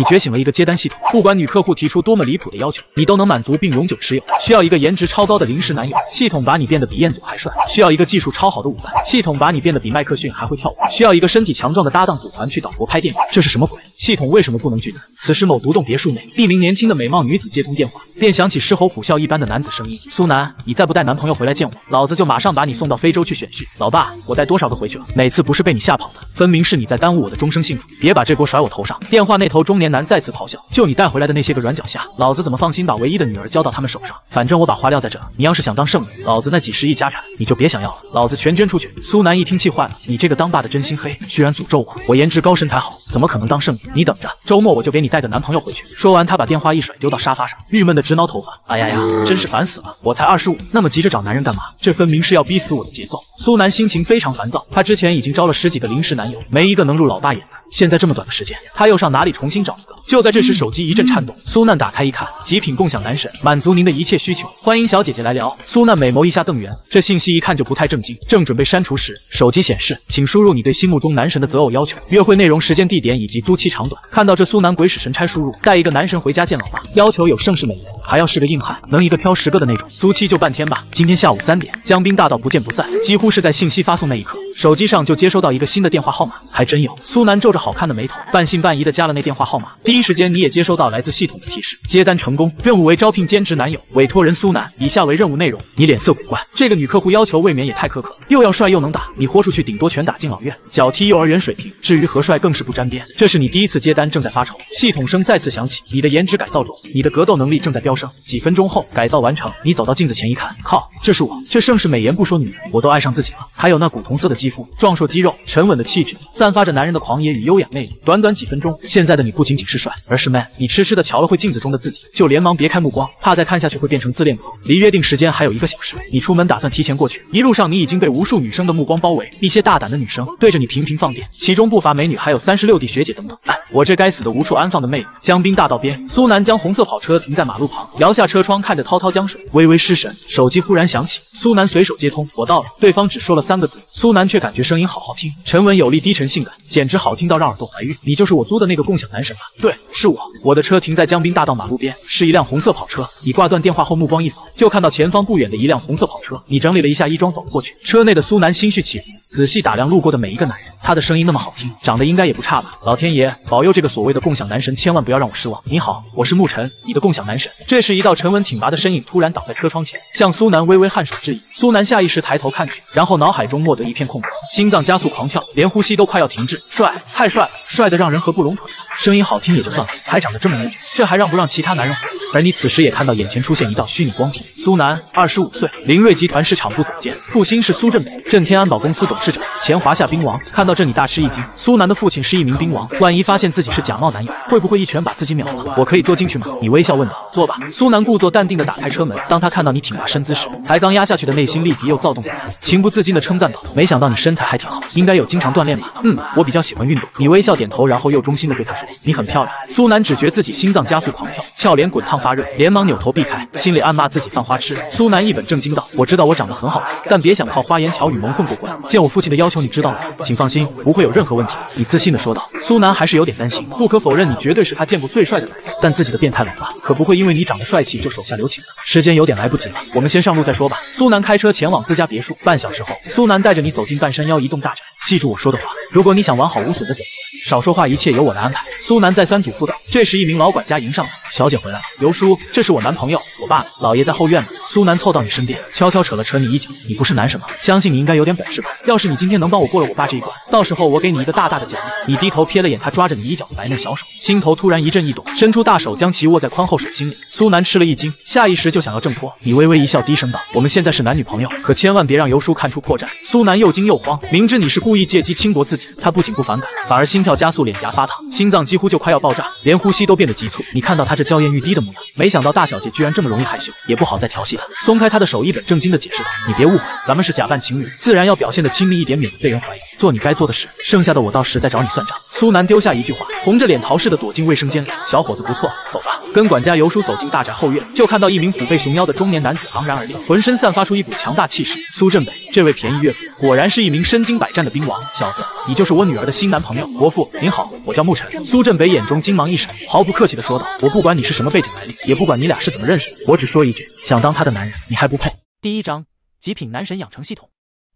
你觉醒了一个接单系统，不管女客户提出多么离谱的要求，你都能满足并永久持有。需要一个颜值超高的临时男友，系统把你变得比彦祖还帅；需要一个技术超好的舞伴，系统把你变得比麦克逊还会跳舞；需要一个身体强壮的搭档，组团去岛国拍电影。这是什么鬼？系统为什么不能拒单？此时某独栋别墅内，一名年轻的美貌女子接通电话，便响起狮吼虎啸一般的男子声音：“苏南，你再不带男朋友回来见我，老子就马上把你送到非洲去选婿！老爸，我带多少个回去了？哪次不是被你吓跑的，分明是你在耽误我的终生幸福！别把这锅甩我头上！”电话那头中年男再次咆哮：“就你带回来的那些个软脚虾，老子怎么放心把唯一的女儿交到他们手上？反正我把话撂在这你要是想当圣女，老子那几十亿家产你就别想要了，老子全捐出去！”苏南一听气坏了：“你这个当爸的真心黑，居然诅咒我！我颜值高，身材好，怎么可能当圣女？”你等着，周末我就给你带个男朋友回去。说完，他把电话一甩，丢到沙发上，郁闷的直挠头发。哎呀呀，真是烦死了！我才二十五，那么急着找男人干嘛？这分明是要逼死我的节奏！苏南心情非常烦躁，他之前已经招了十几个临时男友，没一个能入老爸眼的。现在这么短的时间，他又上哪里重新找一个？就在这时，手机一阵颤动，苏南打开一看，极品共享男神，满足您的一切需求，欢迎小姐姐来聊。苏南美眸一下瞪圆，这信息一看就不太正经。正准备删除时，手机显示，请输入你对心目中男神的择偶要求、约会内容、时间、地点以及租期长。长短。看到这，苏南鬼使神差输入带一个男神回家见老爸，要求有盛世美颜，还要是个硬汉，能一个挑十个的那种。租期就半天吧，今天下午三点，江滨大道不见不散。几乎是在信息发送那一刻，手机上就接收到一个新的电话号码，还真有。苏南皱着好看的眉头，半信半疑的加了那电话号码。第一时间你也接收到来自系统的提示，接单成功，任务为招聘兼职男友，委托人苏南，以下为任务内容。你脸色古怪，这个女客户要求未免也太苛刻，又要帅又能打，你豁出去顶多拳打敬老院，脚踢幼儿园水平，至于和帅更是不沾边。这是你第一。次接单正在发愁，系统声再次响起，你的颜值改造中，你的格斗能力正在飙升。几分钟后，改造完成，你走到镜子前一看，靠，这是我，这盛世美颜不说女人，我都爱上自己了。还有那古铜色的肌肤，壮硕肌肉，沉稳的气质，散发着男人的狂野与优雅魅力。短短几分钟，现在的你不仅仅是帅，而是 man。你痴痴的瞧了会镜子中的自己，就连忙别开目光，怕再看下去会变成自恋狂。离约定时间还有一个小时，你出门打算提前过去。一路上你已经被无数女生的目光包围，一些大胆的女生对着你频频放电，其中不乏美女，还有三十六 D 学姐等等。我这该死的无处安放的妹子。江滨大道边，苏南将红色跑车停在马路旁，摇下车窗，看着滔滔江水，微微失神。手机忽然响起，苏南随手接通，我到了。对方只说了三个字，苏南却感觉声音好好听，沉稳有力，低沉性感，简直好听到让耳朵怀孕。你就是我租的那个共享男神吧？对，是我。我的车停在江滨大道马路边，是一辆红色跑车。你挂断电话后，目光一扫，就看到前方不远的一辆红色跑车。你整理了一下衣装，走过去。车内的苏南心绪起伏，仔细打量路过的每一个男人。他的声音那么好听，长得应该也不差吧？老天爷！保佑这个所谓的共享男神，千万不要让我失望。你好，我是牧尘，你的共享男神。这时，一道沉稳挺拔的身影突然挡在车窗前，向苏南微微颔首致意。苏南下意识抬头看去，然后脑海中蓦得一片空白，心脏加速狂跳，连呼吸都快要停滞。帅，太帅，了，帅得让人合不拢腿。声音好听也就算了，还长得这么英俊，这还让不让其他男人活？而你此时也看到眼前出现一道虚拟光屏。苏南，二十五岁，凌锐集团市场部总监。父亲是苏振北，震天安保公司董事长，前华夏兵王。看到这，你大吃一惊。苏南的父亲是一名兵王，万一……发现自己是假冒男友，会不会一拳把自己秒了？我可以坐进去吗？你微笑问道。坐吧。苏南故作淡定的打开车门。当他看到你挺拔身姿时，才刚压下去的内心立即又躁动起来，情不自禁的称赞道：“没想到你身材还挺好，应该有经常锻炼吧？”嗯，我比较喜欢运动。你微笑点头，然后又衷心的对他说：“你很漂亮。”苏南只觉自己心脏加速狂跳，俏脸滚烫发热，连忙扭头避开，心里暗骂自己犯花痴。苏南一本正经道：“我知道我长得很好看，但别想靠花言巧语蒙混过关。见我父亲的要求，你知道了？请放心，不会有任何问题。”你自信的说道。苏南还是有。有点担心，不可否认，你绝对是他见过最帅的男人。但自己的变态老爸可不会因为你长得帅气就手下留情的。时间有点来不及了，我们先上路再说吧。苏南开车前往自家别墅，半小时后，苏南带着你走进半山腰一栋大宅。记住我说的话。如果你想完好无损的走，少说话，一切由我来安排。苏南再三嘱咐道。这时，一名老管家迎上来，小姐回来了。尤叔，这是我男朋友，我爸，老爷在后院呢。苏南凑到你身边，悄悄扯了扯你衣角：“你不是男什么？相信你应该有点本事吧？要是你今天能帮我过了我爸这一关，到时候我给你一个大大的奖励。你低头瞥了眼他抓着你衣角的白嫩小手，心头突然一阵一动，伸出大手将其握在宽厚手心里。苏南吃了一惊，下意识就想要挣脱。你微微一笑，低声道：“我们现在是男女朋友，可千万别让尤叔看出破绽。”苏南又惊又慌，明知你是故意借机轻薄自己。他不仅不反感，反而心跳加速，脸颊发烫，心脏几乎就快要爆炸，连呼吸都变得急促。你看到他这娇艳欲滴的模样，没想到大小姐居然这么容易害羞，也不好再调戏他，松开他的手，一本正经的解释道：“你别误会，咱们是假扮情侣，自然要表现的亲密一点，免得被人怀疑。做你该做的事，剩下的我到时再找你算账。”苏南丢下一句话，红着脸逃似的躲进卫生间里。小伙子不错，走吧，跟管家尤叔走进大宅后院，就看到一名虎背熊腰的中年男子昂然而立，浑身散发出一股强大气势。苏振北，这位便宜岳父果然是一名身经百战的兵王，小子。你就是我女儿的新男朋友，伯父您好，我叫牧尘。苏振北眼中金芒一闪，毫不客气地说道：“我不管你是什么背景来历，也不管你俩是怎么认识，的，我只说一句，想当她的男人，你还不配。”第一章：极品男神养成系统，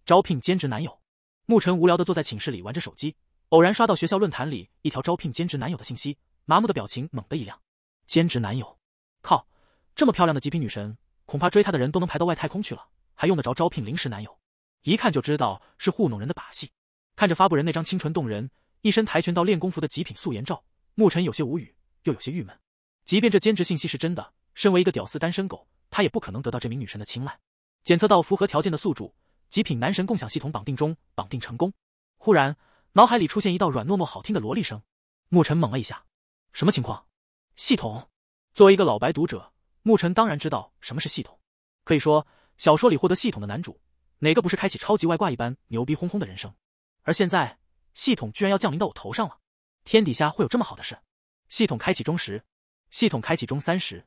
招聘兼职男友。牧尘无聊地坐在寝室里玩着手机，偶然刷到学校论坛里一条招聘兼职男友的信息，麻木的表情猛地一亮。兼职男友，靠！这么漂亮的极品女神，恐怕追她的人都能排到外太空去了，还用得着招聘临时男友？一看就知道是糊弄人的把戏。看着发布人那张清纯动人、一身跆拳道练功服的极品素颜照，牧尘有些无语，又有些郁闷。即便这兼职信息是真的，身为一个屌丝单身狗，他也不可能得到这名女神的青睐。检测到符合条件的宿主，极品男神共享系统绑定中，绑定成功。忽然，脑海里出现一道软糯糯、好听的萝莉声。牧尘懵了一下，什么情况？系统？作为一个老白读者，牧尘当然知道什么是系统。可以说，小说里获得系统的男主，哪个不是开启超级外挂一般牛逼哄哄的人生？而现在，系统居然要降临到我头上了！天底下会有这么好的事？系统开启中十，系统开启中三十，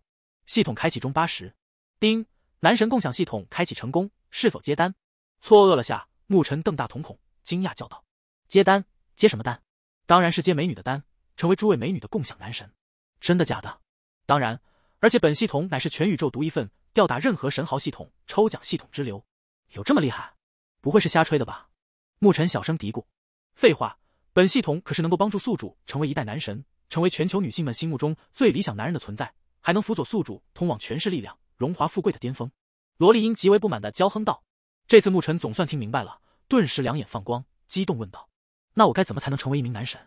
系统开启中八十。叮，男神共享系统开启成功，是否接单？错愕了下，牧尘瞪大瞳孔，惊讶叫道：“接单？接什么单？当然是接美女的单，成为诸位美女的共享男神！真的假的？当然，而且本系统乃是全宇宙独一份，吊打任何神豪系统、抽奖系统之流。有这么厉害？不会是瞎吹的吧？”牧尘小声嘀咕：“废话，本系统可是能够帮助宿主成为一代男神，成为全球女性们心目中最理想男人的存在，还能辅佐宿主通往权势力量、荣华富贵的巅峰。”罗丽英极为不满的娇哼道：“这次牧尘总算听明白了，顿时两眼放光，激动问道：‘那我该怎么才能成为一名男神？’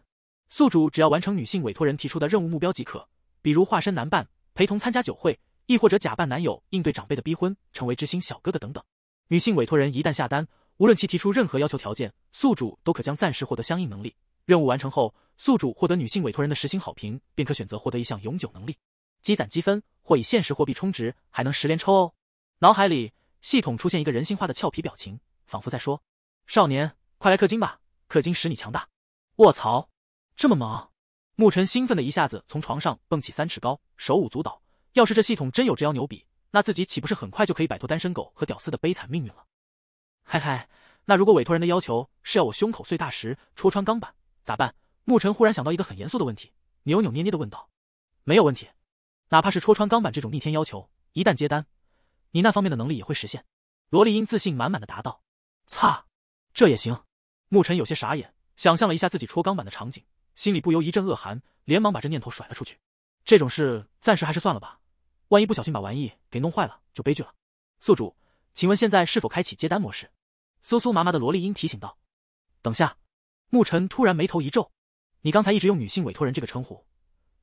宿主只要完成女性委托人提出的任务目标即可，比如化身男伴陪同参加酒会，亦或者假扮男友应对长辈的逼婚，成为知心小哥哥等等。女性委托人一旦下单。”无论其提出任何要求条件，宿主都可将暂时获得相应能力。任务完成后，宿主获得女性委托人的十星好评，便可选择获得一项永久能力，积攒积分或以现实货币充值，还能十连抽哦。脑海里，系统出现一个人性化的俏皮表情，仿佛在说：“少年，快来氪金吧，氪金使你强大。”卧槽，这么猛！牧尘兴奋的一下子从床上蹦起三尺高，手舞足蹈。要是这系统真有这妖牛逼，那自己岂不是很快就可以摆脱单身狗和屌丝的悲惨命运了？嗨嗨，那如果委托人的要求是要我胸口碎大石戳穿钢板，咋办？牧尘忽然想到一个很严肃的问题，扭扭捏捏的问道：“没有问题，哪怕是戳穿钢板这种逆天要求，一旦接单，你那方面的能力也会实现。”萝莉音自信满满的答道：“擦，这也行？”牧尘有些傻眼，想象了一下自己戳钢板的场景，心里不由一阵恶寒，连忙把这念头甩了出去。这种事暂时还是算了吧，万一不小心把玩意给弄坏了，就悲剧了。宿主，请问现在是否开启接单模式？酥酥麻麻的萝莉音提醒道：“等下！”牧尘突然眉头一皱：“你刚才一直用女性委托人这个称呼，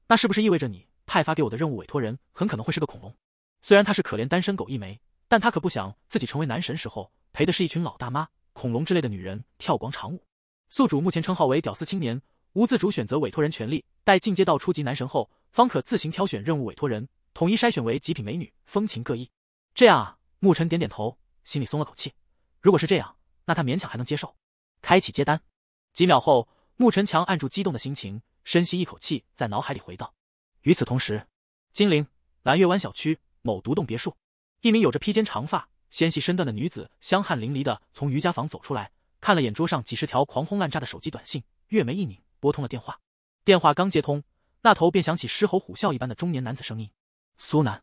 那是不是意味着你派发给我的任务委托人很可能会是个恐龙？虽然他是可怜单身狗一枚，但他可不想自己成为男神时候陪的是一群老大妈、恐龙之类的女人跳广场舞。”宿主目前称号为屌丝青年，无自主选择委托人权利，待进阶到初级男神后，方可自行挑选任务委托人，统一筛选为极品美女，风情各异。这样啊，牧尘点点头，心里松了口气。如果是这样，那他勉强还能接受。开启接单。几秒后，穆晨强按住激动的心情，深吸一口气，在脑海里回道。与此同时，金陵蓝月湾小区某独栋别墅，一名有着披肩长发、纤细身段的女子香汗淋漓的从瑜伽房走出来，看了眼桌上几十条狂轰滥炸的手机短信，月眉一拧，拨通了电话。电话刚接通，那头便响起狮吼虎啸一般的中年男子声音：“苏南，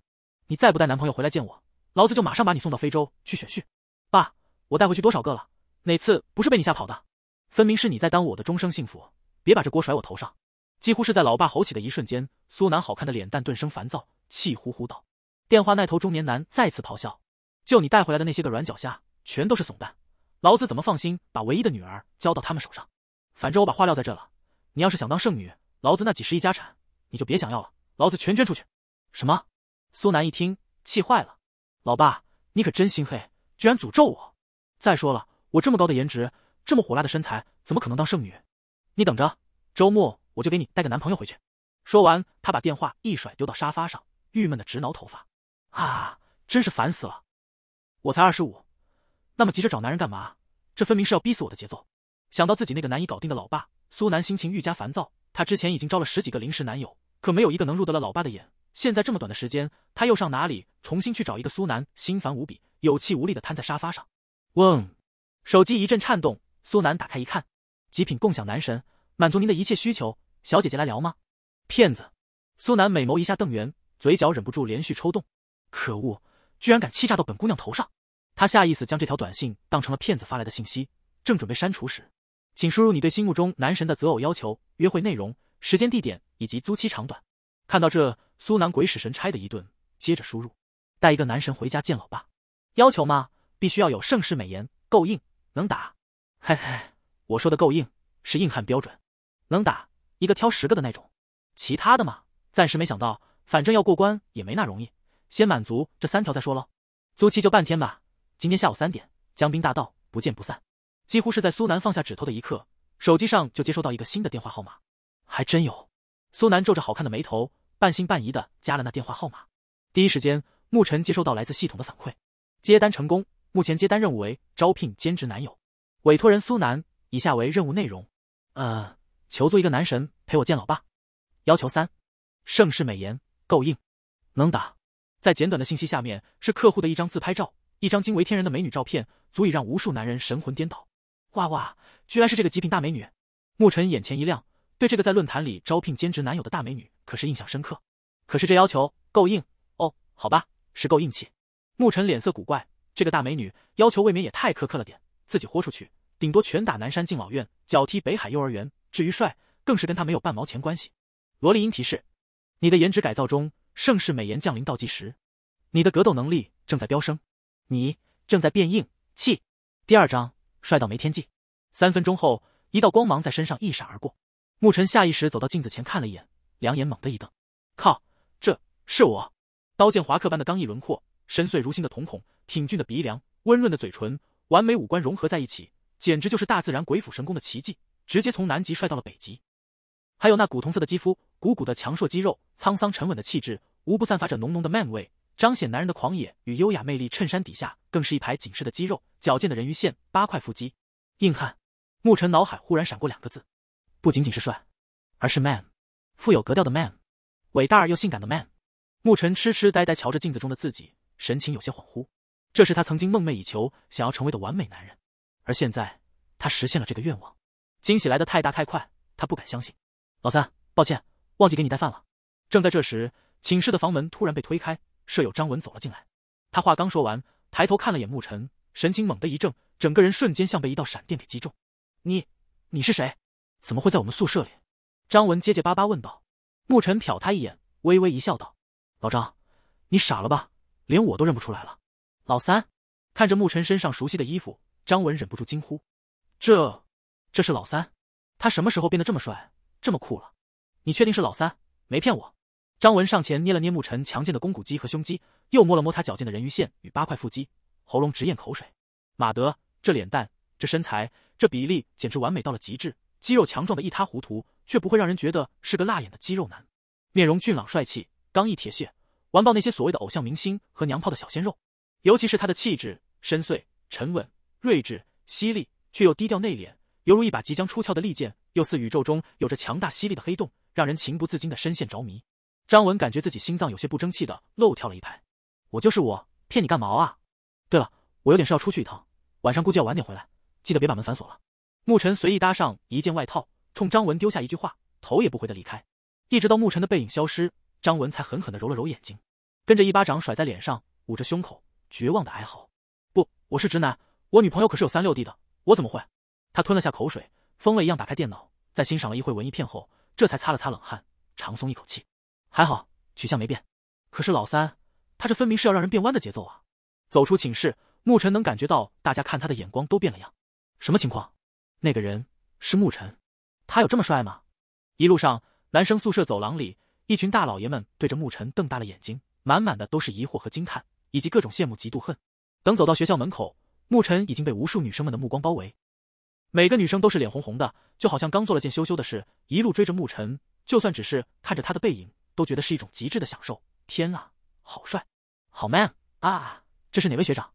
你再不带男朋友回来见我，老子就马上把你送到非洲去选婿，爸！”我带回去多少个了？哪次不是被你吓跑的？分明是你在耽误我的终生幸福！别把这锅甩我头上！几乎是在老爸吼起的一瞬间，苏南好看的脸蛋顿生烦躁，气呼呼道：“电话那头中年男再次咆哮：‘就你带回来的那些个软脚虾，全都是怂蛋！老子怎么放心把唯一的女儿交到他们手上？’反正我把话撂在这了，你要是想当剩女，老子那几十亿家产你就别想要了，老子全捐出去！”什么？苏南一听气坏了：“老爸，你可真心黑，居然诅咒我！”再说了，我这么高的颜值，这么火辣的身材，怎么可能当剩女？你等着，周末我就给你带个男朋友回去。说完，他把电话一甩，丢到沙发上，郁闷的直挠头发。啊，真是烦死了！我才二十五，那么急着找男人干嘛？这分明是要逼死我的节奏！想到自己那个难以搞定的老爸，苏南心情愈加烦躁。他之前已经招了十几个临时男友，可没有一个能入得了老爸的眼。现在这么短的时间，他又上哪里重新去找一个？苏南心烦无比，有气无力的瘫在沙发上。嗡，手机一阵颤动，苏南打开一看，极品共享男神，满足您的一切需求，小姐姐来聊吗？骗子！苏南美眸一下瞪圆，嘴角忍不住连续抽动，可恶，居然敢欺诈到本姑娘头上！她下意识将这条短信当成了骗子发来的信息，正准备删除时，请输入你对心目中男神的择偶要求、约会内容、时间地点以及租期长短。看到这，苏南鬼使神差的一顿，接着输入，带一个男神回家见老爸，要求吗？必须要有盛世美颜，够硬，能打。嘿嘿，我说的够硬，是硬汉标准，能打一个挑十个的那种。其他的嘛，暂时没想到，反正要过关也没那容易，先满足这三条再说喽。租期就半天吧，今天下午三点，江滨大道，不见不散。几乎是在苏南放下指头的一刻，手机上就接收到一个新的电话号码。还真有。苏南皱着好看的眉头，半信半疑的加了那电话号码。第一时间，牧尘接收到来自系统的反馈，接单成功。目前接单任务为招聘兼职男友，委托人苏南。以下为任务内容：呃，求做一个男神陪我见老爸。要求三，盛世美颜够硬，能打。在简短的信息下面是客户的一张自拍照，一张惊为天人的美女照片，足以让无数男人神魂颠倒。哇哇，居然是这个极品大美女！牧尘眼前一亮，对这个在论坛里招聘兼职男友的大美女可是印象深刻。可是这要求够硬哦，好吧，是够硬气。牧尘脸色古怪。这个大美女要求未免也太苛刻了点，自己豁出去，顶多拳打南山敬老院，脚踢北海幼儿园。至于帅，更是跟他没有半毛钱关系。萝莉音提示：你的颜值改造中，盛世美颜降临倒计时，你的格斗能力正在飙升，你正在变硬气。第二章，帅到没天际。三分钟后，一道光芒在身上一闪而过，牧尘下意识走到镜子前看了一眼，两眼猛地一瞪，靠，这是我，刀剑划刻般的刚毅轮廓，深邃如心的瞳孔。挺俊的鼻梁，温润的嘴唇，完美五官融合在一起，简直就是大自然鬼斧神工的奇迹，直接从南极帅到了北极。还有那古铜色的肌肤，鼓鼓的强硕肌肉，沧桑沉稳的气质，无不散发着浓浓的 man 味，彰显男人的狂野与优雅魅力。衬衫底下更是一排紧实的肌肉，矫健的人鱼线，八块腹肌，硬汉。牧尘脑海忽然闪过两个字：不仅仅是帅，而是 man，富有格调的 man，伟大而又性感的 man。牧尘痴痴呆呆瞧着镜子中的自己，神情有些恍惚。这是他曾经梦寐以求、想要成为的完美男人，而现在他实现了这个愿望，惊喜来得太大太快，他不敢相信。老三，抱歉，忘记给你带饭了。正在这时，寝室的房门突然被推开，舍友张文走了进来。他话刚说完，抬头看了眼沐晨，神情猛地一怔，整个人瞬间像被一道闪电给击中。你，你是谁？怎么会在我们宿舍里？张文结结巴巴问道。沐晨瞟他一眼，微微一笑，道：“老张，你傻了吧？连我都认不出来了。”老三，看着沐尘身上熟悉的衣服，张文忍不住惊呼：“这，这是老三？他什么时候变得这么帅、这么酷了？你确定是老三？没骗我？”张文上前捏了捏沐尘强健的肱骨肌和胸肌，又摸了摸他矫健的人鱼线与八块腹肌，喉咙直咽口水。马德，这脸蛋，这身材，这比例简直完美到了极致，肌肉强壮的一塌糊涂，却不会让人觉得是个辣眼的肌肉男。面容俊朗帅气，刚毅铁血，完爆那些所谓的偶像明星和娘炮的小鲜肉。尤其是他的气质深邃、沉稳、睿智、犀利，却又低调内敛，犹如一把即将出鞘的利剑，又似宇宙中有着强大犀利的黑洞，让人情不自禁的深陷着迷。张文感觉自己心脏有些不争气的漏跳了一拍。我就是我，骗你干毛啊？对了，我有点事要出去一趟，晚上估计要晚点回来，记得别把门反锁了。牧尘随意搭上一件外套，冲张文丢下一句话，头也不回的离开。一直到牧尘的背影消失，张文才狠狠的揉了揉眼睛，跟着一巴掌甩在脸上，捂着胸口。绝望的哀嚎！不，我是直男，我女朋友可是有三六 D 的，我怎么会？他吞了下口水，疯了一样打开电脑，在欣赏了一会文艺片后，这才擦了擦冷汗，长松一口气，还好取向没变。可是老三，他这分明是要让人变弯的节奏啊！走出寝室，牧尘能感觉到大家看他的眼光都变了样。什么情况？那个人是牧尘？他有这么帅吗？一路上，男生宿舍走廊里，一群大老爷们对着牧尘瞪大了眼睛，满满的都是疑惑和惊叹。以及各种羡慕、嫉妒、恨，等走到学校门口，牧尘已经被无数女生们的目光包围。每个女生都是脸红红的，就好像刚做了件羞羞的事。一路追着牧尘，就算只是看着他的背影，都觉得是一种极致的享受。天啊，好帅，好 man 啊！这是哪位学长？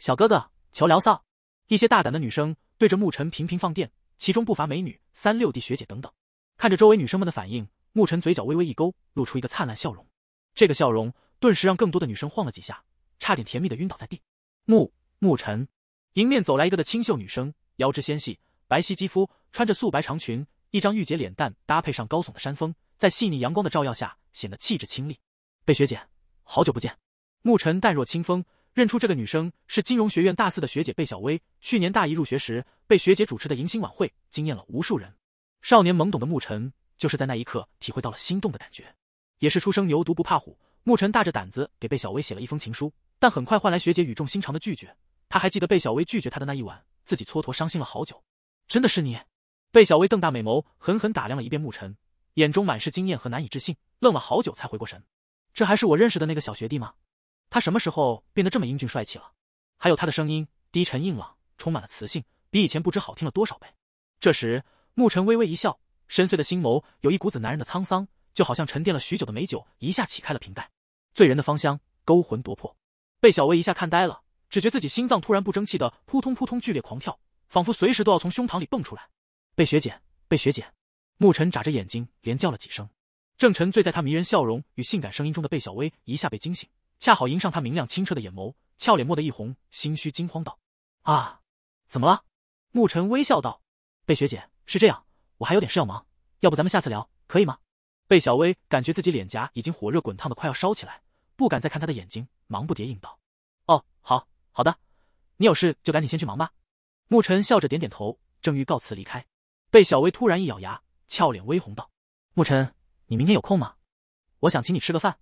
小哥哥，求撩骚！一些大胆的女生对着牧尘频频放电，其中不乏美女、三六弟学姐等等。看着周围女生们的反应，牧尘嘴角微微一勾，露出一个灿烂笑容。这个笑容顿时让更多的女生晃了几下。差点甜蜜的晕倒在地。沐沐晨，迎面走来一个的清秀女生，腰肢纤细，白皙肌肤，穿着素白长裙，一张御姐脸蛋搭配上高耸的山峰，在细腻阳光的照耀下，显得气质清丽。贝学姐，好久不见。沐晨淡若清风，认出这个女生是金融学院大四的学姐贝小薇。去年大一入学时，被学姐主持的迎新晚会惊艳了无数人。少年懵懂的沐晨，就是在那一刻体会到了心动的感觉，也是初生牛犊不怕虎。牧尘大着胆子给贝小薇写了一封情书，但很快换来学姐语重心长的拒绝。他还记得贝小薇拒绝他的那一晚，自己蹉跎伤心了好久。真的是你？贝小薇瞪大美眸，狠狠打量了一遍牧尘，眼中满是惊艳和难以置信，愣了好久才回过神。这还是我认识的那个小学弟吗？他什么时候变得这么英俊帅气了？还有他的声音低沉硬朗，充满了磁性，比以前不知好听了多少倍。这时，牧尘微微一笑，深邃的心眸有一股子男人的沧桑，就好像沉淀了许久的美酒，一下启开了瓶盖。醉人的芳香，勾魂夺魄，被小薇一下看呆了，只觉自己心脏突然不争气的扑通扑通剧烈狂跳，仿佛随时都要从胸膛里蹦出来。贝学姐，贝学姐！牧尘眨着眼睛，连叫了几声。正沉醉在他迷人笑容与性感声音中的贝小薇一下被惊醒，恰好迎上他明亮清澈的眼眸，俏脸蓦地一红，心虚惊慌道：“啊，怎么了？”牧尘微笑道：“贝学姐是这样，我还有点事要忙，要不咱们下次聊，可以吗？”贝小薇感觉自己脸颊已经火热滚烫的快要烧起来。不敢再看他的眼睛，忙不迭应道：“哦，好好的，你有事就赶紧先去忙吧。”牧尘笑着点点头，正欲告辞离开，被小薇突然一咬牙，俏脸微红道：“牧尘，你明天有空吗？我想请你吃个饭。”“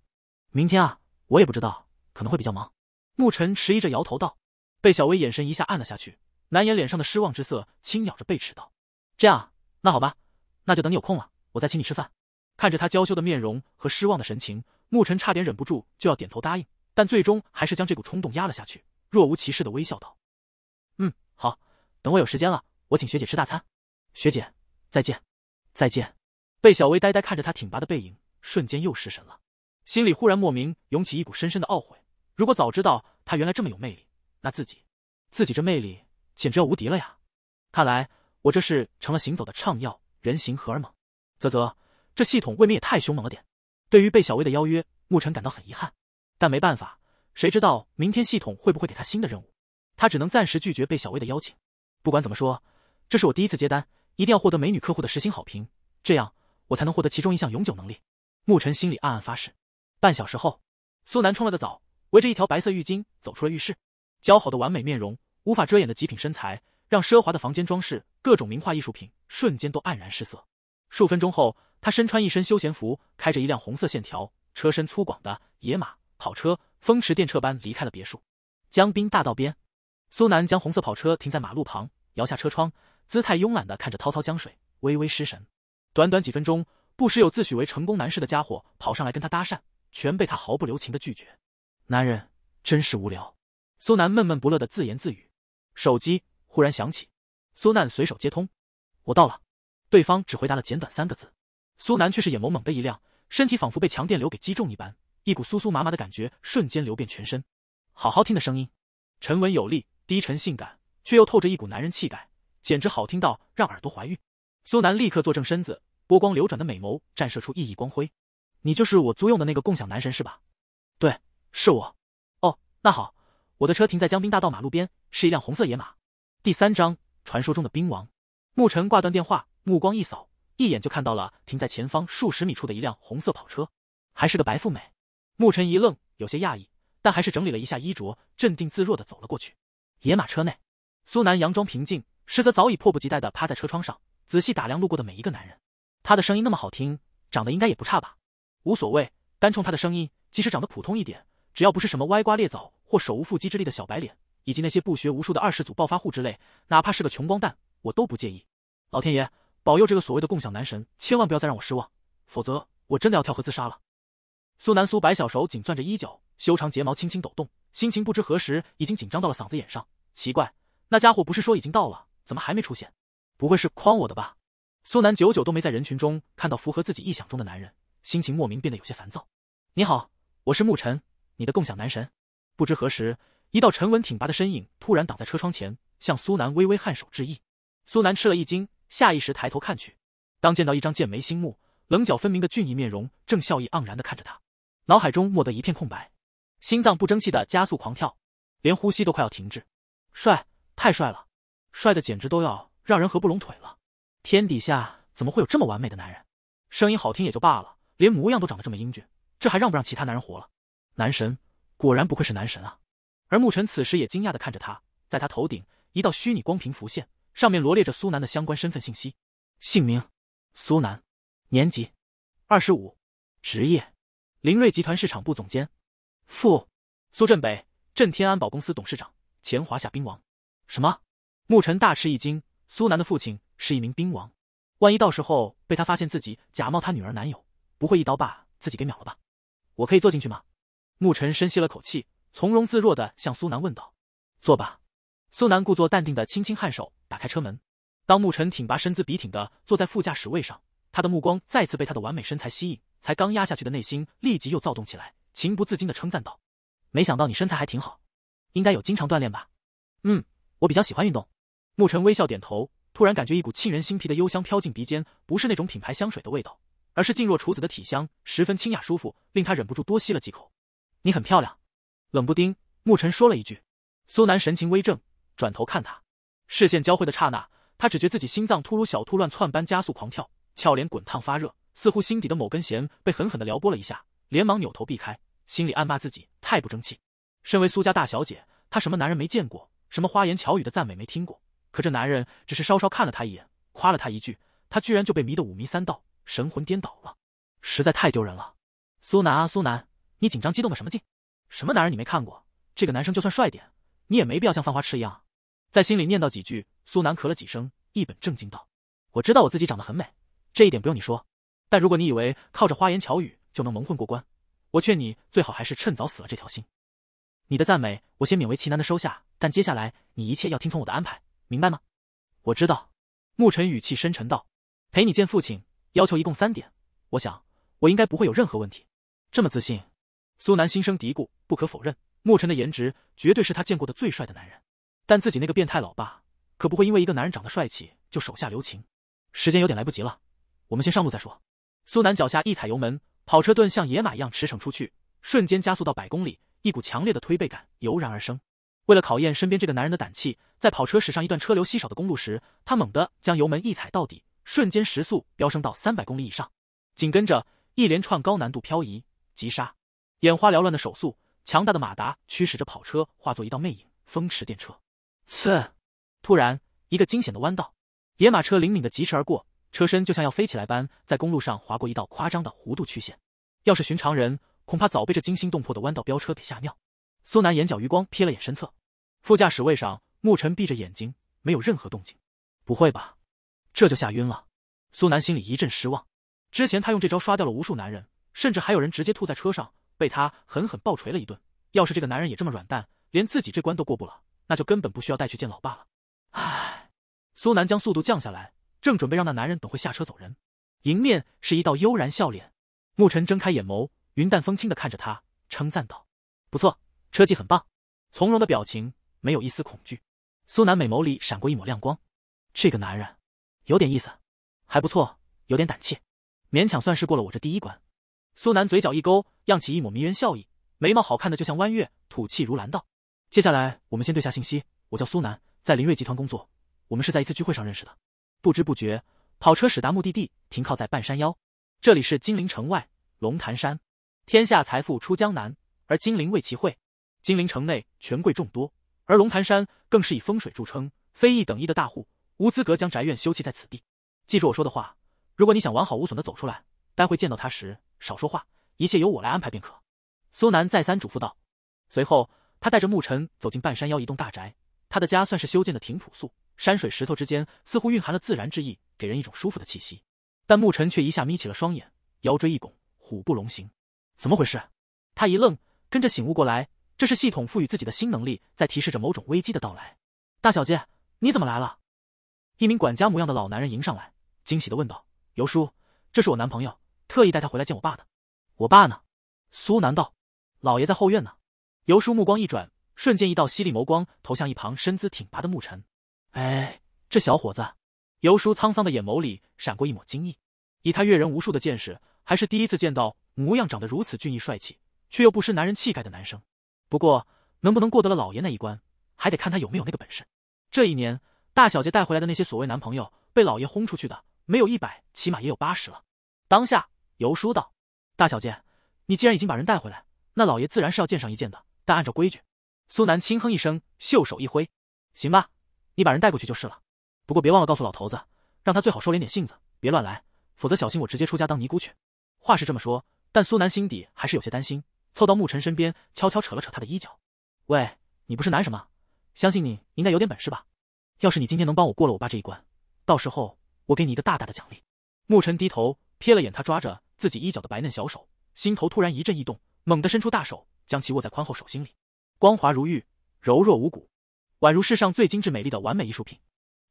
明天啊，我也不知道，可能会比较忙。”牧尘迟疑着摇头道。被小薇眼神一下暗了下去，难掩脸上的失望之色，轻咬着被齿道：“这样，那好吧，那就等你有空了，我再请你吃饭。”看着他娇羞的面容和失望的神情。牧尘差点忍不住就要点头答应，但最终还是将这股冲动压了下去，若无其事的微笑道：“嗯，好，等我有时间了，我请学姐吃大餐。学姐，再见，再见。”贝小薇呆呆看着他挺拔的背影，瞬间又失神了，心里忽然莫名涌起一股深深的懊悔。如果早知道他原来这么有魅力，那自己，自己这魅力简直要无敌了呀！看来我这是成了行走的畅药人形荷尔蒙。啧啧，这系统未免也太凶猛了点。对于贝小薇的邀约。牧尘感到很遗憾，但没办法，谁知道明天系统会不会给他新的任务？他只能暂时拒绝被小薇的邀请。不管怎么说，这是我第一次接单，一定要获得美女客户的实心好评，这样我才能获得其中一项永久能力。牧尘心里暗暗发誓。半小时后，苏南冲了个澡，围着一条白色浴巾走出了浴室。姣好的完美面容，无法遮掩的极品身材，让奢华的房间装饰、各种名画艺术品瞬间都黯然失色。数分钟后，他身穿一身休闲服，开着一辆红色线条。车身粗犷的野马跑车风驰电掣般离开了别墅。江滨大道边，苏南将红色跑车停在马路旁，摇下车窗，姿态慵懒的看着滔滔江水，微微失神。短短几分钟，不时有自诩为成功男士的家伙跑上来跟他搭讪，全被他毫不留情的拒绝。男人真是无聊。苏南闷闷不乐的自言自语。手机忽然响起，苏南随手接通。我到了。对方只回答了简短三个字，苏南却是眼眸猛地一亮。身体仿佛被强电流给击中一般，一股酥酥麻麻的感觉瞬间流遍全身。好好听的声音，沉稳有力，低沉性感，却又透着一股男人气概，简直好听到让耳朵怀孕。苏南立刻坐正身子，波光流转的美眸绽射出熠熠光辉。你就是我租用的那个共享男神是吧？对，是我。哦，那好，我的车停在江滨大道马路边，是一辆红色野马。第三章，传说中的兵王。沐晨挂断电话，目光一扫。一眼就看到了停在前方数十米处的一辆红色跑车，还是个白富美。牧尘一愣，有些讶异，但还是整理了一下衣着，镇定自若的走了过去。野马车内，苏南佯装平静，实则早已迫不及待的趴在车窗上，仔细打量路过的每一个男人。他的声音那么好听，长得应该也不差吧？无所谓，单冲他的声音，即使长得普通一点，只要不是什么歪瓜裂枣或手无缚鸡之力的小白脸，以及那些不学无术的二世祖暴发户之类，哪怕是个穷光蛋，我都不介意。老天爷！保佑这个所谓的共享男神，千万不要再让我失望，否则我真的要跳河自杀了。苏南苏白小手紧攥着衣角，修长睫毛轻轻抖动，心情不知何时已经紧张到了嗓子眼上。奇怪，那家伙不是说已经到了，怎么还没出现？不会是诓我的吧？苏南久久都没在人群中看到符合自己意想中的男人，心情莫名变得有些烦躁。你好，我是牧尘，你的共享男神。不知何时，一道沉稳挺拔的身影突然挡在车窗前，向苏南微微颔首致意。苏南吃了一惊。下意识抬头看去，当见到一张剑眉星目、棱角分明的俊逸面容，正笑意盎然的看着他，脑海中蓦得一片空白，心脏不争气的加速狂跳，连呼吸都快要停滞。帅，太帅了，帅的简直都要让人合不拢腿了。天底下怎么会有这么完美的男人？声音好听也就罢了，连模样都长得这么英俊，这还让不让其他男人活了？男神果然不愧是男神啊！而牧尘此时也惊讶的看着他，在他头顶一道虚拟光屏浮现。上面罗列着苏南的相关身份信息：姓名苏南，年级二十五，职业林瑞集团市场部总监，父苏振北，震天安保公司董事长，前华夏兵王。什么？牧尘大吃一惊，苏南的父亲是一名兵王，万一到时候被他发现自己假冒他女儿男友，不会一刀把自己给秒了吧？我可以坐进去吗？牧尘深吸了口气，从容自若的向苏南问道：“坐吧。”苏南故作淡定的轻轻颔首。打开车门，当牧尘挺拔身姿笔挺的坐在副驾驶位上，他的目光再次被他的完美身材吸引，才刚压下去的内心立即又躁动起来，情不自禁的称赞道：“没想到你身材还挺好，应该有经常锻炼吧？”“嗯，我比较喜欢运动。”牧尘微笑点头，突然感觉一股沁人心脾的幽香飘进鼻尖，不是那种品牌香水的味道，而是静若处子的体香，十分清雅舒服，令他忍不住多吸了几口。“你很漂亮。”冷不丁，牧尘说了一句。苏南神情微怔，转头看他。视线交汇的刹那，他只觉自己心脏突如小兔乱窜般加速狂跳，俏脸滚烫发热，似乎心底的某根弦被狠狠的撩拨了一下，连忙扭头避开，心里暗骂自己太不争气。身为苏家大小姐，她什么男人没见过，什么花言巧语的赞美没听过，可这男人只是稍稍看了她一眼，夸了她一句，她居然就被迷得五迷三道，神魂颠倒了，实在太丢人了。苏南啊苏南，你紧张激动个什么劲？什么男人你没看过？这个男生就算帅点，你也没必要像犯花痴一样。在心里念叨几句，苏南咳了几声，一本正经道：“我知道我自己长得很美，这一点不用你说。但如果你以为靠着花言巧语就能蒙混过关，我劝你最好还是趁早死了这条心。你的赞美我先勉为其难的收下，但接下来你一切要听从我的安排，明白吗？”“我知道。”牧尘语气深沉道，“陪你见父亲，要求一共三点，我想我应该不会有任何问题。”“这么自信？”苏南心生嘀咕。不可否认，牧尘的颜值绝对是他见过的最帅的男人。但自己那个变态老爸可不会因为一个男人长得帅气就手下留情。时间有点来不及了，我们先上路再说。苏南脚下一踩油门，跑车顿像野马一样驰骋出去，瞬间加速到百公里，一股强烈的推背感油然而生。为了考验身边这个男人的胆气，在跑车驶上一段车流稀少的公路时，他猛地将油门一踩到底，瞬间时速飙升到三百公里以上。紧跟着一连串高难度漂移、急刹，眼花缭乱的手速，强大的马达驱使着跑车化作一道魅影，风驰电掣。刺！突然，一个惊险的弯道，野马车灵敏的疾驰而过，车身就像要飞起来般，在公路上划过一道夸张的弧度曲线。要是寻常人，恐怕早被这惊心动魄的弯道飙车给吓尿。苏南眼角余光瞥了眼身侧，副驾驶位上，牧尘闭着眼睛，没有任何动静。不会吧，这就吓晕了？苏南心里一阵失望。之前他用这招刷掉了无数男人，甚至还有人直接吐在车上，被他狠狠暴锤了一顿。要是这个男人也这么软蛋，连自己这关都过不了。那就根本不需要带去见老爸了。唉，苏南将速度降下来，正准备让那男人等会下车走人，迎面是一道悠然笑脸。牧尘睁开眼眸，云淡风轻的看着他，称赞道：“不错，车技很棒。”从容的表情，没有一丝恐惧。苏南美眸里闪过一抹亮光，这个男人有点意思，还不错，有点胆怯，勉强算是过了我这第一关。苏南嘴角一勾，漾起一抹迷人笑意，眉毛好看的就像弯月，吐气如兰道。接下来，我们先对下信息。我叫苏南，在林瑞集团工作。我们是在一次聚会上认识的。不知不觉，跑车驶达目的地，停靠在半山腰。这里是金陵城外龙潭山。天下财富出江南，而金陵为其汇。金陵城内权贵众多，而龙潭山更是以风水著称，非一等一的大户无资格将宅院修葺在此地。记住我说的话，如果你想完好无损的走出来，待会见到他时少说话，一切由我来安排便可。苏南再三嘱咐道。随后。他带着牧尘走进半山腰一栋大宅，他的家算是修建的挺朴素，山水石头之间似乎蕴含了自然之意，给人一种舒服的气息。但牧尘却一下眯起了双眼，腰椎一拱，虎步龙行，怎么回事？他一愣，跟着醒悟过来，这是系统赋予自己的新能力，在提示着某种危机的到来。大小姐，你怎么来了？一名管家模样的老男人迎上来，惊喜的问道：“尤叔，这是我男朋友，特意带他回来见我爸的。我爸呢？”苏南道：“老爷在后院呢。”尤叔目光一转，瞬间一道犀利眸光投向一旁身姿挺拔的牧尘。哎，这小伙子！尤叔沧桑的眼眸里闪过一抹惊异，以他阅人无数的见识，还是第一次见到模样长得如此俊逸帅气，却又不失男人气概的男生。不过，能不能过得了老爷那一关，还得看他有没有那个本事。这一年，大小姐带回来的那些所谓男朋友，被老爷轰出去的，没有一百，起码也有八十了。当下，尤叔道：“大小姐，你既然已经把人带回来，那老爷自然是要见上一见的。”但按照规矩，苏南轻哼一声，袖手一挥：“行吧，你把人带过去就是了。不过别忘了告诉老头子，让他最好收敛点性子，别乱来，否则小心我直接出家当尼姑去。”话是这么说，但苏南心底还是有些担心，凑到牧尘身边，悄悄扯了扯他的衣角：“喂，你不是男什么？相信你应该有点本事吧？要是你今天能帮我过了我爸这一关，到时候我给你一个大大的奖励。”牧尘低头瞥了眼他抓着自己衣角的白嫩小手，心头突然一阵异动，猛地伸出大手。将其握在宽厚手心里，光滑如玉，柔弱无骨，宛如世上最精致美丽的完美艺术品。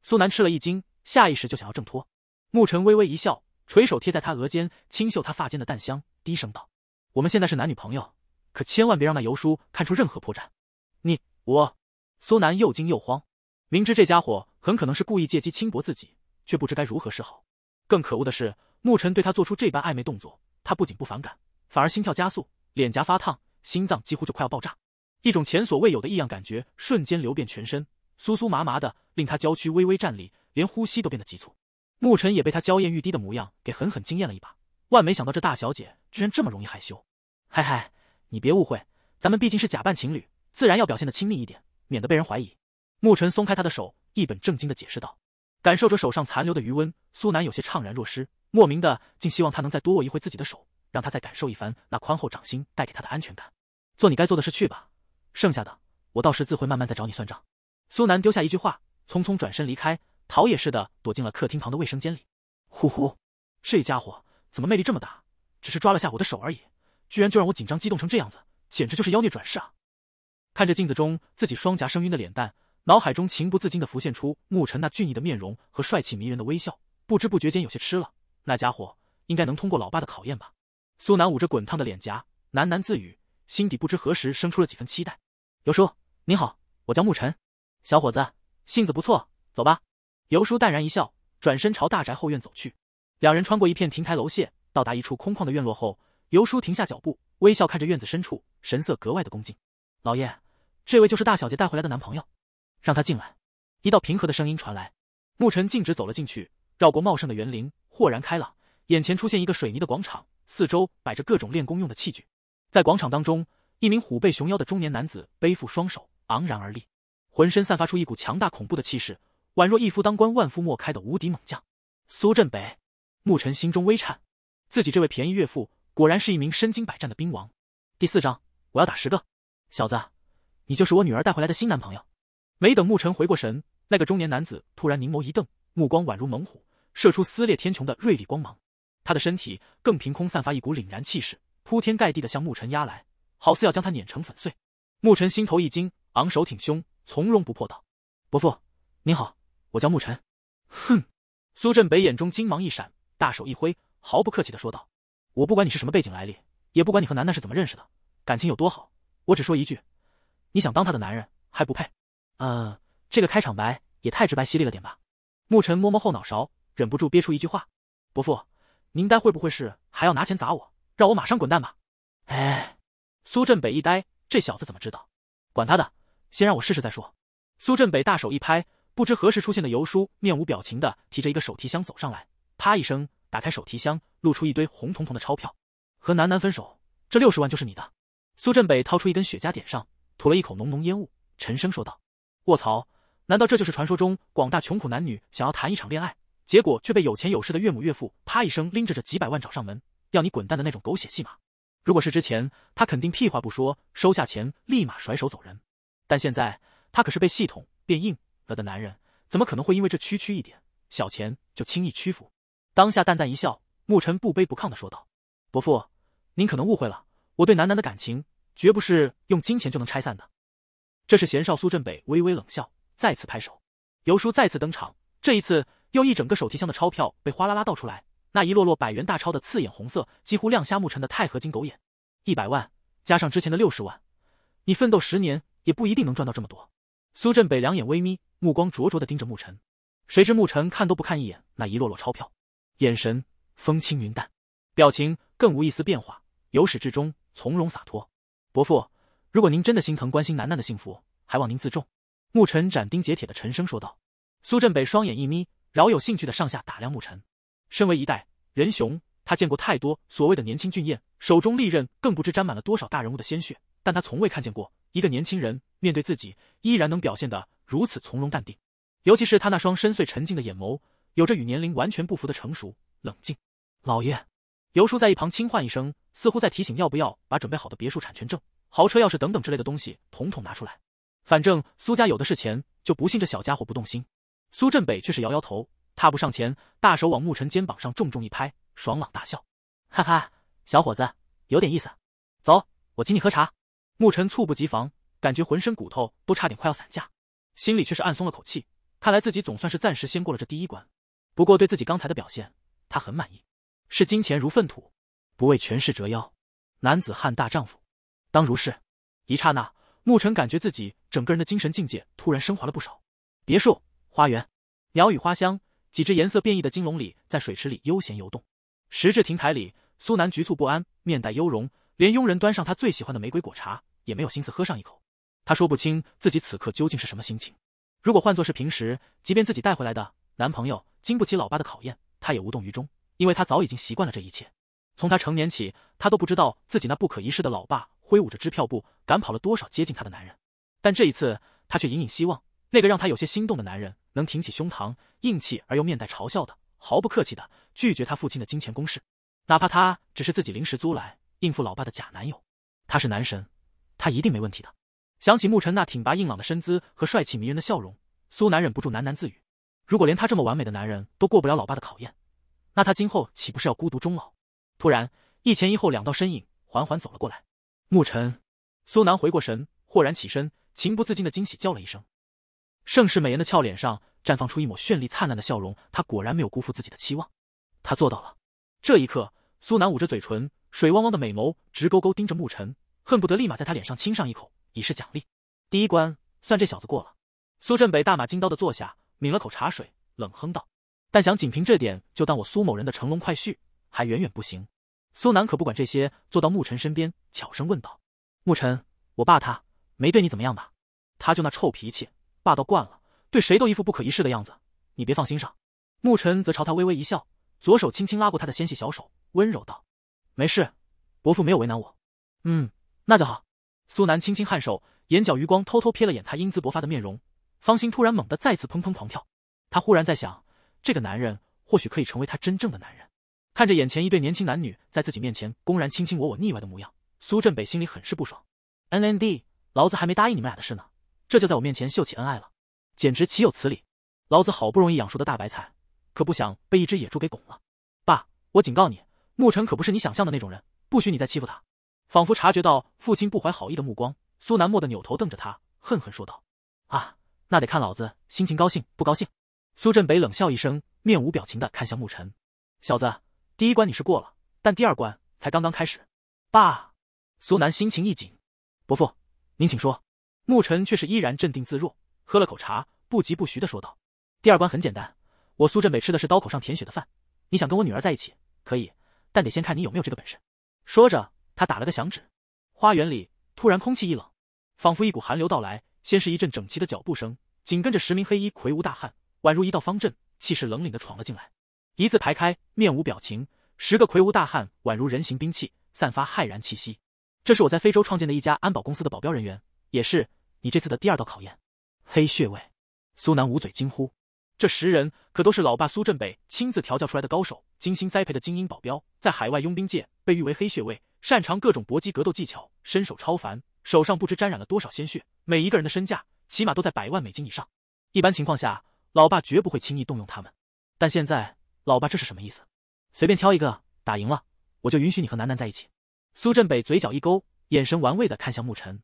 苏南吃了一惊，下意识就想要挣脱。沐尘微微一笑，垂手贴在他额间，轻嗅他发间的淡香，低声道：“我们现在是男女朋友，可千万别让那尤叔看出任何破绽。”你我苏南又惊又慌，明知这家伙很可能是故意借机轻薄自己，却不知该如何是好。更可恶的是，沐尘对他做出这般暧昧动作，他不仅不反感，反而心跳加速，脸颊发烫。心脏几乎就快要爆炸，一种前所未有的异样感觉瞬间流遍全身，酥酥麻麻的，令他娇躯微微站立，连呼吸都变得急促。牧尘也被她娇艳欲滴的模样给狠狠惊艳了一把，万没想到这大小姐居然这么容易害羞。嗨嗨，你别误会，咱们毕竟是假扮情侣，自然要表现的亲密一点，免得被人怀疑。牧尘松开她的手，一本正经的解释道。感受着手上残留的余温，苏南有些怅然若失，莫名的竟希望他能再多握一会自己的手。让他再感受一番那宽厚掌心带给他的安全感。做你该做的事去吧，剩下的我到时自会慢慢再找你算账。苏南丢下一句话，匆匆转身离开，逃也似的躲进了客厅旁的卫生间里。呼呼，这家伙怎么魅力这么大？只是抓了下我的手而已，居然就让我紧张激动成这样子，简直就是妖孽转世啊！看着镜子中自己双颊生晕的脸蛋，脑海中情不自禁的浮现出牧尘那俊逸的面容和帅气迷人的微笑，不知不觉间有些痴了。那家伙应该能通过老爸的考验吧？苏南捂着滚烫的脸颊，喃喃自语，心底不知何时生出了几分期待。尤叔，你好，我叫牧尘，小伙子，性子不错，走吧。尤叔淡然一笑，转身朝大宅后院走去。两人穿过一片亭台楼榭，到达一处空旷的院落后，尤叔停下脚步，微笑看着院子深处，神色格外的恭敬。老爷，这位就是大小姐带回来的男朋友，让他进来。一道平和的声音传来，牧尘径直走了进去，绕过茂盛的园林，豁然开朗。眼前出现一个水泥的广场，四周摆着各种练功用的器具。在广场当中，一名虎背熊腰的中年男子背负双手，昂然而立，浑身散发出一股强大恐怖的气势，宛若一夫当关万夫莫开的无敌猛将。苏振北，牧尘心中微颤，自己这位便宜岳父果然是一名身经百战的兵王。第四章，我要打十个小子，你就是我女儿带回来的新男朋友。没等牧尘回过神，那个中年男子突然凝眸一瞪，目光宛如猛虎，射出撕裂天穹的锐利光芒。他的身体更凭空散发一股凛然气势，铺天盖地的向牧尘压来，好似要将他碾成粉碎。牧尘心头一惊，昂首挺胸，从容不迫道：“伯父，您好，我叫牧尘。”哼！苏振北眼中金芒一闪，大手一挥，毫不客气的说道：“我不管你是什么背景来历，也不管你和楠楠是怎么认识的，感情有多好，我只说一句，你想当她的男人还不配。”呃，这个开场白也太直白犀利了点吧？牧尘摸摸后脑勺，忍不住憋出一句话：“伯父。”您待会不会是还要拿钱砸我，让我马上滚蛋吧？哎，苏振北一呆，这小子怎么知道？管他的，先让我试试再说。苏振北大手一拍，不知何时出现的尤叔面无表情的提着一个手提箱走上来，啪一声打开手提箱，露出一堆红彤彤的钞票。和楠楠分手，这六十万就是你的。苏振北掏出一根雪茄点上，吐了一口浓浓烟雾，沉声说道：“卧槽，难道这就是传说中广大穷苦男女想要谈一场恋爱？”结果却被有钱有势的岳母岳父啪一声拎着这几百万找上门，要你滚蛋的那种狗血戏码。如果是之前，他肯定屁话不说，收下钱，立马甩手走人。但现在他可是被系统变硬了的男人，怎么可能会因为这区区一点小钱就轻易屈服？当下淡淡一笑，牧尘不卑不亢的说道：“伯父，您可能误会了，我对楠楠的感情绝不是用金钱就能拆散的。”这是贤少苏振北微微冷笑，再次拍手，游叔再次登场，这一次。又一整个手提箱的钞票被哗啦啦倒出来，那一摞摞百元大钞的刺眼红色几乎亮瞎牧尘的钛合金狗眼。一百万加上之前的六十万，你奋斗十年也不一定能赚到这么多。苏振北两眼微眯，目光灼灼地盯着牧尘。谁知牧尘看都不看一眼那一摞摞钞票，眼神风轻云淡，表情更无一丝变化，由始至终从容洒脱。伯父，如果您真的心疼关心楠楠的幸福，还望您自重。牧尘斩钉截铁的沉声说道。苏振北双眼一眯。饶有兴趣的上下打量牧尘，身为一代人雄，他见过太多所谓的年轻俊彦，手中利刃更不知沾满了多少大人物的鲜血，但他从未看见过一个年轻人面对自己依然能表现的如此从容淡定，尤其是他那双深邃沉静的眼眸，有着与年龄完全不符的成熟冷静。老爷，尤叔在一旁轻唤一声，似乎在提醒要不要把准备好的别墅产权证、豪车钥匙等等之类的东西统统拿出来，反正苏家有的是钱，就不信这小家伙不动心。苏振北却是摇摇头，踏步上前，大手往沐尘肩膀上重重一拍，爽朗大笑：“哈哈，小伙子，有点意思。走，我请你喝茶。”沐尘猝不及防，感觉浑身骨头都差点快要散架，心里却是暗松了口气。看来自己总算是暂时先过了这第一关。不过对自己刚才的表现，他很满意。视金钱如粪土，不为权势折腰，男子汉大丈夫，当如是。一刹那，沐尘感觉自己整个人的精神境界突然升华了不少。别墅。花园，鸟语花香，几只颜色变异的金龙鲤在水池里悠闲游动。时至亭台里，苏南局促不安，面带忧容，连佣人端上他最喜欢的玫瑰果茶也没有心思喝上一口。他说不清自己此刻究竟是什么心情。如果换作是平时，即便自己带回来的男朋友经不起老爸的考验，他也无动于衷，因为他早已经习惯了这一切。从他成年起，他都不知道自己那不可一世的老爸挥舞着支票簿赶跑了多少接近他的男人。但这一次，他却隐隐希望。那个让他有些心动的男人，能挺起胸膛，硬气而又面带嘲笑的，毫不客气的拒绝他父亲的金钱攻势，哪怕他只是自己临时租来应付老爸的假男友。他是男神，他一定没问题的。想起牧尘那挺拔硬朗的身姿和帅气迷人的笑容，苏南忍不住喃喃自语：如果连他这么完美的男人都过不了老爸的考验，那他今后岂不是要孤独终老？突然，一前一后两道身影缓缓走了过来。牧尘，苏南回过神，豁然起身，情不自禁的惊喜叫了一声。盛世美颜的俏脸上绽放出一抹绚丽灿烂的笑容，他果然没有辜负自己的期望，他做到了。这一刻，苏南捂着嘴唇，水汪汪的美眸直勾勾盯着牧尘，恨不得立马在他脸上亲上一口以示奖励。第一关算这小子过了。苏振北大马金刀的坐下，抿了口茶水，冷哼道：“但想仅凭这点，就当我苏某人的乘龙快婿，还远远不行。”苏南可不管这些，坐到牧尘身边，悄声问道：“牧尘，我爸他没对你怎么样吧？他就那臭脾气。”霸道惯了，对谁都一副不可一世的样子，你别放心上。牧尘则朝他微微一笑，左手轻轻拉过他的纤细小手，温柔道：“没事，伯父没有为难我。”“嗯，那就好。”苏南轻轻颔首，眼角余光偷偷瞥了眼他英姿勃发的面容，芳心突然猛地再次砰砰狂跳。他忽然在想，这个男人或许可以成为他真正的男人。看着眼前一对年轻男女在自己面前公然卿卿我我腻歪的模样，苏振北心里很是不爽。N N D，老子还没答应你们俩的事呢。这就在我面前秀起恩爱了，简直岂有此理！老子好不容易养熟的大白菜，可不想被一只野猪给拱了。爸，我警告你，牧尘可不是你想象的那种人，不许你再欺负他！仿佛察觉到父亲不怀好意的目光，苏南蓦地扭头瞪着他，恨恨说道：“啊，那得看老子心情高兴不高兴。”苏振北冷笑一声，面无表情的看向牧尘：“小子，第一关你是过了，但第二关才刚刚开始。”爸，苏南心情一紧：“伯父，您请说。”牧尘却是依然镇定自若，喝了口茶，不疾不徐地说道：“第二关很简单，我苏振北吃的是刀口上舔血的饭。你想跟我女儿在一起，可以，但得先看你有没有这个本事。”说着，他打了个响指，花园里突然空气一冷，仿佛一股寒流到来。先是一阵整齐的脚步声，紧跟着十名黑衣魁梧大汉，宛如一道方阵，气势冷凛地闯了进来，一字排开，面无表情。十个魁梧大汉宛如人形兵器，散发骇然气息。这是我在非洲创建的一家安保公司的保镖人员。也是你这次的第二道考验，黑血卫。苏南捂嘴惊呼：“这十人可都是老爸苏振北亲自调教出来的高手，精心栽培的精英保镖，在海外佣兵界被誉为黑血卫，擅长各种搏击格斗技巧，身手超凡，手上不知沾染了多少鲜血。每一个人的身价起码都在百万美金以上。一般情况下，老爸绝不会轻易动用他们。但现在，老爸这是什么意思？随便挑一个，打赢了，我就允许你和楠楠在一起。”苏振北嘴角一勾，眼神玩味地看向牧尘。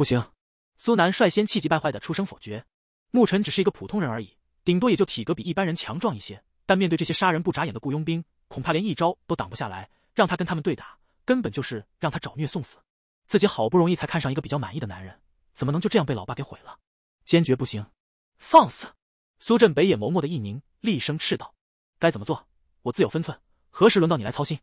不行，苏南率先气急败坏的出声否决。牧尘只是一个普通人而已，顶多也就体格比一般人强壮一些，但面对这些杀人不眨眼的雇佣兵，恐怕连一招都挡不下来。让他跟他们对打，根本就是让他找虐送死。自己好不容易才看上一个比较满意的男人，怎么能就这样被老爸给毁了？坚决不行！放肆！苏镇北眼眸眸的一凝，厉声斥道：“该怎么做，我自有分寸。何时轮到你来操心？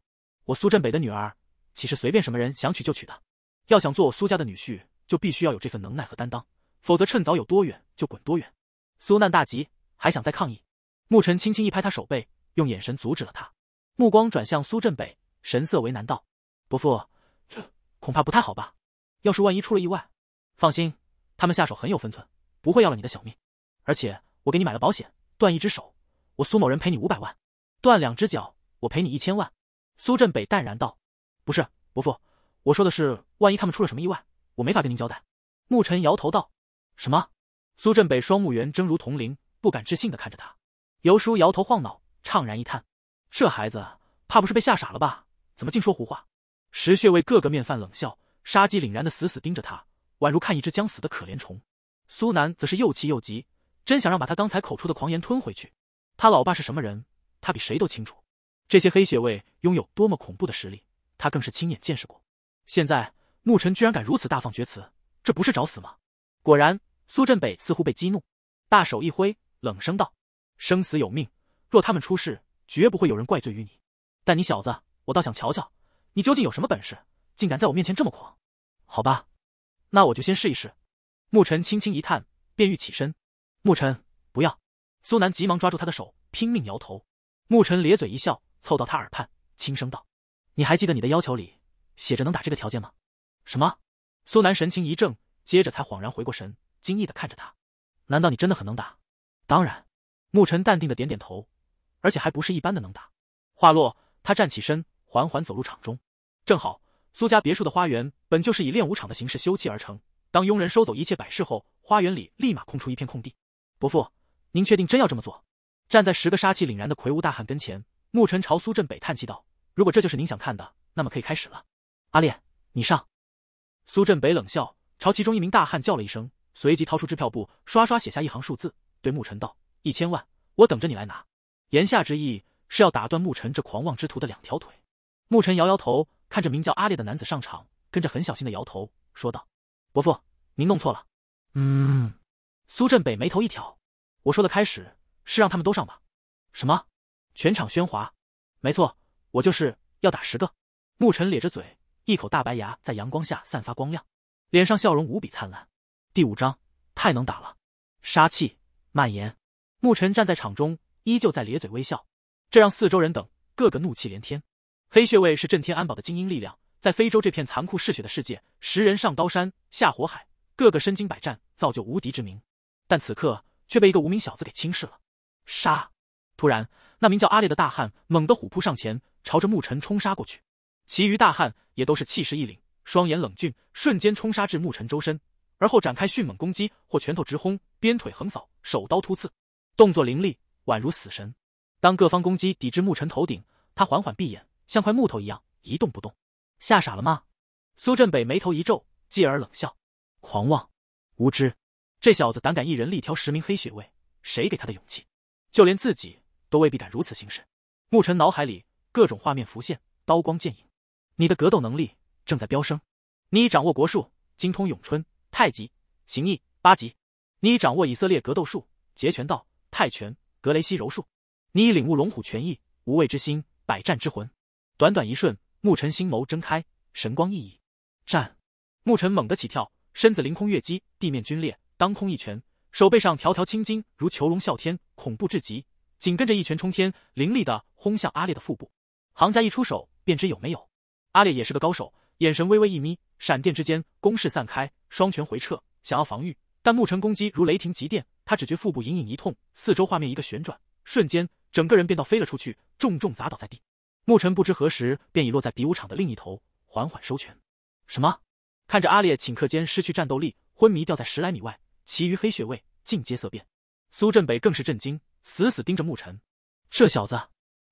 我苏镇北的女儿，岂是随便什么人想娶就娶的？要想做我苏家的女婿。”就必须要有这份能耐和担当，否则趁早有多远就滚多远。苏难大急，还想再抗议。牧尘轻轻一拍他手背，用眼神阻止了他，目光转向苏镇北，神色为难道：“伯父，这恐怕不太好吧？要是万一出了意外，放心，他们下手很有分寸，不会要了你的小命。而且我给你买了保险，断一只手，我苏某人赔你五百万；断两只脚，我赔你一千万。”苏镇北淡然道：“不是伯父，我说的是，万一他们出了什么意外。”我没法跟您交代，牧尘摇头道：“什么？”苏镇北双目圆睁如铜铃，不敢置信的看着他。尤叔摇头晃脑，怅然一叹：“这孩子，怕不是被吓傻了吧？怎么净说胡话？”石血卫各个面泛冷笑，杀机凛然的死死盯着他，宛如看一只将死的可怜虫。苏南则是又气又急，真想让把他刚才口出的狂言吞回去。他老爸是什么人，他比谁都清楚。这些黑血卫拥有多么恐怖的实力，他更是亲眼见识过。现在。牧尘居然敢如此大放厥词，这不是找死吗？果然，苏振北似乎被激怒，大手一挥，冷声道：“生死有命，若他们出事，绝不会有人怪罪于你。但你小子，我倒想瞧瞧，你究竟有什么本事，竟敢在我面前这么狂？好吧，那我就先试一试。”牧尘轻轻一叹，便欲起身。牧尘，不要！苏南急忙抓住他的手，拼命摇头。牧尘咧嘴一笑，凑到他耳畔，轻声道：“你还记得你的要求里写着能打这个条件吗？”什么？苏南神情一怔，接着才恍然回过神，惊异的看着他。难道你真的很能打？当然，牧尘淡定的点点头，而且还不是一般的能打。话落，他站起身，缓缓走入场中。正好，苏家别墅的花园本就是以练武场的形式修葺而成。当佣人收走一切摆设后，花园里立马空出一片空地。伯父，您确定真要这么做？站在十个杀气凛然的魁梧大汉跟前，牧尘朝苏振北叹气道：“如果这就是您想看的，那么可以开始了。阿烈，你上。”苏振北冷笑，朝其中一名大汉叫了一声，随即掏出支票簿，刷刷写下一行数字，对牧尘道：“一千万，我等着你来拿。”言下之意是要打断牧尘这狂妄之徒的两条腿。牧尘摇摇头，看着名叫阿烈的男子上场，跟着很小心的摇头说道：“伯父，您弄错了。”嗯。苏振北眉头一挑：“我说的开始是让他们都上吧？”什么？全场喧哗。没错，我就是要打十个。牧尘咧着嘴。一口大白牙在阳光下散发光亮，脸上笑容无比灿烂。第五章太能打了，杀气蔓延。牧尘站在场中，依旧在咧嘴微笑，这让四周人等个个怒气连天。黑血卫是震天安保的精英力量，在非洲这片残酷嗜血的世界，十人上刀山下火海，个个身经百战，造就无敌之名。但此刻却被一个无名小子给轻视了。杀！突然，那名叫阿烈的大汉猛地虎扑上前，朝着牧尘冲杀过去。其余大汉也都是气势一凛，双眼冷峻，瞬间冲杀至牧尘周身，而后展开迅猛攻击，或拳头直轰，鞭腿横扫，手刀突刺，动作凌厉，宛如死神。当各方攻击抵至牧尘头顶，他缓缓闭眼，像块木头一样一动不动。吓傻了吗？苏振北眉头一皱，继而冷笑：“狂妄，无知！这小子胆敢一人力挑十名黑血卫，谁给他的勇气？就连自己都未必敢如此行事。”牧尘脑海里各种画面浮现，刀光剑影。你的格斗能力正在飙升，你已掌握国术，精通咏春、太极、形意、八极。你已掌握以色列格斗术、截拳道、泰拳、格雷西柔术。你已领悟龙虎拳意、无畏之心、百战之魂。短短一瞬，牧尘星眸睁开，神光熠熠。战！牧尘猛地起跳，身子凌空跃击，地面龟裂，当空一拳，手背上条条青筋如囚龙啸天，恐怖至极。紧跟着一拳冲天，凌厉的轰向阿烈的腹部。行家一出手，便知有没有。阿烈也是个高手，眼神微微一眯，闪电之间攻势散开，双拳回撤，想要防御，但牧尘攻击如雷霆急电，他只觉腹部隐隐一痛，四周画面一个旋转，瞬间整个人便倒飞了出去，重重砸倒在地。牧尘不知何时便已落在比武场的另一头，缓缓收拳。什么？看着阿烈顷刻间失去战斗力，昏迷掉在十来米外，其余黑血卫尽皆色变，苏振北更是震惊，死死盯着牧尘，这小子，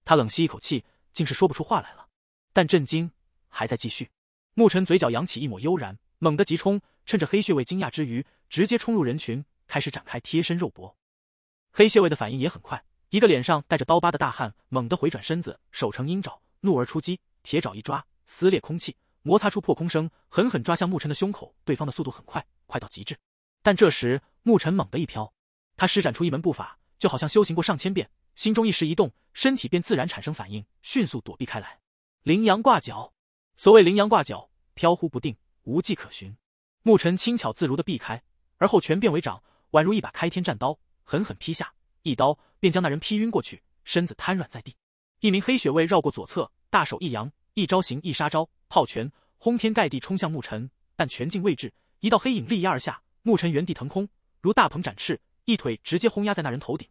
他冷吸一口气，竟是说不出话来了，但震惊。还在继续，牧尘嘴角扬起一抹悠然，猛地急冲，趁着黑血卫惊讶之余，直接冲入人群，开始展开贴身肉搏。黑血卫的反应也很快，一个脸上带着刀疤的大汉猛地回转身子，手成鹰爪，怒而出击，铁爪一抓，撕裂空气，摩擦出破空声，狠狠抓向牧尘的胸口。对方的速度很快，快到极致。但这时，牧尘猛地一飘，他施展出一门步法，就好像修行过上千遍，心中一时一动，身体便自然产生反应，迅速躲避开来。羚羊挂角。所谓羚羊挂角，飘忽不定，无迹可寻。牧尘轻巧自如地避开，而后拳变为掌，宛如一把开天战刀，狠狠劈下，一刀便将那人劈晕过去，身子瘫软在地。一名黑血卫绕过左侧，大手一扬，一招行一杀招，炮拳轰天盖地冲向牧尘，但拳劲未至，一道黑影力压而下，牧尘原地腾空，如大鹏展翅，一腿直接轰压在那人头顶，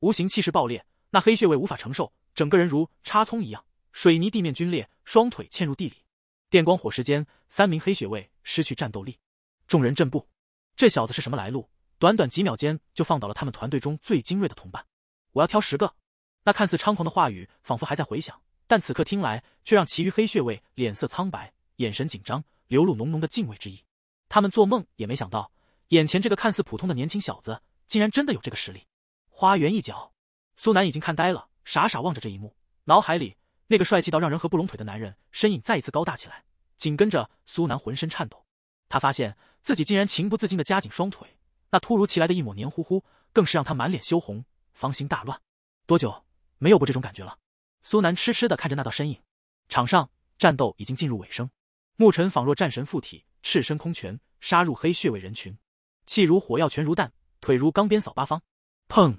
无形气势爆裂，那黑血卫无法承受，整个人如插葱一样，水泥地面龟裂，双腿嵌入地里。电光火石间，三名黑血卫失去战斗力，众人震步。这小子是什么来路？短短几秒间就放倒了他们团队中最精锐的同伴。我要挑十个。那看似猖狂的话语仿佛还在回响，但此刻听来却让其余黑血卫脸色苍白，眼神紧张，流露浓浓的敬畏之意。他们做梦也没想到，眼前这个看似普通的年轻小子，竟然真的有这个实力。花园一角，苏南已经看呆了，傻傻望着这一幕，脑海里。那个帅气到让人合不拢腿的男人身影再一次高大起来，紧跟着苏南浑身颤抖，他发现自己竟然情不自禁地夹紧双腿，那突如其来的一抹黏糊糊，更是让他满脸羞红，芳心大乱。多久没有过这种感觉了？苏南痴痴地看着那道身影。场上战斗已经进入尾声，牧尘仿若战神附体，赤身空拳杀入黑血卫人群，气如火药，拳如弹，腿如钢鞭扫八方。砰！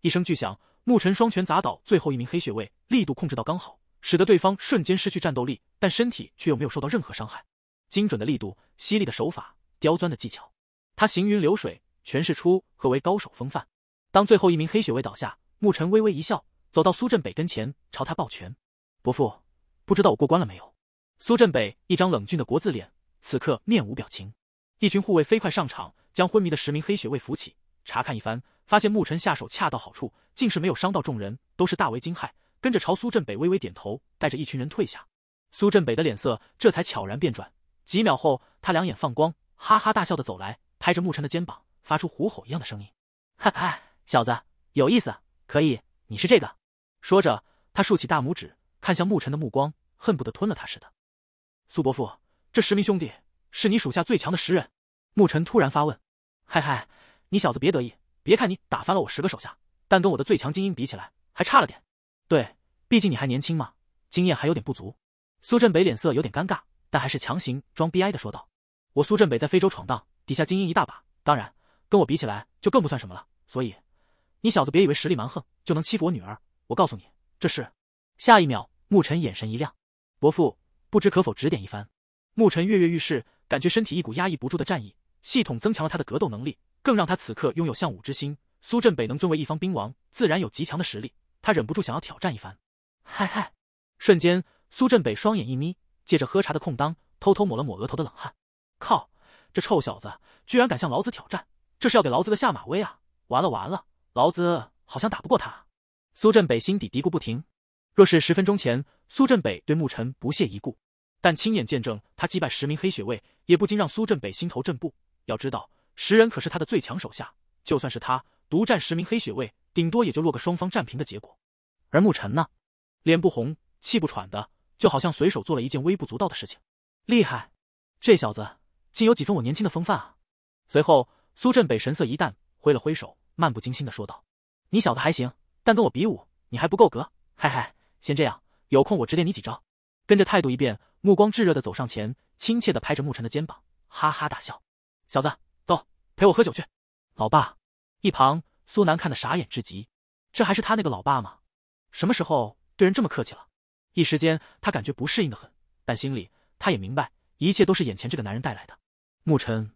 一声巨响，牧尘双拳砸倒最后一名黑血卫，力度控制到刚好。使得对方瞬间失去战斗力，但身体却又没有受到任何伤害。精准的力度，犀利的手法，刁钻的技巧，他行云流水，诠释出何为高手风范。当最后一名黑血卫倒下，牧尘微微一笑，走到苏振北跟前，朝他抱拳：“伯父，不知道我过关了没有？”苏振北一张冷峻的国字脸，此刻面无表情。一群护卫飞快上场，将昏迷的十名黑血卫扶起，查看一番，发现牧尘下手恰到好处，竟是没有伤到众人，都是大为惊骇。跟着朝苏振北微微点头，带着一群人退下。苏振北的脸色这才悄然变转，几秒后，他两眼放光，哈哈大笑的走来，拍着牧尘的肩膀，发出虎吼一样的声音：“哈哈，小子，有意思，可以，你是这个。”说着，他竖起大拇指，看向牧尘的目光恨不得吞了他似的。“苏伯父，这十名兄弟是你属下最强的十人。”牧尘突然发问。“嗨嗨，你小子别得意，别看你打翻了我十个手下，但跟我的最强精英比起来，还差了点。”对，毕竟你还年轻嘛，经验还有点不足。苏振北脸色有点尴尬，但还是强行装 BI 的说道：“我苏振北在非洲闯荡，底下精英一大把，当然跟我比起来就更不算什么了。所以，你小子别以为实力蛮横就能欺负我女儿。我告诉你，这是……”下一秒，牧尘眼神一亮：“伯父，不知可否指点一番？”牧尘跃跃欲试，感觉身体一股压抑不住的战意。系统增强了他的格斗能力，更让他此刻拥有向武之心。苏振北能尊为一方兵王，自然有极强的实力。他忍不住想要挑战一番，嗨嗨！瞬间，苏振北双眼一眯，借着喝茶的空当，偷偷抹了抹额头的冷汗。靠！这臭小子居然敢向老子挑战，这是要给老子个下马威啊！完了完了，老子好像打不过他。苏振北心底嘀咕不停。若是十分钟前，苏振北对牧尘不屑一顾，但亲眼见证他击败十名黑血卫，也不禁让苏振北心头震步。要知道，十人可是他的最强手下，就算是他独占十名黑血卫。顶多也就落个双方战平的结果，而牧尘呢，脸不红气不喘的，就好像随手做了一件微不足道的事情。厉害，这小子竟有几分我年轻的风范啊！随后，苏振北神色一淡，挥了挥手，漫不经心的说道：“你小子还行，但跟我比武，你还不够格。嗨嗨，先这样，有空我指点你几招。”跟着态度一变，目光炙热的走上前，亲切的拍着牧尘的肩膀，哈哈大笑：“小子，走，陪我喝酒去。”老爸，一旁。苏南看得傻眼至极，这还是他那个老爸吗？什么时候对人这么客气了？一时间他感觉不适应的很，但心里他也明白，一切都是眼前这个男人带来的。牧尘，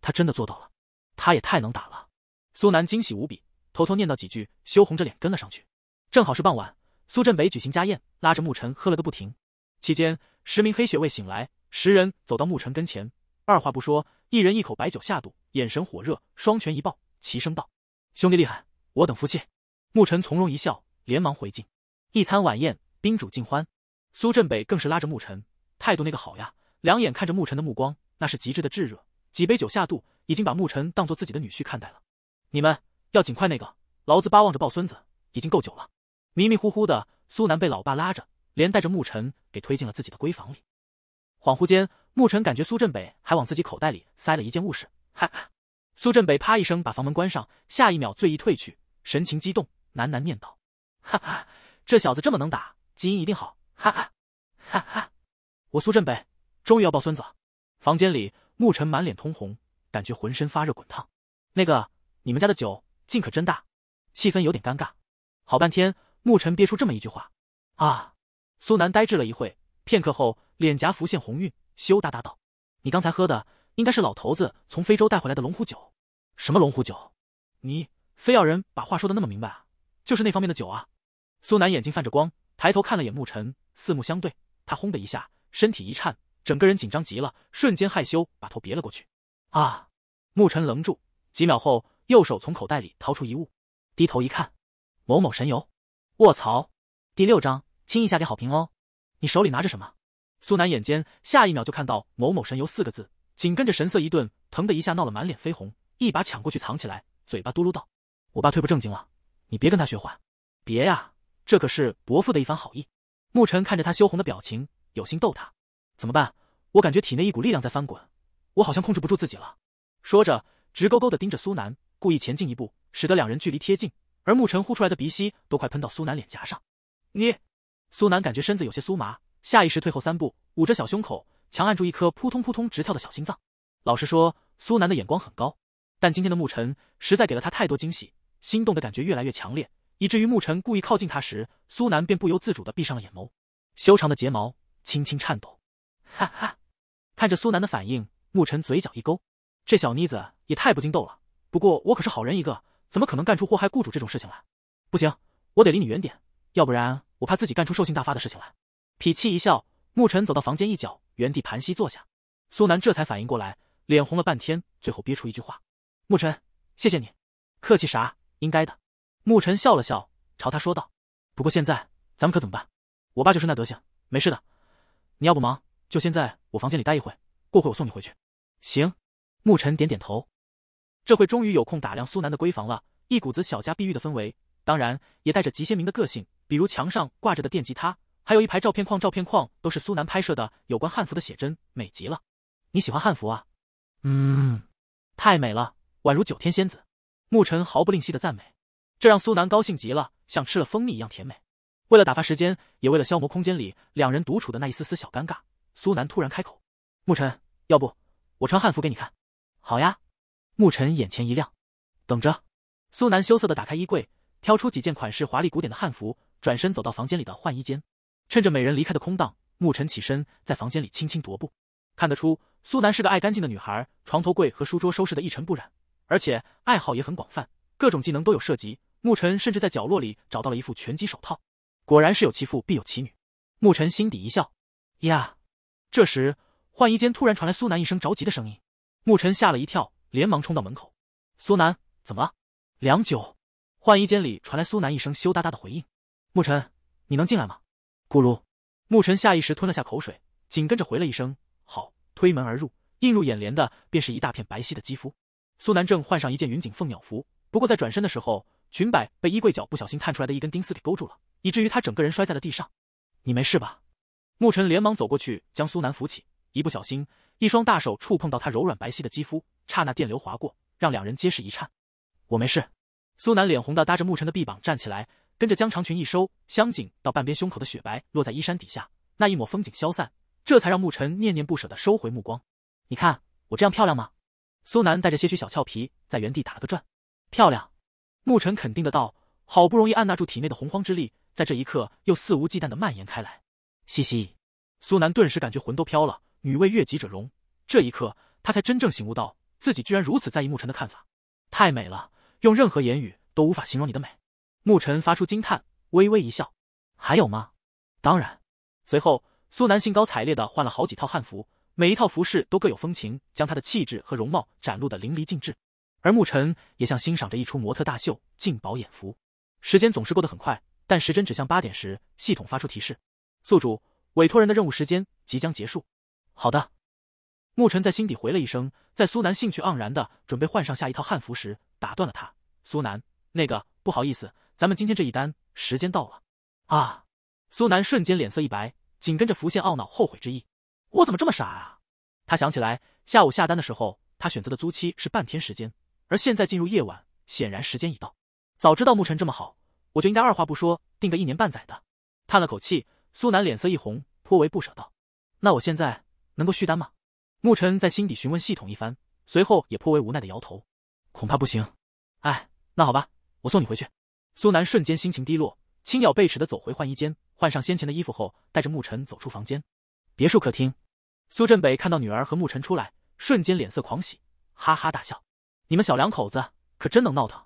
他真的做到了，他也太能打了。苏南惊喜无比，偷偷念叨几句，羞红着脸跟了上去。正好是傍晚，苏振北举行家宴，拉着牧尘喝了个不停。期间，十名黑血卫醒来，十人走到牧尘跟前，二话不说，一人一口白酒下肚，眼神火热，双拳一抱，齐声道。兄弟厉害，我等服气。牧尘从容一笑，连忙回敬。一餐晚宴，宾主尽欢。苏振北更是拉着牧尘，态度那个好呀，两眼看着牧尘的目光，那是极致的炙热。几杯酒下肚，已经把牧尘当做自己的女婿看待了。你们要尽快那个，老子巴望着抱孙子，已经够久了。迷迷糊糊的苏南被老爸拉着，连带着牧尘给推进了自己的闺房里。恍惚间，牧尘感觉苏振北还往自己口袋里塞了一件物事，哈哈。苏振北啪一声把房门关上，下一秒醉意退去，神情激动，喃喃念道：“哈哈，这小子这么能打，基因一定好！哈哈，哈哈，我苏振北终于要抱孙子了。”房间里，沐尘满脸通红，感觉浑身发热滚烫。那个，你们家的酒劲可真大，气氛有点尴尬。好半天，沐尘憋出这么一句话：“啊！”苏南呆滞了一会，片刻后脸颊浮现红晕，羞答答道：“你刚才喝的应该是老头子从非洲带回来的龙虎酒。”什么龙虎酒？你非要人把话说的那么明白啊？就是那方面的酒啊！苏南眼睛泛着光，抬头看了眼沐尘，四目相对，他轰的一下，身体一颤，整个人紧张极了，瞬间害羞，把头别了过去。啊！沐尘愣住，几秒后，右手从口袋里掏出一物，低头一看，某某神油。卧槽！第六章，亲一下给好评哦。你手里拿着什么？苏南眼尖，下一秒就看到某某神游”四个字，紧跟着神色一顿，疼的一下闹了满脸绯红。一把抢过去藏起来，嘴巴嘟噜道：“我爸退不正经了，你别跟他学坏。”“别呀，这可是伯父的一番好意。”牧尘看着他羞红的表情，有心逗他。“怎么办？我感觉体内一股力量在翻滚，我好像控制不住自己了。”说着，直勾勾的盯着苏南，故意前进一步，使得两人距离贴近，而牧尘呼出来的鼻息都快喷到苏南脸颊上。“你！”苏南感觉身子有些酥麻，下意识退后三步，捂着小胸口，强按住一颗扑通扑通直跳的小心脏。老实说，苏南的眼光很高。但今天的牧尘实在给了他太多惊喜，心动的感觉越来越强烈，以至于牧尘故意靠近他时，苏南便不由自主的闭上了眼眸，修长的睫毛轻轻颤抖。哈哈，看着苏南的反应，牧尘嘴角一勾，这小妮子也太不经逗了。不过我可是好人一个，怎么可能干出祸害雇主这种事情来？不行，我得离你远点，要不然我怕自己干出兽性大发的事情来。痞气一笑，牧尘走到房间一角，原地盘膝坐下。苏南这才反应过来，脸红了半天，最后憋出一句话。牧尘，谢谢你，客气啥，应该的。牧尘笑了笑，朝他说道：“不过现在咱们可怎么办？我爸就是那德行，没事的。你要不忙，就先在我房间里待一会，过会我送你回去。”行。牧尘点点头，这会终于有空打量苏南的闺房了，一股子小家碧玉的氛围，当然也带着极鲜明的个性，比如墙上挂着的电吉他，还有一排照片框，照片框都是苏南拍摄的有关汉服的写真，美极了。你喜欢汉服啊？嗯，太美了。宛如九天仙子，牧尘毫不吝惜的赞美，这让苏南高兴极了，像吃了蜂蜜一样甜美。为了打发时间，也为了消磨空间里两人独处的那一丝丝小尴尬，苏南突然开口：“牧尘，要不我穿汉服给你看？”“好呀！”牧尘眼前一亮。等着，苏南羞涩的打开衣柜，挑出几件款式华丽古典的汉服，转身走到房间里的换衣间。趁着美人离开的空档，牧尘起身在房间里轻轻踱步。看得出，苏南是个爱干净的女孩，床头柜和书桌收拾的一尘不染。而且爱好也很广泛，各种技能都有涉及。牧尘甚至在角落里找到了一副拳击手套，果然是有其父必有其女。牧尘心底一笑。呀，这时换衣间突然传来苏南一声着急的声音，牧尘吓了一跳，连忙冲到门口。苏南怎么了？良久，换衣间里传来苏南一声羞答答的回应：“牧尘，你能进来吗？”咕噜，牧尘下意识吞了下口水，紧跟着回了一声：“好。”推门而入，映入眼帘的便是一大片白皙的肌肤。苏南正换上一件云锦凤鸟服，不过在转身的时候，裙摆被衣柜角不小心探出来的一根钉丝给勾住了，以至于他整个人摔在了地上。你没事吧？牧尘连忙走过去将苏南扶起，一不小心，一双大手触碰到他柔软白皙的肌肤，刹那电流划过，让两人皆是一颤。我没事。苏南脸红的搭着牧尘的臂膀站起来，跟着将长裙一收，香颈到半边胸口的雪白落在衣衫底下，那一抹风景消散，这才让牧尘念念不舍的收回目光。你看我这样漂亮吗？苏南带着些许小俏皮，在原地打了个转，漂亮。牧尘肯定的道，好不容易按捺住体内的洪荒之力，在这一刻又肆无忌惮的蔓延开来。嘻嘻，苏南顿时感觉魂都飘了。女为悦己者容，这一刻他才真正醒悟到，自己居然如此在意牧尘的看法。太美了，用任何言语都无法形容你的美。牧尘发出惊叹，微微一笑。还有吗？当然。随后，苏南兴高采烈的换了好几套汉服。每一套服饰都各有风情，将她的气质和容貌展露得淋漓尽致。而牧尘也像欣赏着一出模特大秀，尽饱眼福。时间总是过得很快，但时针指向八点时，系统发出提示：“宿主，委托人的任务时间即将结束。”好的，牧尘在心底回了一声。在苏南兴趣盎然的准备换上下一套汉服时，打断了他：“苏南，那个不好意思，咱们今天这一单时间到了。”啊！苏南瞬间脸色一白，紧跟着浮现懊恼后悔之意。我怎么这么傻啊？他想起来，下午下单的时候，他选择的租期是半天时间，而现在进入夜晚，显然时间已到。早知道牧尘这么好，我就应该二话不说定个一年半载的。叹了口气，苏南脸色一红，颇为不舍道：“那我现在能够续单吗？”牧尘在心底询问系统一番，随后也颇为无奈的摇头：“恐怕不行。”哎，那好吧，我送你回去。”苏南瞬间心情低落，轻咬背齿的走回换衣间，换上先前的衣服后，带着牧尘走出房间。别墅客厅。苏振北看到女儿和沐晨出来，瞬间脸色狂喜，哈哈大笑：“你们小两口子可真能闹腾！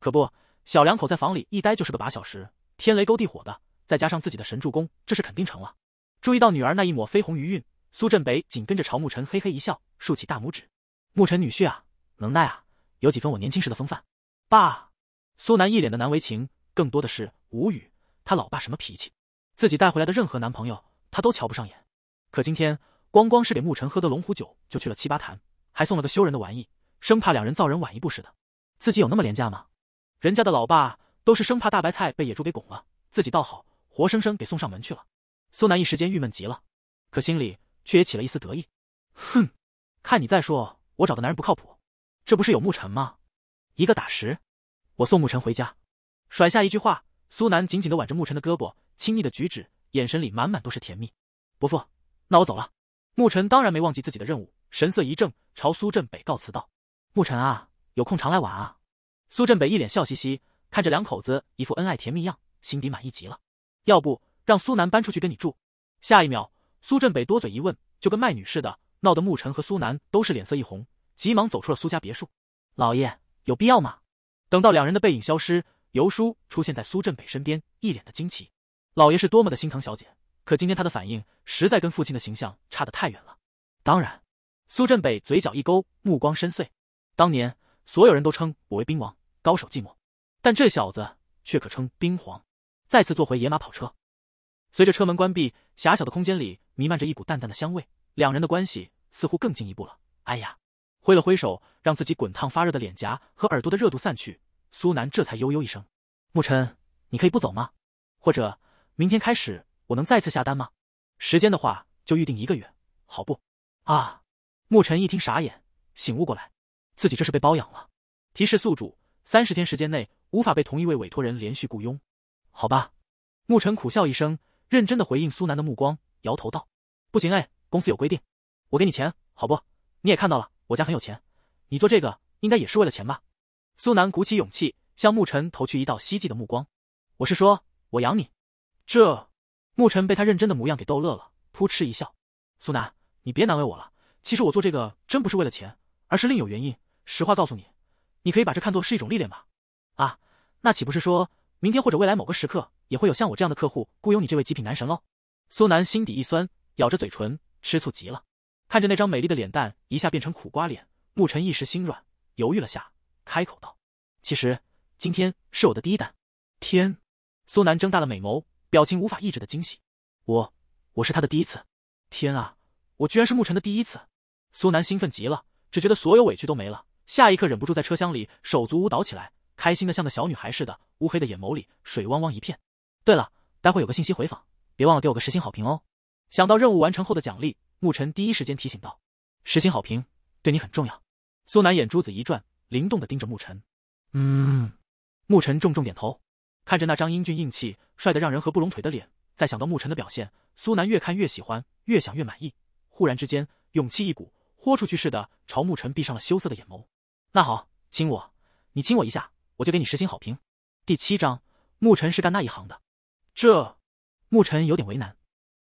可不小两口在房里一待就是个把小时，天雷勾地火的，再加上自己的神助攻，这事肯定成了。”注意到女儿那一抹绯红余韵，苏振北紧跟着朝沐晨嘿嘿一笑，竖起大拇指：“沐晨女婿啊，能耐啊，有几分我年轻时的风范。”爸，苏南一脸的难为情，更多的是无语。他老爸什么脾气？自己带回来的任何男朋友，他都瞧不上眼。可今天。光光是给牧尘喝的龙虎酒就去了七八坛，还送了个修人的玩意，生怕两人造人晚一步似的。自己有那么廉价吗？人家的老爸都是生怕大白菜被野猪给拱了，自己倒好，活生生给送上门去了。苏南一时间郁闷极了，可心里却也起了一丝得意。哼，看你再说我找的男人不靠谱，这不是有牧尘吗？一个打十，我送牧尘回家。甩下一句话，苏南紧紧的挽着牧尘的胳膊，亲昵的举止，眼神里满满都是甜蜜。伯父，那我走了。牧尘当然没忘记自己的任务，神色一正，朝苏振北告辞道：“牧尘啊，有空常来玩啊。”苏振北一脸笑嘻嘻，看着两口子一副恩爱甜蜜样，心底满意极了。要不让苏南搬出去跟你住？下一秒，苏振北多嘴一问，就跟卖女似的，闹得牧尘和苏南都是脸色一红，急忙走出了苏家别墅。老爷，有必要吗？等到两人的背影消失，尤叔出现在苏振北身边，一脸的惊奇：“老爷是多么的心疼小姐。”可今天他的反应实在跟父亲的形象差得太远了。当然，苏振北嘴角一勾，目光深邃。当年所有人都称我为兵王、高手寂寞，但这小子却可称兵皇。再次坐回野马跑车，随着车门关闭，狭小的空间里弥漫着一股淡淡的香味。两人的关系似乎更进一步了。哎呀，挥了挥手，让自己滚烫发热的脸颊和耳朵的热度散去。苏南这才悠悠一声：“沐尘，你可以不走吗？或者明天开始。”我能再次下单吗？时间的话，就预定一个月，好不？啊！牧尘一听傻眼，醒悟过来，自己这是被包养了。提示宿主：三十天时间内无法被同一位委托人连续雇佣。好吧，牧尘苦笑一声，认真的回应苏南的目光，摇头道：“不行哎，公司有规定。我给你钱，好不？你也看到了，我家很有钱，你做这个应该也是为了钱吧？”苏南鼓起勇气，向牧尘投去一道希冀的目光。我是说，我养你。这。牧尘被他认真的模样给逗乐了，扑哧一笑：“苏南，你别难为我了。其实我做这个真不是为了钱，而是另有原因。实话告诉你，你可以把这看作是一种历练吧。”“啊，那岂不是说明天或者未来某个时刻也会有像我这样的客户雇佣你这位极品男神喽？”苏南心底一酸，咬着嘴唇，吃醋极了，看着那张美丽的脸蛋一下变成苦瓜脸，牧尘一时心软，犹豫了下，开口道：“其实今天是我的第一单。”天，苏南睁大了美眸。表情无法抑制的惊喜，我我是他的第一次，天啊，我居然是牧尘的第一次！苏南兴奋极了，只觉得所有委屈都没了，下一刻忍不住在车厢里手足舞蹈起来，开心的像个小女孩似的，乌黑的眼眸里水汪汪一片。对了，待会有个信息回访，别忘了给我个十星好评哦。想到任务完成后的奖励，牧尘第一时间提醒道：“十星好评对你很重要。”苏南眼珠子一转，灵动的盯着牧尘，“嗯。”牧尘重重点头。看着那张英俊硬气、帅得让人合不拢腿的脸，再想到牧尘的表现，苏南越看越喜欢，越想越满意。忽然之间，勇气一股，豁出去似的朝牧尘闭上了羞涩的眼眸。那好，亲我，你亲我一下，我就给你十星好评。第七章，牧尘是干那一行的，这牧尘有点为难。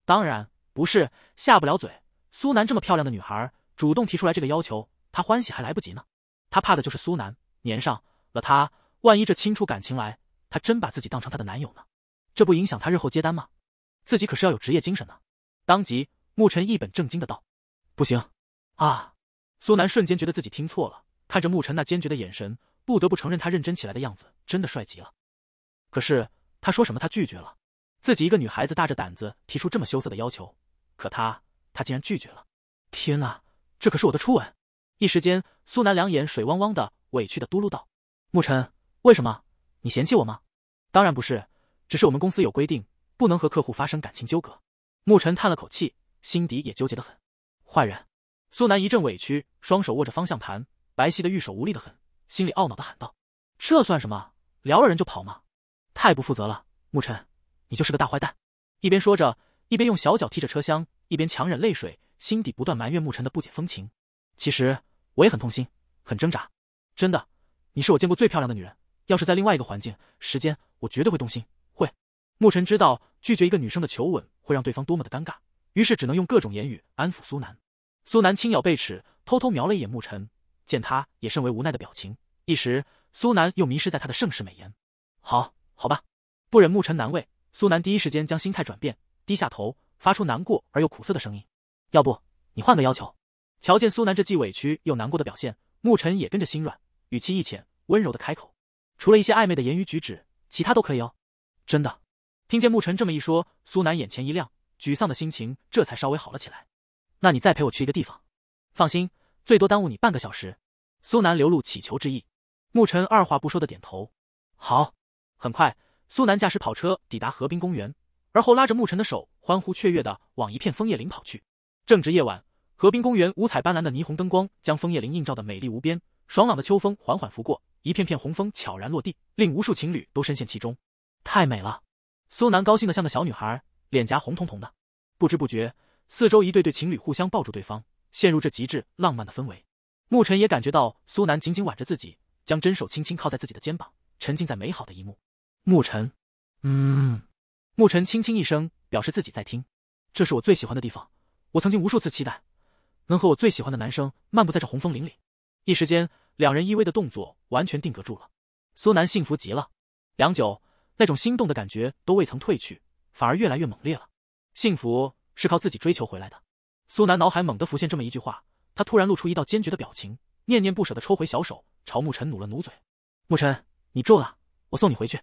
当然不是下不了嘴，苏南这么漂亮的女孩主动提出来这个要求，他欢喜还来不及呢。他怕的就是苏南粘上了他，万一这亲出感情来。他真把自己当成他的男友呢，这不影响他日后接单吗？自己可是要有职业精神呢。当即，沐晨一本正经的道：“不行。”啊！苏南瞬间觉得自己听错了，看着沐晨那坚决的眼神，不得不承认他认真起来的样子真的帅极了。可是他说什么他拒绝了，自己一个女孩子大着胆子提出这么羞涩的要求，可他他竟然拒绝了！天哪，这可是我的初吻！一时间，苏南两眼水汪汪的，委屈的嘟噜道：“沐晨，为什么？你嫌弃我吗？”当然不是，只是我们公司有规定，不能和客户发生感情纠葛。沐晨叹了口气，心底也纠结的很。坏人！苏南一阵委屈，双手握着方向盘，白皙的玉手无力的很，心里懊恼的喊道：“这算什么？撩了人就跑吗？太不负责了！沐晨，你就是个大坏蛋！”一边说着，一边用小脚踢着车厢，一边强忍泪水，心底不断埋怨沐晨的不解风情。其实我也很痛心，很挣扎，真的，你是我见过最漂亮的女人。要是在另外一个环境，时间，我绝对会动心。会。牧尘知道拒绝一个女生的求吻会让对方多么的尴尬，于是只能用各种言语安抚苏南。苏南轻咬贝齿，偷偷瞄了一眼牧尘，见他也甚为无奈的表情，一时苏南又迷失在他的盛世美颜。好好吧，不忍牧尘难为，苏南第一时间将心态转变，低下头，发出难过而又苦涩的声音：“要不你换个要求？”瞧见苏南这既委屈又难过的表现，牧尘也跟着心软，语气一浅，温柔的开口。除了一些暧昧的言语举止，其他都可以哦。真的，听见牧尘这么一说，苏南眼前一亮，沮丧的心情这才稍微好了起来。那你再陪我去一个地方，放心，最多耽误你半个小时。苏南流露乞求之意，牧尘二话不说的点头，好。很快，苏南驾驶跑车抵达河滨公园，而后拉着牧尘的手，欢呼雀跃的往一片枫叶林跑去。正值夜晚，河滨公园五彩斑斓的霓虹灯光将枫叶林映照的美丽无边，爽朗的秋风缓缓拂过。一片片红枫悄然落地，令无数情侣都深陷其中。太美了！苏南高兴的像个小女孩，脸颊红彤彤的。不知不觉，四周一对对情侣互相抱住对方，陷入这极致浪漫的氛围。牧尘也感觉到苏南紧紧挽着自己，将真手轻轻靠在自己的肩膀，沉浸在美好的一幕。牧尘，嗯。牧尘轻轻一声，表示自己在听。这是我最喜欢的地方，我曾经无数次期待，能和我最喜欢的男生漫步在这红枫林里。一时间。两人依偎的动作完全定格住了，苏南幸福极了。良久，那种心动的感觉都未曾褪去，反而越来越猛烈了。幸福是靠自己追求回来的。苏南脑海猛地浮现这么一句话，他突然露出一道坚决的表情，念念不舍的抽回小手，朝沐尘努了努嘴：“沐尘，你住了，我送你回去。”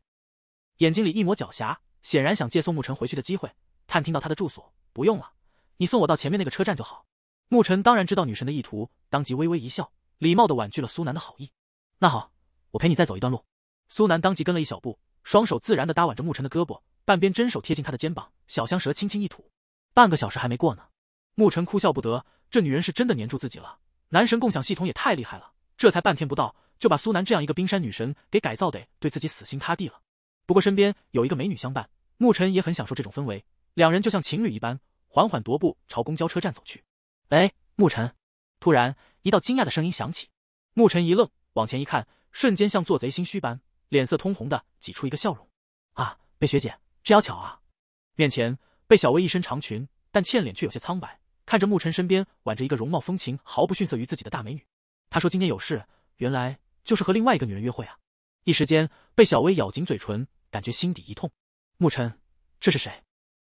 眼睛里一抹狡黠，显然想借送沐尘回去的机会，探听到他的住所。不用了，你送我到前面那个车站就好。沐尘当然知道女神的意图，当即微微一笑。礼貌的婉拒了苏南的好意，那好，我陪你再走一段路。苏南当即跟了一小步，双手自然的搭挽着牧尘的胳膊，半边真手贴近他的肩膀，小香舌轻轻一吐。半个小时还没过呢，牧尘哭笑不得，这女人是真的粘住自己了。男神共享系统也太厉害了，这才半天不到，就把苏南这样一个冰山女神给改造得对自己死心塌地了。不过身边有一个美女相伴，牧尘也很享受这种氛围，两人就像情侣一般，缓缓踱步朝公交车站走去。哎，牧尘。突然，一道惊讶的声音响起，沐晨一愣，往前一看，瞬间像做贼心虚般，脸色通红的挤出一个笑容：“啊，贝学姐，这要巧啊！”面前，贝小薇一身长裙，但倩脸却有些苍白，看着沐晨身边挽着一个容貌风情毫不逊色于自己的大美女，他说今天有事，原来就是和另外一个女人约会啊！一时间，贝小薇咬紧嘴唇，感觉心底一痛。沐晨，这是谁？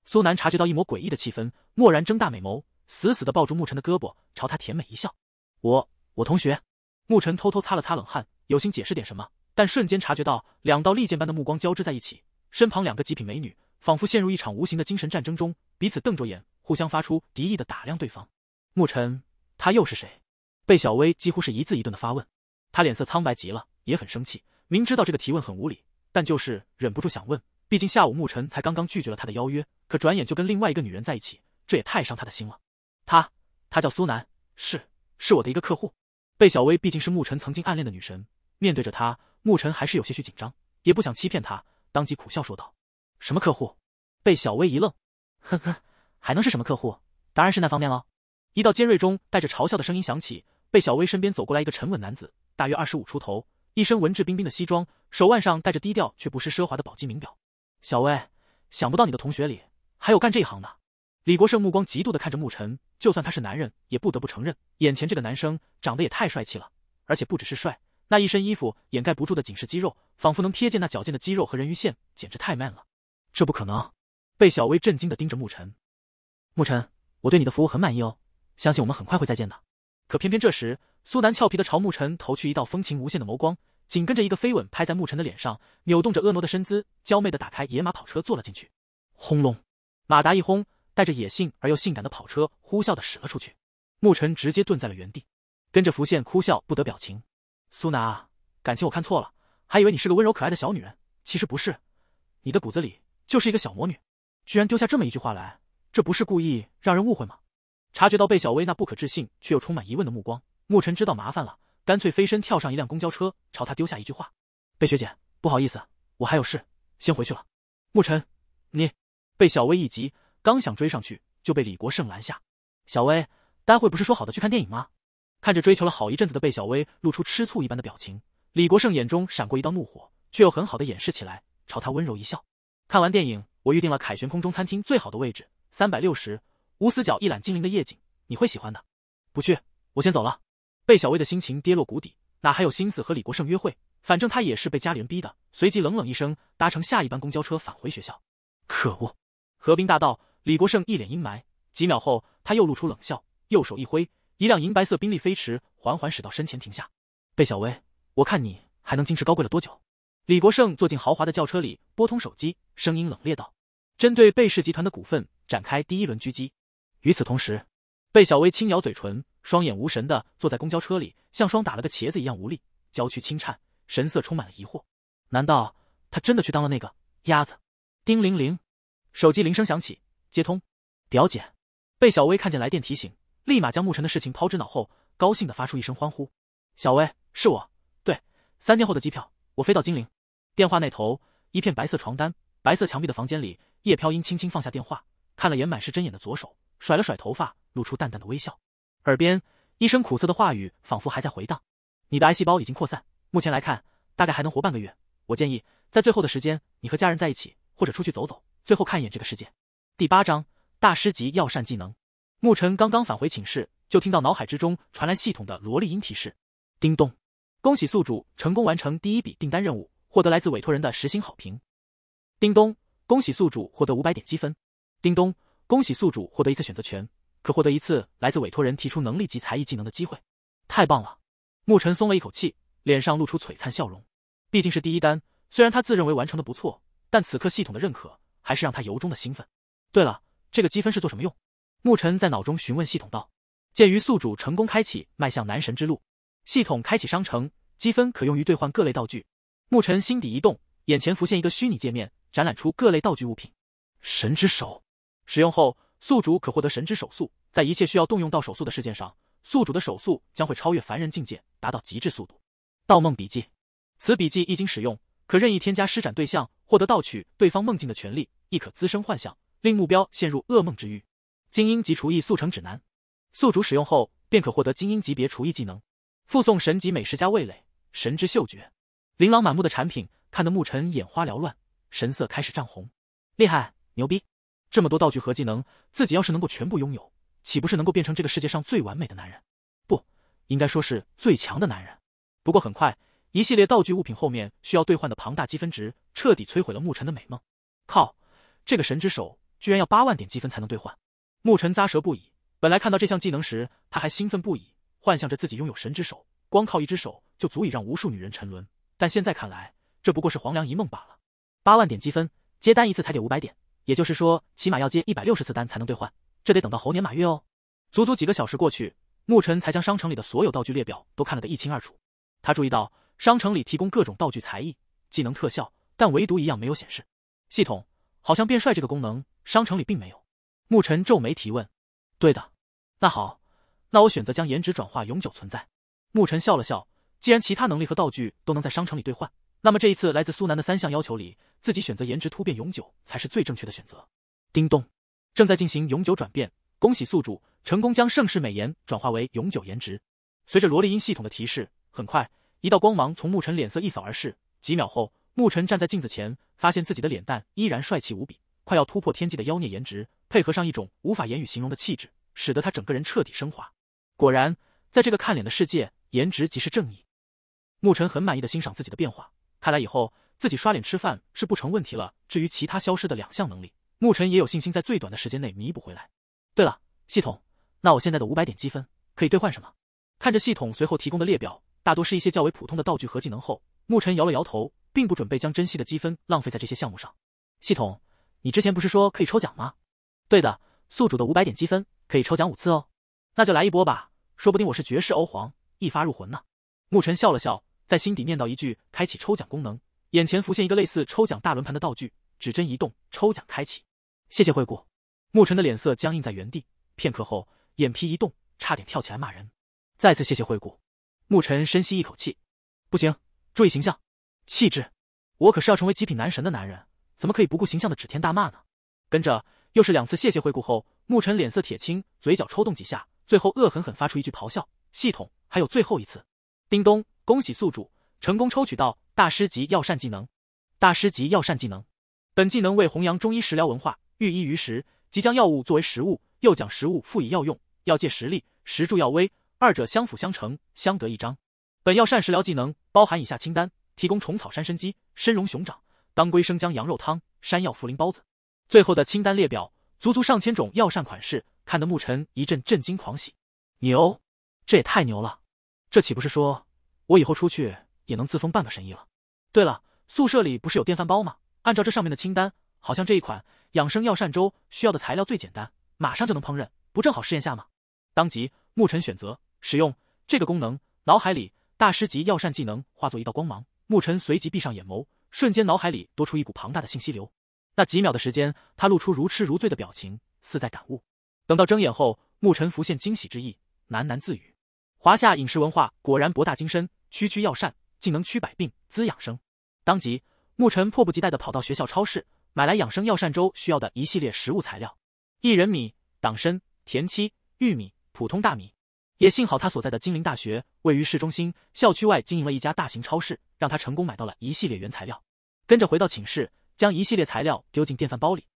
苏南察觉到一抹诡异的气氛，蓦然睁大美眸。死死的抱住牧尘的胳膊，朝他甜美一笑。我我同学，牧尘偷偷擦了擦冷汗，有心解释点什么，但瞬间察觉到两道利剑般的目光交织在一起，身旁两个极品美女仿佛陷入一场无形的精神战争中，彼此瞪着眼，互相发出敌意的打量对方。牧尘，他又是谁？贝小薇几乎是一字一顿的发问，她脸色苍白极了，也很生气，明知道这个提问很无理，但就是忍不住想问，毕竟下午牧尘才刚刚拒绝了他的邀约，可转眼就跟另外一个女人在一起，这也太伤他的心了。他，他叫苏南，是是我的一个客户。贝小薇毕竟是牧尘曾经暗恋的女神，面对着他，牧尘还是有些许紧张，也不想欺骗他，当即苦笑说道：“什么客户？”贝小薇一愣，呵呵，还能是什么客户？当然是那方面了。一道尖锐中带着嘲笑的声音响起，贝小薇身边走过来一个沉稳男子，大约二十五出头，一身文质彬彬的西装，手腕上戴着低调却不失奢华的宝玑名表。小薇，想不到你的同学里还有干这一行的。李国胜目光嫉妒的看着牧尘，就算他是男人，也不得不承认，眼前这个男生长得也太帅气了，而且不只是帅，那一身衣服掩盖不住的紧实肌肉，仿佛能瞥见那矫健的肌肉和人鱼线，简直太 man 了。这不可能！被小薇震惊的盯着牧尘，牧尘，我对你的服务很满意哦，相信我们很快会再见的。可偏偏这时，苏南俏皮的朝牧尘投去一道风情无限的眸光，紧跟着一个飞吻拍在牧尘的脸上，扭动着婀娜的身姿，娇媚的打开野马跑车坐了进去，轰隆，马达一轰。带着野性而又性感的跑车呼啸的驶了出去，牧尘直接蹲在了原地，跟着浮现哭笑不得表情。苏南，感情我看错了，还以为你是个温柔可爱的小女人，其实不是，你的骨子里就是一个小魔女，居然丢下这么一句话来，这不是故意让人误会吗？察觉到贝小薇那不可置信却又充满疑问的目光，牧尘知道麻烦了，干脆飞身跳上一辆公交车，朝他丢下一句话：“贝学姐，不好意思，我还有事，先回去了。”牧尘，你……贝小薇一急。刚想追上去，就被李国胜拦下。小薇，待会不是说好的去看电影吗？看着追求了好一阵子的贝小薇露出吃醋一般的表情，李国胜眼中闪过一道怒火，却又很好的掩饰起来，朝他温柔一笑。看完电影，我预定了凯旋空中餐厅最好的位置，三百六十无死角，一览金陵的夜景，你会喜欢的。不去，我先走了。贝小薇的心情跌落谷底，哪还有心思和李国胜约会？反正他也是被家里人逼的。随即冷冷一声，搭乘下一班公交车返回学校。可恶，河滨大道。李国胜一脸阴霾，几秒后，他又露出冷笑，右手一挥，一辆银白色宾利飞驰缓缓驶到身前停下。贝小薇，我看你还能矜持高贵了多久？李国胜坐进豪华的轿车里，拨通手机，声音冷冽道：“针对贝氏集团的股份展开第一轮狙击。”与此同时，贝小薇轻咬嘴唇，双眼无神的坐在公交车里，像霜打了个茄子一样无力，娇躯轻颤，神色充满了疑惑。难道他真的去当了那个鸭子？叮铃铃，手机铃声响起。接通，表姐，被小薇看见来电提醒，立马将牧尘的事情抛之脑后，高兴的发出一声欢呼。小薇，是我。对，三天后的机票，我飞到金陵。电话那头，一片白色床单、白色墙壁的房间里，叶飘音轻轻放下电话，看了眼满是针眼的左手，甩了甩头发，露出淡淡的微笑。耳边，一声苦涩的话语仿佛还在回荡：“你的癌细胞已经扩散，目前来看，大概还能活半个月。我建议，在最后的时间，你和家人在一起，或者出去走走，最后看一眼这个世界。”第八章大师级药膳技能。牧尘刚刚返回寝室，就听到脑海之中传来系统的萝莉音提示：“叮咚，恭喜宿主成功完成第一笔订单任务，获得来自委托人的实星好评。”“叮咚，恭喜宿主获得五百点积分。”“叮咚，恭喜宿主获得一次选择权，可获得一次来自委托人提出能力及才艺技能的机会。”太棒了！牧尘松了一口气，脸上露出璀璨笑容。毕竟是第一单，虽然他自认为完成的不错，但此刻系统的认可还是让他由衷的兴奋。对了，这个积分是做什么用？牧尘在脑中询问系统道。鉴于宿主成功开启迈向男神之路，系统开启商城，积分可用于兑换各类道具。牧尘心底一动，眼前浮现一个虚拟界面，展览出各类道具物品。神之手，使用后宿主可获得神之手速，在一切需要动用到手速的事件上，宿主的手速将会超越凡人境界，达到极致速度。盗梦笔记，此笔记一经使用，可任意添加施展对象，获得盗取对方梦境的权利，亦可滋生幻想。令目标陷入噩梦之域，精英级厨艺速成指南，宿主使用后便可获得精英级别厨艺技能，附送神级美食家味蕾、神之嗅觉。琳琅满目的产品看得牧尘眼花缭乱，神色开始涨红。厉害，牛逼！这么多道具和技能，自己要是能够全部拥有，岂不是能够变成这个世界上最完美的男人？不应该说是最强的男人。不过很快，一系列道具物品后面需要兑换的庞大积分值，彻底摧毁了牧尘的美梦。靠！这个神之手。居然要八万点积分才能兑换，牧尘咂舌不已。本来看到这项技能时，他还兴奋不已，幻想着自己拥有神之手，光靠一只手就足以让无数女人沉沦。但现在看来，这不过是黄粱一梦罢了。八万点积分，接单一次才给五百点，也就是说，起码要接一百六十次单才能兑换。这得等到猴年马月哦！足足几个小时过去，牧尘才将商城里的所有道具列表都看了个一清二楚。他注意到，商城里提供各种道具、才艺、技能、特效，但唯独一样没有显示：系统好像变帅这个功能。商城里并没有，牧尘皱眉提问。对的，那好，那我选择将颜值转化永久存在。牧尘笑了笑，既然其他能力和道具都能在商城里兑换，那么这一次来自苏南的三项要求里，自己选择颜值突变永久才是最正确的选择。叮咚，正在进行永久转变，恭喜宿主成功将盛世美颜转化为永久颜值。随着萝莉音系统的提示，很快一道光芒从牧尘脸色一扫而逝，几秒后，牧尘站在镜子前，发现自己的脸蛋依然帅气无比。快要突破天际的妖孽颜值，配合上一种无法言语形容的气质，使得他整个人彻底升华。果然，在这个看脸的世界，颜值即是正义。牧尘很满意的欣赏自己的变化，看来以后自己刷脸吃饭是不成问题了。至于其他消失的两项能力，牧尘也有信心在最短的时间内弥补回来。对了，系统，那我现在的五百点积分可以兑换什么？看着系统随后提供的列表，大多是一些较为普通的道具和技能后，牧尘摇了摇头，并不准备将珍惜的积分浪费在这些项目上。系统。你之前不是说可以抽奖吗？对的，宿主的五百点积分可以抽奖五次哦。那就来一波吧，说不定我是绝世欧皇，一发入魂呢。牧尘笑了笑，在心底念叨一句：“开启抽奖功能。”眼前浮现一个类似抽奖大轮盘的道具，指针一动，抽奖开启。谢谢惠顾。牧尘的脸色僵硬在原地，片刻后眼皮一动，差点跳起来骂人。再次谢谢惠顾。牧尘深吸一口气，不行，注意形象、气质，我可是要成为极品男神的男人。怎么可以不顾形象的指天大骂呢？跟着又是两次谢谢惠顾后，牧尘脸色铁青，嘴角抽动几下，最后恶狠狠发出一句咆哮：“系统，还有最后一次！”叮咚，恭喜宿主成功抽取到大师级药膳技能。大师级药膳技能，本技能为弘扬中医食疗文化，寓医于食，即将药物作为食物，又将食物赋予药用，药借食力，食助药威，二者相辅相成，相得益彰。本药膳食疗技能包含以下清单：提供虫草山参鸡、参茸熊掌。当归生姜羊肉汤、山药茯苓包子，最后的清单列表足足上千种药膳款式，看得牧尘一阵震惊狂喜，牛，这也太牛了！这岂不是说我以后出去也能自封半个神医了？对了，宿舍里不是有电饭煲吗？按照这上面的清单，好像这一款养生药膳粥需要的材料最简单，马上就能烹饪，不正好试验下吗？当即，牧尘选择使用这个功能，脑海里大师级药膳技能化作一道光芒，牧尘随即闭上眼眸。瞬间脑海里多出一股庞大的信息流，那几秒的时间，他露出如痴如醉的表情，似在感悟。等到睁眼后，沐尘浮现惊喜之意，喃喃自语：“华夏饮食文化果然博大精深，区区药膳竟能驱百病、滋养生。”当即，沐尘迫不及待的跑到学校超市，买来养生药膳粥需要的一系列食物材料：薏仁米、党参、田七、玉米、普通大米。也幸好他所在的金陵大学位于市中心，校区外经营了一家大型超市，让他成功买到了一系列原材料。跟着回到寝室，将一系列材料丢进电饭煲里。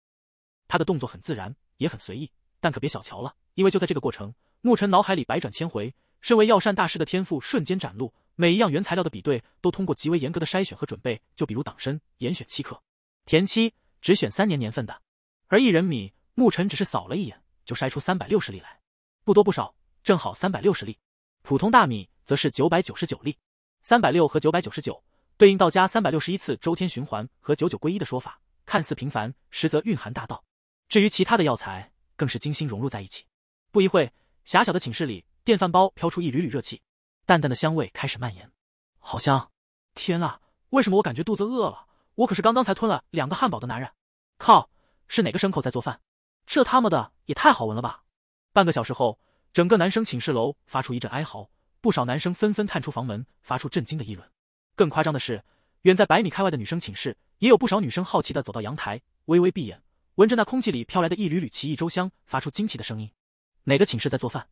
他的动作很自然，也很随意，但可别小瞧了，因为就在这个过程，牧尘脑海里百转千回，身为药膳大师的天赋瞬间展露。每一样原材料的比对，都通过极为严格的筛选和准备。就比如党参，严选七克，田七只选三年年份的，而薏仁米，牧尘只是扫了一眼，就筛出三百六十粒来，不多不少。正好三百六十粒，普通大米则是九百九十九粒。三百六和九百九十九对应道家三百六十一次周天循环和九九归一的说法，看似平凡，实则蕴含大道。至于其他的药材，更是精心融入在一起。不一会狭小的寝室里，电饭煲飘出一缕缕热气，淡淡的香味开始蔓延，好香！天啊，为什么我感觉肚子饿了？我可是刚刚才吞了两个汉堡的男人。靠，是哪个牲口在做饭？这他妈的也太好闻了吧！半个小时后。整个男生寝室楼发出一阵哀嚎，不少男生纷纷探出房门，发出震惊的议论。更夸张的是，远在百米开外的女生寝室，也有不少女生好奇地走到阳台，微微闭眼，闻着那空气里飘来的一缕缕奇异粥香，发出惊奇的声音：“哪个寝室在做饭？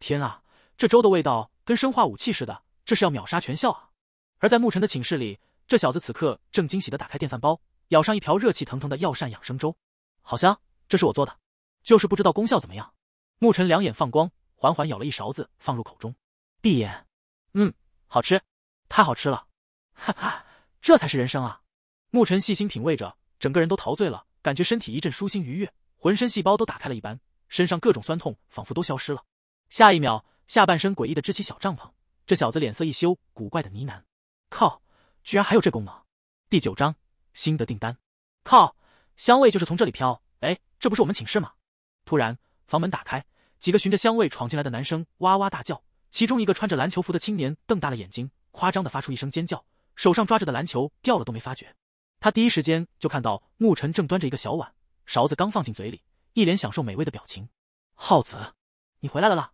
天啊，这粥的味道跟生化武器似的，这是要秒杀全校啊！”而在沐晨的寝室里，这小子此刻正惊喜地打开电饭煲，舀上一瓢热气腾腾的药膳养生粥，好香！这是我做的，就是不知道功效怎么样。沐晨两眼放光。缓缓舀了一勺子，放入口中，闭眼，嗯，好吃，太好吃了，哈哈，这才是人生啊！牧尘细心品味着，整个人都陶醉了，感觉身体一阵舒心愉悦，浑身细胞都打开了一般，身上各种酸痛仿佛都消失了。下一秒，下半身诡异的支起小帐篷，这小子脸色一羞，古怪的呢喃：“靠，居然还有这功能！”第九章新的订单，靠，香味就是从这里飘，哎，这不是我们寝室吗？突然，房门打开。几个循着香味闯进来的男生哇哇大叫，其中一个穿着篮球服的青年瞪大了眼睛，夸张的发出一声尖叫，手上抓着的篮球掉了都没发觉。他第一时间就看到牧尘正端着一个小碗，勺子刚放进嘴里，一脸享受美味的表情。浩子，你回来了啦！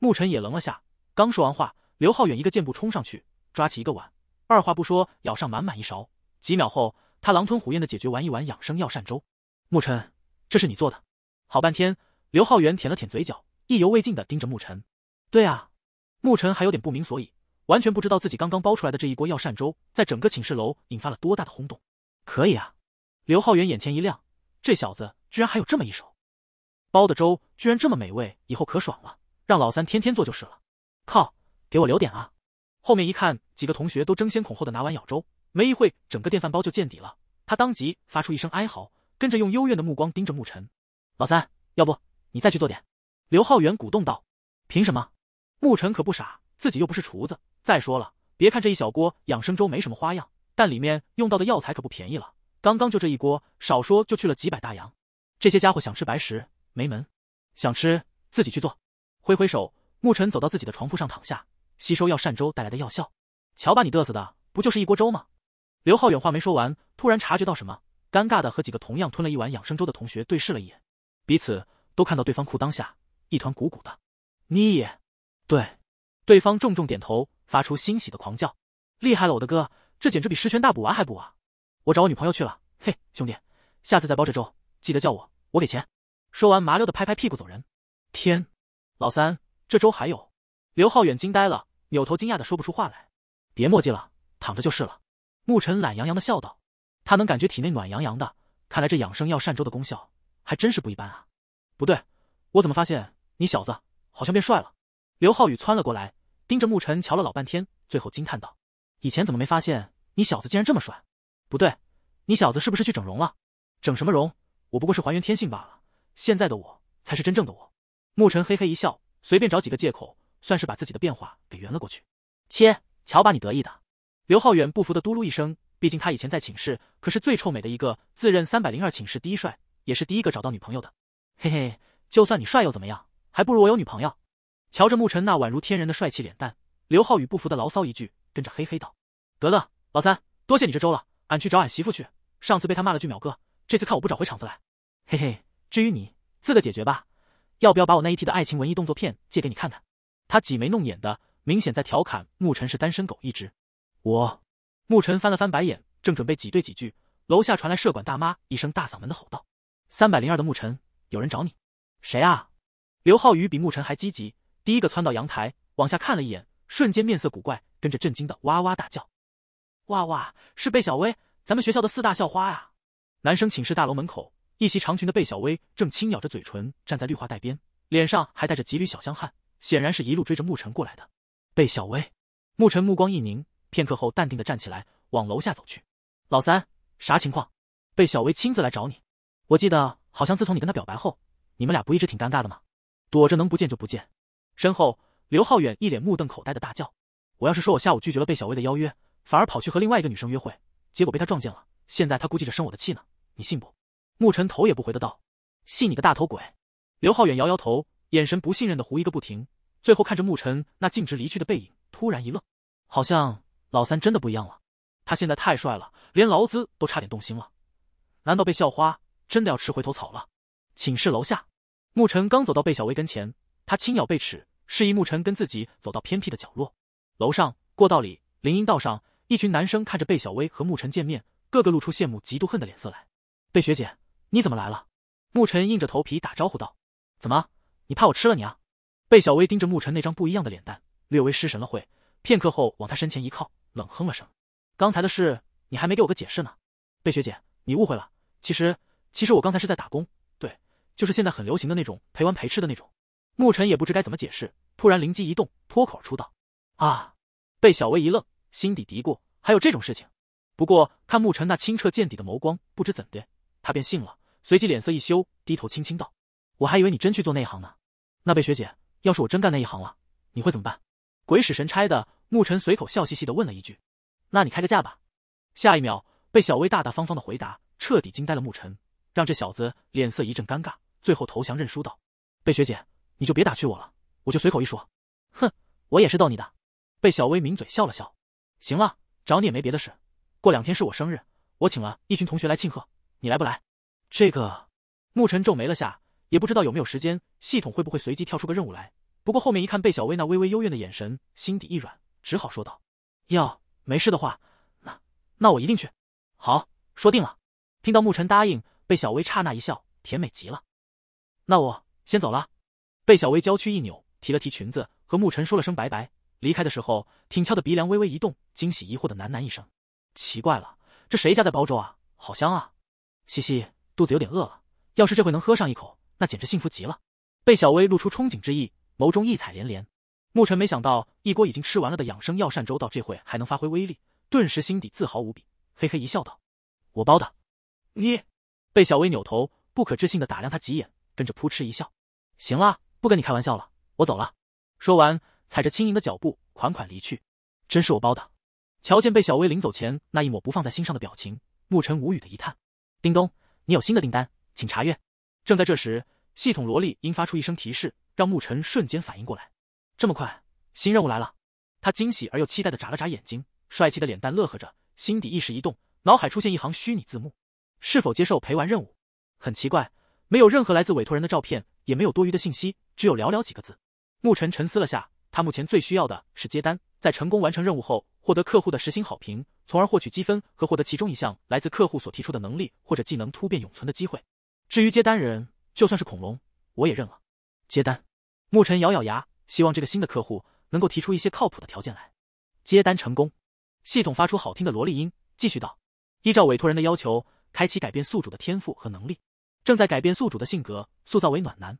牧尘也愣了下，刚说完话，刘浩远一个箭步冲上去，抓起一个碗，二话不说咬上满满一勺，几秒后，他狼吞虎咽的解决完一碗养生药膳粥。牧尘，这是你做的？好半天。刘浩元舔了舔嘴角，意犹未尽地盯着牧尘。对啊，牧尘还有点不明所以，完全不知道自己刚刚煲出来的这一锅药膳粥，在整个寝室楼引发了多大的轰动。可以啊，刘浩元眼前一亮，这小子居然还有这么一手，煲的粥居然这么美味，以后可爽了，让老三天天做就是了。靠，给我留点啊！后面一看，几个同学都争先恐后的拿碗舀粥，没一会，整个电饭煲就见底了。他当即发出一声哀嚎，跟着用幽怨的目光盯着牧尘。老三，要不？你再去做点，刘浩远鼓动道：“凭什么？”牧尘可不傻，自己又不是厨子。再说了，别看这一小锅养生粥没什么花样，但里面用到的药材可不便宜了。刚刚就这一锅，少说就去了几百大洋。这些家伙想吃白食，没门！想吃自己去做。挥挥手，牧尘走到自己的床铺上躺下，吸收药膳粥带来的药效。瞧把你嘚瑟的，不就是一锅粥吗？刘浩远话没说完，突然察觉到什么，尴尬的和几个同样吞了一碗养生粥的同学对视了一眼，彼此。都看到对方裤裆下一团鼓鼓的，你也对对方重重点头，发出欣喜的狂叫，厉害了我的哥，这简直比十全大补丸还补啊！我找我女朋友去了，嘿，兄弟，下次再包这粥，记得叫我，我给钱。说完，麻溜的拍拍屁股走人。天，老三，这粥还有？刘浩远惊呆了，扭头惊讶的说不出话来。别墨迹了，躺着就是了。牧尘懒洋洋的笑道，他能感觉体内暖洋洋的，看来这养生药膳粥的功效还真是不一般啊。不对，我怎么发现你小子好像变帅了？刘浩宇窜了过来，盯着牧尘瞧了老半天，最后惊叹道：“以前怎么没发现你小子竟然这么帅？不对，你小子是不是去整容了？整什么容？我不过是还原天性罢了。现在的我才是真正的我。”牧尘嘿嘿一笑，随便找几个借口，算是把自己的变化给圆了过去。切，瞧把你得意的！刘浩远不服的嘟噜一声，毕竟他以前在寝室可是最臭美的一个，自认三百零二寝室第一帅，也是第一个找到女朋友的。嘿嘿，就算你帅又怎么样？还不如我有女朋友。瞧着沐晨那宛如天人的帅气脸蛋，刘浩宇不服的牢骚一句，跟着嘿嘿道：“得了，老三，多谢你这周了，俺去找俺媳妇去。上次被他骂了句秒哥，这次看我不找回场子来。”嘿嘿，至于你自个解决吧。要不要把我那一提的爱情文艺动作片借给你看看？他挤眉弄眼的，明显在调侃沐晨是单身狗一只。我，沐晨翻了翻白眼，正准备挤兑几句，楼下传来社管大妈一声大嗓门的吼道：“三百零二的沐晨！”有人找你，谁啊？刘浩宇比牧尘还积极，第一个窜到阳台，往下看了一眼，瞬间面色古怪，跟着震惊的哇哇大叫：“哇哇！是贝小薇，咱们学校的四大校花啊！”男生寝室大楼门口，一袭长裙的贝小薇正轻咬着嘴唇，站在绿化带边，脸上还带着几缕小香汗，显然是一路追着牧尘过来的。贝小薇，牧尘目光一凝，片刻后淡定的站起来，往楼下走去。老三，啥情况？贝小薇亲自来找你，我记得。好像自从你跟他表白后，你们俩不一直挺尴尬的吗？躲着能不见就不见。身后，刘浩远一脸目瞪口呆的大叫：“我要是说我下午拒绝了贝小薇的邀约，反而跑去和另外一个女生约会，结果被她撞见了，现在她估计着生我的气呢，你信不？”沐尘头也不回的道：“信你个大头鬼！”刘浩远摇摇头，眼神不信任的狐疑个不停，最后看着沐尘那径直离去的背影，突然一愣，好像老三真的不一样了。他现在太帅了，连劳资都差点动心了。难道被校花？真的要吃回头草了。寝室楼下，牧尘刚走到贝小薇跟前，他轻咬贝齿，示意牧尘跟自己走到偏僻的角落。楼上过道里，林荫道上，一群男生看着贝小薇和牧尘见面，个个露出羡慕、嫉妒、恨的脸色来。贝学姐，你怎么来了？牧尘硬着头皮打招呼道：“怎么，你怕我吃了你啊？”贝小薇盯着牧尘那张不一样的脸蛋，略微失神了会，片刻后往他身前一靠，冷哼了声：“刚才的事，你还没给我个解释呢。”贝学姐，你误会了，其实。其实我刚才是在打工，对，就是现在很流行的那种陪玩陪吃的那种。牧尘也不知该怎么解释，突然灵机一动，脱口而出道：“啊！”被小薇一愣，心底嘀咕：“还有这种事情？”不过看牧尘那清澈见底的眸光，不知怎的，他便信了。随即脸色一羞，低头轻轻道：“我还以为你真去做那一行呢。那被学姐，要是我真干那一行了，你会怎么办？”鬼使神差的，牧尘随口笑嘻嘻的问了一句：“那你开个价吧。”下一秒，被小薇大大方方的回答，彻底惊呆了牧尘。让这小子脸色一阵尴尬，最后投降认输道：“贝学姐，你就别打趣我了，我就随口一说。”“哼，我也是逗你的。”贝小薇抿嘴笑了笑。“行了，找你也没别的事。过两天是我生日，我请了一群同学来庆贺，你来不来？”“这个。”牧尘皱眉了下，也不知道有没有时间，系统会不会随机跳出个任务来。不过后面一看贝小薇那微微幽怨的眼神，心底一软，只好说道：“要没事的话，那那我一定去。”“好，说定了。”听到牧尘答应。被小薇刹那一笑，甜美极了。那我先走了。被小薇娇躯一扭，提了提裙子，和牧尘说了声拜拜，离开的时候，挺翘的鼻梁微微一动，惊喜疑惑的喃喃一声：“奇怪了，这谁家在煲粥啊？好香啊！”嘻嘻，肚子有点饿了，要是这回能喝上一口，那简直幸福极了。被小薇露出憧憬之意，眸中异彩连连。牧尘没想到一锅已经吃完了的养生药膳粥，到这会还能发挥威力，顿时心底自豪无比，嘿嘿一笑，道：“我煲的。”你。被小薇扭头，不可置信地打量他几眼，跟着扑哧一笑：“行了，不跟你开玩笑了，我走了。”说完，踩着轻盈的脚步款款离去。真是我包的。瞧见被小薇临走前那一抹不放在心上的表情，沐尘无语的一叹。叮咚，你有新的订单，请查阅。正在这时，系统萝莉音发出一声提示，让沐尘瞬间反应过来。这么快，新任务来了？他惊喜而又期待的眨了眨眼睛，帅气的脸蛋乐呵着，心底意识一动，脑海出现一行虚拟字幕。是否接受陪玩任务？很奇怪，没有任何来自委托人的照片，也没有多余的信息，只有寥寥几个字。牧尘沉思了下，他目前最需要的是接单，在成功完成任务后，获得客户的实心好评，从而获取积分和获得其中一项来自客户所提出的能力或者技能突变永存的机会。至于接单人，就算是恐龙，我也认了。接单，牧尘咬咬牙，希望这个新的客户能够提出一些靠谱的条件来。接单成功，系统发出好听的萝莉音，继续道：“依照委托人的要求。”开启改变宿主的天赋和能力，正在改变宿主的性格，塑造为暖男；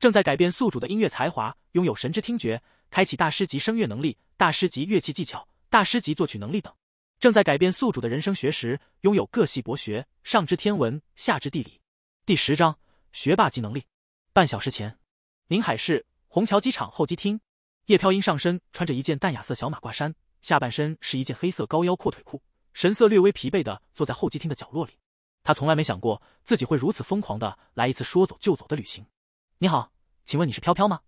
正在改变宿主的音乐才华，拥有神之听觉，开启大师级声乐能力、大师级乐器技巧、大师级作曲能力等；正在改变宿主的人生学识，拥有各系博学，上知天文，下知地理。第十章学霸级能力。半小时前，宁海市虹桥机场候机厅，叶飘音上身穿着一件淡雅色小马褂衫，下半身是一件黑色高腰阔腿裤，神色略微疲惫的坐在候机厅的角落里。他从来没想过自己会如此疯狂的来一次说走就走的旅行。你好，请问你是飘飘吗？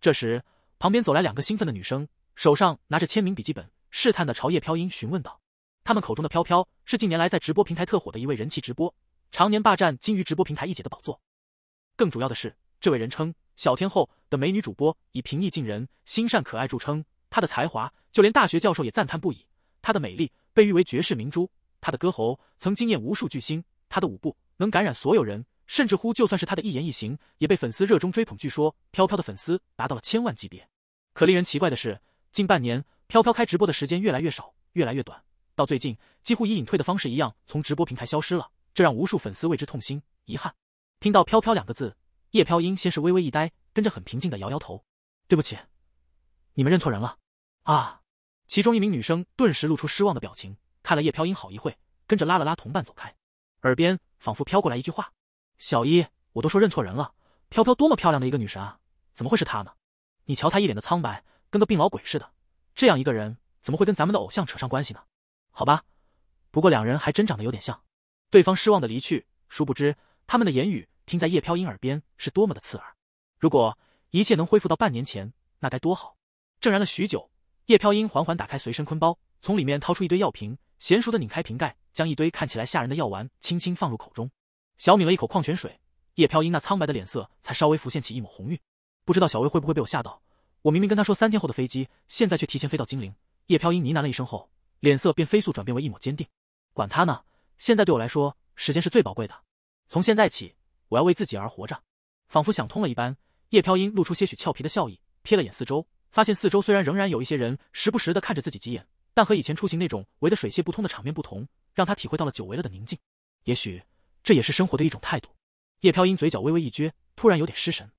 这时，旁边走来两个兴奋的女生，手上拿着签名笔记本，试探的朝叶飘音询问道：“他们口中的飘飘，是近年来在直播平台特火的一位人气直播，常年霸占金鱼直播平台一姐的宝座。更主要的是，这位人称小天后的美女主播，以平易近人、心善可爱著称。她的才华，就连大学教授也赞叹不已；她的美丽，被誉为绝世明珠；她的歌喉，曾惊艳无数巨星。”他的舞步能感染所有人，甚至乎就算是他的一言一行，也被粉丝热衷追捧。据说飘飘的粉丝达到了千万级别。可令人奇怪的是，近半年飘飘开直播的时间越来越少，越来越短，到最近几乎以隐退的方式一样从直播平台消失了，这让无数粉丝为之痛心遗憾。听到“飘飘”两个字，叶飘英先是微微一呆，跟着很平静的摇摇头：“对不起，你们认错人了。”啊！其中一名女生顿时露出失望的表情，看了叶飘英好一会，跟着拉了拉同伴走开。耳边仿佛飘过来一句话：“小一，我都说认错人了。飘飘多么漂亮的一个女神啊，怎么会是她呢？你瞧她一脸的苍白，跟个病老鬼似的。这样一个人怎么会跟咱们的偶像扯上关系呢？好吧，不过两人还真长得有点像。”对方失望的离去，殊不知他们的言语听在叶飘音耳边是多么的刺耳。如果一切能恢复到半年前，那该多好！怔然了许久，叶飘音缓缓打开随身坤包，从里面掏出一堆药瓶。娴熟的拧开瓶盖，将一堆看起来吓人的药丸轻轻放入口中，小抿了一口矿泉水。叶飘音那苍白的脸色才稍微浮现起一抹红晕。不知道小薇会不会被我吓到？我明明跟她说三天后的飞机，现在却提前飞到金陵。叶飘音呢喃了一声后，脸色便飞速转变为一抹坚定。管他呢，现在对我来说，时间是最宝贵的。从现在起，我要为自己而活着。仿佛想通了一般，叶飘音露出些许俏皮的笑意，瞥了眼四周，发现四周虽然仍然有一些人时不时的看着自己几眼。但和以前出行那种围得水泄不通的场面不同，让他体会到了久违了的宁静。也许这也是生活的一种态度。叶飘英嘴角微微一撅，突然有点失神。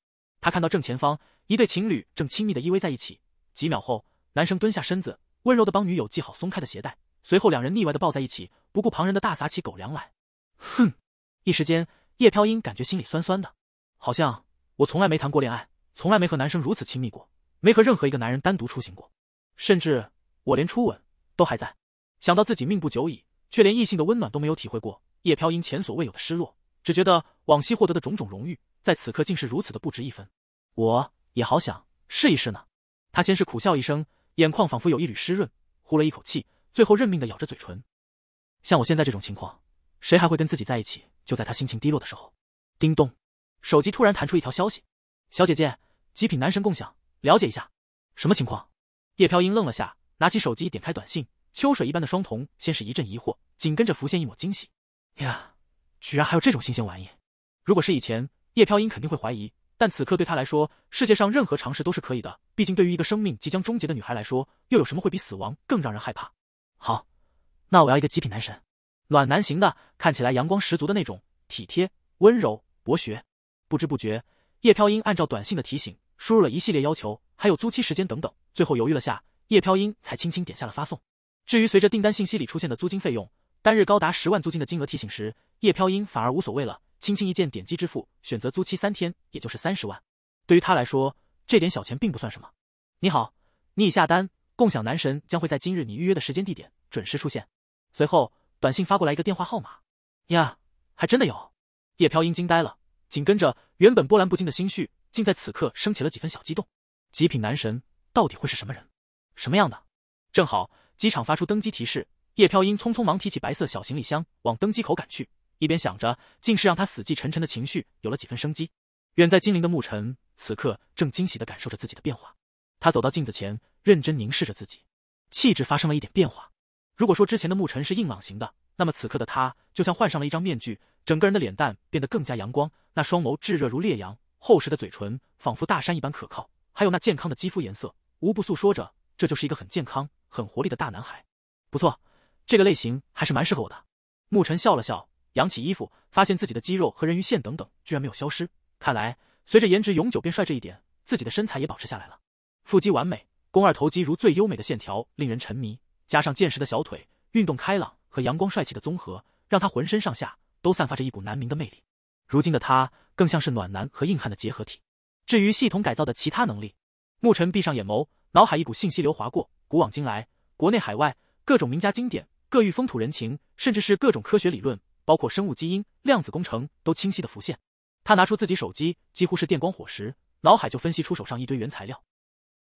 他看到正前方一对情侣正亲密的依偎在一起，几秒后，男生蹲下身子，温柔的帮女友系好松开的鞋带，随后两人腻歪的抱在一起，不顾旁人的大撒起狗粮来。哼！一时间，叶飘英感觉心里酸酸的，好像我从来没谈过恋爱，从来没和男生如此亲密过，没和任何一个男人单独出行过，甚至我连初吻。都还在，想到自己命不久矣，却连异性的温暖都没有体会过，叶飘英前所未有的失落，只觉得往昔获得的种种荣誉，在此刻竟是如此的不值一分。我也好想试一试呢。他先是苦笑一声，眼眶仿佛有一缕湿润，呼了一口气，最后认命的咬着嘴唇。像我现在这种情况，谁还会跟自己在一起？就在他心情低落的时候，叮咚，手机突然弹出一条消息：小姐姐，极品男神共享，了解一下。什么情况？叶飘英愣了下。拿起手机，点开短信。秋水一般的双瞳先是一阵疑惑，紧跟着浮现一抹惊喜。呀，居然还有这种新鲜玩意！如果是以前，叶飘英肯定会怀疑，但此刻对他来说，世界上任何尝试都是可以的。毕竟对于一个生命即将终结的女孩来说，又有什么会比死亡更让人害怕？好，那我要一个极品男神，暖男型的，看起来阳光十足的那种，体贴、温柔、博学。不知不觉，叶飘英按照短信的提醒，输入了一系列要求，还有租期时间等等。最后犹豫了下。叶飘英才轻轻点下了发送。至于随着订单信息里出现的租金费用，单日高达十万租金的金额提醒时，叶飘音反而无所谓了，轻轻一键点击支付，选择租期三天，也就是三十万。对于他来说，这点小钱并不算什么。你好，你已下单，共享男神将会在今日你预约的时间地点准时出现。随后，短信发过来一个电话号码。呀，还真的有！叶飘音惊呆了，紧跟着原本波澜不惊的心绪，竟在此刻升起了几分小激动。极品男神到底会是什么人？什么样的？正好，机场发出登机提示，叶飘英匆匆忙提起白色小行李箱，往登机口赶去。一边想着，竟是让他死气沉沉的情绪有了几分生机。远在金陵的牧尘，此刻正惊喜的感受着自己的变化。他走到镜子前，认真凝视着自己，气质发生了一点变化。如果说之前的牧尘是硬朗型的，那么此刻的他就像换上了一张面具，整个人的脸蛋变得更加阳光，那双眸炙热如烈阳，厚实的嘴唇仿佛大山一般可靠，还有那健康的肌肤颜色，无不诉说着。这就是一个很健康、很活力的大男孩，不错，这个类型还是蛮适合我的。沐尘笑了笑，扬起衣服，发现自己的肌肉和人鱼线等等居然没有消失，看来随着颜值永久变帅这一点，自己的身材也保持下来了。腹肌完美，肱二头肌如最优美的线条，令人沉迷，加上健实的小腿，运动开朗和阳光帅气的综合，让他浑身上下都散发着一股难明的魅力。如今的他更像是暖男和硬汉的结合体。至于系统改造的其他能力，沐尘闭上眼眸。脑海一股信息流划过，古往今来，国内海外各种名家经典、各域风土人情，甚至是各种科学理论，包括生物基因、量子工程，都清晰的浮现。他拿出自己手机，几乎是电光火石，脑海就分析出手上一堆原材料。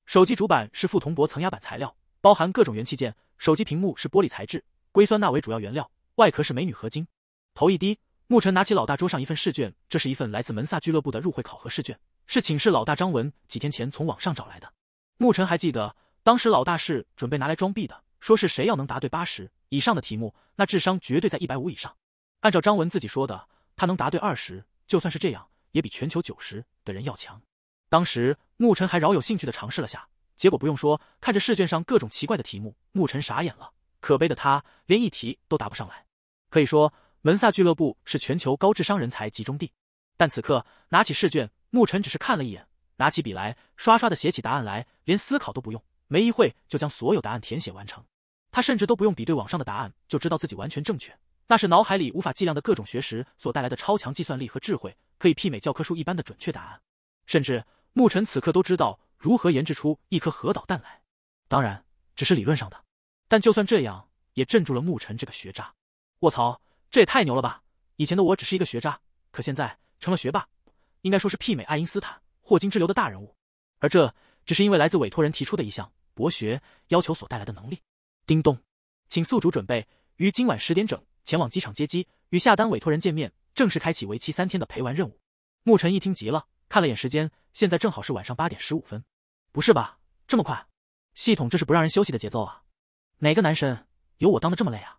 手机主板是覆铜箔层压板材料，包含各种元器件；手机屏幕是玻璃材质，硅酸钠为主要原料；外壳是镁铝合金。头一低，沐尘拿起老大桌上一份试卷，这是一份来自门萨俱乐部的入会考核试卷，是寝室老大张文几天前从网上找来的。牧尘还记得，当时老大是准备拿来装逼的，说是谁要能答对八十以上的题目，那智商绝对在一百五以上。按照张文自己说的，他能答对二十，就算是这样，也比全球九十的人要强。当时牧尘还饶有兴趣的尝试了下，结果不用说，看着试卷上各种奇怪的题目，牧尘傻眼了。可悲的他，连一题都答不上来。可以说，门萨俱乐部是全球高智商人才集中地，但此刻拿起试卷，牧尘只是看了一眼。拿起笔来，刷刷的写起答案来，连思考都不用，没一会就将所有答案填写完成。他甚至都不用比对网上的答案，就知道自己完全正确。那是脑海里无法计量的各种学识所带来的超强计算力和智慧，可以媲美教科书一般的准确答案。甚至牧尘此刻都知道如何研制出一颗核导弹来，当然只是理论上的。但就算这样，也镇住了牧尘这个学渣。卧槽，这也太牛了吧！以前的我只是一个学渣，可现在成了学霸，应该说是媲美爱因斯坦。霍金之流的大人物，而这只是因为来自委托人提出的一项博学要求所带来的能力。叮咚，请宿主准备于今晚十点整前往机场接机，与下单委托人见面，正式开启为期三天的陪玩任务。牧尘一听急了，看了眼时间，现在正好是晚上八点十五分，不是吧？这么快？系统这是不让人休息的节奏啊！哪个男神有我当的这么累啊？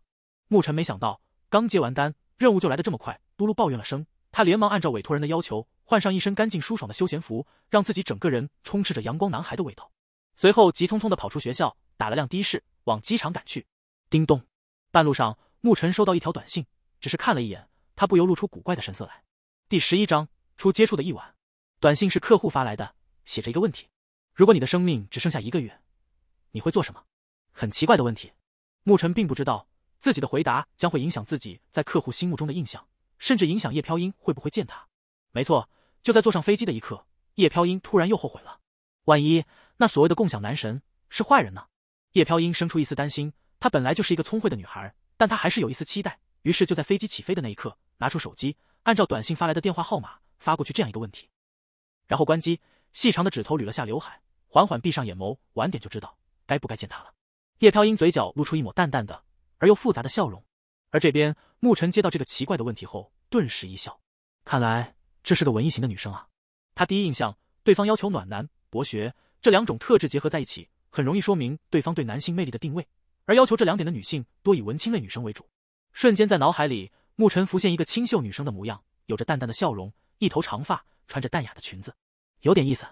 牧尘没想到，刚接完单，任务就来得这么快，嘟噜抱怨了声，他连忙按照委托人的要求。换上一身干净舒爽的休闲服，让自己整个人充斥着阳光男孩的味道。随后急匆匆地跑出学校，打了辆的士往机场赶去。叮咚，半路上，牧尘收到一条短信，只是看了一眼，他不由露出古怪的神色来。第十一章初接触的一晚，短信是客户发来的，写着一个问题：如果你的生命只剩下一个月，你会做什么？很奇怪的问题。牧尘并不知道自己的回答将会影响自己在客户心目中的印象，甚至影响叶飘英会不会见他。没错。就在坐上飞机的一刻，叶飘英突然又后悔了。万一那所谓的共享男神是坏人呢？叶飘英生出一丝担心。她本来就是一个聪慧的女孩，但她还是有一丝期待。于是就在飞机起飞的那一刻，拿出手机，按照短信发来的电话号码发过去这样一个问题，然后关机。细长的指头捋了下刘海，缓缓闭上眼眸。晚点就知道该不该见他了。叶飘英嘴角露出一抹淡淡的而又复杂的笑容。而这边，牧尘接到这个奇怪的问题后，顿时一笑。看来。这是个文艺型的女生啊，他第一印象，对方要求暖男、博学这两种特质结合在一起，很容易说明对方对男性魅力的定位。而要求这两点的女性，多以文青类女生为主。瞬间在脑海里，牧尘浮现一个清秀女生的模样，有着淡淡的笑容，一头长发，穿着淡雅的裙子，有点意思。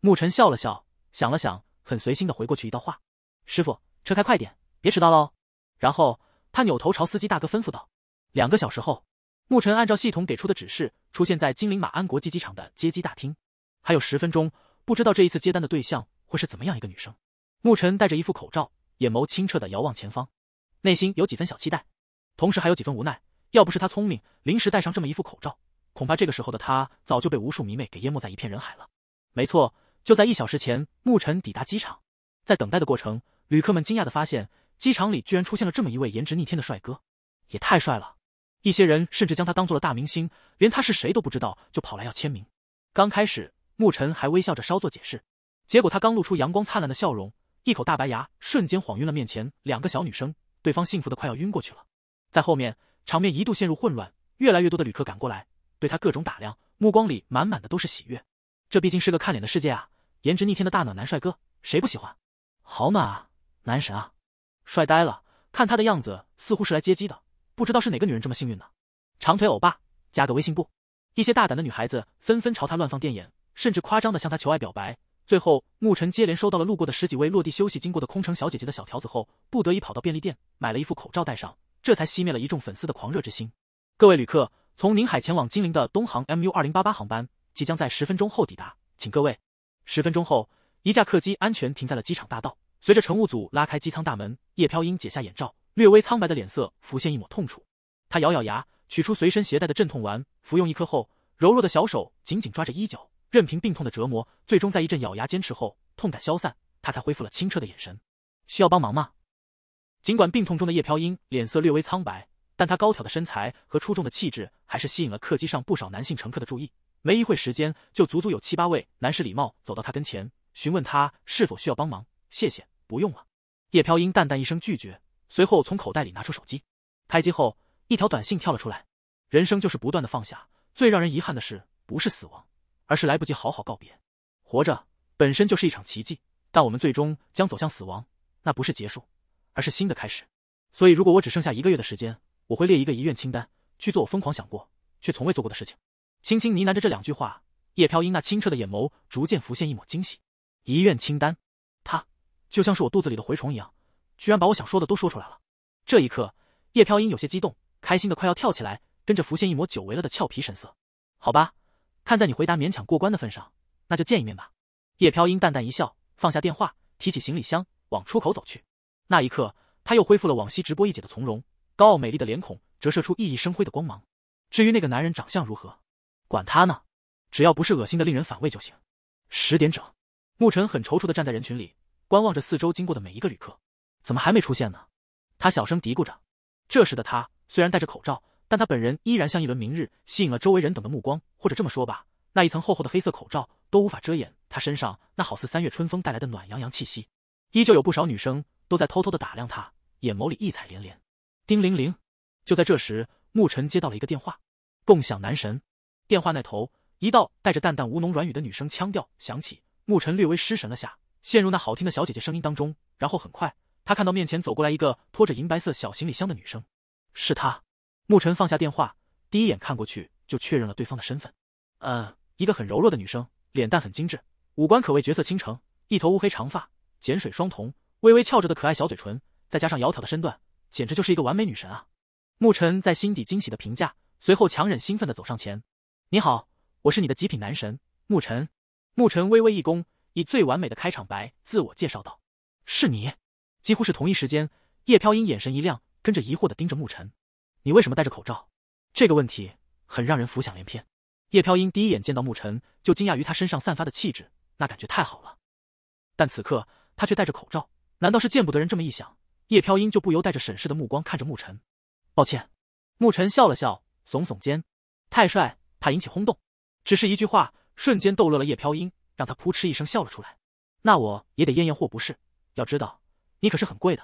牧尘笑了笑，想了想，很随心的回过去一道话：“师傅，车开快点，别迟到喽。”然后他扭头朝司机大哥吩咐道：“两个小时后。”牧尘按照系统给出的指示，出现在金陵马鞍国际机场的接机大厅。还有十分钟，不知道这一次接单的对象会是怎么样一个女生。牧尘戴着一副口罩，眼眸清澈的遥望前方，内心有几分小期待，同时还有几分无奈。要不是他聪明，临时戴上这么一副口罩，恐怕这个时候的他早就被无数迷妹给淹没在一片人海了。没错，就在一小时前，牧尘抵达机场，在等待的过程，旅客们惊讶的发现，机场里居然出现了这么一位颜值逆天的帅哥，也太帅了。一些人甚至将他当做了大明星，连他是谁都不知道就跑来要签名。刚开始，牧尘还微笑着稍作解释，结果他刚露出阳光灿烂的笑容，一口大白牙瞬间晃晕了面前两个小女生，对方幸福的快要晕过去了。在后面，场面一度陷入混乱，越来越多的旅客赶过来，对他各种打量，目光里满满的都是喜悦。这毕竟是个看脸的世界啊，颜值逆天的大暖男帅哥，谁不喜欢？好暖啊，男神啊，帅呆了！看他的样子，似乎是来接机的。不知道是哪个女人这么幸运呢？长腿欧巴，加个微信不？一些大胆的女孩子纷纷朝他乱放电眼，甚至夸张的向他求爱表白。最后，牧尘接连收到了路过的十几位落地休息经过的空乘小姐姐的小条子后，不得已跑到便利店买了一副口罩戴上，这才熄灭了一众粉丝的狂热之心。各位旅客，从宁海前往金陵的东航 MU 二零八八航班即将在十分钟后抵达，请各位。十分钟后，一架客机安全停在了机场大道，随着乘务组拉开机舱大门，叶飘英解下眼罩。略微苍白的脸色浮现一抹痛楚，他咬咬牙，取出随身携带的镇痛丸，服用一颗后，柔弱的小手紧紧抓着衣角，任凭病痛的折磨。最终在一阵咬牙坚持后，痛感消散，他才恢复了清澈的眼神。需要帮忙吗？尽管病痛中的叶飘英脸色略微苍白，但她高挑的身材和出众的气质还是吸引了客机上不少男性乘客的注意。没一会时间，就足足有七八位男士礼貌走到他跟前，询问他是否需要帮忙。谢谢，不用了。叶飘英淡淡一声拒绝。随后从口袋里拿出手机，开机后一条短信跳了出来：“人生就是不断的放下，最让人遗憾的是不是死亡，而是来不及好好告别。活着本身就是一场奇迹，但我们最终将走向死亡，那不是结束，而是新的开始。所以如果我只剩下一个月的时间，我会列一个遗愿清单，去做我疯狂想过却从未做过的事情。”轻轻呢喃着这两句话，叶飘英那清澈的眼眸逐渐浮现一抹惊喜。遗愿清单，它就像是我肚子里的蛔虫一样。居然把我想说的都说出来了。这一刻，叶飘音有些激动，开心的快要跳起来，跟着浮现一抹久违了的俏皮神色。好吧，看在你回答勉强过关的份上，那就见一面吧。叶飘音淡淡一笑，放下电话，提起行李箱往出口走去。那一刻，他又恢复了往昔直播一姐的从容，高傲美丽的脸孔折射出熠熠生辉的光芒。至于那个男人长相如何，管他呢，只要不是恶心的令人反胃就行。十点整，牧尘很踌躇的站在人群里，观望着四周经过的每一个旅客。怎么还没出现呢？他小声嘀咕着。这时的他虽然戴着口罩，但他本人依然像一轮明日，吸引了周围人等的目光。或者这么说吧，那一层厚厚的黑色口罩都无法遮掩他身上那好似三月春风带来的暖洋洋气息。依旧有不少女生都在偷偷的打量他，眼眸里异彩连连。叮铃铃！就在这时，牧尘接到了一个电话，共享男神。电话那头一道带着淡淡吴侬软语的女生腔调响起，牧尘略微失神了下，陷入那好听的小姐姐声音当中，然后很快。他看到面前走过来一个拖着银白色小行李箱的女生，是她。牧尘放下电话，第一眼看过去就确认了对方的身份。嗯，一个很柔弱的女生，脸蛋很精致，五官可谓绝色倾城，一头乌黑长发，浅水双瞳，微微翘着的可爱小嘴唇，再加上窈窕的身段，简直就是一个完美女神啊！牧尘在心底惊喜的评价，随后强忍兴奋的走上前：“你好，我是你的极品男神，牧尘。”牧尘微微一躬，以最完美的开场白自我介绍道：“是你。”几乎是同一时间，叶飘音眼神一亮，跟着疑惑的盯着牧尘：“你为什么戴着口罩？”这个问题很让人浮想联翩。叶飘音第一眼见到牧尘，就惊讶于他身上散发的气质，那感觉太好了。但此刻他却戴着口罩，难道是见不得人？这么一想，叶飘音就不由带着审视的目光看着牧尘。抱歉，牧尘笑了笑，耸耸肩：“太帅，怕引起轰动。”只是一句话，瞬间逗乐了叶飘音，让他扑哧一声笑了出来。那我也得验验货，不是？要知道。你可是很贵的，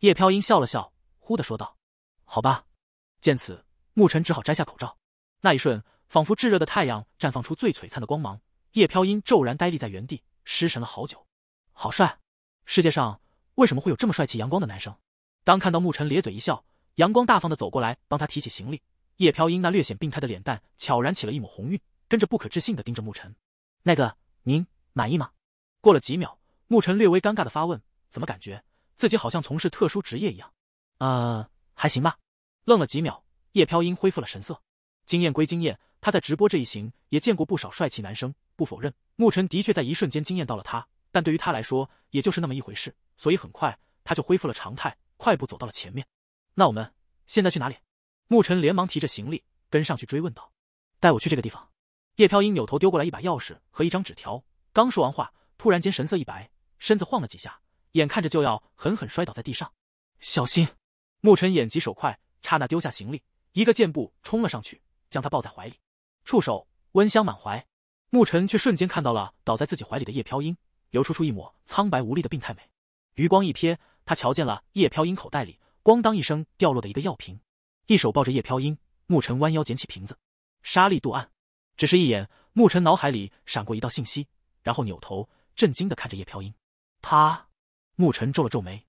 叶飘音笑了笑，忽地说道：“好吧。”见此，牧尘只好摘下口罩。那一瞬，仿佛炙热的太阳绽放出最璀璨的光芒。叶飘音骤然呆立在原地，失神了好久。好帅！世界上为什么会有这么帅气、阳光的男生？当看到牧尘咧嘴一笑，阳光大方地走过来帮他提起行李，叶飘音那略显病态的脸蛋悄然起了一抹红晕，跟着不可置信地盯着牧尘。那个，您满意吗？过了几秒，牧尘略微尴尬地发问：“怎么感觉？”自己好像从事特殊职业一样，啊，还行吧。愣了几秒，叶飘英恢复了神色。经验归经验，他在直播这一行也见过不少帅气男生，不否认，牧尘的确在一瞬间惊艳到了他。但对于他来说，也就是那么一回事。所以很快他就恢复了常态，快步走到了前面。那我们现在去哪里？牧尘连忙提着行李跟上去追问道：“带我去这个地方。”叶飘英扭头丢过来一把钥匙和一张纸条，刚说完话，突然间神色一白，身子晃了几下。眼看着就要狠狠摔倒在地上，小心！牧尘眼疾手快，刹那丢下行李，一个箭步冲了上去，将他抱在怀里，触手温香满怀。牧尘却瞬间看到了倒在自己怀里的叶飘英，流出出一抹苍白无力的病态美。余光一瞥，他瞧见了叶飘英口袋里咣当一声掉落的一个药瓶。一手抱着叶飘英，牧尘弯腰捡起瓶子，沙粒度暗，只是一眼，牧尘脑海里闪过一道信息，然后扭头震惊的看着叶飘英，他。牧尘皱了皱眉：“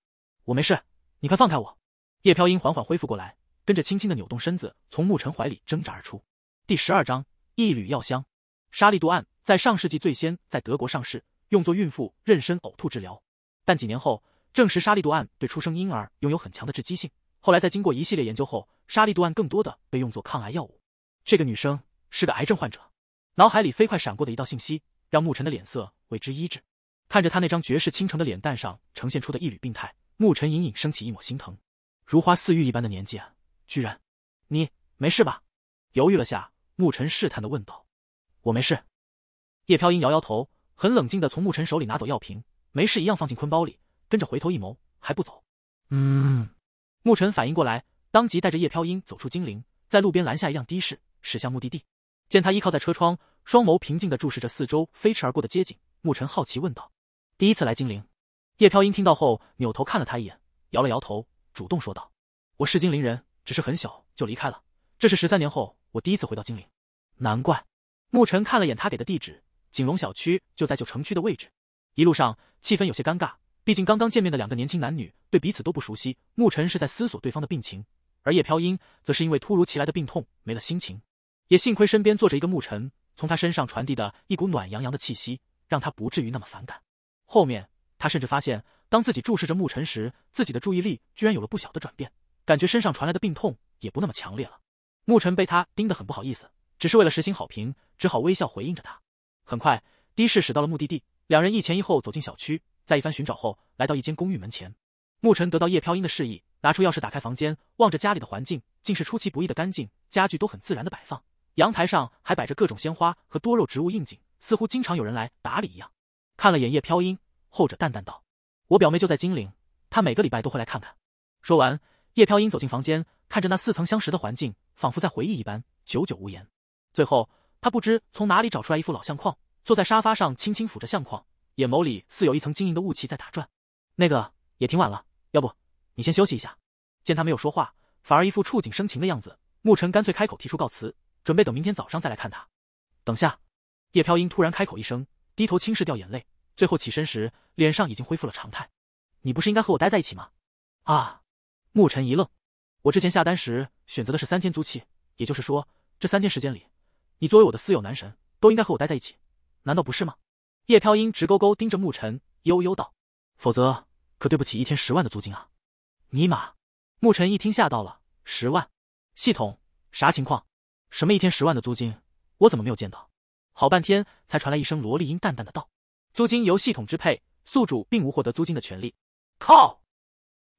我没事，你快放开我！”叶飘英缓缓恢复过来，跟着轻轻的扭动身子，从牧尘怀里挣扎而出。第十二章一缕药香。沙利度胺在上世纪最先在德国上市，用作孕妇妊娠呕吐治疗。但几年后证实沙利度胺对出生婴儿拥有很强的致畸性。后来在经过一系列研究后，沙利度胺更多的被用作抗癌药物。这个女生是个癌症患者。脑海里飞快闪过的一道信息，让牧尘的脸色为之一滞。看着他那张绝世倾城的脸蛋上呈现出的一缕病态，沐尘隐隐升起一抹心疼。如花似玉一般的年纪啊，居然……你没事吧？犹豫了下，沐尘试探的问道：“我没事。”叶飘音摇摇头，很冷静的从沐尘手里拿走药瓶，没事一样放进坤包里，跟着回头一眸，还不走？嗯。沐尘反应过来，当即带着叶飘音走出金陵，在路边拦下一辆的士，驶向目的地。见他依靠在车窗，双眸平静的注视着四周飞驰而过的街景，沐尘好奇问道。第一次来金陵，叶飘音听到后扭头看了他一眼，摇了摇头，主动说道：“我是金陵人，只是很小就离开了。这是十三年后我第一次回到金陵。”难怪，牧尘看了眼他给的地址，景龙小区就在旧城区的位置。一路上气氛有些尴尬，毕竟刚刚见面的两个年轻男女对彼此都不熟悉。牧尘是在思索对方的病情，而叶飘音则是因为突如其来的病痛没了心情。也幸亏身边坐着一个牧尘，从他身上传递的一股暖洋洋的气息，让他不至于那么反感。后面，他甚至发现，当自己注视着牧尘时，自己的注意力居然有了不小的转变，感觉身上传来的病痛也不那么强烈了。牧尘被他盯得很不好意思，只是为了实行好评，只好微笑回应着他。很快，的士驶到了目的地，两人一前一后走进小区，在一番寻找后，来到一间公寓门前。牧尘得到叶飘英的示意，拿出钥匙打开房间，望着家里的环境，竟是出其不意的干净，家具都很自然的摆放，阳台上还摆着各种鲜花和多肉植物，应景，似乎经常有人来打理一样。看了眼叶飘音，后者淡淡道：“我表妹就在金陵，她每个礼拜都会来看看。”说完，叶飘音走进房间，看着那似曾相识的环境，仿佛在回忆一般，久久无言。最后，他不知从哪里找出来一副老相框，坐在沙发上，轻轻抚着相框，眼眸里似有一层晶莹的雾气在打转。那个也挺晚了，要不你先休息一下？见他没有说话，反而一副触景生情的样子，牧尘干脆开口提出告辞，准备等明天早上再来看他。等下，叶飘音突然开口一声。低头轻拭掉眼泪，最后起身时，脸上已经恢复了常态。你不是应该和我待在一起吗？啊！牧尘一愣，我之前下单时选择的是三天租期，也就是说，这三天时间里，你作为我的私有男神，都应该和我待在一起，难道不是吗？叶飘音直勾勾盯着牧尘，悠悠道：“否则可对不起一天十万的租金啊！”尼玛！牧尘一听吓到了，十万？系统啥情况？什么一天十万的租金？我怎么没有见到？好半天才传来一声萝莉音，淡淡的道：“租金由系统支配，宿主并无获得租金的权利。”靠！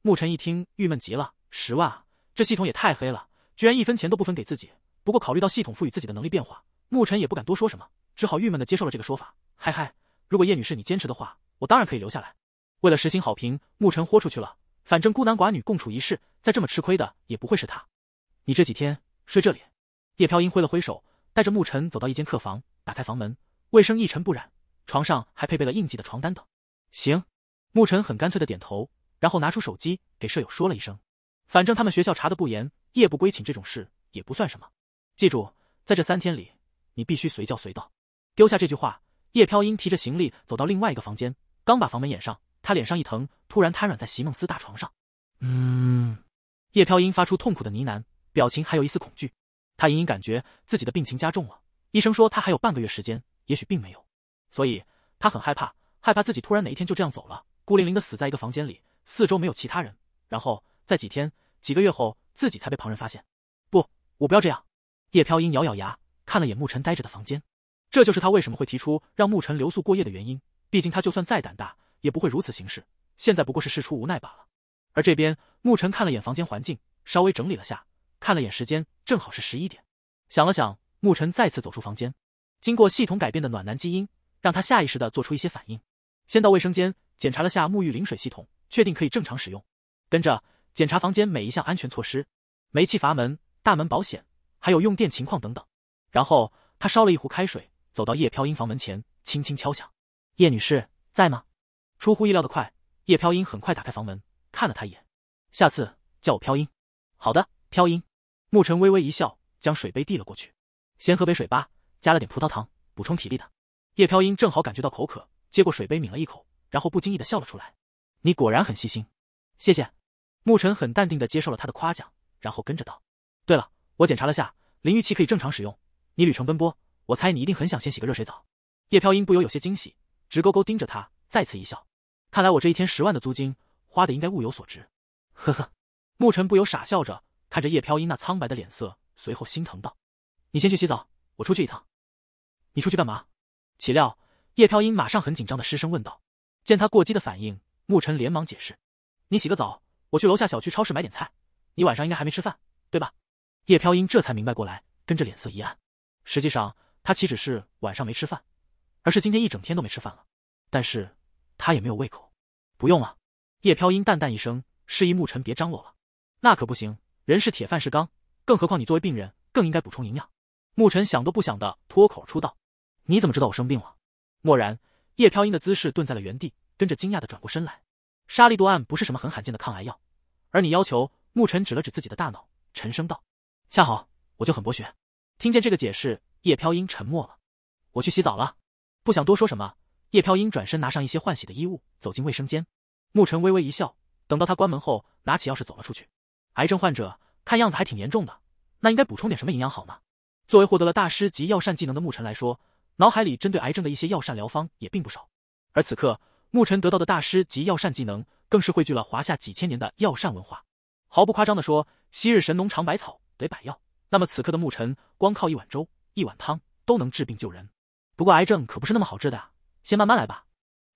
牧尘一听，郁闷极了。十万啊，这系统也太黑了，居然一分钱都不分给自己。不过考虑到系统赋予自己的能力变化，牧尘也不敢多说什么，只好郁闷的接受了这个说法。嗨嗨，如果叶女士你坚持的话，我当然可以留下来。为了实行好评，牧尘豁出去了。反正孤男寡女共处一室，再这么吃亏的也不会是他。你这几天睡这里。叶飘音挥了挥手，带着牧尘走到一间客房。打开房门，卫生一尘不染，床上还配备了应季的床单等。行，牧尘很干脆的点头，然后拿出手机给舍友说了一声，反正他们学校查的不严，夜不归寝这种事也不算什么。记住，在这三天里，你必须随叫随到。丢下这句话，叶飘英提着行李走到另外一个房间，刚把房门掩上，他脸上一疼，突然瘫软在席梦思大床上。嗯，叶飘英发出痛苦的呢喃，表情还有一丝恐惧，他隐隐感觉自己的病情加重了。医生说他还有半个月时间，也许并没有，所以他很害怕，害怕自己突然哪一天就这样走了，孤零零的死在一个房间里，四周没有其他人，然后在几天、几个月后自己才被旁人发现。不，我不要这样。叶飘英咬咬牙，看了眼牧尘呆着的房间，这就是他为什么会提出让牧尘留宿过夜的原因。毕竟他就算再胆大，也不会如此行事。现在不过是事出无奈罢了。而这边，牧尘看了眼房间环境，稍微整理了下，看了眼时间，正好是十一点。想了想。牧尘再次走出房间，经过系统改变的暖男基因让他下意识的做出一些反应。先到卫生间检查了下沐浴淋水系统，确定可以正常使用，跟着检查房间每一项安全措施，煤气阀门、大门保险，还有用电情况等等。然后他烧了一壶开水，走到叶飘英房门前，轻轻敲响。叶女士在吗？出乎意料的快，叶飘英很快打开房门，看了他一眼。下次叫我飘英。好的，飘英。牧尘微微一笑，将水杯递了过去。先喝杯水吧，加了点葡萄糖，补充体力的。叶飘英正好感觉到口渴，接过水杯抿了一口，然后不经意的笑了出来。你果然很细心，谢谢。牧尘很淡定的接受了他的夸奖，然后跟着道：“对了，我检查了下淋浴器可以正常使用。你旅程奔波，我猜你一定很想先洗个热水澡。”叶飘英不由有些惊喜，直勾勾盯着他，再次一笑。看来我这一天十万的租金花的应该物有所值。呵呵，牧尘不由傻笑着看着叶飘英那苍白的脸色，随后心疼道。你先去洗澡，我出去一趟。你出去干嘛？岂料叶飘英马上很紧张的失声问道。见他过激的反应，牧尘连忙解释：“你洗个澡，我去楼下小区超市买点菜。你晚上应该还没吃饭，对吧？”叶飘英这才明白过来，跟着脸色一暗。实际上，他岂止是晚上没吃饭，而是今天一整天都没吃饭了。但是，他也没有胃口。不用了，叶飘英淡淡一声，示意牧尘别张罗了。那可不行，人是铁饭是钢，更何况你作为病人，更应该补充营养。牧尘想都不想的脱口出道：“你怎么知道我生病了？”默然，叶飘音的姿势顿在了原地，跟着惊讶的转过身来。沙利多胺不是什么很罕见的抗癌药，而你要求牧尘指了指自己的大脑，沉声道：“恰好我就很博学。”听见这个解释，叶飘音沉默了。我去洗澡了，不想多说什么。叶飘音转身拿上一些换洗的衣物，走进卫生间。牧尘微微一笑，等到他关门后，拿起钥匙走了出去。癌症患者看样子还挺严重的，那应该补充点什么营养好呢？作为获得了大师级药膳技能的牧尘来说，脑海里针对癌症的一些药膳疗方也并不少。而此刻，牧尘得到的大师级药膳技能，更是汇聚了华夏几千年的药膳文化。毫不夸张的说，昔日神农尝百草得百药，那么此刻的牧尘，光靠一碗粥、一碗汤都能治病救人。不过癌症可不是那么好治的，先慢慢来吧。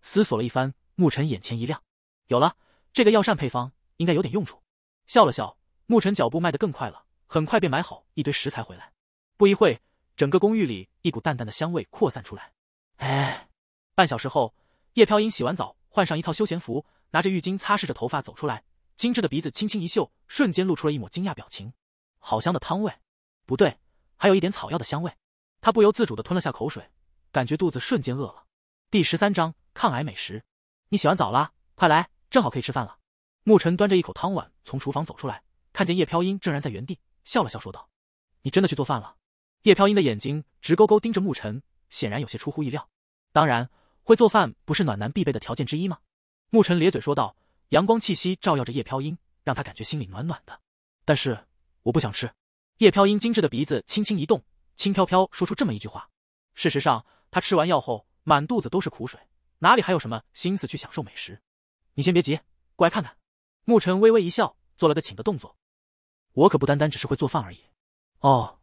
思索了一番，牧尘眼前一亮，有了，这个药膳配方应该有点用处。笑了笑，牧尘脚步迈得更快了，很快便买好一堆食材回来。不一会整个公寓里一股淡淡的香味扩散出来。哎，半小时后，叶飘影洗完澡，换上一套休闲服，拿着浴巾擦拭着头发走出来。精致的鼻子轻轻一嗅，瞬间露出了一抹惊讶表情。好香的汤味，不对，还有一点草药的香味。他不由自主的吞了下口水，感觉肚子瞬间饿了。第十三章抗癌美食。你洗完澡啦，快来，正好可以吃饭了。牧尘端着一口汤碗从厨房走出来，看见叶飘影正然在原地，笑了笑说道：“你真的去做饭了？”叶飘英的眼睛直勾勾盯着牧尘，显然有些出乎意料。当然，会做饭不是暖男必备的条件之一吗？牧尘咧嘴说道，阳光气息照耀着叶飘英，让他感觉心里暖暖的。但是我不想吃。叶飘英精致的鼻子轻轻一动，轻飘飘说出这么一句话。事实上，他吃完药后满肚子都是苦水，哪里还有什么心思去享受美食？你先别急，过来看看。牧尘微微一笑，做了个请的动作。我可不单单只是会做饭而已。哦。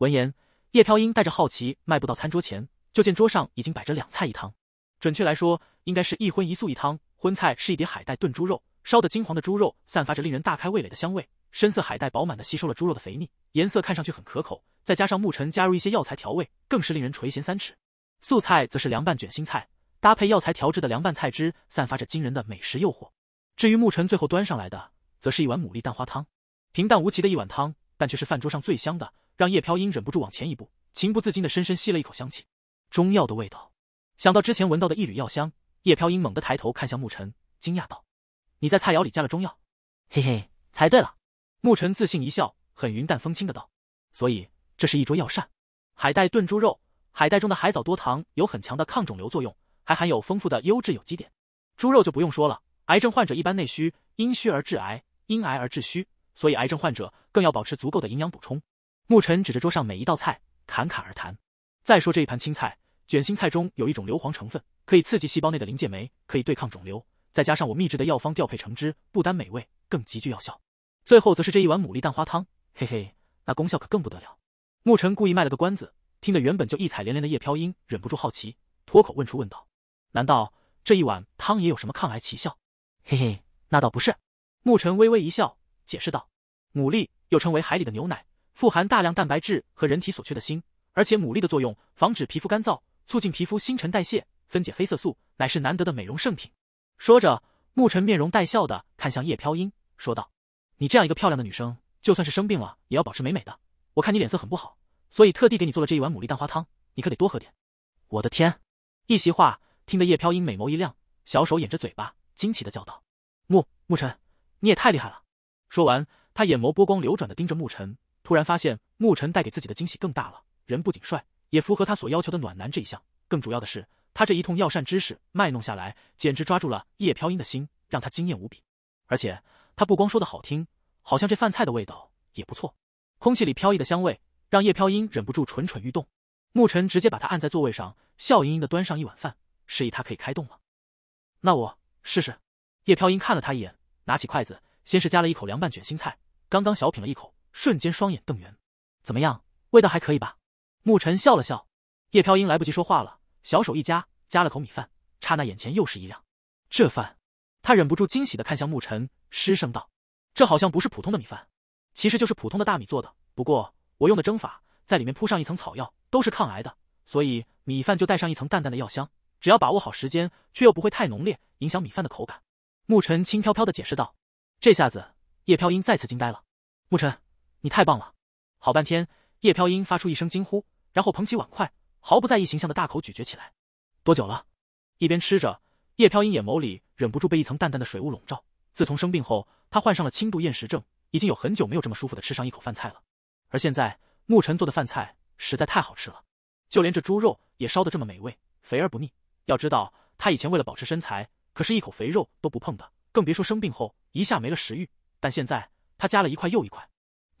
闻言，叶飘英带着好奇迈步到餐桌前，就见桌上已经摆着两菜一汤，准确来说，应该是一荤一素一汤。荤菜是一碟海带炖猪肉，烧得金黄的猪肉散发着令人大开味蕾的香味，深色海带饱满的吸收了猪肉的肥腻，颜色看上去很可口，再加上牧尘加入一些药材调味，更是令人垂涎三尺。素菜则是凉拌卷心菜，搭配药材调制的凉拌菜汁，散发着惊人的美食诱惑。至于牧尘最后端上来的，则是一碗牡蛎蛋花汤，平淡无奇的一碗汤，但却是饭桌上最香的。让叶飘英忍不住往前一步，情不自禁地深深吸了一口香气，中药的味道。想到之前闻到的一缕药香，叶飘英猛地抬头看向牧尘，惊讶道：“你在菜肴里加了中药？”“嘿嘿，猜对了。”牧尘自信一笑，很云淡风轻的道：“所以这是一桌药膳。海带炖猪肉，海带中的海藻多糖有很强的抗肿瘤作用，还含有丰富的优质有机碘。猪肉就不用说了，癌症患者一般内虚，因虚而致癌，因癌而致虚，所以癌症患者更要保持足够的营养补充。”牧尘指着桌上每一道菜，侃侃而谈。再说这一盘青菜，卷心菜中有一种硫磺成分，可以刺激细胞内的临界酶，可以对抗肿瘤。再加上我秘制的药方调配成汁，不单美味，更极具药效。最后则是这一碗牡蛎蛋花汤，嘿嘿，那功效可更不得了。牧尘故意卖了个关子，听得原本就异彩连连的叶飘音忍不住好奇，脱口问出问道：“难道这一碗汤也有什么抗癌奇效？”嘿嘿，那倒不是。牧尘微微一笑，解释道：“牡蛎又称为海里的牛奶。”富含大量蛋白质和人体所缺的锌，而且牡蛎的作用防止皮肤干燥，促进皮肤新陈代谢，分解黑色素，乃是难得的美容圣品。说着，牧尘面容带笑的看向叶飘音，说道：“你这样一个漂亮的女生，就算是生病了，也要保持美美的。我看你脸色很不好，所以特地给你做了这一碗牡蛎蛋花汤，你可得多喝点。”我的天！一席话听得叶飘音美眸一亮，小手掩着嘴巴，惊奇的叫道：“牧牧尘，你也太厉害了！”说完，她眼眸波光流转的盯着牧尘。突然发现，牧尘带给自己的惊喜更大了。人不仅帅，也符合他所要求的暖男这一项。更主要的是，他这一通药膳知识卖弄下来，简直抓住了叶飘英的心，让他惊艳无比。而且他不光说的好听，好像这饭菜的味道也不错。空气里飘逸的香味，让叶飘英忍不住蠢蠢欲动。牧尘直接把他按在座位上，笑盈盈的端上一碗饭，示意他可以开动了。那我试试。叶飘英看了他一眼，拿起筷子，先是夹了一口凉拌卷心菜，刚刚小品了一口。瞬间双眼瞪圆，怎么样，味道还可以吧？牧尘笑了笑，叶飘英来不及说话了，小手一夹，夹了口米饭，刹那眼前又是一亮。这饭，他忍不住惊喜的看向牧尘，失声道：“这好像不是普通的米饭，其实就是普通的大米做的，不过我用的蒸法，在里面铺上一层草药，都是抗癌的，所以米饭就带上一层淡淡的药香。只要把握好时间，却又不会太浓烈，影响米饭的口感。”牧尘轻飘飘的解释道。这下子，叶飘英再次惊呆了，牧尘。你太棒了！好半天，叶飘英发出一声惊呼，然后捧起碗筷，毫不在意形象的大口咀嚼起来。多久了？一边吃着，叶飘英眼眸里忍不住被一层淡淡的水雾笼罩。自从生病后，他患上了轻度厌食症，已经有很久没有这么舒服的吃上一口饭菜了。而现在，牧尘做的饭菜实在太好吃了，就连这猪肉也烧得这么美味，肥而不腻。要知道，他以前为了保持身材，可是一口肥肉都不碰的，更别说生病后一下没了食欲。但现在，他加了一块又一块。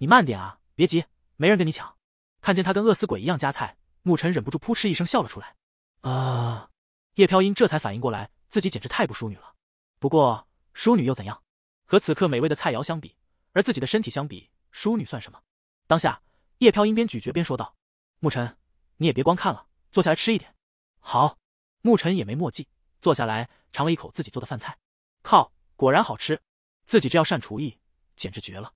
你慢点啊，别急，没人跟你抢。看见他跟饿死鬼一样夹菜，牧尘忍不住扑哧一声笑了出来。啊！叶飘音这才反应过来，自己简直太不淑女了。不过，淑女又怎样？和此刻美味的菜肴相比，而自己的身体相比，淑女算什么？当下，叶飘音边咀嚼边说道：“牧尘，你也别光看了，坐下来吃一点。”好。牧尘也没墨迹，坐下来尝了一口自己做的饭菜。靠，果然好吃！自己这要善厨艺，简直绝了。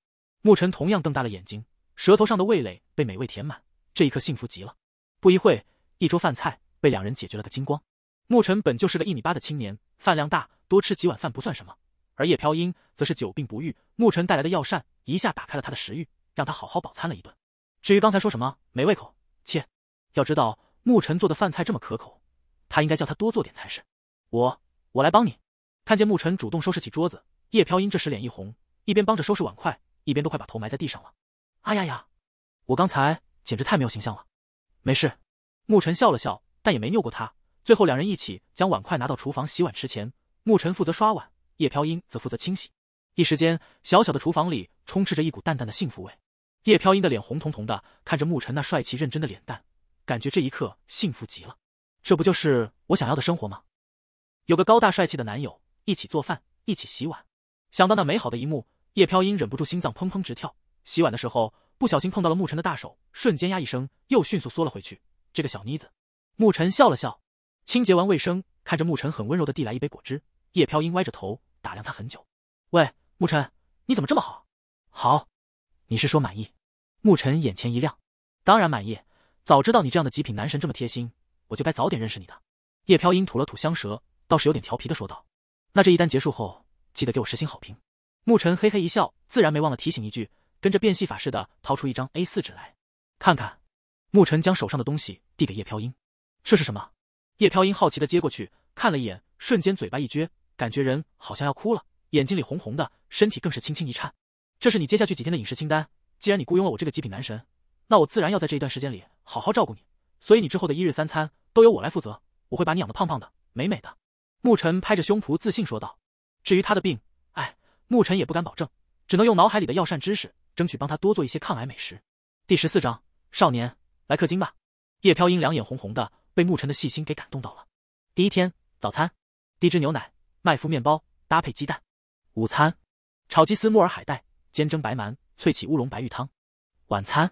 牧尘同样瞪大了眼睛，舌头上的味蕾被美味填满，这一刻幸福极了。不一会一桌饭菜被两人解决了个精光。牧尘本就是个一米八的青年，饭量大多吃几碗饭不算什么，而叶飘英则是久病不愈，牧尘带来的药膳一下打开了他的食欲，让他好好饱餐了一顿。至于刚才说什么没胃口，切，要知道牧尘做的饭菜这么可口，他应该叫他多做点才是。我我来帮你，看见牧尘主动收拾起桌子，叶飘英这时脸一红，一边帮着收拾碗筷。一边都快把头埋在地上了，哎呀呀！我刚才简直太没有形象了。没事，牧尘笑了笑，但也没拗过他。最后两人一起将碗筷拿到厨房洗碗池前，牧尘负责刷碗，叶飘英则负责清洗。一时间，小小的厨房里充斥着一股淡淡的幸福味。叶飘英的脸红彤彤的，看着牧尘那帅气认真的脸蛋，感觉这一刻幸福极了。这不就是我想要的生活吗？有个高大帅气的男友，一起做饭，一起洗碗。想到那美好的一幕。叶飘英忍不住心脏砰砰直跳，洗碗的时候不小心碰到了牧尘的大手，瞬间呀一声，又迅速缩了回去。这个小妮子，牧尘笑了笑。清洁完卫生，看着牧尘很温柔的递来一杯果汁，叶飘英歪着头打量他很久。喂，牧尘，你怎么这么好？好，你是说满意？牧尘眼前一亮，当然满意。早知道你这样的极品男神这么贴心，我就该早点认识你的。叶飘英吐了吐香舌，倒是有点调皮的说道：“那这一单结束后，记得给我实星好评。”牧尘嘿嘿一笑，自然没忘了提醒一句，跟着变戏法似的掏出一张 A 四纸来，看看。牧尘将手上的东西递给叶飘英：“这是什么？”叶飘英好奇的接过去，看了一眼，瞬间嘴巴一撅，感觉人好像要哭了，眼睛里红红的，身体更是轻轻一颤。这是你接下去几天的饮食清单。既然你雇佣了我这个极品男神，那我自然要在这一段时间里好好照顾你，所以你之后的一日三餐都由我来负责，我会把你养的胖胖的、美美的。牧尘拍着胸脯自信说道：“至于他的病……”牧尘也不敢保证，只能用脑海里的药膳知识，争取帮他多做一些抗癌美食。第十四章少年来氪金吧。叶飘英两眼红红的，被牧尘的细心给感动到了。第一天早餐：低脂牛奶、麦麸面包搭配鸡蛋；午餐：炒鸡丝、木耳、海带、煎蒸白鳗、脆起乌龙白玉汤；晚餐：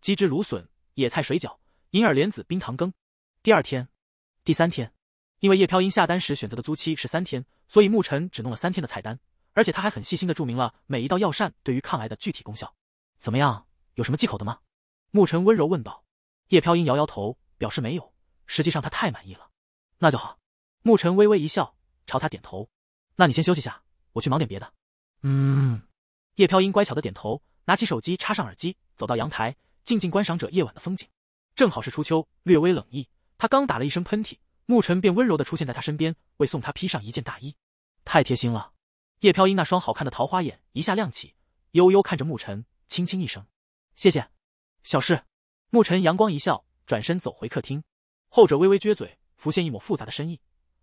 鸡汁芦笋、野菜水饺、银耳莲子冰糖羹。第二天、第三天，因为叶飘英下单时选择的租期是三天，所以牧尘只弄了三天的菜单。而且他还很细心的注明了每一道药膳对于抗癌的具体功效。怎么样，有什么忌口的吗？牧尘温柔问道。叶飘英摇摇头，表示没有。实际上他太满意了。那就好。牧尘微微一笑，朝他点头。那你先休息下，我去忙点别的。嗯。叶飘英乖巧的点头，拿起手机插上耳机，走到阳台，静静观赏着夜晚的风景。正好是初秋，略微冷意。他刚打了一声喷嚏，牧尘便温柔的出现在他身边，为送他披上一件大衣。太贴心了。叶飘音那双好看的桃花眼一下亮起，悠悠看着牧尘，轻轻一声：“谢谢，小事。”牧尘阳光一笑，转身走回客厅。后者微微撅嘴，浮现一抹复杂的深意，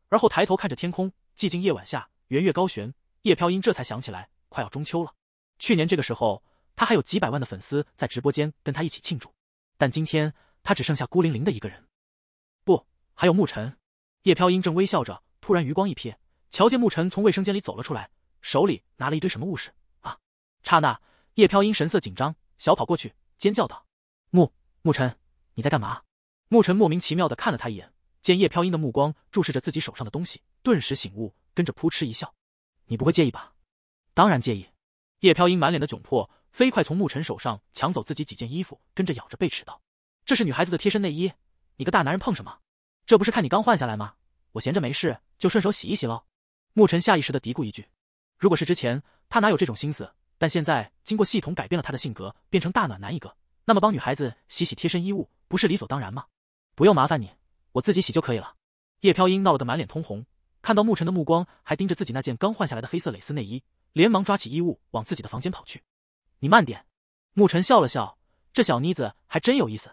而后抬头看着天空。寂静夜晚下，圆月高悬。叶飘音这才想起来，快要中秋了。去年这个时候，他还有几百万的粉丝在直播间跟他一起庆祝，但今天他只剩下孤零零的一个人。不，还有牧尘。叶飘音正微笑着，突然余光一瞥，瞧见牧尘从卫生间里走了出来。手里拿了一堆什么物事啊！刹那，叶飘音神色紧张，小跑过去，尖叫道：“沐沐尘，你在干嘛？”沐尘莫名其妙的看了他一眼，见叶飘音的目光注视着自己手上的东西，顿时醒悟，跟着扑哧一笑：“你不会介意吧？”“当然介意。”叶飘音满脸的窘迫，飞快从沐尘手上抢走自己几件衣服，跟着咬着背齿道：“这是女孩子的贴身内衣，你个大男人碰什么？这不是看你刚换下来吗？我闲着没事就顺手洗一洗喽。”沐尘下意识的嘀咕一句。如果是之前，他哪有这种心思？但现在经过系统改变了他的性格，变成大暖男一个，那么帮女孩子洗洗贴身衣物，不是理所当然吗？不用麻烦你，我自己洗就可以了。叶飘英闹了个满脸通红，看到牧尘的目光还盯着自己那件刚换下来的黑色蕾丝内衣，连忙抓起衣物往自己的房间跑去。你慢点。牧尘笑了笑，这小妮子还真有意思。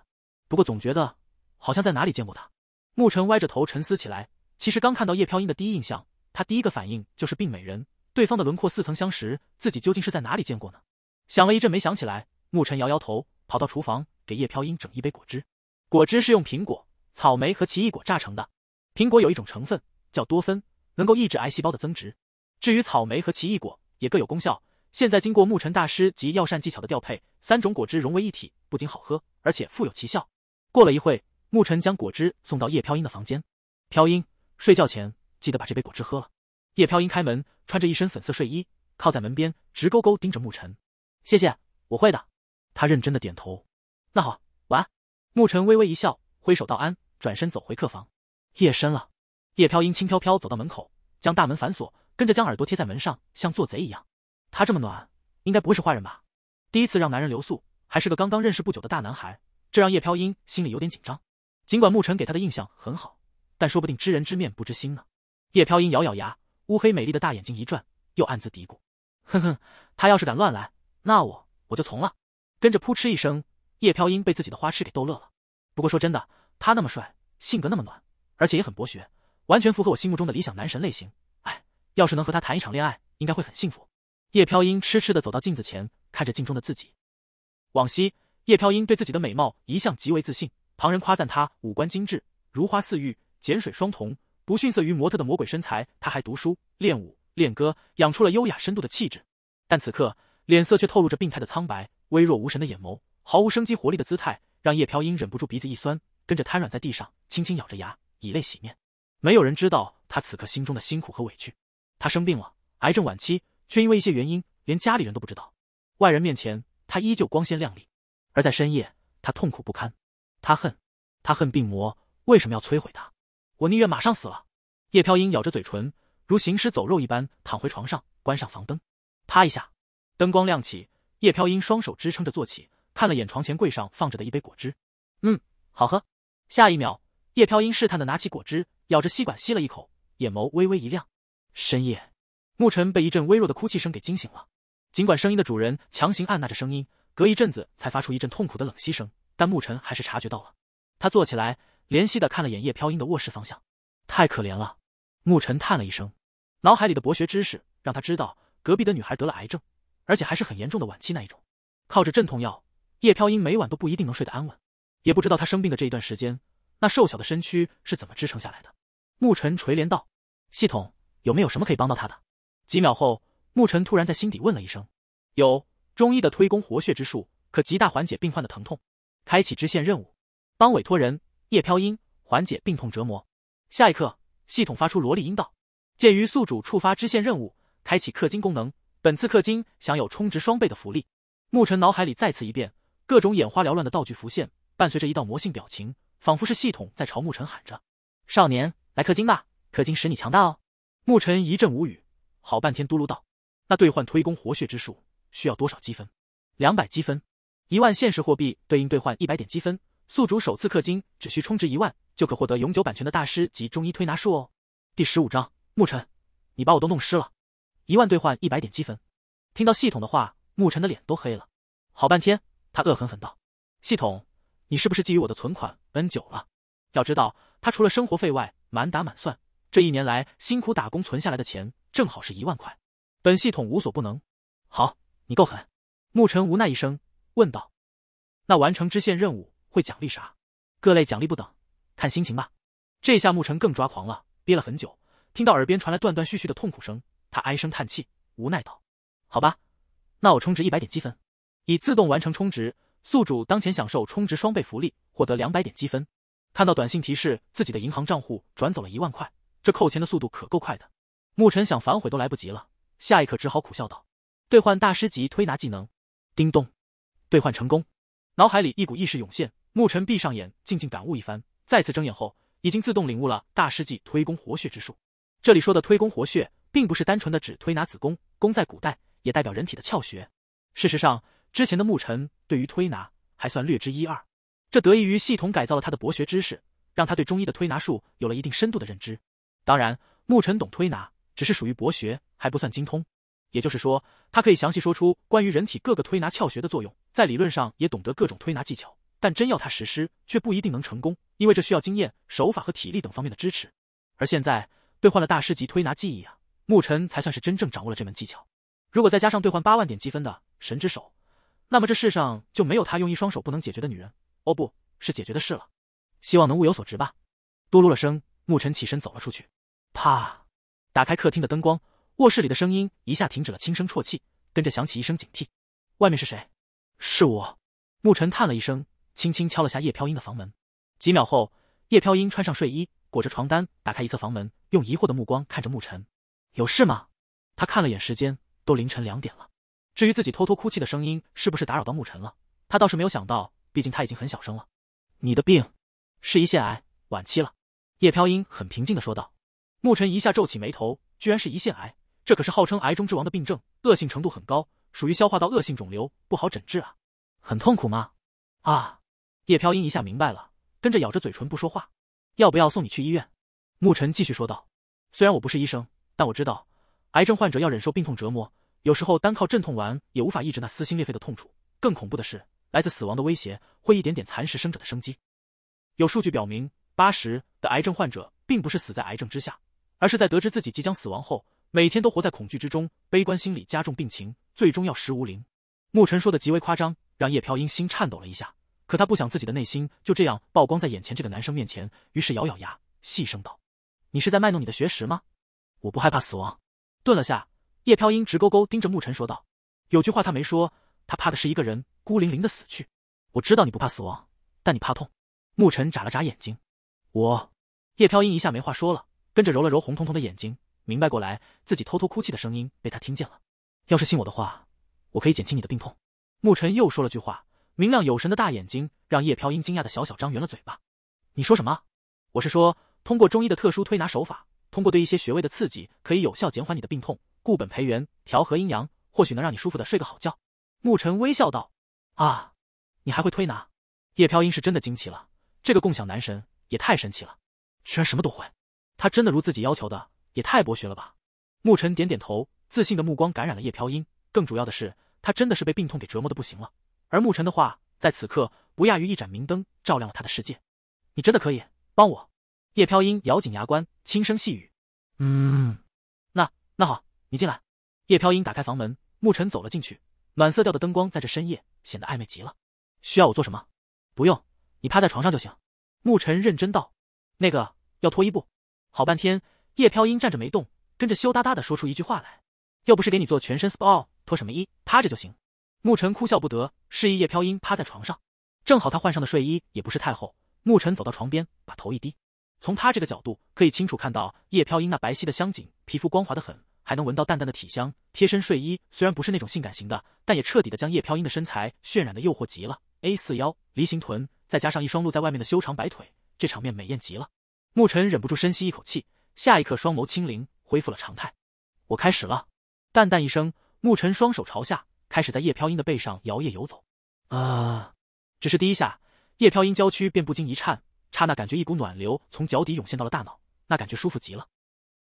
不过总觉得好像在哪里见过她。牧尘歪着头沉思起来。其实刚看到叶飘英的第一印象，他第一个反应就是病美人。对方的轮廓似曾相识，自己究竟是在哪里见过呢？想了一阵没想起来，牧尘摇摇头，跑到厨房给叶飘音整一杯果汁。果汁是用苹果、草莓和奇异果榨成的。苹果有一种成分叫多酚，能够抑制癌细胞的增殖。至于草莓和奇异果也各有功效。现在经过牧尘大师及药膳技巧的调配，三种果汁融为一体，不仅好喝，而且富有奇效。过了一会，牧尘将果汁送到叶飘音的房间。飘音，睡觉前记得把这杯果汁喝了。叶飘音开门，穿着一身粉色睡衣，靠在门边，直勾勾盯着牧尘。谢谢，我会的。他认真的点头。那好，晚安。牧尘微微一笑，挥手道安，转身走回客房。夜深了，叶飘音轻飘飘走到门口，将大门反锁，跟着将耳朵贴在门上，像做贼一样。他这么暖，应该不会是坏人吧？第一次让男人留宿，还是个刚刚认识不久的大男孩，这让叶飘音心里有点紧张。尽管牧尘给他的印象很好，但说不定知人知面不知心呢。叶飘音咬咬牙。乌黑美丽的大眼睛一转，又暗自嘀咕：“哼哼，他要是敢乱来，那我我就从了。”跟着扑哧一声，叶飘英被自己的花痴给逗乐了。不过说真的，他那么帅，性格那么暖，而且也很博学，完全符合我心目中的理想男神类型。哎，要是能和他谈一场恋爱，应该会很幸福。叶飘英痴痴地走到镜子前，看着镜中的自己。往昔，叶飘英对自己的美貌一向极为自信，旁人夸赞她五官精致，如花似玉，碱水双瞳。不逊色于模特的魔鬼身材，他还读书、练舞、练歌，养出了优雅深度的气质。但此刻脸色却透露着病态的苍白，微弱无神的眼眸，毫无生机活力的姿态，让叶飘英忍不住鼻子一酸，跟着瘫软在地上，轻轻咬着牙，以泪洗面。没有人知道他此刻心中的辛苦和委屈。他生病了，癌症晚期，却因为一些原因，连家里人都不知道。外人面前他依旧光鲜亮丽，而在深夜，他痛苦不堪。他恨，他恨病魔为什么要摧毁他。我宁愿马上死了。叶飘英咬着嘴唇，如行尸走肉一般躺回床上，关上房灯，啪一下，灯光亮起。叶飘英双手支撑着坐起，看了眼床前柜上放着的一杯果汁，嗯，好喝。下一秒，叶飘英试探的拿起果汁，咬着吸管吸了一口，眼眸微微一亮。深夜，牧尘被一阵微弱的哭泣声给惊醒了。尽管声音的主人强行按捺着声音，隔一阵子才发出一阵痛苦的冷息声，但牧尘还是察觉到了。他坐起来。怜惜的看了眼叶飘英的卧室方向，太可怜了。牧尘叹了一声，脑海里的博学知识让他知道，隔壁的女孩得了癌症，而且还是很严重的晚期那一种。靠着镇痛药，叶飘英每晚都不一定能睡得安稳。也不知道她生病的这一段时间，那瘦小的身躯是怎么支撑下来的。牧尘垂怜道：“系统有没有什么可以帮到他的？”几秒后，牧尘突然在心底问了一声：“有中医的推宫活血之术，可极大缓解病患的疼痛。”开启支线任务，帮委托人。叶飘音缓解病痛折磨。下一刻，系统发出萝莉音道：“鉴于宿主触发支线任务，开启氪金功能。本次氪金享有充值双倍的福利。”牧尘脑海里再次一变，各种眼花缭乱的道具浮现，伴随着一道魔性表情，仿佛是系统在朝牧尘喊着：“少年，来氪金吧，氪金使你强大哦。”牧尘一阵无语，好半天嘟噜道：“那兑换推功活血之术需要多少积分？两百积分，一万现实货币对应兑换一百点积分。”宿主首次氪金只需充值一万就可获得永久版权的大师级中医推拿术哦。第十五章，牧尘，你把我都弄湿了！一万兑换一百点积分。听到系统的话，牧尘的脸都黑了。好半天，他恶狠狠道：“系统，你是不是觊觎我的存款？N 久了。要知道，他除了生活费外，满打满算，这一年来辛苦打工存下来的钱正好是一万块。本系统无所不能。好，你够狠。”牧尘无奈一声，问道：“那完成支线任务？”会奖励啥？各类奖励不等，看心情吧。这下牧尘更抓狂了，憋了很久，听到耳边传来断断续续的痛苦声，他唉声叹气，无奈道：“好吧，那我充值一百点积分，已自动完成充值，宿主当前享受充值双倍福利，获得两百点积分。”看到短信提示，自己的银行账户转走了一万块，这扣钱的速度可够快的。牧尘想反悔都来不及了，下一刻只好苦笑道：“兑换大师级推拿技能。”叮咚，兑换成功。脑海里一股意识涌现。牧尘闭上眼，静静感悟一番。再次睁眼后，已经自动领悟了大师级推功活血之术。这里说的推功活血，并不是单纯的指推拿子宫，功在古代也代表人体的窍穴。事实上，之前的牧尘对于推拿还算略知一二，这得益于系统改造了他的博学知识，让他对中医的推拿术有了一定深度的认知。当然，牧尘懂推拿，只是属于博学，还不算精通。也就是说，他可以详细说出关于人体各个推拿窍穴的作用，在理论上也懂得各种推拿技巧。但真要他实施，却不一定能成功，因为这需要经验、手法和体力等方面的支持。而现在，兑换了大师级推拿技艺啊，牧尘才算是真正掌握了这门技巧。如果再加上兑换八万点积分的神之手，那么这世上就没有他用一双手不能解决的女人，哦，不是解决的事了。希望能物有所值吧。嘟噜了声，牧尘起身走了出去。啪，打开客厅的灯光，卧室里的声音一下停止了，轻声啜泣，跟着响起一声警惕。外面是谁？是我。牧尘叹了一声。轻轻敲了下叶飘音的房门，几秒后，叶飘音穿上睡衣，裹着床单，打开一侧房门，用疑惑的目光看着牧尘：“有事吗？”他看了眼时间，都凌晨两点了。至于自己偷偷哭泣的声音是不是打扰到牧尘了，他倒是没有想到，毕竟他已经很小声了。“你的病是胰腺癌晚期了。”叶飘音很平静的说道。牧尘一下皱起眉头，居然是胰腺癌，这可是号称癌中之王的病症，恶性程度很高，属于消化道恶性肿瘤，不好诊治啊！很痛苦吗？啊！叶飘英一下明白了，跟着咬着嘴唇不说话。要不要送你去医院？牧尘继续说道。虽然我不是医生，但我知道，癌症患者要忍受病痛折磨，有时候单靠镇痛丸也无法抑制那撕心裂肺的痛楚。更恐怖的是，来自死亡的威胁会一点点蚕食生者的生机。有数据表明，八十的癌症患者并不是死在癌症之下，而是在得知自己即将死亡后，每天都活在恐惧之中，悲观心理加重病情，最终药石无灵。牧尘说的极为夸张，让叶飘英心颤抖了一下。可他不想自己的内心就这样曝光在眼前这个男生面前，于是咬咬牙，细声道：“你是在卖弄你的学识吗？我不害怕死亡。”顿了下，叶飘英直勾勾盯着牧尘说道：“有句话他没说，他怕的是一个人孤零零的死去。我知道你不怕死亡，但你怕痛。”牧尘眨了眨眼睛，我……叶飘英一下没话说了，跟着揉了揉红彤彤的眼睛，明白过来自己偷偷哭泣的声音被他听见了。要是信我的话，我可以减轻你的病痛。”牧尘又说了句话。明亮有神的大眼睛让叶飘音惊讶的小小张圆了嘴巴。你说什么？我是说，通过中医的特殊推拿手法，通过对一些穴位的刺激，可以有效减缓你的病痛，固本培元，调和阴阳，或许能让你舒服的睡个好觉。牧尘微笑道：“啊，你还会推拿？”叶飘音是真的惊奇了，这个共享男神也太神奇了，居然什么都会。他真的如自己要求的，也太博学了吧？牧尘点点头，自信的目光感染了叶飘音。更主要的是，他真的是被病痛给折磨的不行了。而牧尘的话，在此刻不亚于一盏明灯，照亮了他的世界。你真的可以帮我？叶飘英咬紧牙关，轻声细语：“嗯，那那好，你进来。”叶飘英打开房门，牧尘走了进去。暖色调的灯光在这深夜显得暧昧极了。需要我做什么？不用，你趴在床上就行。牧尘认真道：“那个要脱衣不？”好半天，叶飘英站着没动，跟着羞答答的说出一句话来：“又不是给你做全身 SPA，脱什么衣？趴着就行。”沐尘哭笑不得，示意叶飘音趴在床上。正好他换上的睡衣也不是太厚，沐尘走到床边，把头一低，从他这个角度可以清楚看到叶飘音那白皙的香颈，皮肤光滑的很，还能闻到淡淡的体香。贴身睡衣虽然不是那种性感型的，但也彻底的将叶飘音的身材渲染的诱惑极了。A 四腰，梨形臀，再加上一双露在外面的修长白腿，这场面美艳极了。沐尘忍不住深吸一口气，下一刻双眸清灵，恢复了常态。我开始了，淡淡一声，沐尘双手朝下。开始在叶飘音的背上摇曳游走，啊！只是第一下，叶飘音娇躯便不禁一颤，刹那感觉一股暖流从脚底涌现到了大脑，那感觉舒服极了。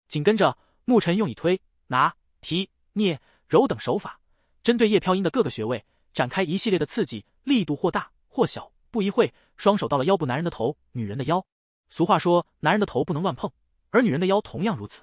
紧跟着，牧尘用以推、拿、提、捏、揉等手法，针对叶飘音的各个穴位展开一系列的刺激，力度或大或小。不一会，双手到了腰部，男人的头，女人的腰。俗话说，男人的头不能乱碰，而女人的腰同样如此。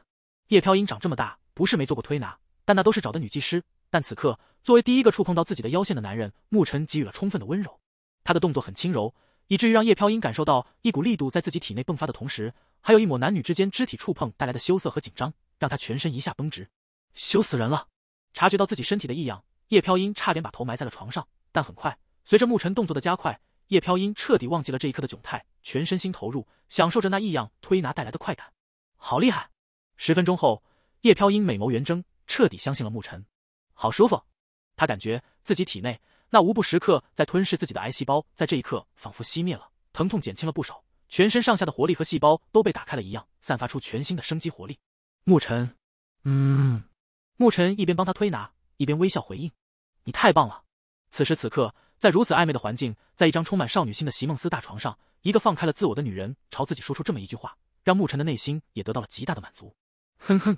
叶飘音长这么大，不是没做过推拿，但那都是找的女技师。但此刻，作为第一个触碰到自己的腰线的男人，牧尘给予了充分的温柔。他的动作很轻柔，以至于让叶飘音感受到一股力度在自己体内迸发的同时，还有一抹男女之间肢体触碰带来的羞涩和紧张，让他全身一下绷直，羞死人了。察觉到自己身体的异样，叶飘音差点把头埋在了床上。但很快，随着牧尘动作的加快，叶飘音彻底忘记了这一刻的窘态，全身心投入，享受着那异样推拿带来的快感。好厉害！十分钟后，叶飘音美眸圆睁，彻底相信了牧尘。好舒服，他感觉自己体内那无不时刻在吞噬自己的癌细胞，在这一刻仿佛熄灭了，疼痛减轻了不少，全身上下的活力和细胞都被打开了一样，散发出全新的生机活力。牧尘，嗯。牧尘一边帮他推拿，一边微笑回应：“你太棒了。”此时此刻，在如此暧昧的环境，在一张充满少女心的席梦思大床上，一个放开了自我的女人朝自己说出这么一句话，让牧尘的内心也得到了极大的满足。哼哼，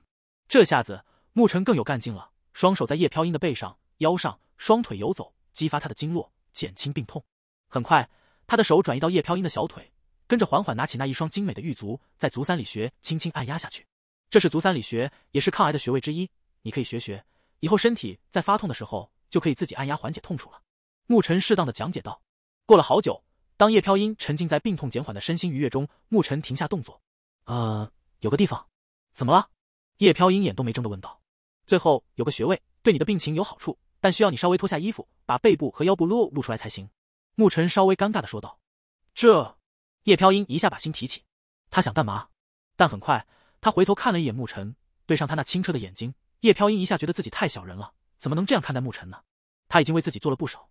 这下子牧尘更有干劲了。双手在叶飘音的背上、腰上，双腿游走，激发他的经络，减轻病痛。很快，他的手转移到叶飘音的小腿，跟着缓缓拿起那一双精美的玉足，在足三里穴轻轻按压下去。这是足三里穴，也是抗癌的穴位之一。你可以学学，以后身体在发痛的时候，就可以自己按压缓解痛处了。牧尘适当的讲解道。过了好久，当叶飘音沉浸在病痛减缓的身心愉悦中，牧尘停下动作。呃，有个地方，怎么了？叶飘音眼都没睁的问道。最后有个穴位对你的病情有好处，但需要你稍微脱下衣服，把背部和腰部露露出来才行。”牧尘稍微尴尬的说道。“这……”叶飘英一下把心提起，他想干嘛？但很快，他回头看了一眼牧尘，对上他那清澈的眼睛，叶飘英一下觉得自己太小人了，怎么能这样看待牧尘呢？他已经为自己做了不少，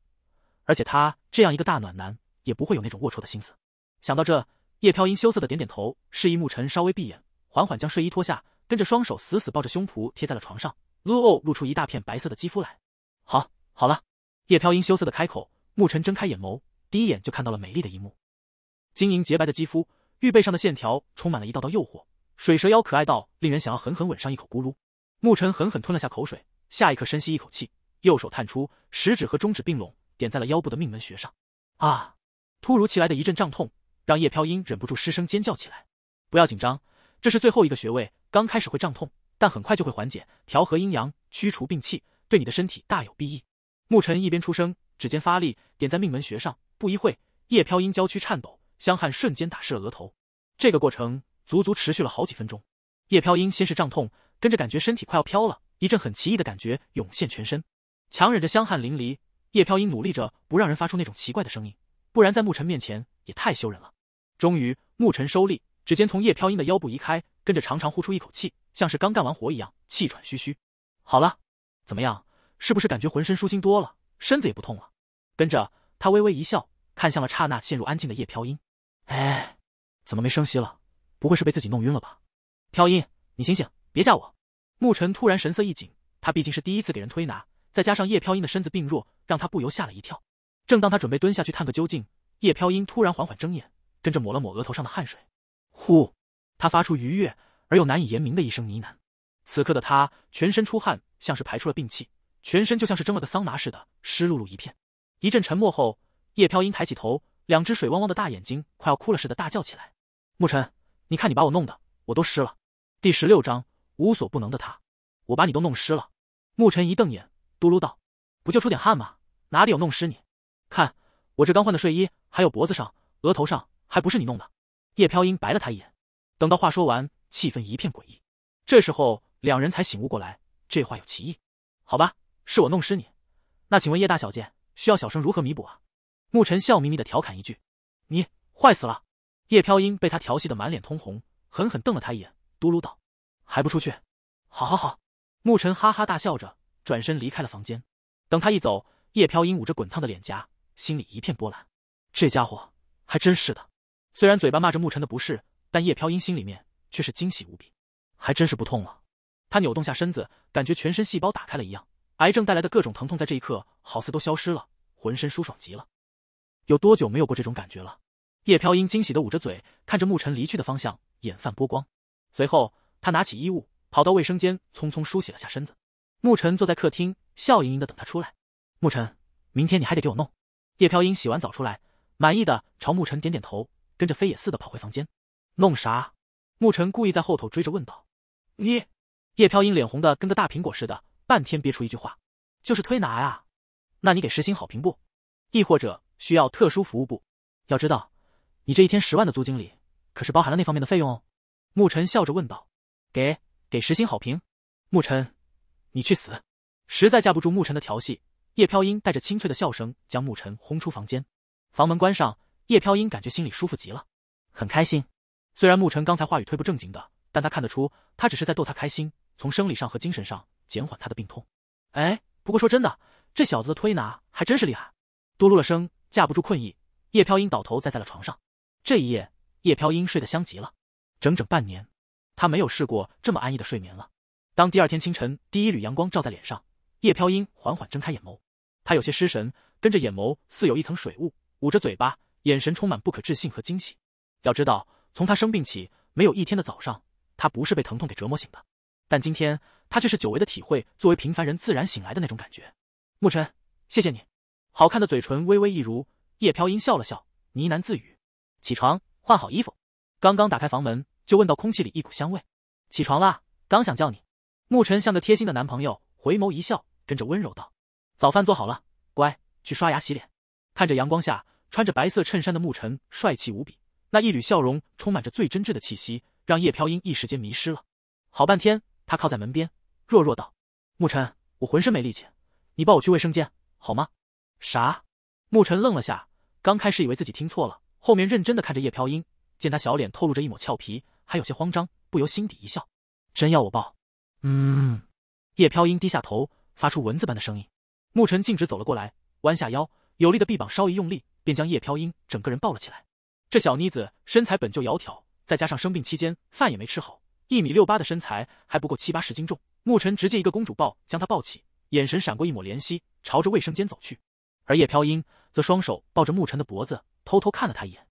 而且他这样一个大暖男，也不会有那种龌龊的心思。想到这，叶飘英羞涩的点点头，示意牧尘稍微闭眼，缓缓将睡衣脱下，跟着双手死死抱着胸脯贴在了床上。露哦，露出一大片白色的肌肤来。好，好了。叶飘音羞涩的开口。牧尘睁开眼眸，第一眼就看到了美丽的一幕，晶莹洁白的肌肤，玉背上的线条充满了一道道诱惑。水蛇腰可爱到令人想要狠狠吻上一口。咕噜！牧尘狠狠吞了下口水，下一刻深吸一口气，右手探出，食指和中指并拢，点在了腰部的命门穴上。啊！突如其来的一阵胀痛，让叶飘音忍不住失声尖叫起来。不要紧张，这是最后一个穴位，刚开始会胀痛。但很快就会缓解，调和阴阳，驱除病气，对你的身体大有裨益。牧尘一边出声，指尖发力点在命门穴上，不一会，叶飘音娇躯颤抖，香汗瞬间打湿了额头。这个过程足足持续了好几分钟。叶飘音先是胀痛，跟着感觉身体快要飘了，一阵很奇异的感觉涌现全身。强忍着香汗淋漓，叶飘音努力着不让人发出那种奇怪的声音，不然在牧尘面前也太羞人了。终于，牧尘收力，指尖从叶飘音的腰部移开，跟着长长呼出一口气。像是刚干完活一样，气喘吁吁。好了，怎么样？是不是感觉浑身舒心多了，身子也不痛了？跟着他微微一笑，看向了刹那陷入安静的叶飘音。哎，怎么没声息了？不会是被自己弄晕了吧？飘音，你醒醒，别吓我！牧尘突然神色一紧，他毕竟是第一次给人推拿，再加上叶飘音的身子病弱，让他不由吓了一跳。正当他准备蹲下去探个究竟，叶飘音突然缓缓睁眼，跟着抹了抹额头上的汗水。呼，他发出愉悦。又难以言明的一声呢喃，此刻的他全身出汗，像是排出了病气，全身就像是蒸了个桑拿似的，湿漉漉一片。一阵沉默后，叶飘音抬起头，两只水汪汪的大眼睛快要哭了似的，大叫起来：“沐尘，你看你把我弄的，我都湿了。”第十六章无所不能的他，我把你都弄湿了。沐尘一瞪眼，嘟噜道：“不就出点汗吗？哪里有弄湿你？看我这刚换的睡衣，还有脖子上、额头上，还不是你弄的？”叶飘音白了他一眼，等到话说完。气氛一片诡异，这时候两人才醒悟过来，这话有歧义。好吧，是我弄湿你，那请问叶大小姐需要小生如何弥补啊？牧尘笑眯眯的调侃一句：“你坏死了。”叶飘音被他调戏的满脸通红，狠狠瞪了他一眼，嘟噜道：“还不出去？”“好，好，好。”牧尘哈哈大笑着转身离开了房间。等他一走，叶飘音捂着滚烫的脸颊，心里一片波澜。这家伙还真是的，虽然嘴巴骂着牧尘的不是，但叶飘音心里面。却是惊喜无比，还真是不痛了。他扭动下身子，感觉全身细胞打开了一样，癌症带来的各种疼痛在这一刻好似都消失了，浑身舒爽极了。有多久没有过这种感觉了？叶飘英惊喜的捂着嘴，看着牧尘离去的方向，眼泛波光。随后，他拿起衣物，跑到卫生间，匆匆梳洗了下身子。牧尘坐在客厅，笑盈盈的等他出来。牧尘，明天你还得给我弄。叶飘英洗完澡出来，满意的朝牧尘点点头，跟着飞也似的跑回房间。弄啥？牧尘故意在后头追着问道：“你？”叶飘英脸红的跟个大苹果似的，半天憋出一句话：“就是推拿啊，那你给十星好评不？亦或者需要特殊服务不？要知道，你这一天十万的租金里可是包含了那方面的费用哦。”牧尘笑着问道：“给给十星好评？”牧尘，你去死！实在架不住牧尘的调戏，叶飘英带着清脆的笑声将牧尘轰出房间，房门关上，叶飘英感觉心里舒服极了，很开心。虽然沐晨刚才话语推不正经的，但他看得出，他只是在逗他开心，从生理上和精神上减缓他的病痛。哎，不过说真的，这小子的推拿还真是厉害。嘟噜了声，架不住困意，叶飘英倒头栽在了床上。这一夜，叶飘英睡得香极了，整整半年，他没有试过这么安逸的睡眠了。当第二天清晨第一缕阳光照在脸上，叶飘英缓缓睁开眼眸，他有些失神，跟着眼眸似有一层水雾，捂着嘴巴，眼神充满不可置信和惊喜。要知道。从他生病起，没有一天的早上，他不是被疼痛给折磨醒的。但今天，他却是久违的体会作为平凡人自然醒来的那种感觉。牧尘，谢谢你。好看的嘴唇微微一如，叶飘音笑了笑，呢喃自语：“起床，换好衣服。”刚刚打开房门，就闻到空气里一股香味。“起床啦！”刚想叫你，牧尘像个贴心的男朋友，回眸一笑，跟着温柔道：“早饭做好了，乖，去刷牙洗脸。”看着阳光下穿着白色衬衫的牧尘，帅气无比。那一缕笑容充满着最真挚的气息，让叶飘音一时间迷失了。好半天，他靠在门边，弱弱道：“牧尘，我浑身没力气，你抱我去卫生间好吗？”啥？牧尘愣了下，刚开始以为自己听错了，后面认真的看着叶飘音，见他小脸透露着一抹俏皮，还有些慌张，不由心底一笑。真要我抱？嗯。叶飘音低下头，发出蚊子般的声音。牧尘径直走了过来，弯下腰，有力的臂膀稍一用力，便将叶飘音整个人抱了起来。这小妮子身材本就窈窕，再加上生病期间饭也没吃好，一米六八的身材还不够七八十斤重。牧尘直接一个公主抱将她抱起，眼神闪过一抹怜惜，朝着卫生间走去。而叶飘英则双手抱着牧尘的脖子，偷偷看了他一眼。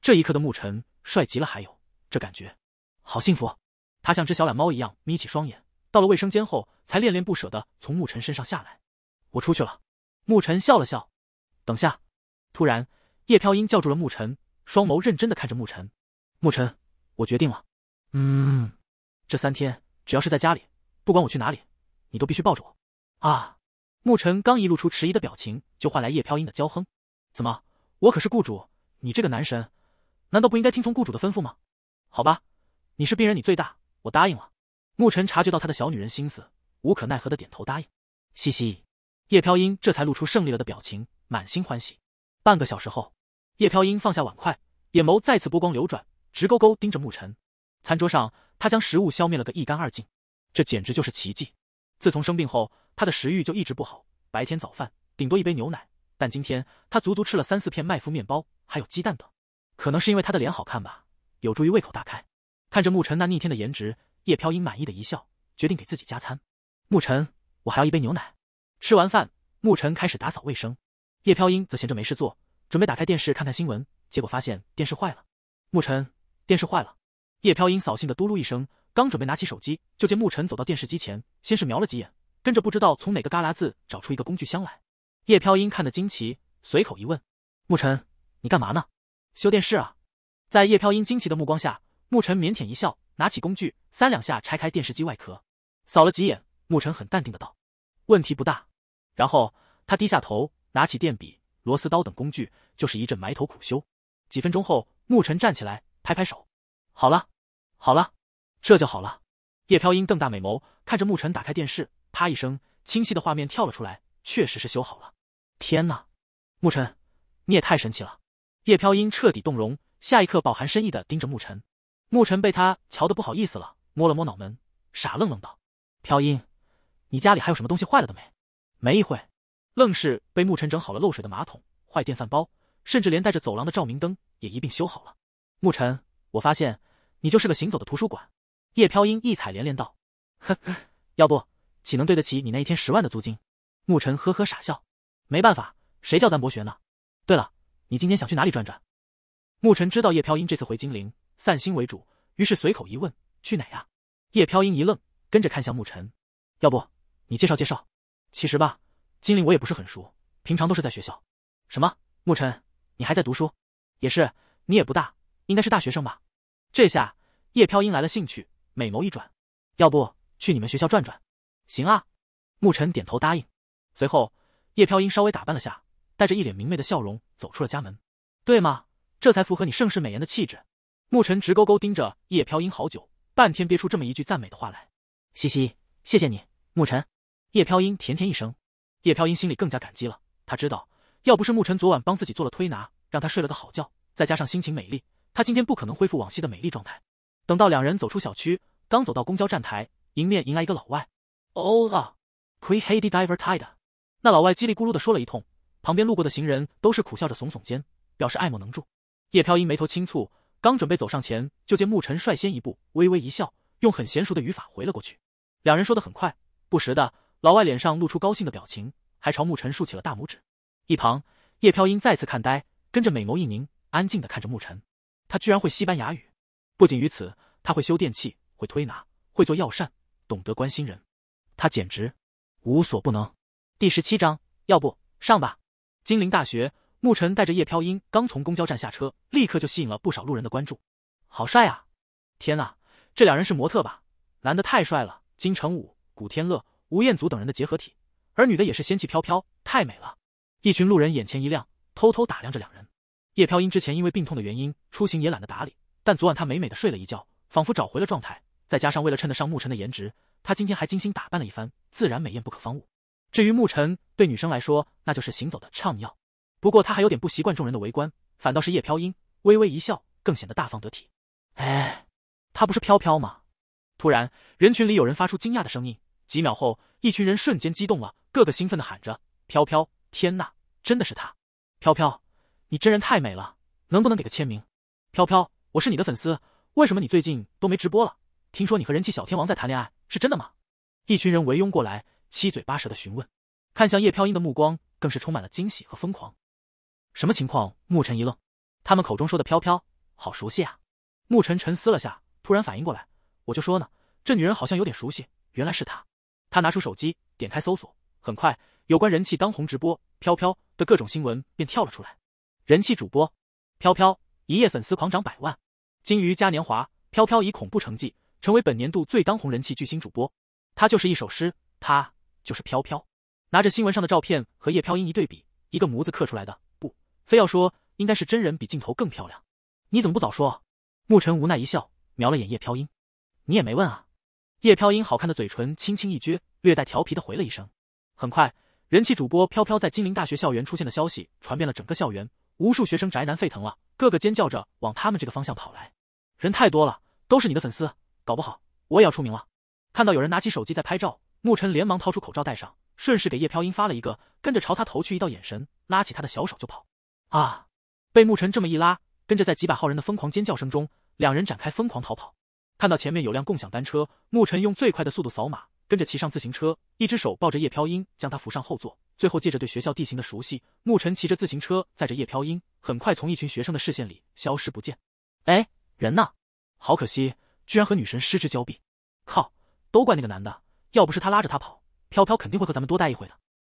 这一刻的牧尘帅极了，还有这感觉，好幸福。他像只小懒猫一样眯起双眼，到了卫生间后才恋恋不舍的从牧尘身上下来。我出去了。牧尘笑了笑。等下。突然，叶飘英叫住了牧尘。双眸认真的看着牧尘，牧尘，我决定了，嗯，这三天只要是在家里，不管我去哪里，你都必须抱着我啊！牧尘刚一露出迟疑的表情，就换来叶飘音的娇哼：“怎么？我可是雇主，你这个男神，难道不应该听从雇主的吩咐吗？好吧，你是病人，你最大，我答应了。”牧尘察觉到他的小女人心思，无可奈何的点头答应。嘻嘻，叶飘音这才露出胜利了的表情，满心欢喜。半个小时后。叶飘英放下碗筷，眼眸再次波光流转，直勾勾盯着牧尘。餐桌上，他将食物消灭了个一干二净，这简直就是奇迹。自从生病后，他的食欲就一直不好，白天早饭顶多一杯牛奶，但今天他足足吃了三四片麦麸面包，还有鸡蛋等。可能是因为他的脸好看吧，有助于胃口大开。看着牧尘那逆天的颜值，叶飘英满意的一笑，决定给自己加餐。牧尘，我还要一杯牛奶。吃完饭，牧尘开始打扫卫生，叶飘英则闲着没事做。准备打开电视看看新闻，结果发现电视坏了。牧尘，电视坏了。叶飘音扫兴的嘟噜一声，刚准备拿起手机，就见牧尘走到电视机前，先是瞄了几眼，跟着不知道从哪个旮旯子找出一个工具箱来。叶飘音看得惊奇，随口一问：“牧尘，你干嘛呢？修电视啊？”在叶飘音惊奇的目光下，牧尘腼腆一笑，拿起工具，三两下拆开电视机外壳，扫了几眼，牧尘很淡定的道：“问题不大。”然后他低下头，拿起电笔。螺丝刀等工具，就是一阵埋头苦修。几分钟后，牧尘站起来，拍拍手，好了，好了，这就好了。叶飘音瞪大美眸，看着牧尘打开电视，啪一声，清晰的画面跳了出来，确实是修好了。天哪，牧尘，你也太神奇了！叶飘音彻底动容，下一刻饱含深意的盯着牧尘。牧尘被他瞧得不好意思了，摸了摸脑门，傻愣愣道：“飘音，你家里还有什么东西坏了的没？”没一会。愣是被牧尘整好了漏水的马桶、坏电饭煲，甚至连带着走廊的照明灯也一并修好了。牧尘，我发现你就是个行走的图书馆。叶飘英异彩连连道：“呵呵，要不岂能对得起你那一天十万的租金？”牧尘呵呵傻笑，没办法，谁叫咱博学呢？对了，你今天想去哪里转转？牧尘知道叶飘英这次回金陵散心为主，于是随口一问：“去哪呀？”叶飘英一愣，跟着看向牧尘：“要不你介绍介绍？其实吧。”金陵我也不是很熟，平常都是在学校。什么？牧尘，你还在读书？也是，你也不大，应该是大学生吧？这下叶飘英来了兴趣，美眸一转，要不去你们学校转转？行啊！牧尘点头答应。随后，叶飘英稍微打扮了下，带着一脸明媚的笑容走出了家门。对吗？这才符合你盛世美颜的气质。牧尘直勾勾盯着叶飘英好久，半天憋出这么一句赞美的话来。嘻嘻，谢谢你，牧尘。叶飘英甜甜一声。叶飘音心里更加感激了。他知道，要不是沐尘昨晚帮自己做了推拿，让他睡了个好觉，再加上心情美丽，他今天不可能恢复往昔的美丽状态。等到两人走出小区，刚走到公交站台，迎面迎来一个老外。diver tide e e d 那老外叽里咕噜地说了一通，旁边路过的行人都是苦笑着耸耸肩，表示爱莫能助。叶飘音眉头轻蹙，刚准备走上前，就见沐尘率先一步，微微一笑，用很娴熟的语法回了过去。两人说的很快，不时的。老外脸上露出高兴的表情，还朝牧尘竖起了大拇指。一旁，叶飘英再次看呆，跟着美眸一凝，安静的看着牧尘。他居然会西班牙语，不仅于此，他会修电器，会推拿，会做药膳，懂得关心人。他简直无所不能。第十七章，要不上吧？金陵大学，牧尘带着叶飘英刚从公交站下车，立刻就吸引了不少路人的关注。好帅啊！天啊，这两人是模特吧？男的太帅了，金城武、古天乐。吴彦祖等人的结合体，而女的也是仙气飘飘，太美了。一群路人眼前一亮，偷偷打量着两人。叶飘英之前因为病痛的原因，出行也懒得打理，但昨晚她美美的睡了一觉，仿佛找回了状态。再加上为了衬得上牧尘的颜值，她今天还精心打扮了一番，自然美艳不可方物。至于牧尘，对女生来说那就是行走的唱药。不过他还有点不习惯众人的围观，反倒是叶飘英微微一笑，更显得大方得体。哎，他不是飘飘吗？突然，人群里有人发出惊讶的声音。几秒后，一群人瞬间激动了，个个兴奋的喊着：“飘飘，天呐，真的是她！飘飘，你真人太美了，能不能给个签名？”“飘飘，我是你的粉丝，为什么你最近都没直播了？听说你和人气小天王在谈恋爱，是真的吗？”一群人围拥过来，七嘴八舌的询问，看向叶飘音的目光更是充满了惊喜和疯狂。什么情况？牧尘一愣，他们口中说的飘飘，好熟悉啊！牧尘沉思了下，突然反应过来，我就说呢，这女人好像有点熟悉，原来是她。他拿出手机，点开搜索，很快有关人气当红直播飘飘的各种新闻便跳了出来。人气主播飘飘一夜粉丝狂涨百万，金鱼嘉年华飘飘以恐怖成绩成为本年度最当红人气巨星主播。他就是一首诗，他就是飘飘。拿着新闻上的照片和叶飘音一对比，一个模子刻出来的，不非要说应该是真人比镜头更漂亮。你怎么不早说？沐晨无奈一笑，瞄了眼叶飘音，你也没问啊。叶飘音好看的嘴唇轻轻一撅，略带调皮的回了一声。很快，人气主播飘飘在金陵大学校园出现的消息传遍了整个校园，无数学生宅男沸腾了，个个尖叫着往他们这个方向跑来。人太多了，都是你的粉丝，搞不好我也要出名了。看到有人拿起手机在拍照，沐晨连忙掏出口罩戴上，顺势给叶飘音发了一个，跟着朝他投去一道眼神，拉起他的小手就跑。啊！被沐晨这么一拉，跟着在几百号人的疯狂尖叫声中，两人展开疯狂逃跑。看到前面有辆共享单车，牧尘用最快的速度扫码，跟着骑上自行车，一只手抱着叶飘音，将她扶上后座。最后借着对学校地形的熟悉，牧尘骑着自行车载着叶飘音，很快从一群学生的视线里消失不见。哎，人呢？好可惜，居然和女神失之交臂。靠，都怪那个男的，要不是他拉着他跑，飘飘肯定会和咱们多待一会的。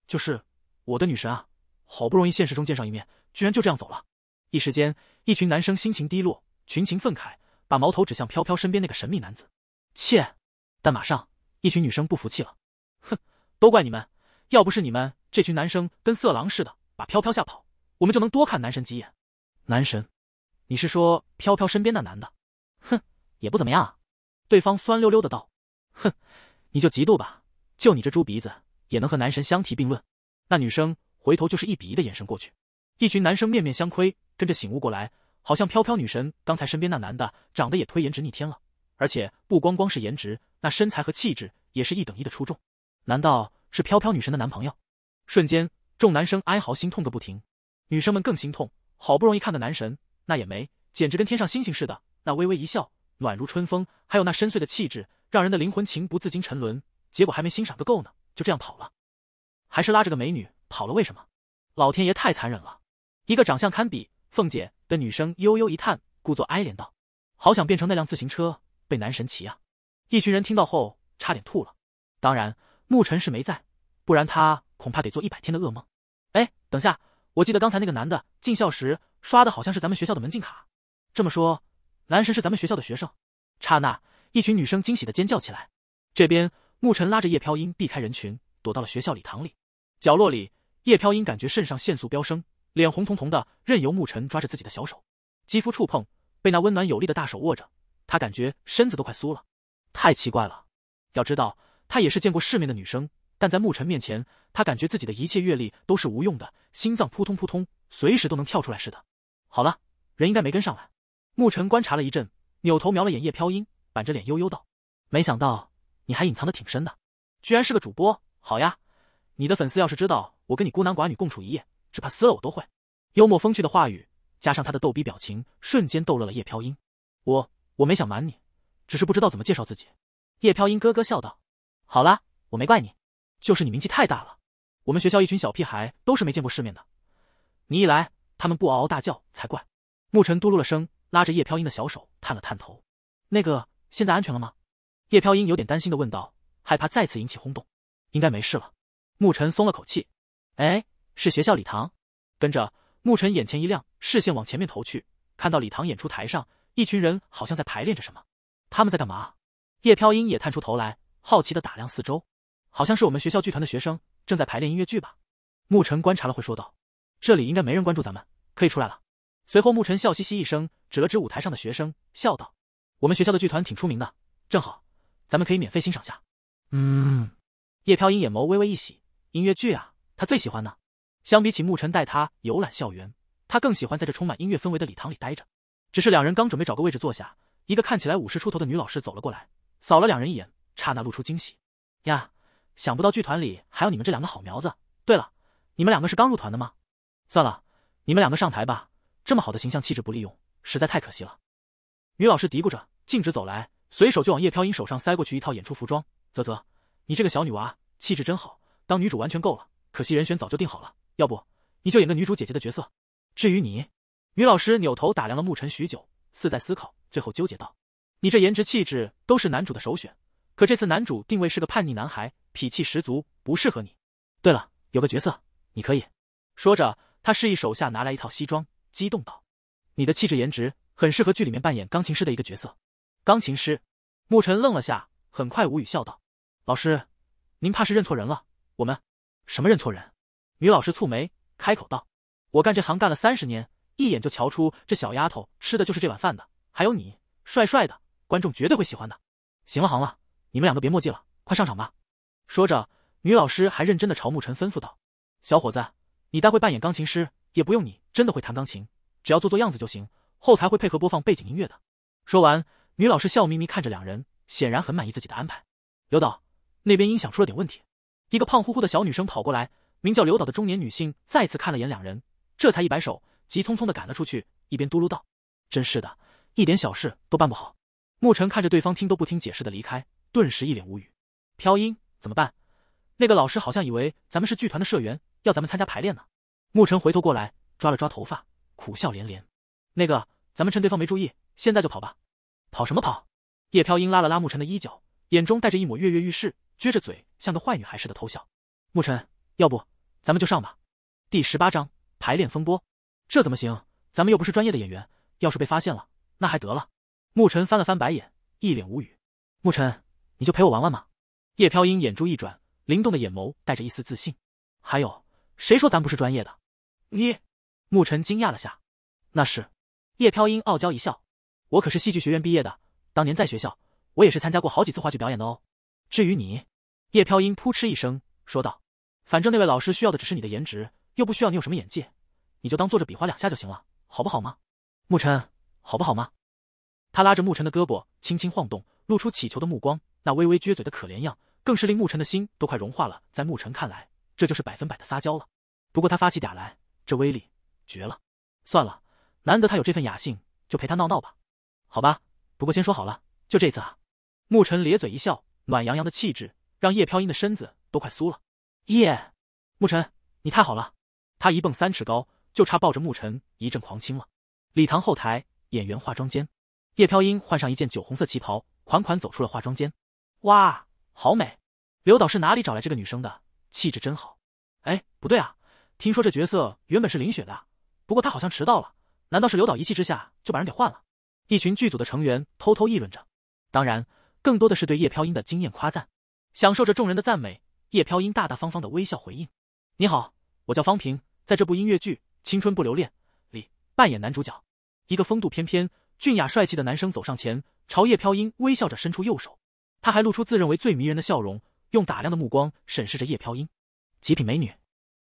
就是我的女神啊，好不容易现实中见上一面，居然就这样走了。一时间，一群男生心情低落，群情愤慨。把矛头指向飘飘身边那个神秘男子，切！但马上一群女生不服气了，哼，都怪你们，要不是你们这群男生跟色狼似的把飘飘吓跑，我们就能多看男神几眼。男神，你是说飘飘身边那男的？哼，也不怎么样。啊。对方酸溜溜的道，哼，你就嫉妒吧，就你这猪鼻子也能和男神相提并论？那女生回头就是一比一的眼神过去，一群男生面面相窥，跟着醒悟过来。好像飘飘女神刚才身边那男的长得也忒颜值逆天了，而且不光光是颜值，那身材和气质也是一等一的出众。难道是飘飘女神的男朋友？瞬间，众男生哀嚎心痛个不停，女生们更心痛。好不容易看个男神，那眼眉简直跟天上星星似的，那微微一笑暖如春风，还有那深邃的气质，让人的灵魂情不自禁沉沦。结果还没欣赏个够呢，就这样跑了，还是拉着个美女跑了？为什么？老天爷太残忍了，一个长相堪比凤姐。的女生悠悠一叹，故作哀怜道：“好想变成那辆自行车，被男神骑啊！”一群人听到后差点吐了。当然，牧尘是没在，不然他恐怕得做一百天的噩梦。哎，等下，我记得刚才那个男的进校时刷的好像是咱们学校的门禁卡。这么说，男神是咱们学校的学生？刹那，一群女生惊喜的尖叫起来。这边，牧尘拉着叶飘音避开人群，躲到了学校礼堂里角落里。叶飘音感觉肾上腺素飙升。脸红彤彤的，任由牧尘抓着自己的小手，肌肤触碰，被那温暖有力的大手握着，他感觉身子都快酥了。太奇怪了，要知道他也是见过世面的女生，但在牧尘面前，他感觉自己的一切阅历都是无用的，心脏扑通扑通，随时都能跳出来似的。好了，人应该没跟上来。牧尘观察了一阵，扭头瞄了眼叶飘音，板着脸悠悠道：“没想到你还隐藏的挺深的，居然是个主播。好呀，你的粉丝要是知道我跟你孤男寡女共处一夜。”只怕撕了我都会。幽默风趣的话语加上他的逗逼表情，瞬间逗乐了叶飘音。我我没想瞒你，只是不知道怎么介绍自己。叶飘音咯咯笑道：“好啦，我没怪你，就是你名气太大了。我们学校一群小屁孩都是没见过世面的，你一来，他们不嗷嗷大叫才怪。”牧尘嘟噜了声，拉着叶飘音的小手，探了探头：“那个，现在安全了吗？”叶飘音有点担心的问道，害怕再次引起轰动。应该没事了。牧尘松了口气：“哎。”是学校礼堂，跟着牧尘眼前一亮，视线往前面投去，看到礼堂演出台上，一群人好像在排练着什么。他们在干嘛？叶飘音也探出头来，好奇的打量四周，好像是我们学校剧团的学生正在排练音乐剧吧。牧尘观察了会，说道：“这里应该没人关注咱们，可以出来了。”随后牧尘笑嘻嘻一声，指了指舞台上的学生，笑道：“我们学校的剧团挺出名的，正好，咱们可以免费欣赏下。”嗯，叶飘音眼眸微微一喜，音乐剧啊，他最喜欢呢。相比起牧尘带他游览校园，他更喜欢在这充满音乐氛围的礼堂里待着。只是两人刚准备找个位置坐下，一个看起来五十出头的女老师走了过来，扫了两人一眼，刹那露出惊喜：“呀，想不到剧团里还有你们这两个好苗子。对了，你们两个是刚入团的吗？算了，你们两个上台吧，这么好的形象气质不利用，实在太可惜了。”女老师嘀咕着，径直走来，随手就往叶飘英手上塞过去一套演出服装。“啧啧，你这个小女娃，气质真好，当女主完全够了。可惜人选早就定好了。”要不你就演个女主姐姐的角色，至于你，女老师扭头打量了沐尘许久，似在思考，最后纠结道：“你这颜值气质都是男主的首选，可这次男主定位是个叛逆男孩，脾气十足，不适合你。对了，有个角色你可以。”说着，他示意手下拿来一套西装，激动道：“你的气质颜值很适合剧里面扮演钢琴师的一个角色。”钢琴师，沐尘愣了下，很快无语笑道：“老师，您怕是认错人了。我们什么认错人？”女老师蹙眉，开口道：“我干这行干了三十年，一眼就瞧出这小丫头吃的就是这碗饭的。还有你，帅帅的，观众绝对会喜欢的。行了，行了，你们两个别墨迹了，快上场吧。”说着，女老师还认真的朝沐尘吩咐道：“小伙子，你待会扮演钢琴师，也不用你真的会弹钢琴，只要做做样子就行。后台会配合播放背景音乐的。”说完，女老师笑眯眯看着两人，显然很满意自己的安排。刘导，那边音响出了点问题。”一个胖乎乎的小女生跑过来。名叫刘导的中年女性再次看了眼两人，这才一摆手，急匆匆的赶了出去，一边嘟噜道：“真是的，一点小事都办不好。”沐晨看着对方听都不听解释的离开，顿时一脸无语。飘音怎么办？那个老师好像以为咱们是剧团的社员，要咱们参加排练呢。沐晨回头过来，抓了抓头发，苦笑连连：“那个，咱们趁对方没注意，现在就跑吧。”“跑什么跑？”叶飘音拉了拉沐晨的衣角，眼中带着一抹跃跃欲试，撅着嘴，像个坏女孩似的偷笑。沐晨，要不？咱们就上吧。第十八章排练风波，这怎么行？咱们又不是专业的演员，要是被发现了，那还得了？牧尘翻了翻白眼，一脸无语。牧尘，你就陪我玩玩嘛。叶飘英眼珠一转，灵动的眼眸带着一丝自信。还有，谁说咱不是专业的？你？牧尘惊讶了下。那是。叶飘英傲娇一笑，我可是戏剧学院毕业的，当年在学校，我也是参加过好几次话剧表演的哦。至于你，叶飘英扑哧一声说道。反正那位老师需要的只是你的颜值，又不需要你有什么演技，你就当坐着比划两下就行了，好不好吗？牧尘，好不好吗？他拉着牧尘的胳膊，轻轻晃动，露出乞求的目光，那微微撅嘴的可怜样，更是令牧尘的心都快融化了。在牧尘看来，这就是百分百的撒娇了。不过他发起嗲来，这威力绝了。算了，难得他有这份雅兴，就陪他闹闹吧。好吧，不过先说好了，就这次啊！牧尘咧嘴一笑，暖洋洋的气质让叶飘音的身子都快酥了。耶，沐尘，你太好了！他一蹦三尺高，就差抱着沐尘一阵狂亲了。礼堂后台演员化妆间，叶飘音换上一件酒红色旗袍，款款走出了化妆间。哇，好美！刘导是哪里找来这个女生的？气质真好。哎，不对啊，听说这角色原本是林雪的，不过她好像迟到了，难道是刘导一气之下就把人给换了？一群剧组的成员偷偷议论着，当然更多的是对叶飘音的惊艳夸赞，享受着众人的赞美。叶飘音大大方方的微笑回应：“你好，我叫方平，在这部音乐剧《青春不留恋》里扮演男主角。一个风度翩翩、俊雅帅气的男生走上前，朝叶飘音微笑着伸出右手，他还露出自认为最迷人的笑容，用打量的目光审视着叶飘音。极品美女，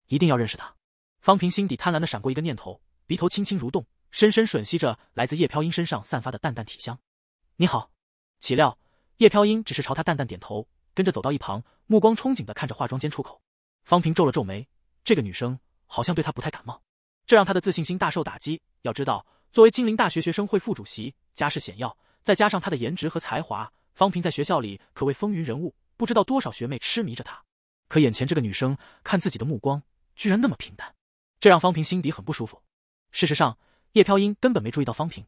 一定要认识他。”方平心底贪婪的闪过一个念头，鼻头轻轻蠕动，深深吮吸着来自叶飘音身上散发的淡淡体香。你好，岂料叶飘音只是朝他淡淡点头。跟着走到一旁，目光憧憬的看着化妆间出口。方平皱了皱眉，这个女生好像对他不太感冒，这让他的自信心大受打击。要知道，作为金陵大学学生会副主席，家世显耀，再加上他的颜值和才华，方平在学校里可谓风云人物，不知道多少学妹痴迷着他。可眼前这个女生看自己的目光居然那么平淡，这让方平心底很不舒服。事实上，叶飘英根本没注意到方平。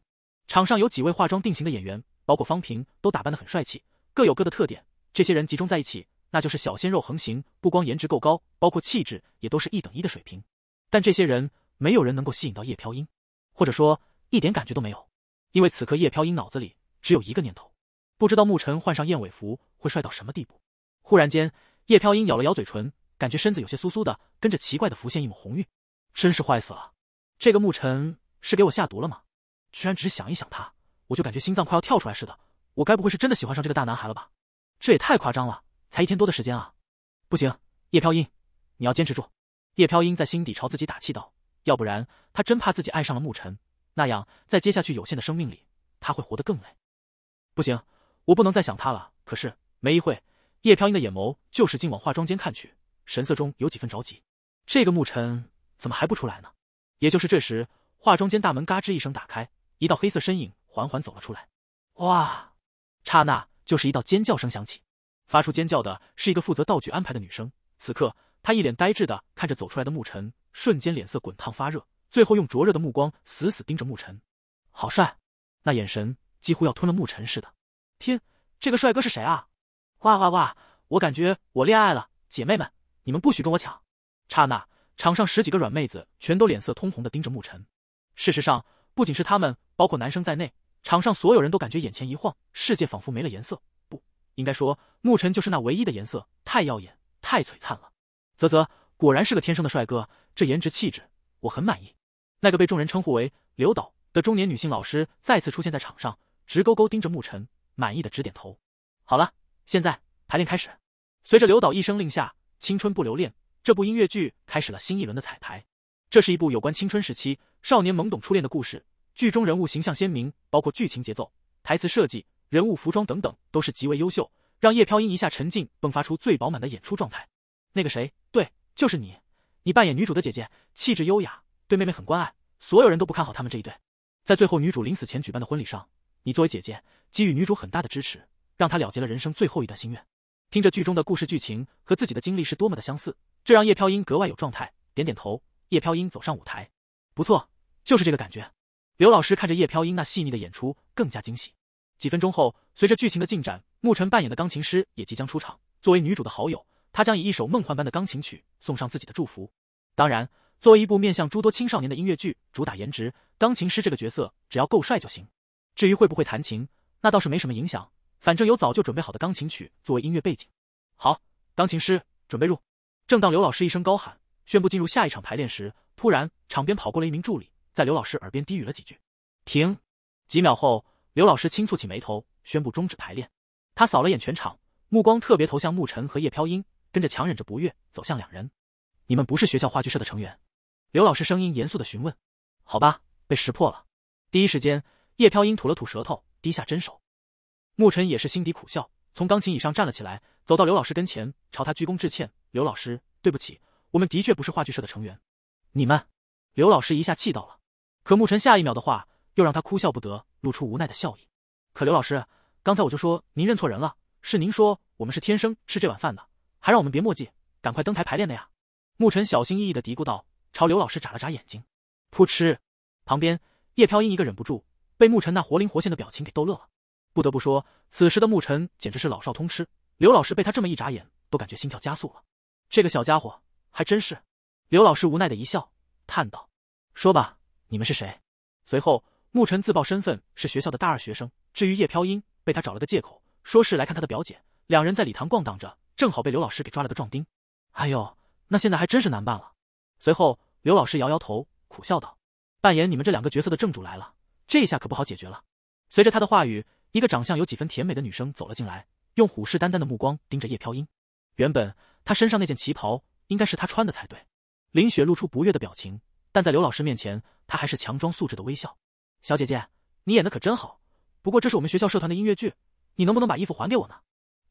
场上有几位化妆定型的演员，包括方平，都打扮的很帅气，各有各的特点。这些人集中在一起，那就是小鲜肉横行。不光颜值够高，包括气质也都是一等一的水平。但这些人，没有人能够吸引到叶飘英，或者说一点感觉都没有。因为此刻叶飘英脑子里只有一个念头：不知道牧尘换上燕尾服会帅到什么地步。忽然间，叶飘英咬了咬嘴唇，感觉身子有些酥酥的，跟着奇怪的浮现一抹红晕。真是坏死了！这个牧尘是给我下毒了吗？居然只是想一想他，我就感觉心脏快要跳出来似的。我该不会是真的喜欢上这个大男孩了吧？这也太夸张了，才一天多的时间啊！不行，叶飘音，你要坚持住。叶飘音在心底朝自己打气道，要不然他真怕自己爱上了牧尘，那样在接下去有限的生命里，他会活得更累。不行，我不能再想他了。可是没一会，叶飘音的眼眸就使劲往化妆间看去，神色中有几分着急。这个牧尘怎么还不出来呢？也就是这时，化妆间大门嘎吱一声打开，一道黑色身影缓缓走了出来。哇！刹那。就是一道尖叫声响起，发出尖叫的是一个负责道具安排的女生。此刻，她一脸呆滞的看着走出来的牧尘，瞬间脸色滚烫发热，最后用灼热的目光死死盯着牧尘，好帅！那眼神几乎要吞了牧尘似的。天，这个帅哥是谁啊？哇哇哇！我感觉我恋爱了，姐妹们，你们不许跟我抢！刹那，场上十几个软妹子全都脸色通红的盯着牧尘。事实上，不仅是她们，包括男生在内。场上所有人都感觉眼前一晃，世界仿佛没了颜色。不应该说，牧尘就是那唯一的颜色，太耀眼，太璀璨了。啧啧，果然是个天生的帅哥，这颜值气质，我很满意。那个被众人称呼为刘导的中年女性老师再次出现在场上，直勾勾盯着牧尘，满意的直点头。好了，现在排练开始。随着刘导一声令下，《青春不留恋》这部音乐剧开始了新一轮的彩排。这是一部有关青春时期少年懵懂初恋的故事。剧中人物形象鲜明，包括剧情节奏、台词设计、人物服装等等，都是极为优秀，让叶飘英一下沉浸，迸发出最饱满的演出状态。那个谁，对，就是你，你扮演女主的姐姐，气质优雅，对妹妹很关爱。所有人都不看好他们这一对，在最后女主临死前举办的婚礼上，你作为姐姐，给予女主很大的支持，让她了结了人生最后一段心愿。听着剧中的故事剧情和自己的经历是多么的相似，这让叶飘英格外有状态。点点头，叶飘英走上舞台，不错，就是这个感觉。刘老师看着叶飘英那细腻的演出，更加惊喜。几分钟后，随着剧情的进展，牧尘扮演的钢琴师也即将出场。作为女主的好友，他将以一首梦幻般的钢琴曲送上自己的祝福。当然，作为一部面向诸多青少年的音乐剧，主打颜值，钢琴师这个角色只要够帅就行。至于会不会弹琴，那倒是没什么影响，反正有早就准备好的钢琴曲作为音乐背景。好，钢琴师准备入。正当刘老师一声高喊，宣布进入下一场排练时，突然场边跑过了一名助理。在刘老师耳边低语了几句，停。几秒后，刘老师轻蹙起眉头，宣布终止排练。他扫了眼全场，目光特别投向沐晨和叶飘音，跟着强忍着不悦走向两人。你们不是学校话剧社的成员？刘老师声音严肃的询问。好吧，被识破了。第一时间，叶飘音吐了吐舌头，低下真手。沐晨也是心底苦笑，从钢琴椅上站了起来，走到刘老师跟前，朝他鞠躬致歉。刘老师，对不起，我们的确不是话剧社的成员。你们？刘老师一下气到了。可沐尘下一秒的话又让他哭笑不得，露出无奈的笑意。可刘老师，刚才我就说您认错人了，是您说我们是天生吃这碗饭的，还让我们别墨迹，赶快登台排练的呀。沐尘小心翼翼的嘀咕道，朝刘老师眨了眨眼睛。噗嗤，旁边叶飘音一个忍不住，被沐尘那活灵活现的表情给逗乐了。不得不说，此时的沐尘简直是老少通吃。刘老师被他这么一眨眼，都感觉心跳加速了。这个小家伙还真是。刘老师无奈的一笑，叹道：“说吧。”你们是谁？随后，牧尘自报身份是学校的大二学生。至于叶飘音，被他找了个借口，说是来看他的表姐。两人在礼堂逛荡着，正好被刘老师给抓了个壮丁。哎呦，那现在还真是难办了。随后，刘老师摇摇头，苦笑道：“扮演你们这两个角色的正主来了，这一下可不好解决了。”随着他的话语，一个长相有几分甜美的女生走了进来，用虎视眈眈的目光盯着叶飘音。原本她身上那件旗袍应该是她穿的才对。林雪露出不悦的表情，但在刘老师面前。他还是强装素质的微笑，小姐姐，你演的可真好。不过这是我们学校社团的音乐剧，你能不能把衣服还给我呢？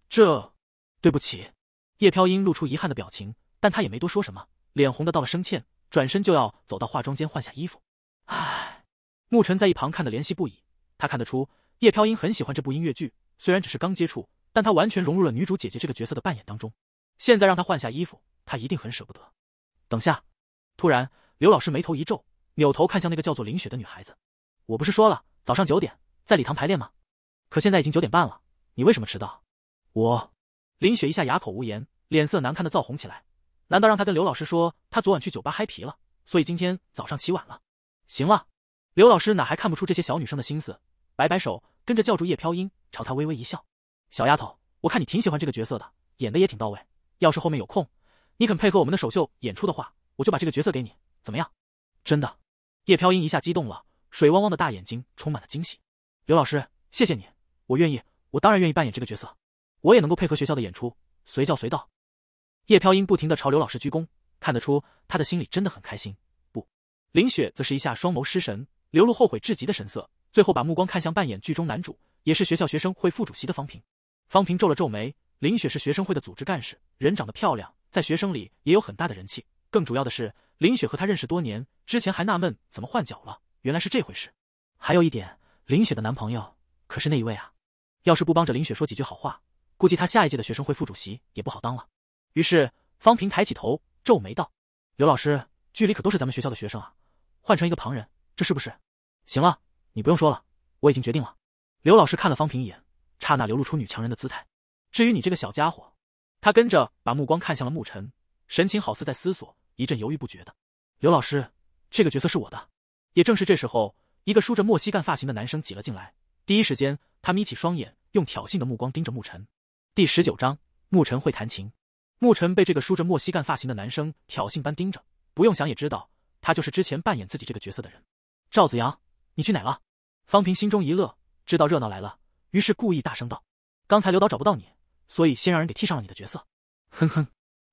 这，对不起。叶飘音露出遗憾的表情，但她也没多说什么，脸红的道了声歉，转身就要走到化妆间换下衣服。唉，沐晨在一旁看得怜惜不已。他看得出叶飘音很喜欢这部音乐剧，虽然只是刚接触，但她完全融入了女主姐姐这个角色的扮演当中。现在让她换下衣服，她一定很舍不得。等下，突然，刘老师眉头一皱。扭头看向那个叫做林雪的女孩子，我不是说了早上九点在礼堂排练吗？可现在已经九点半了，你为什么迟到？我林雪一下哑口无言，脸色难看的燥红起来。难道让她跟刘老师说她昨晚去酒吧嗨皮了，所以今天早上起晚了？行了，刘老师哪还看不出这些小女生的心思？摆摆手，跟着叫住叶飘音，朝她微微一笑：“小丫头，我看你挺喜欢这个角色的，演的也挺到位。要是后面有空，你肯配合我们的首秀演出的话，我就把这个角色给你，怎么样？”真的。叶飘音一下激动了，水汪汪的大眼睛充满了惊喜。刘老师，谢谢你，我愿意，我当然愿意扮演这个角色，我也能够配合学校的演出，随叫随到。叶飘音不停的朝刘老师鞠躬，看得出他的心里真的很开心。不，林雪则是一下双眸失神，流露后悔至极的神色，最后把目光看向扮演剧中男主，也是学校学生会副主席的方平。方平皱了皱眉，林雪是学生会的组织干事，人长得漂亮，在学生里也有很大的人气。更主要的是，林雪和他认识多年，之前还纳闷怎么换脚了，原来是这回事。还有一点，林雪的男朋友可是那一位啊！要是不帮着林雪说几句好话，估计他下一届的学生会副主席也不好当了。于是方平抬起头，皱眉道：“刘老师，距离可都是咱们学校的学生啊，换成一个旁人，这是不是？行了，你不用说了，我已经决定了。”刘老师看了方平一眼，刹那流露出女强人的姿态。至于你这个小家伙，他跟着把目光看向了牧尘，神情好似在思索。一阵犹豫不决的刘老师，这个角色是我的。也正是这时候，一个梳着莫西干发型的男生挤了进来。第一时间，他眯起双眼，用挑衅的目光盯着牧尘。第十九章，牧尘会弹琴。牧尘被这个梳着莫西干发型的男生挑衅般盯着，不用想也知道，他就是之前扮演自己这个角色的人。赵子阳，你去哪了？方平心中一乐，知道热闹来了，于是故意大声道：“刚才刘导找不到你，所以先让人给替上了你的角色。”哼哼，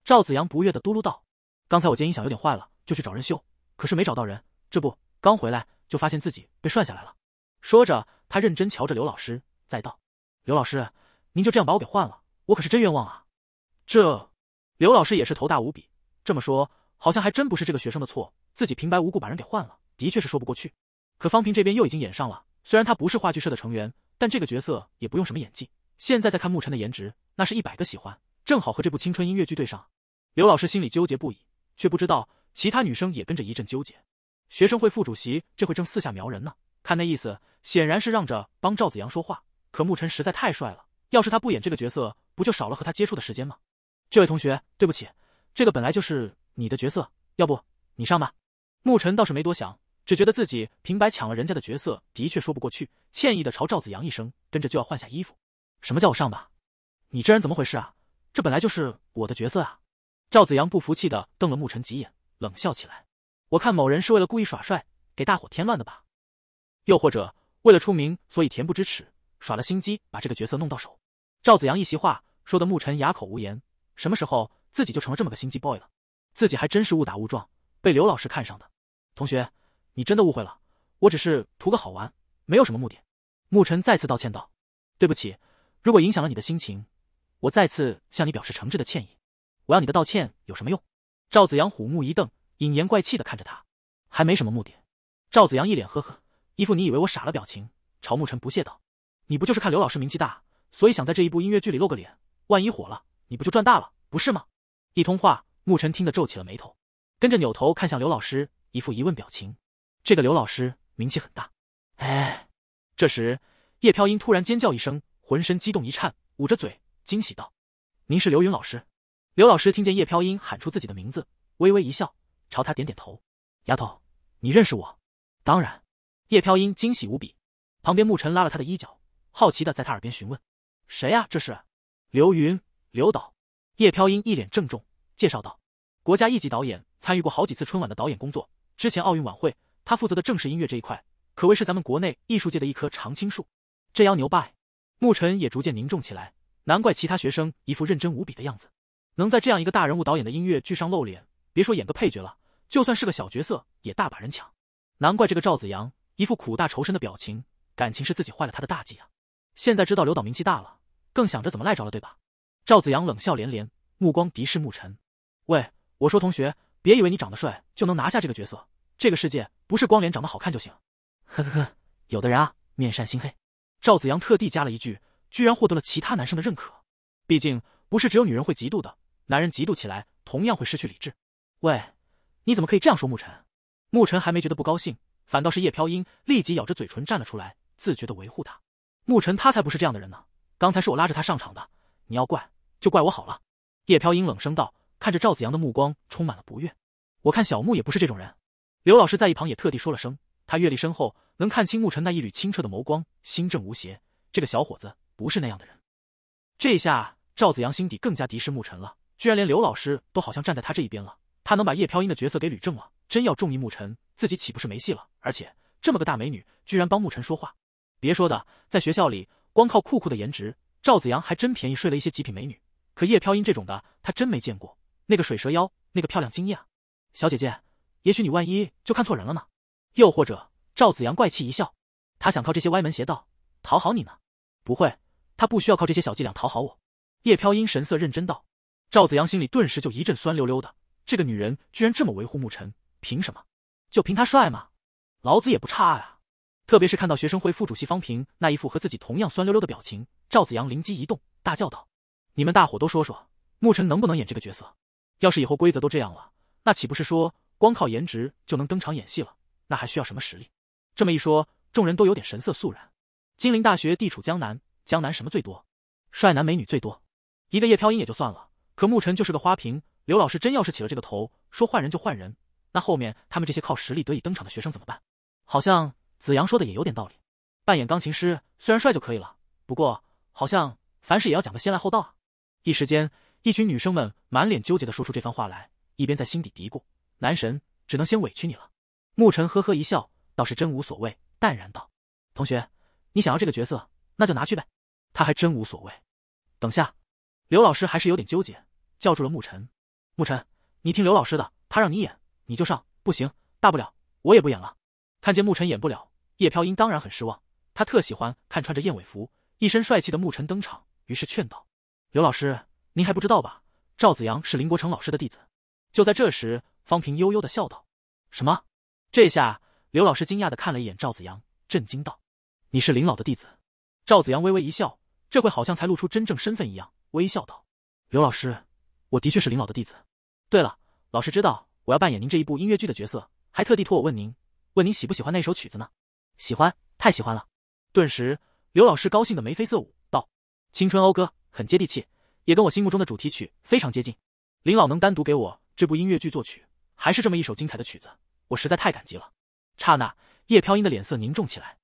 赵子阳不悦的嘟噜道。刚才我见音响有点坏了，就去找人修，可是没找到人。这不，刚回来就发现自己被涮下来了。说着，他认真瞧着刘老师，再道：“刘老师，您就这样把我给换了？我可是真冤枉啊！”这刘老师也是头大无比，这么说，好像还真不是这个学生的错，自己平白无故把人给换了，的确是说不过去。可方平这边又已经演上了，虽然他不是话剧社的成员，但这个角色也不用什么演技。现在再看沐晨的颜值，那是一百个喜欢，正好和这部青春音乐剧对上。刘老师心里纠结不已。却不知道，其他女生也跟着一阵纠结。学生会副主席这会正四下瞄人呢，看那意思，显然是让着帮赵子阳说话。可牧尘实在太帅了，要是他不演这个角色，不就少了和他接触的时间吗？这位同学，对不起，这个本来就是你的角色，要不你上吧。牧尘倒是没多想，只觉得自己平白抢了人家的角色，的确说不过去，歉意的朝赵子阳一声，跟着就要换下衣服。什么叫我上吧？你这人怎么回事啊？这本来就是我的角色啊！赵子阳不服气的瞪了牧尘几眼，冷笑起来：“我看某人是为了故意耍帅，给大伙添乱的吧？又或者为了出名，所以恬不知耻，耍了心机，把这个角色弄到手？”赵子阳一席话说的牧尘哑口无言。什么时候自己就成了这么个心机 boy 了？自己还真是误打误撞被刘老师看上的。同学，你真的误会了，我只是图个好玩，没有什么目的。”牧尘再次道歉道：“对不起，如果影响了你的心情，我再次向你表示诚挚的歉意。”我要你的道歉有什么用？赵子阳虎目一瞪，引言怪气的看着他，还没什么目的。赵子阳一脸呵呵，一副你以为我傻了表情，朝沐尘不屑道：“你不就是看刘老师名气大，所以想在这一部音乐剧里露个脸，万一火了，你不就赚大了，不是吗？”一通话，沐尘听得皱起了眉头，跟着扭头看向刘老师，一副疑问表情。这个刘老师名气很大。哎，这时叶飘音突然尖叫一声，浑身激动一颤，捂着嘴惊喜道：“您是刘云老师？”刘老师听见叶飘音喊出自己的名字，微微一笑，朝他点点头。丫头，你认识我？当然。叶飘音惊喜无比。旁边牧尘拉了他的衣角，好奇的在他耳边询问：“谁呀？这是？”刘云，刘导。叶飘音一脸郑重介绍道：“国家一级导演，参与过好几次春晚的导演工作。之前奥运晚会，他负责的正是音乐这一块，可谓是咱们国内艺术界的一棵常青树。这妖牛掰！”牧尘也逐渐凝重起来，难怪其他学生一副认真无比的样子。能在这样一个大人物导演的音乐剧上露脸，别说演个配角了，就算是个小角色也大把人抢。难怪这个赵子阳一副苦大仇深的表情，感情是自己坏了他的大计啊！现在知道刘导名气大了，更想着怎么赖着了，对吧？赵子阳冷笑连连，目光敌视沐尘。喂，我说同学，别以为你长得帅就能拿下这个角色。这个世界不是光脸长得好看就行。呵呵呵，有的人啊，面善心黑。赵子阳特地加了一句，居然获得了其他男生的认可。毕竟不是只有女人会嫉妒的。男人嫉妒起来，同样会失去理智。喂，你怎么可以这样说牧尘？牧尘还没觉得不高兴，反倒是叶飘英立即咬着嘴唇站了出来，自觉的维护他。牧尘，他才不是这样的人呢！刚才是我拉着他上场的，你要怪就怪我好了。叶飘英冷声道，看着赵子阳的目光充满了不悦。我看小木也不是这种人。刘老师在一旁也特地说了声，他阅历深厚，能看清牧尘那一缕清澈的眸光，心正无邪。这个小伙子不是那样的人。这下赵子阳心底更加敌视牧尘了。居然连刘老师都好像站在他这一边了。他能把叶飘音的角色给捋正了，真要中意牧尘，自己岂不是没戏了？而且这么个大美女，居然帮牧尘说话。别说的，在学校里，光靠酷酷的颜值，赵子阳还真便宜睡了一些极品美女。可叶飘音这种的，他真没见过。那个水蛇妖，那个漂亮惊艳啊，小姐姐，也许你万一就看错人了呢？又或者，赵子阳怪气一笑，他想靠这些歪门邪道讨好你呢？不会，他不需要靠这些小伎俩讨好我。叶飘音神色认真道。赵子阳心里顿时就一阵酸溜溜的，这个女人居然这么维护牧尘，凭什么？就凭他帅吗？老子也不差啊！特别是看到学生会副主席方平那一副和自己同样酸溜溜的表情，赵子阳灵机一动，大叫道：“你们大伙都说说，牧尘能不能演这个角色？要是以后规则都这样了，那岂不是说光靠颜值就能登场演戏了？那还需要什么实力？”这么一说，众人都有点神色肃然。金陵大学地处江南，江南什么最多？帅男美女最多，一个叶飘音也就算了。可牧尘就是个花瓶，刘老师真要是起了这个头，说换人就换人，那后面他们这些靠实力得以登场的学生怎么办？好像子阳说的也有点道理。扮演钢琴师虽然帅就可以了，不过好像凡事也要讲个先来后到啊。一时间，一群女生们满脸纠结的说出这番话来，一边在心底嘀咕：“男神只能先委屈你了。”牧尘呵呵一笑，倒是真无所谓，淡然道：“同学，你想要这个角色，那就拿去呗。”他还真无所谓。等下，刘老师还是有点纠结。叫住了牧尘，牧尘，你听刘老师的，他让你演，你就上。不行，大不了我也不演了。看见牧尘演不了，叶飘音当然很失望，他特喜欢看穿着燕尾服、一身帅气的牧尘登场，于是劝道：“刘老师，您还不知道吧？赵子阳是林国成老师的弟子。”就在这时，方平悠悠的笑道：“什么？”这下刘老师惊讶的看了一眼赵子阳，震惊道：“你是林老的弟子？”赵子阳微微一笑，这会好像才露出真正身份一样，微笑道：“刘老师。”我的确是林老的弟子。对了，老师知道我要扮演您这一部音乐剧的角色，还特地托我问您，问您喜不喜欢那首曲子呢？喜欢，太喜欢了！顿时，刘老师高兴的眉飞色舞，道：“青春讴歌很接地气，也跟我心目中的主题曲非常接近。林老能单独给我这部音乐剧作曲，还是这么一首精彩的曲子，我实在太感激了。”刹那，叶飘英的脸色凝重起来，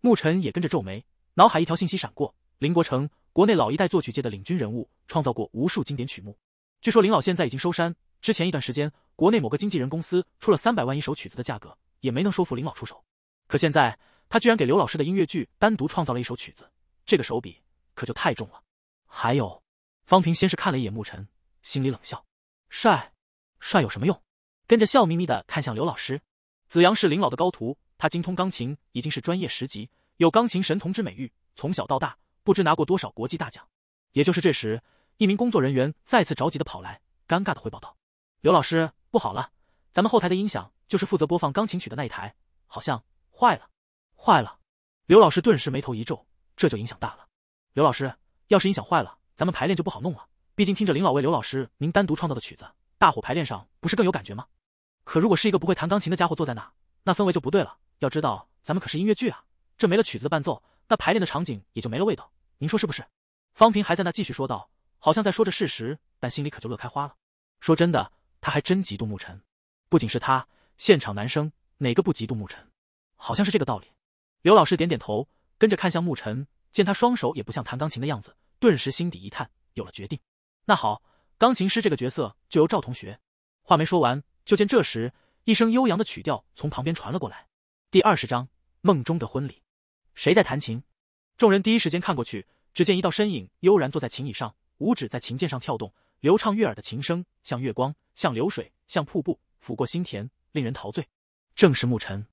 牧尘也跟着皱眉，脑海一条信息闪过：林国成，国内老一代作曲界的领军人物，创造过无数经典曲目。据说林老现在已经收山。之前一段时间，国内某个经纪人公司出了三百万一首曲子的价格，也没能说服林老出手。可现在，他居然给刘老师的音乐剧单独创造了一首曲子，这个手笔可就太重了。还有，方平先是看了一眼牧尘，心里冷笑：帅，帅有什么用？跟着笑眯眯的看向刘老师。子阳是林老的高徒，他精通钢琴，已经是专业十级，有钢琴神童之美誉。从小到大，不知拿过多少国际大奖。也就是这时。一名工作人员再次着急的跑来，尴尬的汇报道：“刘老师，不好了，咱们后台的音响，就是负责播放钢琴曲的那一台，好像坏了，坏了。”刘老师顿时眉头一皱，这就影响大了。刘老师，要是音响坏了，咱们排练就不好弄了。毕竟听着林老为刘老师您单独创造的曲子，大伙排练上不是更有感觉吗？可如果是一个不会弹钢琴的家伙坐在那，那氛围就不对了。要知道咱们可是音乐剧啊，这没了曲子的伴奏，那排练的场景也就没了味道。您说是不是？”方平还在那继续说道。好像在说着事实，但心里可就乐开花了。说真的，他还真嫉妒牧尘。不仅是他，现场男生哪个不嫉妒牧尘？好像是这个道理。刘老师点点头，跟着看向牧尘，见他双手也不像弹钢琴的样子，顿时心底一叹，有了决定。那好，钢琴师这个角色就由赵同学。话没说完，就见这时一声悠扬的曲调从旁边传了过来。第二十章梦中的婚礼，谁在弹琴？众人第一时间看过去，只见一道身影悠然坐在琴椅上。五指在琴键上跳动，流畅悦耳的琴声像月光，像流水，像瀑布，抚过心田，令人陶醉。正是牧尘，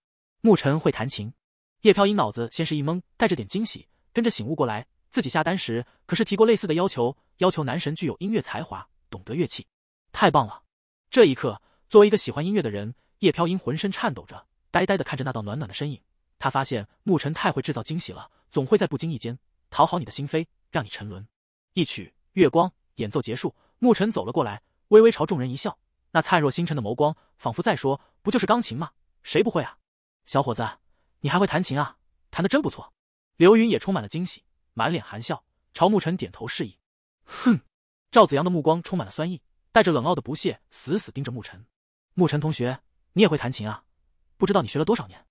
牧尘会弹琴。叶飘音脑子先是一懵，带着点惊喜，跟着醒悟过来，自己下单时可是提过类似的要求，要求男神具有音乐才华，懂得乐器，太棒了！这一刻，作为一个喜欢音乐的人，叶飘音浑身颤抖着，呆呆的看着那道暖暖的身影。他发现牧尘太会制造惊喜了，总会在不经意间讨好你的心扉，让你沉沦。一曲。月光演奏结束，牧尘走了过来，微微朝众人一笑，那灿若星辰的眸光，仿佛在说：“不就是钢琴吗？谁不会啊？”小伙子，你还会弹琴啊？弹的真不错。刘云也充满了惊喜，满脸含笑朝牧尘点头示意。哼，赵子阳的目光充满了酸意，带着冷傲的不屑，死死盯着牧尘。牧尘同学，你也会弹琴啊？不知道你学了多少年？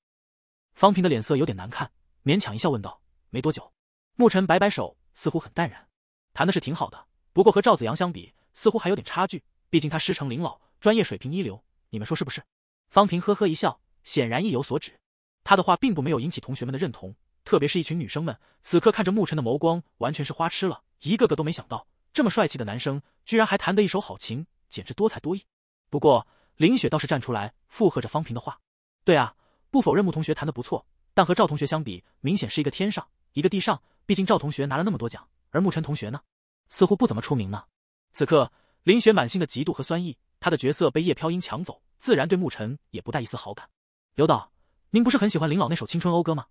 方平的脸色有点难看，勉强一笑问道：“没多久。”牧尘摆摆手，似乎很淡然。弹的是挺好的，不过和赵子阳相比，似乎还有点差距。毕竟他师承林老，专业水平一流，你们说是不是？方平呵呵一笑，显然意有所指。他的话并不没有引起同学们的认同，特别是一群女生们，此刻看着牧尘的眸光完全是花痴了，一个个都没想到，这么帅气的男生居然还弹得一手好琴，简直多才多艺。不过林雪倒是站出来附和着方平的话：“对啊，不否认穆同学弹得不错，但和赵同学相比，明显是一个天上一个地上。毕竟赵同学拿了那么多奖。”而沐晨同学呢，似乎不怎么出名呢。此刻，林雪满心的嫉妒和酸意，她的角色被叶飘音抢走，自然对沐晨也不带一丝好感。刘导，您不是很喜欢林老那首《青春讴歌》吗？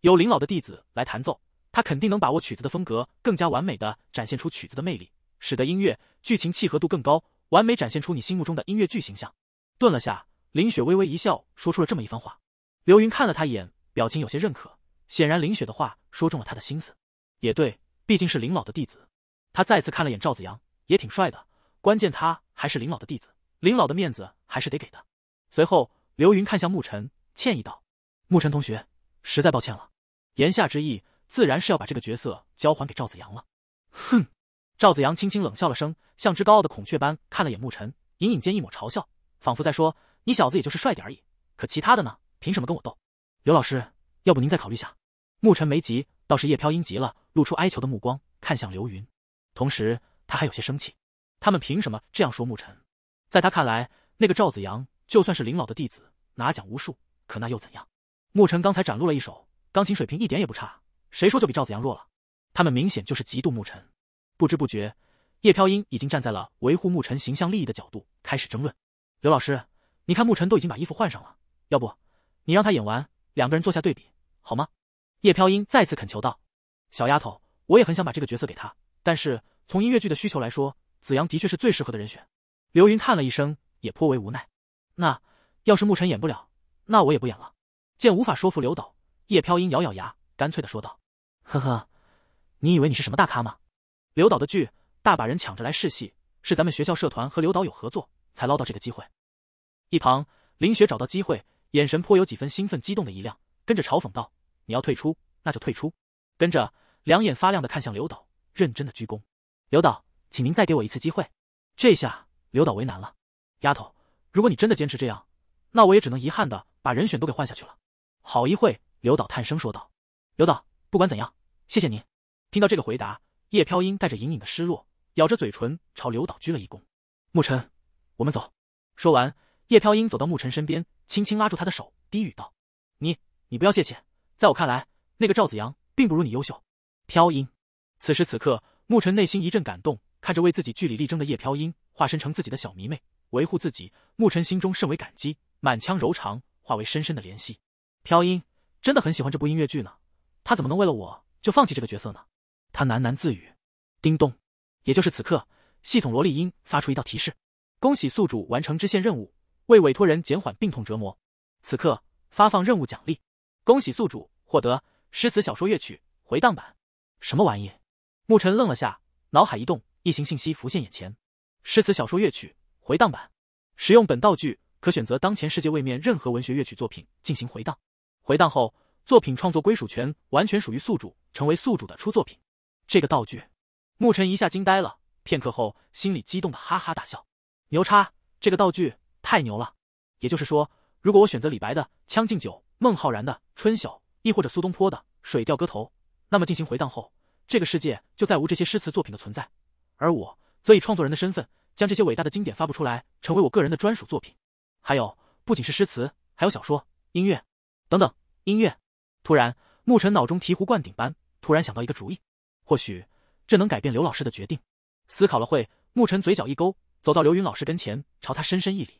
由林老的弟子来弹奏，他肯定能把握曲子的风格，更加完美的展现出曲子的魅力，使得音乐剧情契合度更高，完美展现出你心目中的音乐剧形象。顿了下，林雪微微一笑，说出了这么一番话。刘云看了他一眼，表情有些认可，显然林雪的话说中了他的心思。也对。毕竟是林老的弟子，他再次看了眼赵子阳，也挺帅的。关键他还是林老的弟子，林老的面子还是得给的。随后，刘云看向牧尘，歉意道：“牧尘同学，实在抱歉了。”言下之意，自然是要把这个角色交还给赵子阳了。哼！赵子阳轻轻冷笑了声，像只高傲的孔雀般看了眼牧尘，隐隐间一抹嘲笑，仿佛在说：“你小子也就是帅点而已，可其他的呢？凭什么跟我斗？”刘老师，要不您再考虑下？牧尘没急。倒是叶飘英急了，露出哀求的目光看向刘云，同时他还有些生气。他们凭什么这样说牧尘？在他看来，那个赵子阳就算是林老的弟子，拿奖无数，可那又怎样？牧尘刚才展露了一手钢琴水平，一点也不差，谁说就比赵子阳弱了？他们明显就是嫉妒牧尘。不知不觉，叶飘英已经站在了维护牧尘形象利益的角度开始争论。刘老师，你看牧尘都已经把衣服换上了，要不你让他演完，两个人做下对比，好吗？叶飘音再次恳求道：“小丫头，我也很想把这个角色给他，但是从音乐剧的需求来说，子阳的确是最适合的人选。”刘云叹了一声，也颇为无奈：“那要是牧尘演不了，那我也不演了。”见无法说服刘导，叶飘音咬咬牙，干脆的说道：“呵呵，你以为你是什么大咖吗？刘导的剧，大把人抢着来试戏，是咱们学校社团和刘导有合作，才捞到这个机会。”一旁，林雪找到机会，眼神颇有几分兴奋、激动的一亮，跟着嘲讽道。你要退出，那就退出。跟着，两眼发亮的看向刘导，认真的鞠躬。刘导，请您再给我一次机会。这下刘导为难了。丫头，如果你真的坚持这样，那我也只能遗憾的把人选都给换下去了。好一会，刘导叹声说道：“刘导，不管怎样，谢谢您。”听到这个回答，叶飘英带着隐隐的失落，咬着嘴唇朝刘导鞠了一躬。沐晨，我们走。说完，叶飘英走到沐晨身边，轻轻拉住他的手，低语道：“你，你不要泄气。”在我看来，那个赵子阳并不如你优秀。飘音，此时此刻，牧尘内心一阵感动，看着为自己据理力争的叶飘音，化身成自己的小迷妹维护自己，牧尘心中甚为感激，满腔柔肠化为深深的怜惜。飘音真的很喜欢这部音乐剧呢，他怎么能为了我就放弃这个角色呢？他喃喃自语。叮咚，也就是此刻，系统萝莉音发出一道提示：恭喜宿主完成支线任务，为委托人减缓病痛折磨。此刻发放任务奖励。恭喜宿主获得诗词小说乐曲回荡版，什么玩意？牧尘愣了下，脑海一动，一行信息浮现眼前：诗词小说乐曲回荡版，使用本道具可选择当前世界位面任何文学乐曲作品进行回荡，回荡后作品创作归属权完全属于宿主，成为宿主的出作品。这个道具，牧尘一下惊呆了，片刻后心里激动的哈哈大笑：牛叉，这个道具太牛了！也就是说。如果我选择李白的《将进酒》，孟浩然的《春晓》，亦或者苏东坡的《水调歌头》，那么进行回荡后，这个世界就再无这些诗词作品的存在，而我则以创作人的身份将这些伟大的经典发布出来，成为我个人的专属作品。还有，不仅是诗词，还有小说、音乐等等。音乐。突然，牧尘脑中醍醐灌顶般，突然想到一个主意，或许这能改变刘老师的决定。思考了会，牧尘嘴角一勾，走到刘云老师跟前，朝他深深一礼：“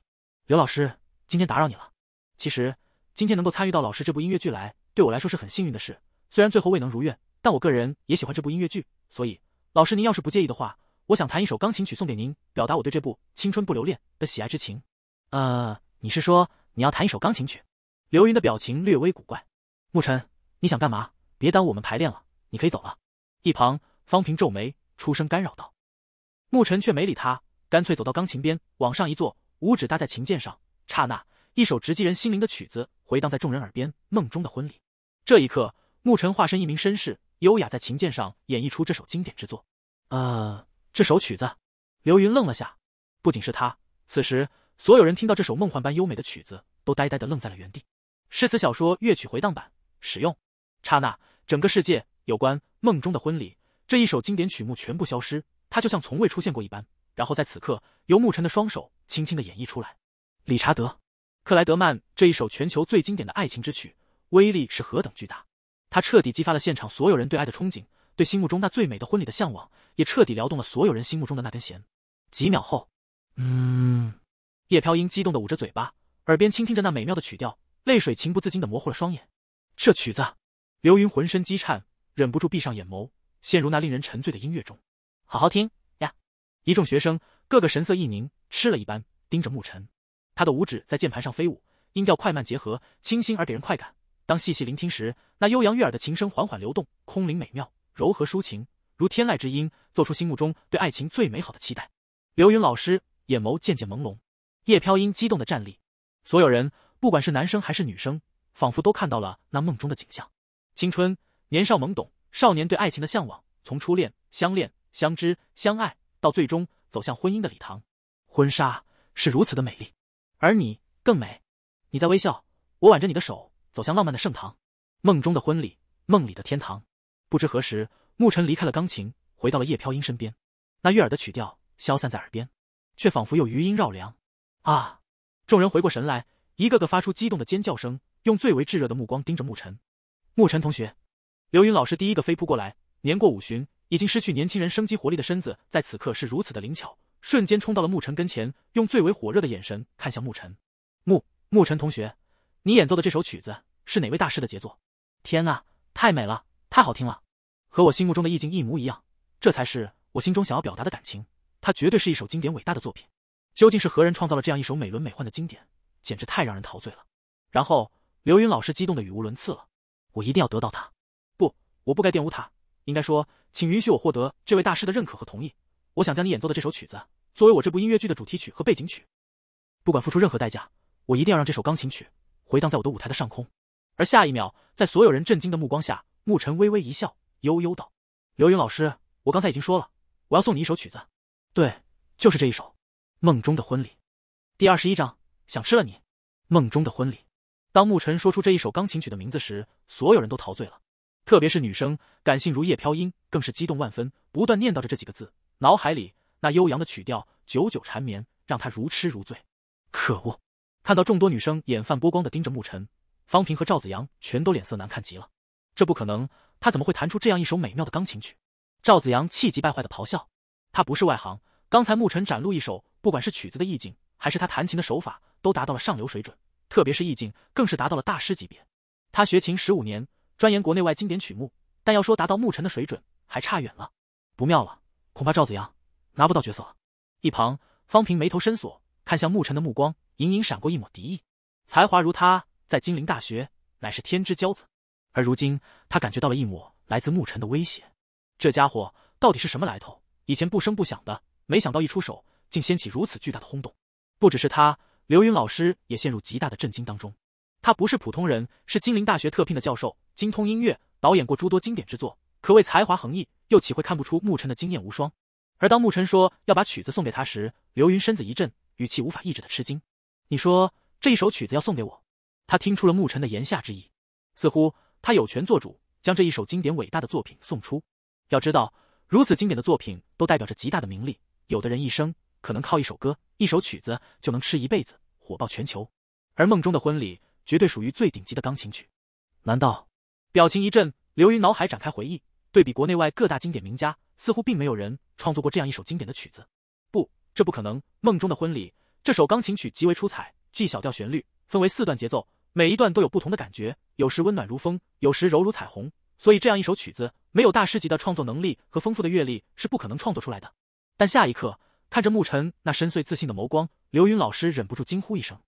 刘老师。”今天打扰你了。其实今天能够参与到老师这部音乐剧来，对我来说是很幸运的事。虽然最后未能如愿，但我个人也喜欢这部音乐剧。所以，老师您要是不介意的话，我想弹一首钢琴曲送给您，表达我对这部《青春不留恋》的喜爱之情。呃，你是说你要弹一首钢琴曲？刘云的表情略微古怪。牧尘，你想干嘛？别耽误我们排练了，你可以走了。一旁，方平皱眉，出声干扰道。牧尘却没理他，干脆走到钢琴边，往上一坐，五指搭在琴键上。刹那，一首直击人心灵的曲子回荡在众人耳边。梦中的婚礼，这一刻，牧尘化身一名绅士，优雅在琴键上演绎出这首经典之作。啊，这首曲子！刘云愣了下，不仅是他，此时所有人听到这首梦幻般优美的曲子，都呆呆的愣在了原地。诗词小说乐曲回荡版使用。刹那，整个世界有关梦中的婚礼这一首经典曲目全部消失，它就像从未出现过一般。然后在此刻，由牧尘的双手轻轻的演绎出来。理查德·克莱德曼这一首全球最经典的爱情之曲，威力是何等巨大！他彻底激发了现场所有人对爱的憧憬，对心目中那最美的婚礼的向往，也彻底撩动了所有人心目中的那根弦。几秒后，嗯，叶飘英激动的捂着嘴巴，耳边倾听着那美妙的曲调，泪水情不自禁的模糊了双眼。这曲子，刘云浑身激颤，忍不住闭上眼眸，陷入那令人沉醉的音乐中。好好听呀！一众学生个个神色一凝，吃了一般盯着牧尘。他的五指在键盘上飞舞，音调快慢结合，清新而给人快感。当细细聆听时，那悠扬悦耳的琴声缓缓流动，空灵美妙，柔和抒情，如天籁之音，做出心目中对爱情最美好的期待。刘云老师眼眸渐渐朦胧，叶飘音激动的站立，所有人，不管是男生还是女生，仿佛都看到了那梦中的景象：青春年少懵懂，少年对爱情的向往，从初恋、相恋、相知、相爱，到最终走向婚姻的礼堂，婚纱是如此的美丽。而你更美，你在微笑，我挽着你的手走向浪漫的盛唐，梦中的婚礼，梦里的天堂。不知何时，牧尘离开了钢琴，回到了叶飘音身边，那悦耳的曲调消散在耳边，却仿佛有余音绕梁。啊！众人回过神来，一个个发出激动的尖叫声，用最为炙热的目光盯着牧尘。牧尘同学，刘云老师第一个飞扑过来，年过五旬，已经失去年轻人生机活力的身子，在此刻是如此的灵巧。瞬间冲到了牧尘跟前，用最为火热的眼神看向牧尘。牧牧尘同学，你演奏的这首曲子是哪位大师的杰作？天啊，太美了，太好听了，和我心目中的意境一模一样。这才是我心中想要表达的感情。它绝对是一首经典伟大的作品。究竟是何人创造了这样一首美轮美奂的经典？简直太让人陶醉了。然后，刘云老师激动的语无伦次了。我一定要得到它。不，我不该玷污它。应该说，请允许我获得这位大师的认可和同意。我想将你演奏的这首曲子作为我这部音乐剧的主题曲和背景曲，不管付出任何代价，我一定要让这首钢琴曲回荡在我的舞台的上空。而下一秒，在所有人震惊的目光下，牧尘微微一笑，悠悠道：“刘云老师，我刚才已经说了，我要送你一首曲子，对，就是这一首《梦中的婚礼》。第二十一章，想吃了你，《梦中的婚礼》。当牧尘说出这一首钢琴曲的名字时，所有人都陶醉了，特别是女生，感性如叶飘音，更是激动万分，不断念叨着这几个字。”脑海里那悠扬的曲调久久缠绵，让他如痴如醉。可恶！看到众多女生眼泛波光的盯着牧尘，方平和赵子阳全都脸色难看极了。这不可能！他怎么会弹出这样一首美妙的钢琴曲？赵子阳气急败坏的咆哮。他不是外行，刚才牧尘展露一首，不管是曲子的意境，还是他弹琴的手法，都达到了上流水准。特别是意境，更是达到了大师级别。他学琴十五年，钻研国内外经典曲目，但要说达到牧尘的水准，还差远了。不妙了！恐怕赵子阳拿不到角色了。一旁，方平眉头深锁，看向牧尘的目光隐隐闪过一抹敌意。才华如他，在金陵大学乃是天之骄子，而如今他感觉到了一抹来自牧尘的威胁。这家伙到底是什么来头？以前不声不响的，没想到一出手竟掀起如此巨大的轰动。不只是他，刘云老师也陷入极大的震惊当中。他不是普通人，是金陵大学特聘的教授，精通音乐，导演过诸多经典之作，可谓才华横溢。又岂会看不出牧尘的惊艳无双？而当牧尘说要把曲子送给他时，刘云身子一震，语气无法抑制的吃惊：“你说这一首曲子要送给我？”他听出了牧尘的言下之意，似乎他有权做主，将这一首经典伟大的作品送出。要知道，如此经典的作品都代表着极大的名利，有的人一生可能靠一首歌、一首曲子就能吃一辈子，火爆全球。而梦中的婚礼绝对属于最顶级的钢琴曲，难道？表情一震，刘云脑海展开回忆。对比国内外各大经典名家，似乎并没有人创作过这样一首经典的曲子。不，这不可能！《梦中的婚礼》这首钢琴曲极为出彩，G 小调旋律分为四段节奏，每一段都有不同的感觉，有时温暖如风，有时柔如彩虹。所以这样一首曲子，没有大师级的创作能力和丰富的阅历，是不可能创作出来的。但下一刻，看着牧尘那深邃自信的眸光，刘云老师忍不住惊呼一声：“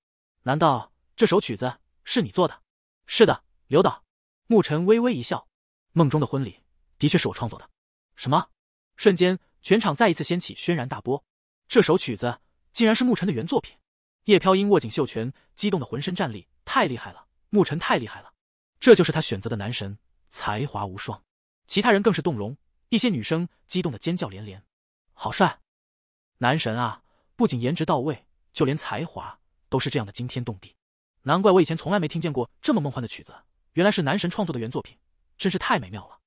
难道这首曲子是你做的？”“是的，刘导。”牧尘微微一笑，“梦中的婚礼。”的确是我创作的。什么？瞬间，全场再一次掀起轩然大波。这首曲子竟然是牧尘的原作品。叶飘音握紧袖拳，激动的浑身战栗。太厉害了，牧尘太厉害了！这就是他选择的男神，才华无双。其他人更是动容，一些女生激动的尖叫连连。好帅，男神啊！不仅颜值到位，就连才华都是这样的惊天动地。难怪我以前从来没听见过这么梦幻的曲子，原来是男神创作的原作品，真是太美妙了。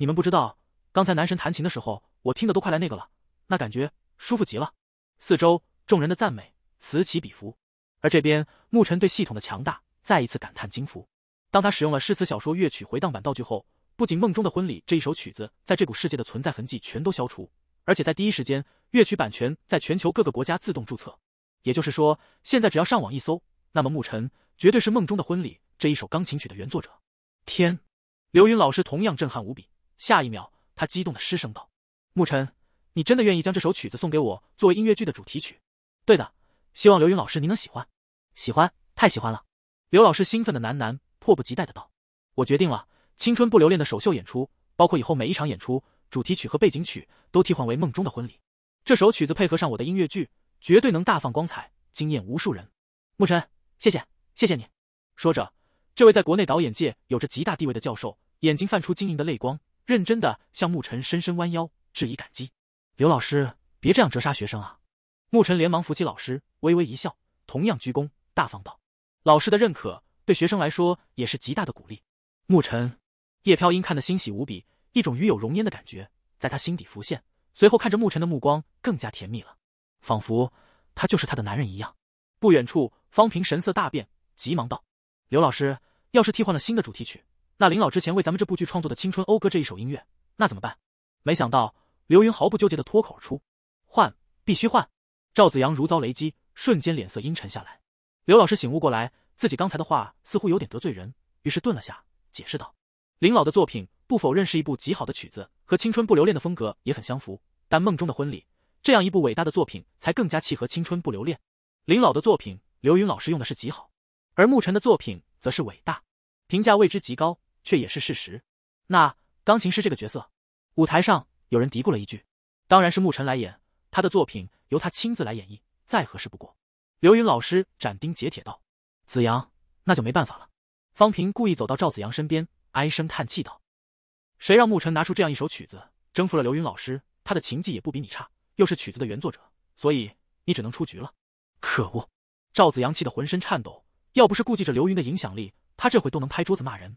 你们不知道，刚才男神弹琴的时候，我听的都快来那个了，那感觉舒服极了。四周众人的赞美此起彼伏，而这边牧尘对系统的强大再一次感叹惊服。当他使用了诗词小说乐曲回荡版道具后，不仅梦中的婚礼这一首曲子在这股世界的存在痕迹全都消除，而且在第一时间，乐曲版权在全球各个国家自动注册。也就是说，现在只要上网一搜，那么牧尘绝对是梦中的婚礼这一首钢琴曲的原作者。天，刘云老师同样震撼无比。下一秒，他激动的失声道：“牧尘，你真的愿意将这首曲子送给我作为音乐剧的主题曲？对的，希望刘云老师您能喜欢，喜欢，太喜欢了！”刘老师兴奋的喃喃，迫不及待的道：“我决定了，青春不留恋的首秀演出，包括以后每一场演出，主题曲和背景曲都替换为梦中的婚礼。这首曲子配合上我的音乐剧，绝对能大放光彩，惊艳无数人。”牧尘，谢谢，谢谢你。说着，这位在国内导演界有着极大地位的教授，眼睛泛出晶莹的泪光。认真的向牧尘深深弯腰，致以感激。刘老师，别这样折杀学生啊！牧尘连忙扶起老师，微微一笑，同样鞠躬，大方道：“老师的认可，对学生来说也是极大的鼓励。”牧尘、叶飘英看得欣喜无比，一种与有荣焉的感觉在他心底浮现。随后看着牧尘的目光更加甜蜜了，仿佛他就是他的男人一样。不远处，方平神色大变，急忙道：“刘老师，要是替换了新的主题曲。”那林老之前为咱们这部剧创作的《青春讴歌》这一首音乐，那怎么办？没想到刘云毫不纠结的脱口而出：“换，必须换。”赵子阳如遭雷击，瞬间脸色阴沉下来。刘老师醒悟过来，自己刚才的话似乎有点得罪人，于是顿了下，解释道：“林老的作品不否认是一部极好的曲子，和《青春不留恋》的风格也很相符。但《梦中的婚礼》这样一部伟大的作品，才更加契合《青春不留恋》。林老的作品，刘云老师用的是极好，而牧尘的作品则是伟大，评价为之极高。”却也是事实。那钢琴师这个角色，舞台上有人嘀咕了一句：“当然是牧尘来演，他的作品由他亲自来演绎，再合适不过。”刘云老师斩钉截铁道：“子阳，那就没办法了。”方平故意走到赵子阳身边，唉声叹气道：“谁让牧尘拿出这样一首曲子，征服了刘云老师？他的琴技也不比你差，又是曲子的原作者，所以你只能出局了。”可恶！赵子阳气得浑身颤抖，要不是顾忌着刘云的影响力，他这回都能拍桌子骂人。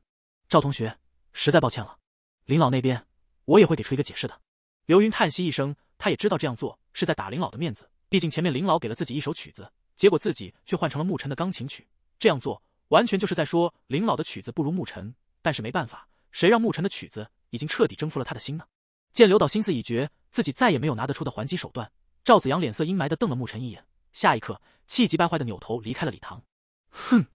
赵同学，实在抱歉了。林老那边，我也会给出一个解释的。刘云叹息一声，他也知道这样做是在打林老的面子。毕竟前面林老给了自己一首曲子，结果自己却换成了牧尘的钢琴曲，这样做完全就是在说林老的曲子不如牧尘。但是没办法，谁让牧尘的曲子已经彻底征服了他的心呢？见刘导心思已决，自己再也没有拿得出的还击手段，赵子阳脸色阴霾的瞪了牧尘一眼，下一刻气急败坏的扭头离开了礼堂。哼！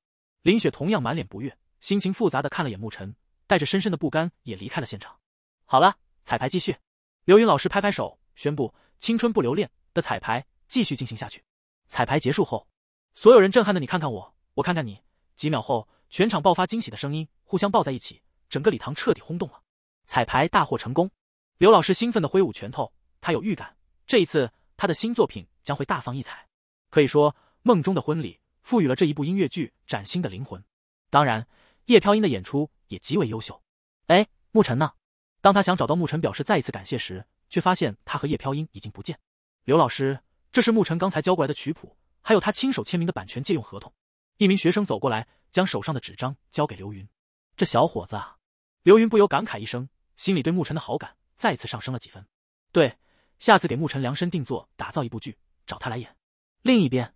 林雪同样满脸不悦。心情复杂的看了眼牧尘，带着深深的不甘，也离开了现场。好了，彩排继续。刘云老师拍拍手，宣布《青春不留恋》的彩排继续进行下去。彩排结束后，所有人震撼的你看看我，我看看你。几秒后，全场爆发惊喜的声音，互相抱在一起，整个礼堂彻底轰动了。彩排大获成功，刘老师兴奋的挥舞拳头。他有预感，这一次他的新作品将会大放异彩。可以说，《梦中的婚礼》赋予了这一部音乐剧崭新的灵魂。当然。叶飘音的演出也极为优秀。哎，牧尘呢？当他想找到牧尘，表示再一次感谢时，却发现他和叶飘音已经不见。刘老师，这是牧尘刚才交过来的曲谱，还有他亲手签名的版权借用合同。一名学生走过来，将手上的纸张交给刘云。这小伙子，啊，刘云不由感慨一声，心里对牧尘的好感再次上升了几分。对，下次给牧尘量身定做，打造一部剧，找他来演。另一边，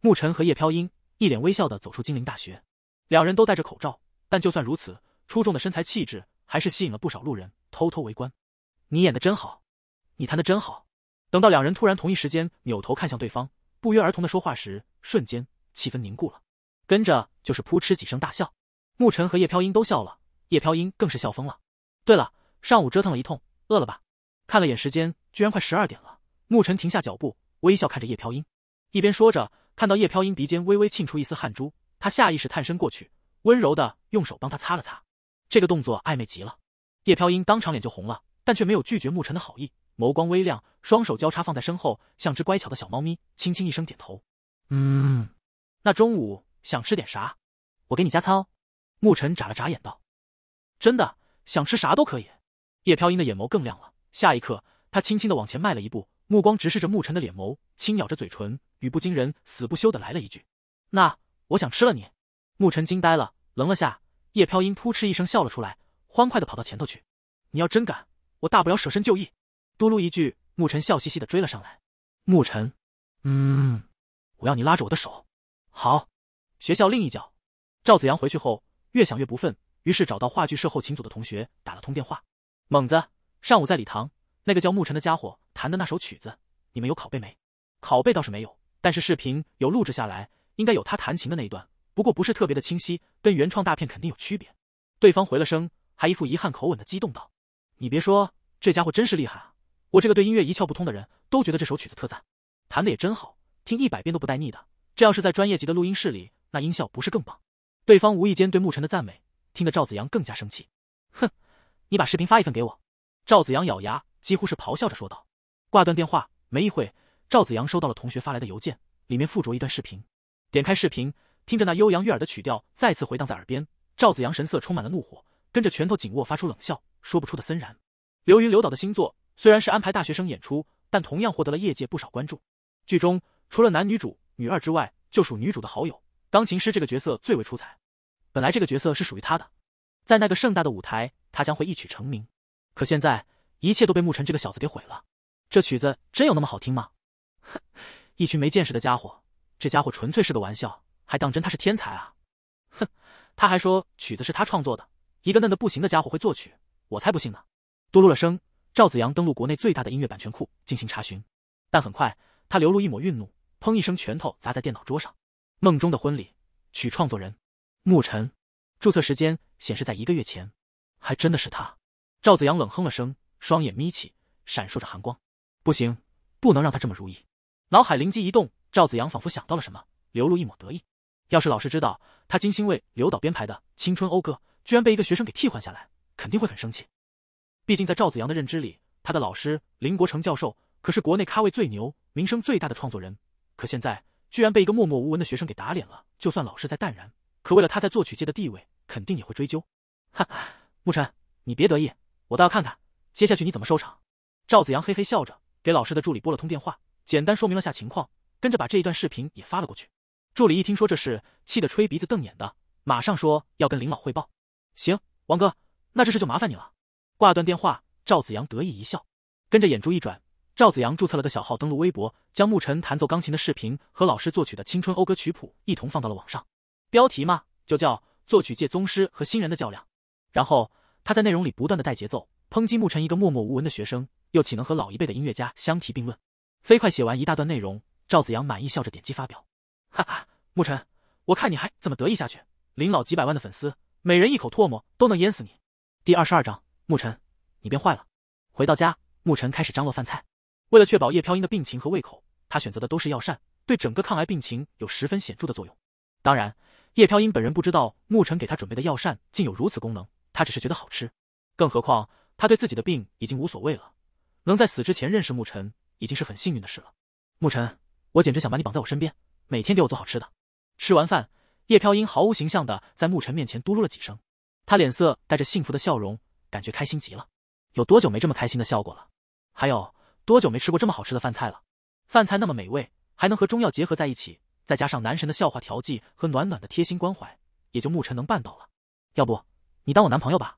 牧尘和叶飘音一脸微笑的走出金陵大学，两人都戴着口罩。但就算如此，出众的身材气质还是吸引了不少路人偷偷围观。你演的真好，你弹的真好。等到两人突然同一时间扭头看向对方，不约而同的说话时，瞬间气氛凝固了。跟着就是扑哧几声大笑。沐晨和叶飘音都笑了，叶飘音更是笑疯了。对了，上午折腾了一通，饿了吧？看了眼时间，居然快十二点了。沐晨停下脚步，微笑看着叶飘音，一边说着，看到叶飘音鼻尖微微沁出一丝汗珠，他下意识探身过去，温柔的。用手帮他擦了擦，这个动作暧昧极了。叶飘英当场脸就红了，但却没有拒绝牧尘的好意，眸光微亮，双手交叉放在身后，像只乖巧的小猫咪，轻轻一声点头：“嗯。”那中午想吃点啥？我给你加餐哦。”牧尘眨了眨眼道：“真的想吃啥都可以。”叶飘英的眼眸更亮了，下一刻，她轻轻的往前迈了一步，目光直视着牧尘的脸眸，轻咬着嘴唇，语不惊人死不休的来了一句：“那我想吃了你。”牧尘惊呆了，愣了下。叶飘音扑哧一声笑了出来，欢快的跑到前头去。你要真敢，我大不了舍身就义。嘟噜一句，牧尘笑嘻嘻的追了上来。牧尘，嗯，我要你拉着我的手。好。学校另一角，赵子阳回去后越想越不忿，于是找到话剧社后勤组的同学打了通电话。猛子，上午在礼堂那个叫牧尘的家伙弹的那首曲子，你们有拷贝没？拷贝倒是没有，但是视频有录制下来，应该有他弹琴的那一段。不过不是特别的清晰，跟原创大片肯定有区别。对方回了声，还一副遗憾口吻的激动道：“你别说，这家伙真是厉害啊！我这个对音乐一窍不通的人，都觉得这首曲子特赞，弹的也真好，听一百遍都不带腻的。这要是在专业级的录音室里，那音效不是更棒？”对方无意间对牧尘的赞美，听得赵子阳更加生气。哼，你把视频发一份给我。赵子阳咬牙，几乎是咆哮着说道。挂断电话，没一会，赵子阳收到了同学发来的邮件，里面附着一段视频。点开视频。听着那悠扬悦耳的曲调再次回荡在耳边，赵子阳神色充满了怒火，跟着拳头紧握，发出冷笑，说不出的森然。刘云刘导的新作虽然是安排大学生演出，但同样获得了业界不少关注。剧中除了男女主、女二之外，就属女主的好友钢琴师这个角色最为出彩。本来这个角色是属于他的，在那个盛大的舞台，他将会一曲成名。可现在一切都被牧尘这个小子给毁了。这曲子真有那么好听吗？哼，一群没见识的家伙，这家伙纯粹是个玩笑。还当真他是天才啊！哼，他还说曲子是他创作的，一个嫩的不行的家伙会作曲，我才不信呢！嘟噜了声，赵子阳登录国内最大的音乐版权库进行查询，但很快他流露一抹愠怒，砰一声，拳头砸在电脑桌上。梦中的婚礼曲，创作人牧尘，注册时间显示在一个月前，还真的是他！赵子阳冷哼了声，双眼眯起，闪烁着寒光。不行，不能让他这么如意。脑海灵机一动，赵子阳仿佛想到了什么，流露一抹得意。要是老师知道他精心为刘导编排的青春讴歌，居然被一个学生给替换下来，肯定会很生气。毕竟在赵子阳的认知里，他的老师林国成教授可是国内咖位最牛、名声最大的创作人。可现在居然被一个默默无闻的学生给打脸了。就算老师再淡然，可为了他在作曲界的地位，肯定也会追究。哈哈，牧尘，你别得意，我倒要看看接下去你怎么收场。赵子阳嘿嘿笑着，给老师的助理拨了通电话，简单说明了下情况，跟着把这一段视频也发了过去。助理一听说这事，气得吹鼻子瞪眼的，马上说要跟林老汇报。行，王哥，那这事就麻烦你了。挂断电话，赵子阳得意一笑，跟着眼珠一转，赵子阳注册了个小号，登录微博，将牧尘弹奏钢琴的视频和老师作曲的《青春讴歌》曲谱一同放到了网上。标题嘛，就叫“作曲界宗师和新人的较量”。然后他在内容里不断的带节奏，抨击牧尘一个默默无闻的学生，又岂能和老一辈的音乐家相提并论？飞快写完一大段内容，赵子阳满意笑着点击发表。哈哈，牧尘，我看你还怎么得意下去！林老几百万的粉丝，每人一口唾沫都能淹死你。第二十二章，牧尘，你变坏了。回到家，牧尘开始张罗饭菜。为了确保叶飘英的病情和胃口，他选择的都是药膳，对整个抗癌病情有十分显著的作用。当然，叶飘英本人不知道牧尘给他准备的药膳竟有如此功能，他只是觉得好吃。更何况，他对自己的病已经无所谓了，能在死之前认识牧尘，已经是很幸运的事了。牧尘，我简直想把你绑在我身边。每天给我做好吃的。吃完饭，叶飘英毫无形象的在牧尘面前嘟噜了几声，她脸色带着幸福的笑容，感觉开心极了。有多久没这么开心的笑过了？还有多久没吃过这么好吃的饭菜了？饭菜那么美味，还能和中药结合在一起，再加上男神的笑话调剂和暖暖的贴心关怀，也就牧尘能办到了。要不你当我男朋友吧？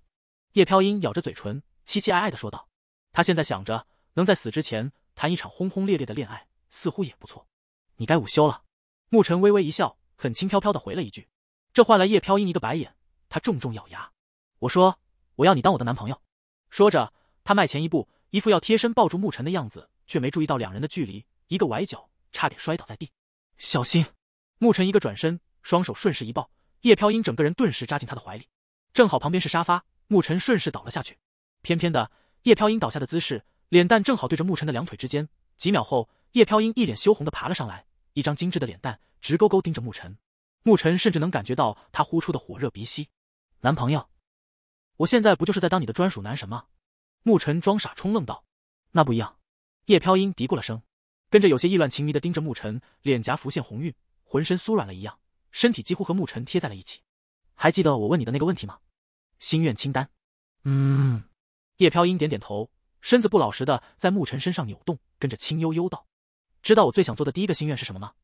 叶飘英咬着嘴唇，期期艾艾的说道。她现在想着能在死之前谈一场轰轰烈烈的恋爱，似乎也不错。你该午休了。牧尘微微一笑，很轻飘飘的回了一句，这换来叶飘音一个白眼。他重重咬牙：“我说我要你当我的男朋友。”说着，他迈前一步，一副要贴身抱住牧尘的样子，却没注意到两人的距离，一个崴脚，差点摔倒在地。小心！牧尘一个转身，双手顺势一抱，叶飘音整个人顿时扎进他的怀里，正好旁边是沙发，牧尘顺势倒了下去。偏偏的，叶飘音倒下的姿势，脸蛋正好对着牧尘的两腿之间。几秒后，叶飘音一脸羞红的爬了上来。一张精致的脸蛋直勾勾盯着牧尘，牧尘甚至能感觉到他呼出的火热鼻息。男朋友，我现在不就是在当你的专属男神吗？牧尘装傻充愣道。那不一样，叶飘音嘀咕了声，跟着有些意乱情迷的盯着牧尘，脸颊浮现红晕，浑身酥软了一样，身体几乎和牧尘贴在了一起。还记得我问你的那个问题吗？心愿清单。嗯。叶飘音点点头，身子不老实的在牧尘身上扭动，跟着轻悠悠道。知道我最想做的第一个心愿是什么吗？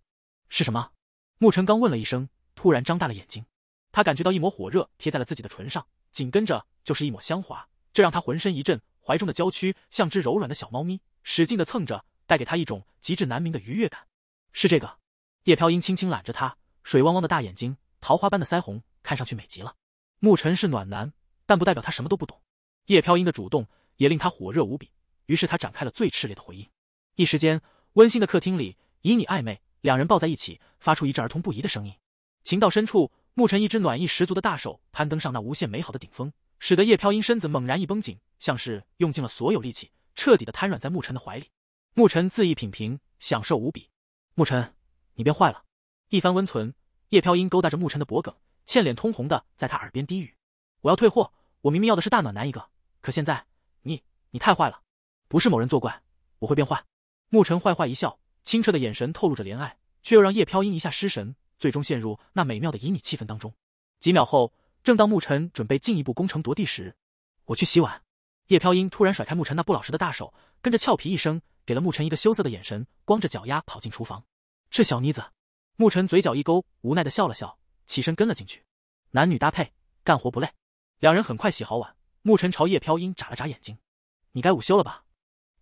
是什么？沐尘刚问了一声，突然张大了眼睛，他感觉到一抹火热贴在了自己的唇上，紧跟着就是一抹香滑，这让他浑身一震，怀中的娇躯像只柔软的小猫咪，使劲的蹭着，带给他一种极致难明的愉悦感。是这个。叶飘音轻轻揽着他，水汪汪的大眼睛，桃花般的腮红，看上去美极了。沐尘是暖男，但不代表他什么都不懂。叶飘音的主动也令他火热无比，于是他展开了最炽烈的回应，一时间。温馨的客厅里，以你暧昧，两人抱在一起，发出一阵儿童不宜的声音。情到深处，沐晨一只暖意十足的大手攀登上那无限美好的顶峰，使得叶飘音身子猛然一绷紧，像是用尽了所有力气，彻底的瘫软在沐晨的怀里。沐晨恣意品评，享受无比。沐晨，你变坏了！一番温存，叶飘音勾搭着沐晨的脖颈，欠脸通红的在他耳边低语：“我要退货，我明明要的是大暖男一个，可现在你，你太坏了！不是某人作怪，我会变坏。”沐尘坏坏一笑，清澈的眼神透露着怜爱，却又让叶飘音一下失神，最终陷入那美妙的旖旎气氛当中。几秒后，正当沐尘准备进一步攻城夺地时，我去洗碗。叶飘音突然甩开沐尘那不老实的大手，跟着俏皮一声，给了沐尘一个羞涩的眼神，光着脚丫跑进厨房。这小妮子，沐尘嘴角一勾，无奈的笑了笑，起身跟了进去。男女搭配干活不累，两人很快洗好碗。沐尘朝叶飘音眨了眨眼睛：“你该午休了吧？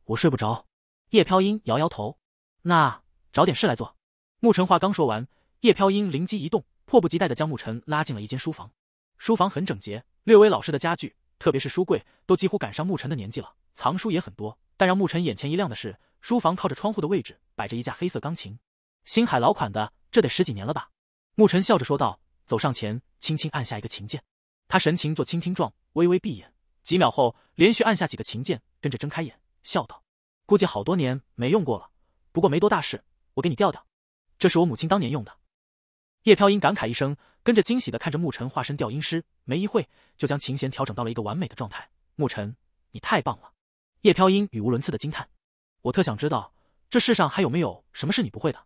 我睡不着。”叶飘音摇摇头，那找点事来做。沐晨话刚说完，叶飘音灵机一动，迫不及待的将沐晨拉进了一间书房。书房很整洁，略微老式的家具，特别是书柜，都几乎赶上沐晨的年纪了。藏书也很多，但让沐晨眼前一亮的是，书房靠着窗户的位置摆着一架黑色钢琴，星海老款的，这得十几年了吧？沐晨笑着说道，走上前，轻轻按下一个琴键，他神情做倾听状，微微闭眼，几秒后，连续按下几个琴键，跟着睁开眼，笑道。估计好多年没用过了，不过没多大事，我给你调调。这是我母亲当年用的。叶飘音感慨一声，跟着惊喜的看着牧尘化身调音师，没一会就将琴弦调整到了一个完美的状态。牧尘，你太棒了！叶飘音语无伦次的惊叹。我特想知道，这世上还有没有什么是你不会的？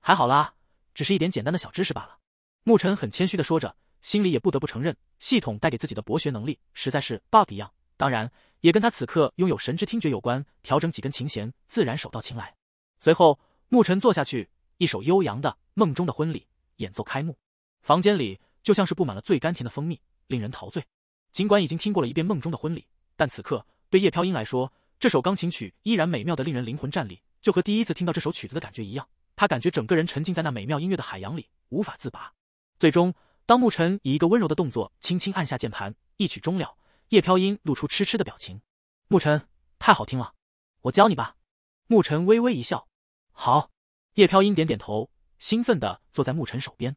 还好啦，只是一点简单的小知识罢了。牧尘很谦虚的说着，心里也不得不承认，系统带给自己的博学能力实在是 bug 一样。当然。也跟他此刻拥有神之听觉有关，调整几根琴弦，自然手到擒来。随后，牧尘坐下去，一首悠扬的《梦中的婚礼》演奏开幕，房间里就像是布满了最甘甜的蜂蜜，令人陶醉。尽管已经听过了一遍《梦中的婚礼》，但此刻对叶飘音来说，这首钢琴曲依然美妙的令人灵魂战栗，就和第一次听到这首曲子的感觉一样。他感觉整个人沉浸在那美妙音乐的海洋里，无法自拔。最终，当牧尘以一个温柔的动作轻轻按下键盘，一曲终了。叶飘音露出痴痴的表情，牧尘，太好听了，我教你吧。牧尘微微一笑，好。叶飘音点点头，兴奋的坐在牧尘手边。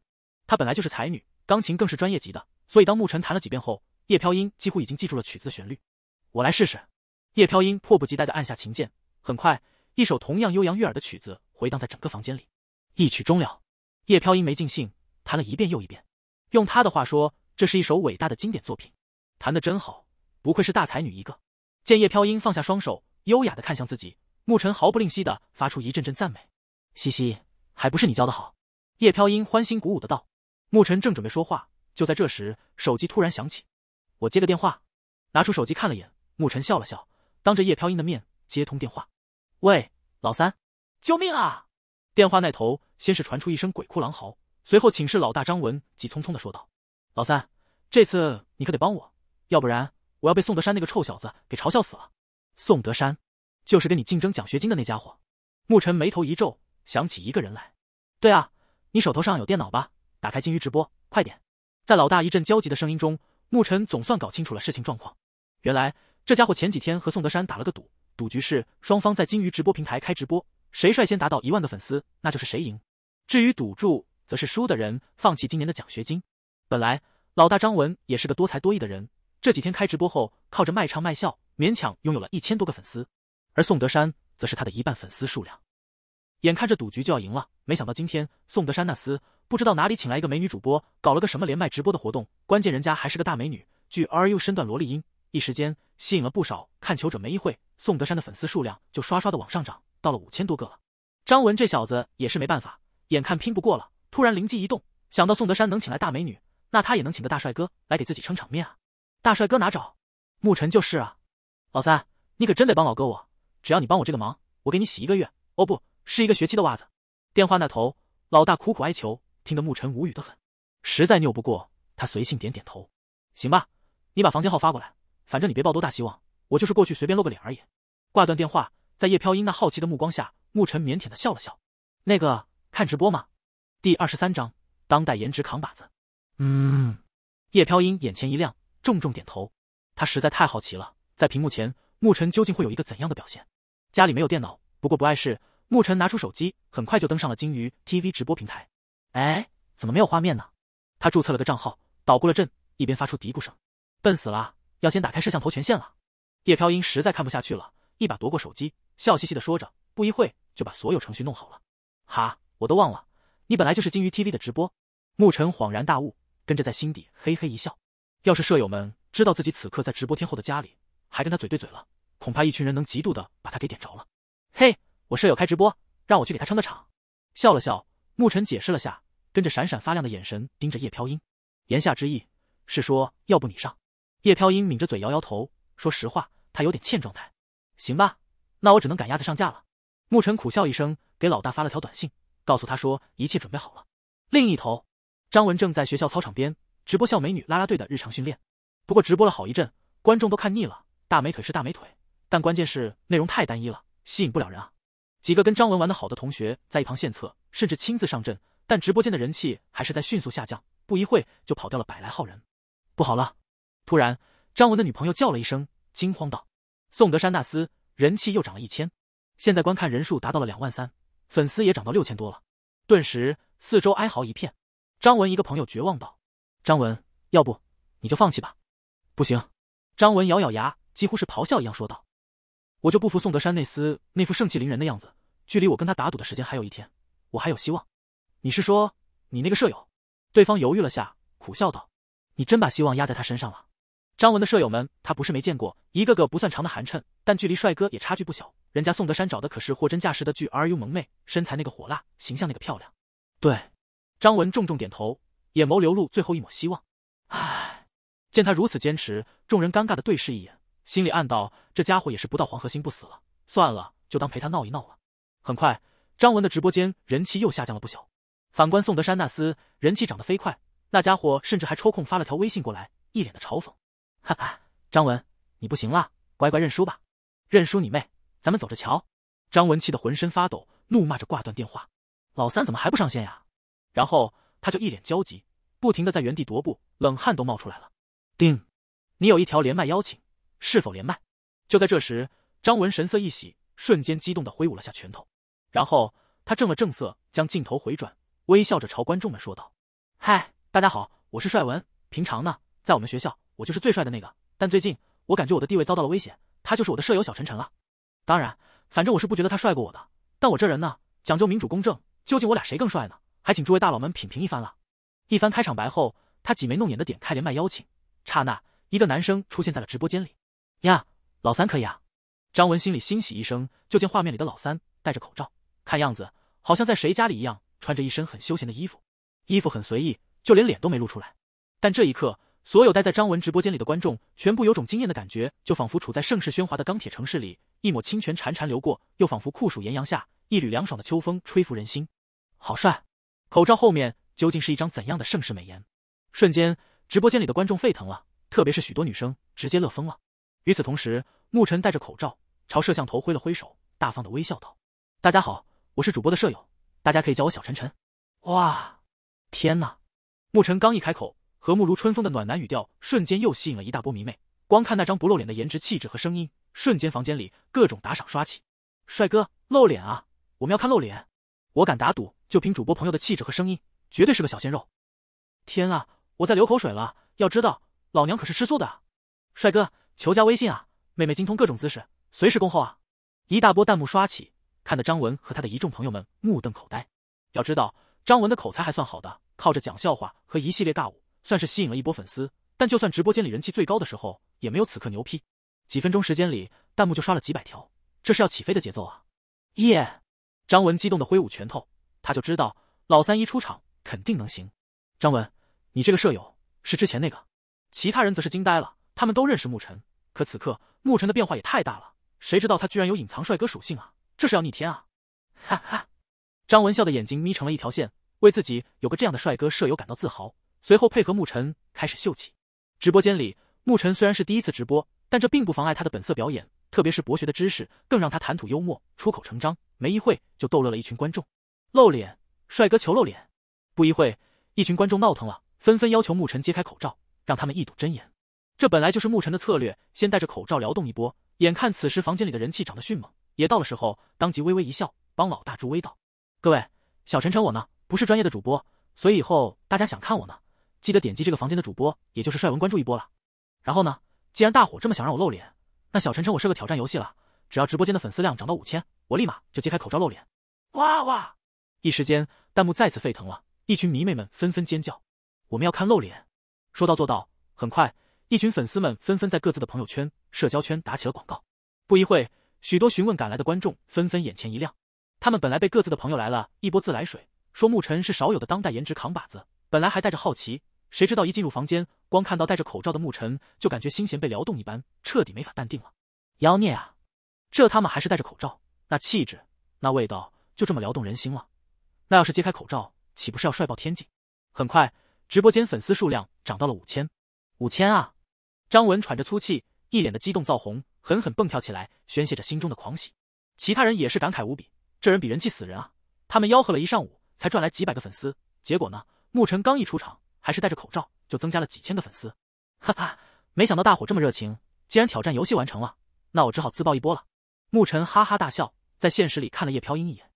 她本来就是才女，钢琴更是专业级的，所以当牧尘弹了几遍后，叶飘音几乎已经记住了曲子的旋律。我来试试。叶飘音迫不及待的按下琴键，很快，一首同样悠扬悦耳的曲子回荡在整个房间里。一曲终了，叶飘音没尽兴，弹了一遍又一遍。用他的话说，这是一首伟大的经典作品。谈的真好，不愧是大才女一个。见叶飘英放下双手，优雅的看向自己，沐尘毫不吝惜的发出一阵阵赞美。嘻嘻，还不是你教的好？叶飘英欢欣鼓舞的道。沐尘正准备说话，就在这时，手机突然响起。我接个电话。拿出手机看了眼，沐尘笑了笑，当着叶飘英的面接通电话。喂，老三，救命啊！电话那头先是传出一声鬼哭狼嚎，随后寝室老大张文急匆匆的说道：“老三，这次你可得帮我。”要不然我要被宋德山那个臭小子给嘲笑死了。宋德山，就是跟你竞争奖学金的那家伙。牧尘眉头一皱，想起一个人来。对啊，你手头上有电脑吧？打开金鱼直播，快点！在老大一阵焦急的声音中，牧尘总算搞清楚了事情状况。原来这家伙前几天和宋德山打了个赌，赌局是双方在金鱼直播平台开直播，谁率先达到一万个粉丝，那就是谁赢。至于赌注，则是输的人放弃今年的奖学金。本来老大张文也是个多才多艺的人。这几天开直播后，靠着卖唱卖笑，勉强拥有了一千多个粉丝，而宋德山则是他的一半粉丝数量。眼看着赌局就要赢了，没想到今天宋德山那厮不知道哪里请来一个美女主播，搞了个什么连麦直播的活动，关键人家还是个大美女，据 r u 身段萝莉音，一时间吸引了不少看球者。没一会，宋德山的粉丝数量就刷刷的往上涨，到了五千多个了。张文这小子也是没办法，眼看拼不过了，突然灵机一动，想到宋德山能请来大美女，那他也能请个大帅哥来给自己撑场面啊。大帅哥哪找？牧尘就是啊，老三，你可真得帮老哥我，只要你帮我这个忙，我给你洗一个月哦，不是一个学期的袜子。电话那头老大苦苦哀求，听得牧尘无语的很，实在拗不过他，随性点点头，行吧，你把房间号发过来，反正你别抱多大希望，我就是过去随便露个脸而已。挂断电话，在叶飘英那好奇的目光下，牧尘腼腆的笑了笑，那个看直播吗？第二十三章当代颜值扛把子。嗯，叶飘英眼前一亮。重重点头，他实在太好奇了，在屏幕前，牧尘究竟会有一个怎样的表现？家里没有电脑，不过不碍事。牧尘拿出手机，很快就登上了金鱼 TV 直播平台。哎，怎么没有画面呢？他注册了个账号，捣鼓了阵，一边发出嘀咕声：“笨死了，要先打开摄像头权限了。”叶飘英实在看不下去了，一把夺过手机，笑嘻嘻的说着，不一会就把所有程序弄好了。哈，我都忘了，你本来就是金鱼 TV 的直播。牧尘恍然大悟，跟着在心底嘿嘿一笑。要是舍友们知道自己此刻在直播天后的家里，还跟他嘴对嘴了，恐怕一群人能嫉妒的把他给点着了。嘿，我舍友开直播，让我去给他撑个场。笑了笑，牧尘解释了下，跟着闪闪发亮的眼神盯着叶飘音，言下之意是说要不你上。叶飘音抿着嘴摇摇头，说实话，他有点欠状态。行吧，那我只能赶鸭子上架了。牧尘苦笑一声，给老大发了条短信，告诉他说一切准备好了。另一头，张文正在学校操场边。直播校美女拉拉队的日常训练，不过直播了好一阵，观众都看腻了。大美腿是大美腿，但关键是内容太单一了，吸引不了人啊！几个跟张文玩的好的同学在一旁献策，甚至亲自上阵，但直播间的人气还是在迅速下降，不一会就跑掉了百来号人。不好了！突然，张文的女朋友叫了一声，惊慌道：“宋德山纳斯人气又涨了一千，现在观看人数达到了两万三，粉丝也涨到六千多了。”顿时，四周哀嚎一片。张文一个朋友绝望道。张文，要不你就放弃吧。不行！张文咬咬牙，几乎是咆哮一样说道：“我就不服宋德山那厮那副盛气凌人的样子。距离我跟他打赌的时间还有一天，我还有希望。”你是说你那个舍友？对方犹豫了下，苦笑道：“你真把希望压在他身上了。”张文的舍友们，他不是没见过，一个个不算长的寒碜，但距离帅哥也差距不小。人家宋德山找的可是货真价实的巨 R U 萌妹，身材那个火辣，形象那个漂亮。对，张文重重点头。眼眸流露最后一抹希望，唉，见他如此坚持，众人尴尬的对视一眼，心里暗道：这家伙也是不到黄河心不死了。算了，就当陪他闹一闹了。很快，张文的直播间人气又下降了不小。反观宋德山那厮，人气涨得飞快。那家伙甚至还抽空发了条微信过来，一脸的嘲讽：“哈哈，张文，你不行了，乖乖认输吧！认输你妹，咱们走着瞧。”张文气得浑身发抖，怒骂着挂断电话：“老三怎么还不上线呀？”然后。他就一脸焦急，不停的在原地踱步，冷汗都冒出来了。叮，你有一条连麦邀请，是否连麦？就在这时，张文神色一喜，瞬间激动的挥舞了下拳头，然后他正了正色，将镜头回转，微笑着朝观众们说道：“嗨，大家好，我是帅文。平常呢，在我们学校，我就是最帅的那个。但最近，我感觉我的地位遭到了威胁，他就是我的舍友小晨晨了。当然，反正我是不觉得他帅过我的。但我这人呢，讲究民主公正，究竟我俩谁更帅呢？”还请诸位大佬们品评一番了。一番开场白后，他挤眉弄眼的点开连麦邀请，刹那，一个男生出现在了直播间里。呀，老三可以啊！张文心里欣喜一声，就见画面里的老三戴着口罩，看样子好像在谁家里一样，穿着一身很休闲的衣服，衣服很随意，就连脸都没露出来。但这一刻，所有待在张文直播间里的观众全部有种惊艳的感觉，就仿佛处在盛世喧哗的钢铁城市里，一抹清泉潺潺流过，又仿佛酷暑炎阳下，一缕凉爽的秋风吹拂人心。好帅！口罩后面究竟是一张怎样的盛世美颜？瞬间，直播间里的观众沸腾了，特别是许多女生，直接乐疯了。与此同时，沐晨戴着口罩朝摄像头挥了挥手，大方的微笑道：“大家好，我是主播的舍友，大家可以叫我小晨晨。”哇，天呐！沐晨刚一开口，和睦如春风的暖男语调，瞬间又吸引了一大波迷妹。光看那张不露脸的颜值、气质和声音，瞬间房间里各种打赏刷起。帅哥露脸啊，我们要看露脸！我敢打赌。就凭主播朋友的气质和声音，绝对是个小鲜肉！天啊，我在流口水了！要知道，老娘可是吃素的！帅哥，求加微信啊！妹妹精通各种姿势，随时恭候啊！一大波弹幕刷起，看得张文和他的一众朋友们目瞪口呆。要知道，张文的口才还算好的，靠着讲笑话和一系列尬舞，算是吸引了一波粉丝。但就算直播间里人气最高的时候，也没有此刻牛批。几分钟时间里，弹幕就刷了几百条，这是要起飞的节奏啊！耶！张文激动地挥舞拳头。他就知道老三一出场肯定能行。张文，你这个舍友是之前那个？其他人则是惊呆了，他们都认识牧尘，可此刻牧尘的变化也太大了，谁知道他居然有隐藏帅哥属性啊？这是要逆天啊！哈哈！张文笑的眼睛眯成了一条线，为自己有个这样的帅哥舍友感到自豪。随后配合牧尘开始秀起。直播间里，牧尘虽然是第一次直播，但这并不妨碍他的本色表演，特别是博学的知识更让他谈吐幽默，出口成章。没一会就逗乐了一群观众。露脸，帅哥求露脸！不一会一群观众闹腾了，纷纷要求牧尘揭开口罩，让他们一睹真颜。这本来就是牧尘的策略，先戴着口罩撩动一波。眼看此时房间里的人气涨得迅猛，也到了时候，当即微微一笑，帮老大助威道：“各位，小晨晨我呢，不是专业的主播，所以以后大家想看我呢，记得点击这个房间的主播，也就是帅文关注一波了。然后呢，既然大伙这么想让我露脸，那小晨晨我设个挑战游戏了，只要直播间的粉丝量涨到五千，我立马就揭开口罩露脸。哇哇！”一时间，弹幕再次沸腾了，一群迷妹们纷纷尖叫：“我们要看露脸！”说到做到，很快，一群粉丝们纷纷在各自的朋友圈、社交圈打起了广告。不一会许多询问赶来的观众纷纷眼前一亮。他们本来被各自的朋友来了一波自来水，说牧尘是少有的当代颜值扛把子，本来还带着好奇，谁知道一进入房间，光看到戴着口罩的牧尘，就感觉心弦被撩动一般，彻底没法淡定了。妖孽啊！这他妈还是戴着口罩，那气质，那味道，就这么撩动人心了！那要是揭开口罩，岂不是要帅爆天际？很快，直播间粉丝数量涨到了五千。五千啊！张文喘着粗气，一脸的激动造红，狠狠蹦跳起来，宣泄着心中的狂喜。其他人也是感慨无比，这人比人气死人啊！他们吆喝了一上午，才赚来几百个粉丝，结果呢，沐晨刚一出场，还是戴着口罩，就增加了几千个粉丝。哈哈，没想到大伙这么热情。既然挑战游戏完成了，那我只好自爆一波了。沐晨哈哈大笑，在现实里看了叶飘英一眼。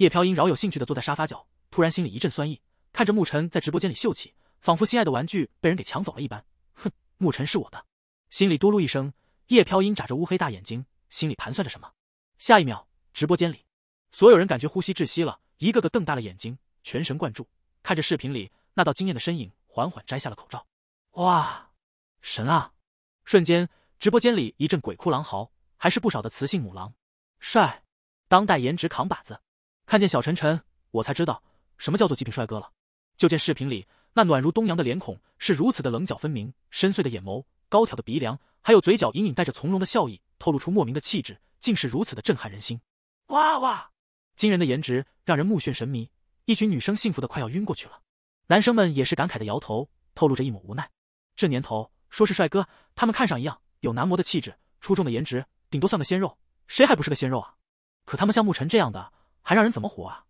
叶飘音饶有兴趣的坐在沙发角，突然心里一阵酸意，看着牧尘在直播间里秀气，仿佛心爱的玩具被人给抢走了一般。哼，牧尘是我的。心里嘟噜一声，叶飘音眨着乌黑大眼睛，心里盘算着什么。下一秒，直播间里所有人感觉呼吸窒息了，一个个瞪大了眼睛，全神贯注看着视频里那道惊艳的身影，缓缓摘下了口罩。哇，神啊！瞬间，直播间里一阵鬼哭狼嚎，还是不少的雌性母狼。帅，当代颜值扛把子。看见小晨晨，我才知道什么叫做极品帅哥了。就见视频里那暖如东阳的脸孔是如此的棱角分明，深邃的眼眸，高挑的鼻梁，还有嘴角隐隐带着从容的笑意，透露出莫名的气质，竟是如此的震撼人心。哇哇！惊人的颜值让人目眩神迷，一群女生幸福的快要晕过去了，男生们也是感慨的摇头，透露着一抹无奈。这年头说是帅哥，他们看上一样有男模的气质，出众的颜值，顶多算个鲜肉，谁还不是个鲜肉啊？可他们像沐晨这样的……还让人怎么活啊！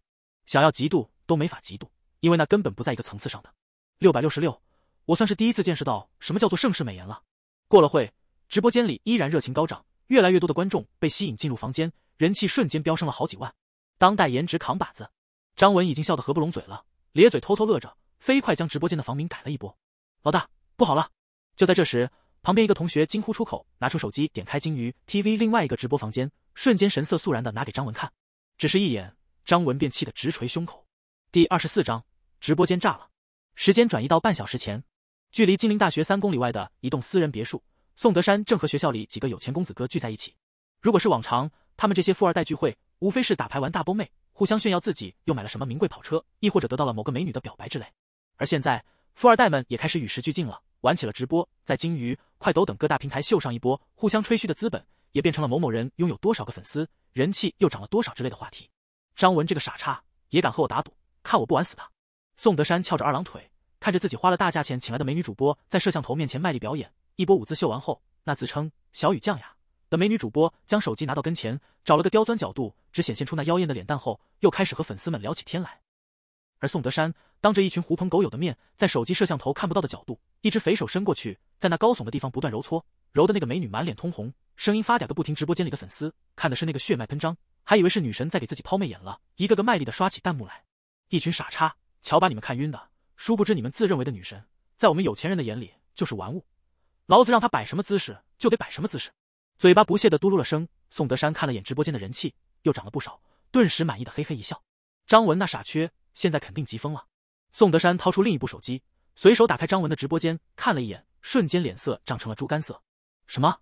想要嫉妒都没法嫉妒，因为那根本不在一个层次上的。六百六十六，我算是第一次见识到什么叫做盛世美颜了。过了会，直播间里依然热情高涨，越来越多的观众被吸引进入房间，人气瞬间飙升了好几万。当代颜值扛把子张文已经笑得合不拢嘴了，咧嘴偷偷乐着，飞快将直播间的房名改了一波。老大，不好了！就在这时，旁边一个同学惊呼出口，拿出手机点开金鱼 TV 另外一个直播房间，瞬间神色肃然的拿给张文看。只是一眼，张文便气得直捶胸口。第二十四章：直播间炸了。时间转移到半小时前，距离金陵大学三公里外的一栋私人别墅，宋德山正和学校里几个有钱公子哥聚在一起。如果是往常，他们这些富二代聚会，无非是打牌、玩大波妹，互相炫耀自己又买了什么名贵跑车，亦或者得到了某个美女的表白之类。而现在，富二代们也开始与时俱进了，玩起了直播，在鲸鱼、快抖等各大平台秀上一波，互相吹嘘的资本。也变成了某某人拥有多少个粉丝，人气又涨了多少之类的话题。张文这个傻叉也敢和我打赌，看我不玩死他！宋德山翘着二郎腿，看着自己花了大价钱请来的美女主播在摄像头面前卖力表演，一波舞姿秀完后，那自称小雨酱雅的美女主播将手机拿到跟前，找了个刁钻角度，只显现出那妖艳的脸蛋后，又开始和粉丝们聊起天来。而宋德山当着一群狐朋狗友的面，在手机摄像头看不到的角度，一只肥手伸过去，在那高耸的地方不断揉搓，揉的那个美女满脸通红。声音发嗲的不停，直播间里的粉丝看的是那个血脉喷张，还以为是女神在给自己抛媚眼了，一个个卖力的刷起弹幕来。一群傻叉，瞧把你们看晕的，殊不知你们自认为的女神，在我们有钱人的眼里就是玩物，老子让他摆什么姿势就得摆什么姿势。嘴巴不屑的嘟噜了声。宋德山看了眼直播间的人气，又涨了不少，顿时满意的嘿嘿一笑。张文那傻缺现在肯定急疯了。宋德山掏出另一部手机，随手打开张文的直播间看了一眼，瞬间脸色涨成了猪肝色。什么？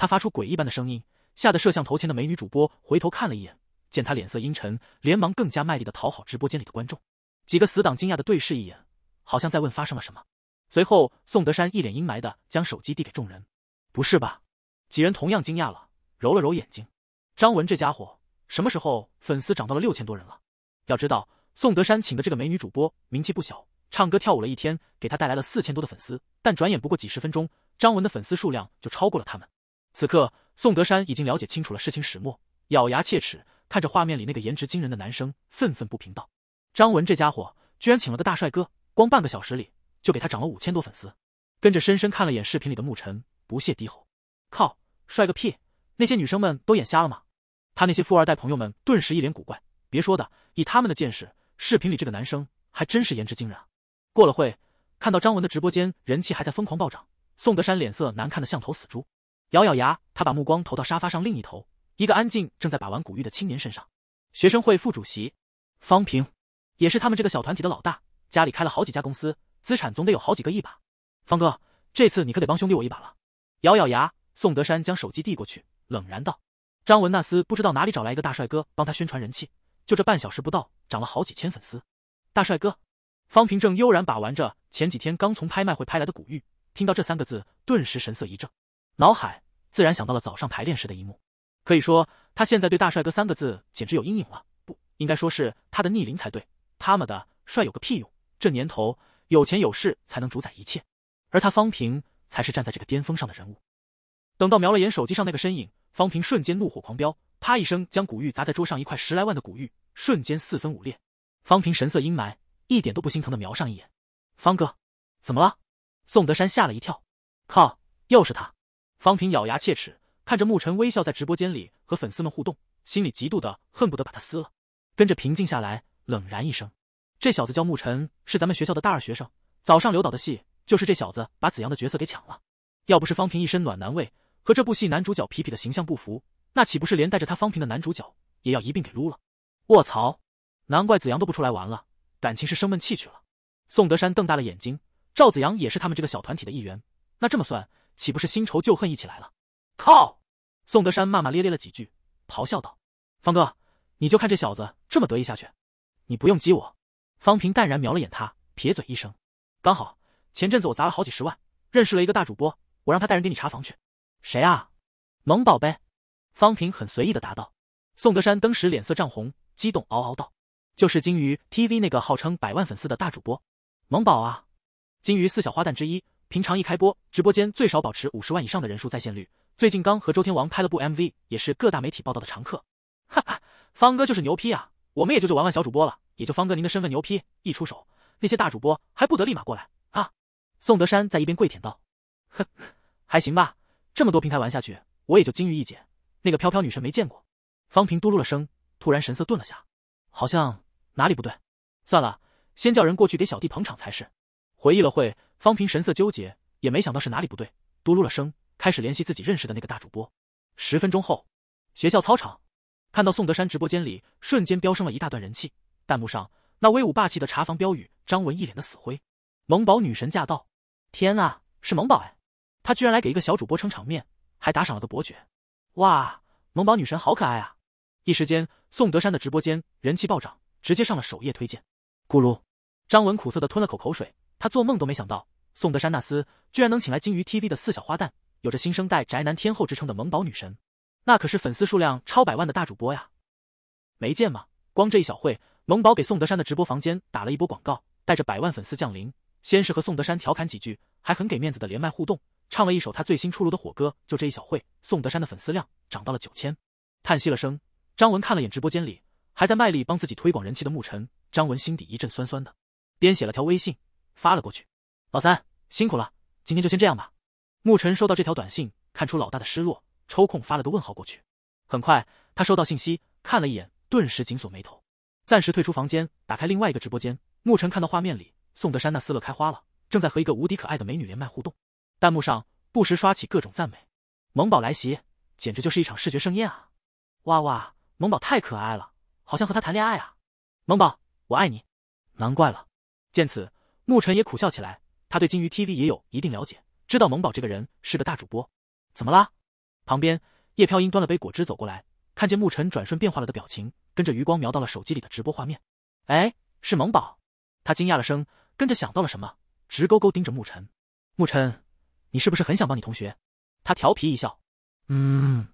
他发出诡异般的声音，吓得摄像头前的美女主播回头看了一眼，见他脸色阴沉，连忙更加卖力的讨好直播间里的观众。几个死党惊讶的对视一眼，好像在问发生了什么。随后，宋德山一脸阴霾的将手机递给众人：“不是吧？”几人同样惊讶了，揉了揉眼睛。张文这家伙什么时候粉丝涨到了六千多人了？要知道，宋德山请的这个美女主播名气不小，唱歌跳舞了一天，给他带来了四千多的粉丝，但转眼不过几十分钟，张文的粉丝数量就超过了他们。此刻，宋德山已经了解清楚了事情始末，咬牙切齿看着画面里那个颜值惊人的男生，愤愤不平道：“张文这家伙居然请了个大帅哥，光半个小时里就给他涨了五千多粉丝。”跟着深深看了眼视频里的沐晨，不屑低吼：“靠，帅个屁！那些女生们都眼瞎了吗？”他那些富二代朋友们顿时一脸古怪。别说的，以他们的见识，视频里这个男生还真是颜值惊人啊。过了会，看到张文的直播间人气还在疯狂暴涨，宋德山脸色难看的像头死猪。咬咬牙，他把目光投到沙发上另一头一个安静正在把玩古玉的青年身上。学生会副主席方平，也是他们这个小团体的老大，家里开了好几家公司，资产总得有好几个亿吧。方哥，这次你可得帮兄弟我一把了。咬咬牙，宋德山将手机递过去，冷然道：“张文那厮不知道哪里找来一个大帅哥帮他宣传人气，就这半小时不到，涨了好几千粉丝。”大帅哥，方平正悠然把玩着前几天刚从拍卖会拍来的古玉，听到这三个字，顿时神色一正。脑海自然想到了早上排练时的一幕，可以说他现在对“大帅哥”三个字简直有阴影了。不应该说是他的逆鳞才对。他妈的，帅有个屁用！这年头有钱有势才能主宰一切，而他方平才是站在这个巅峰上的人物。等到瞄了眼手机上那个身影，方平瞬间怒火狂飙，啪一声将古玉砸在桌上，一块十来万的古玉瞬间四分五裂。方平神色阴霾，一点都不心疼的瞄上一眼。方哥，怎么了？宋德山吓了一跳，靠，又是他！方平咬牙切齿，看着沐晨微笑在直播间里和粉丝们互动，心里嫉妒的恨不得把他撕了。跟着平静下来，冷然一声：“这小子叫沐晨，是咱们学校的大二学生。早上刘导的戏就是这小子把子阳的角色给抢了。要不是方平一身暖男味和这部戏男主角皮皮的形象不符，那岂不是连带着他方平的男主角也要一并给撸了？卧槽！难怪子阳都不出来玩了，感情是生闷气去了。”宋德山瞪大了眼睛，赵子阳也是他们这个小团体的一员，那这么算？岂不是新仇旧恨一起来了？靠！宋德山骂骂咧咧了几句，咆哮道：“方哥，你就看这小子这么得意下去，你不用激我。”方平淡然瞄了眼他，撇嘴一声：“刚好前阵子我砸了好几十万，认识了一个大主播，我让他带人给你查房去。”谁啊？萌宝呗。方平很随意的答道。宋德山登时脸色涨红，激动嗷嗷道：“就是金鱼 TV 那个号称百万粉丝的大主播，萌宝啊，金鱼四小花旦之一。”平常一开播，直播间最少保持五十万以上的人数在线率。最近刚和周天王拍了部 MV，也是各大媒体报道的常客。哈哈，方哥就是牛批啊！我们也就就玩玩小主播了，也就方哥您的身份牛批，一出手，那些大主播还不得立马过来啊？宋德山在一边跪舔道：“哼，还行吧，这么多平台玩下去，我也就金鱼一姐，那个飘飘女神没见过。”方平嘟噜了声，突然神色顿了下，好像哪里不对。算了，先叫人过去给小弟捧场才是。回忆了会。方平神色纠结，也没想到是哪里不对，嘟噜了声，开始联系自己认识的那个大主播。十分钟后，学校操场，看到宋德山直播间里瞬间飙升了一大段人气，弹幕上那威武霸气的查房标语，张文一脸的死灰。萌宝女神驾到！天啊，是萌宝哎！他居然来给一个小主播撑场面，还打赏了个伯爵！哇，萌宝女神好可爱啊！一时间，宋德山的直播间人气暴涨，直接上了首页推荐。咕噜，张文苦涩的吞了口口水。他做梦都没想到，宋德山那厮居然能请来金鱼 TV 的四小花旦，有着新生代宅男天后之称的萌宝女神，那可是粉丝数量超百万的大主播呀！没见吗？光这一小会，萌宝给宋德山的直播房间打了一波广告，带着百万粉丝降临。先是和宋德山调侃几句，还很给面子的连麦互动，唱了一首他最新出炉的火歌。就这一小会，宋德山的粉丝量涨到了九千。叹息了声，张文看了眼直播间里还在卖力帮自己推广人气的牧尘，张文心底一阵酸酸的，编写了条微信。发了过去，老三辛苦了，今天就先这样吧。牧尘收到这条短信，看出老大的失落，抽空发了个问号过去。很快，他收到信息，看了一眼，顿时紧锁眉头，暂时退出房间，打开另外一个直播间。牧尘看到画面里，宋德山那斯乐开花了，正在和一个无敌可爱的美女连麦互动，弹幕上不时刷起各种赞美，萌宝来袭，简直就是一场视觉盛宴啊！哇哇，萌宝太可爱了，好像和他谈恋爱啊！萌宝，我爱你。难怪了，见此。牧尘也苦笑起来，他对金鱼 TV 也有一定了解，知道萌宝这个人是个大主播。怎么啦？旁边叶飘英端了杯果汁走过来，看见牧尘转瞬变化了的表情，跟着余光瞄到了手机里的直播画面。哎，是萌宝！他惊讶了声，跟着想到了什么，直勾勾盯着牧尘。牧尘，你是不是很想帮你同学？他调皮一笑，嗯。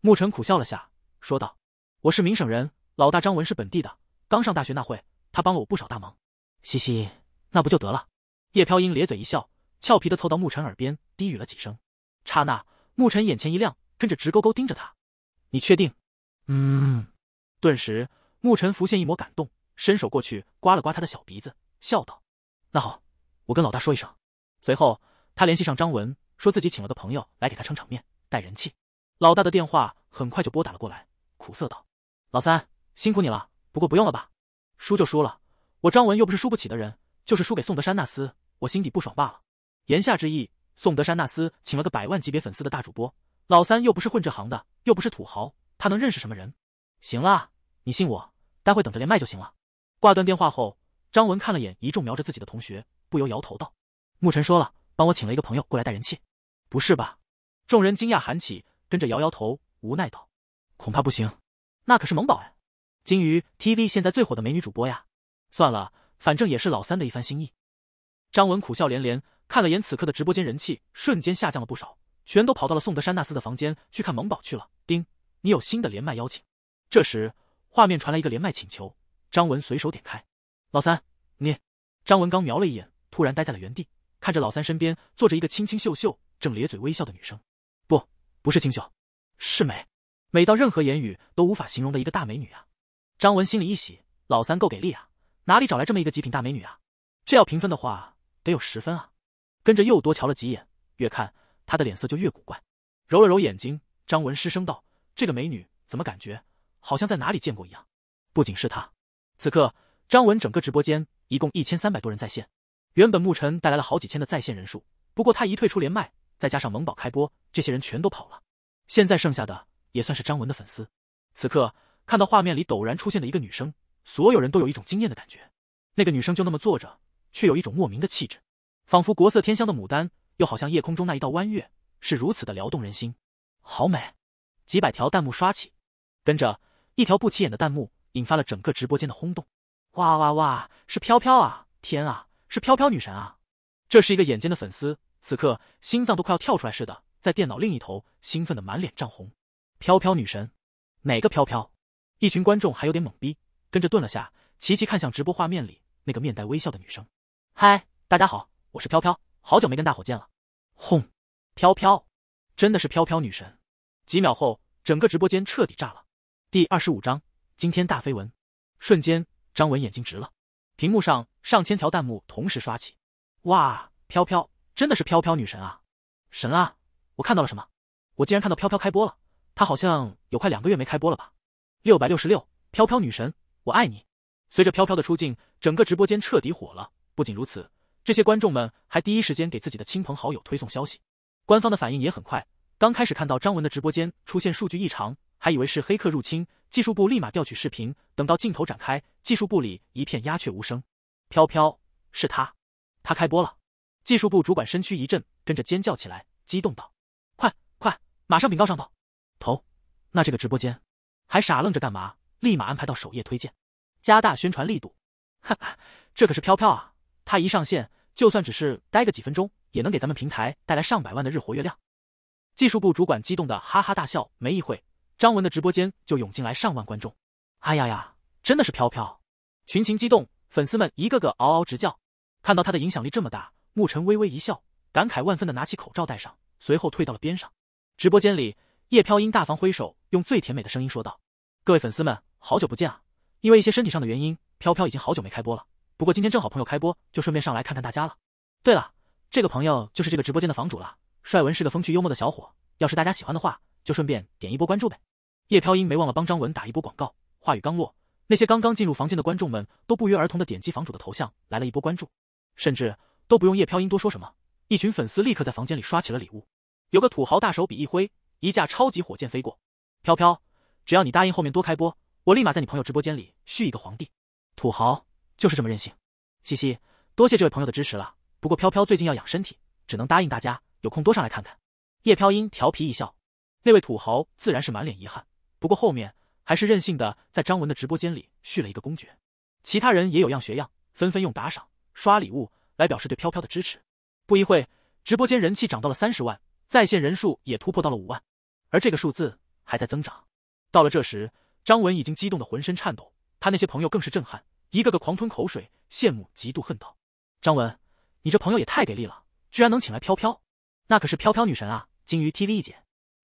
牧尘苦笑了下，说道：“我是明省人，老大张文是本地的。刚上大学那会，他帮了我不少大忙。嘻嘻。”那不就得了？叶飘英咧嘴一笑，俏皮的凑到牧尘耳边低语了几声。刹那，牧尘眼前一亮，跟着直勾勾盯着他。你确定？嗯。顿时，牧尘浮现一抹感动，伸手过去刮了刮他的小鼻子，笑道：“那好，我跟老大说一声。”随后，他联系上张文，说自己请了个朋友来给他撑场面、带人气。老大的电话很快就拨打了过来，苦涩道：“老三，辛苦你了。不过不用了吧？输就输了，我张文又不是输不起的人。”就是输给宋德山那厮，我心底不爽罢了。言下之意，宋德山那厮请了个百万级别粉丝的大主播，老三又不是混这行的，又不是土豪，他能认识什么人？行啦，你信我，待会等着连麦就行了。挂断电话后，张文看了眼一众瞄着自己的同学，不由摇头道：“沐尘说了，帮我请了一个朋友过来带人气。”不是吧？众人惊讶喊起，跟着摇摇头，无奈道：“恐怕不行，那可是萌宝哎，金鱼 TV 现在最火的美女主播呀。”算了。反正也是老三的一番心意，张文苦笑连连，看了眼此刻的直播间人气，瞬间下降了不少，全都跑到了宋德山纳斯的房间去看萌宝去了。丁，你有新的连麦邀请。这时，画面传来一个连麦请求，张文随手点开。老三，你？张文刚瞄了一眼，突然呆在了原地，看着老三身边坐着一个清清秀秀、正咧嘴微笑的女生，不，不是清秀，是美，美到任何言语都无法形容的一个大美女啊！张文心里一喜，老三够给力啊！哪里找来这么一个极品大美女啊？这要评分的话，得有十分啊！跟着又多瞧了几眼，越看她的脸色就越古怪。揉了揉眼睛，张文失声道：“这个美女怎么感觉好像在哪里见过一样？”不仅是他，此刻张文整个直播间一共一千三百多人在线。原本牧尘带来了好几千的在线人数，不过他一退出连麦，再加上萌宝开播，这些人全都跑了。现在剩下的也算是张文的粉丝。此刻看到画面里陡然出现的一个女生。所有人都有一种惊艳的感觉，那个女生就那么坐着，却有一种莫名的气质，仿佛国色天香的牡丹，又好像夜空中那一道弯月，是如此的撩动人心，好美！几百条弹幕刷起，跟着一条不起眼的弹幕，引发了整个直播间的轰动。哇哇哇！是飘飘啊！天啊！是飘飘女神啊！这是一个眼尖的粉丝，此刻心脏都快要跳出来似的，在电脑另一头兴奋的满脸涨红。飘飘女神？哪个飘飘？一群观众还有点懵逼。跟着顿了下，齐齐看向直播画面里那个面带微笑的女生。嗨，大家好，我是飘飘，好久没跟大伙见了。轰！飘飘，真的是飘飘女神！几秒后，整个直播间彻底炸了。第二十五章惊天大绯闻。瞬间，张文眼睛直了，屏幕上上千条弹幕同时刷起。哇，飘飘，真的是飘飘女神啊！神啊！我看到了什么？我竟然看到飘飘开播了！她好像有快两个月没开播了吧？六百六十六，飘飘女神！我爱你。随着飘飘的出镜，整个直播间彻底火了。不仅如此，这些观众们还第一时间给自己的亲朋好友推送消息。官方的反应也很快，刚开始看到张文的直播间出现数据异常，还以为是黑客入侵，技术部立马调取视频。等到镜头展开，技术部里一片鸦雀无声。飘飘是他，他开播了。技术部主管身躯一震，跟着尖叫起来，激动道：“快快，马上禀告上头！头，那这个直播间，还傻愣着干嘛？”立马安排到首页推荐，加大宣传力度。哈哈，这可是飘飘啊！他一上线，就算只是待个几分钟，也能给咱们平台带来上百万的日活跃量。技术部主管激动的哈哈大笑。没一会，张文的直播间就涌进来上万观众。哎呀呀，真的是飘飘！群情激动，粉丝们一个个嗷嗷直叫。看到他的影响力这么大，牧尘微微一笑，感慨万分的拿起口罩戴上，随后退到了边上。直播间里，叶飘音大方挥手，用最甜美的声音说道：“各位粉丝们。”好久不见啊！因为一些身体上的原因，飘飘已经好久没开播了。不过今天正好朋友开播，就顺便上来看看大家了。对了，这个朋友就是这个直播间的房主了。帅文是个风趣幽默的小伙，要是大家喜欢的话，就顺便点一波关注呗。叶飘音没忘了帮张文打一波广告。话语刚落，那些刚刚进入房间的观众们都不约而同的点击房主的头像，来了一波关注，甚至都不用叶飘音多说什么，一群粉丝立刻在房间里刷起了礼物。有个土豪大手笔一挥，一架超级火箭飞过。飘飘，只要你答应后面多开播。我立马在你朋友直播间里续一个皇帝，土豪就是这么任性，嘻嘻，多谢这位朋友的支持了。不过飘飘最近要养身体，只能答应大家，有空多上来看看。叶飘音调皮一笑，那位土豪自然是满脸遗憾，不过后面还是任性的在张文的直播间里续了一个公爵。其他人也有样学样，纷纷用打赏、刷礼物来表示对飘飘的支持。不一会直播间人气涨到了三十万，在线人数也突破到了五万，而这个数字还在增长。到了这时。张文已经激动的浑身颤抖，他那些朋友更是震撼，一个个狂吞口水，羡慕、嫉妒、恨道：“张文，你这朋友也太给力了，居然能请来飘飘，那可是飘飘女神啊，金鱼 TV 一姐，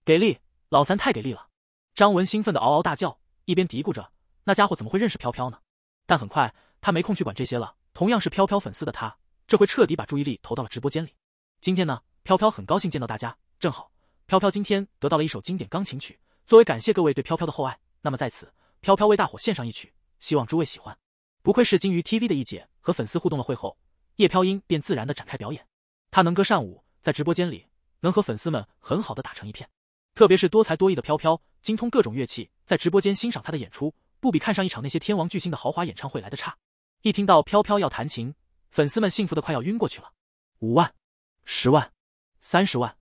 给力，老三太给力了！”张文兴奋的嗷嗷大叫，一边嘀咕着：“那家伙怎么会认识飘飘呢？”但很快他没空去管这些了。同样是飘飘粉丝的他，这回彻底把注意力投到了直播间里。今天呢，飘飘很高兴见到大家，正好飘飘今天得到了一首经典钢琴曲，作为感谢各位对飘飘的厚爱。那么在此，飘飘为大伙献上一曲，希望诸位喜欢。不愧是精于 TV 的一姐，和粉丝互动了会后，叶飘音便自然的展开表演。她能歌善舞，在直播间里能和粉丝们很好的打成一片。特别是多才多艺的飘飘，精通各种乐器，在直播间欣赏她的演出，不比看上一场那些天王巨星的豪华演唱会来的差。一听到飘飘要弹琴，粉丝们幸福的快要晕过去了。五万、十万、三十万，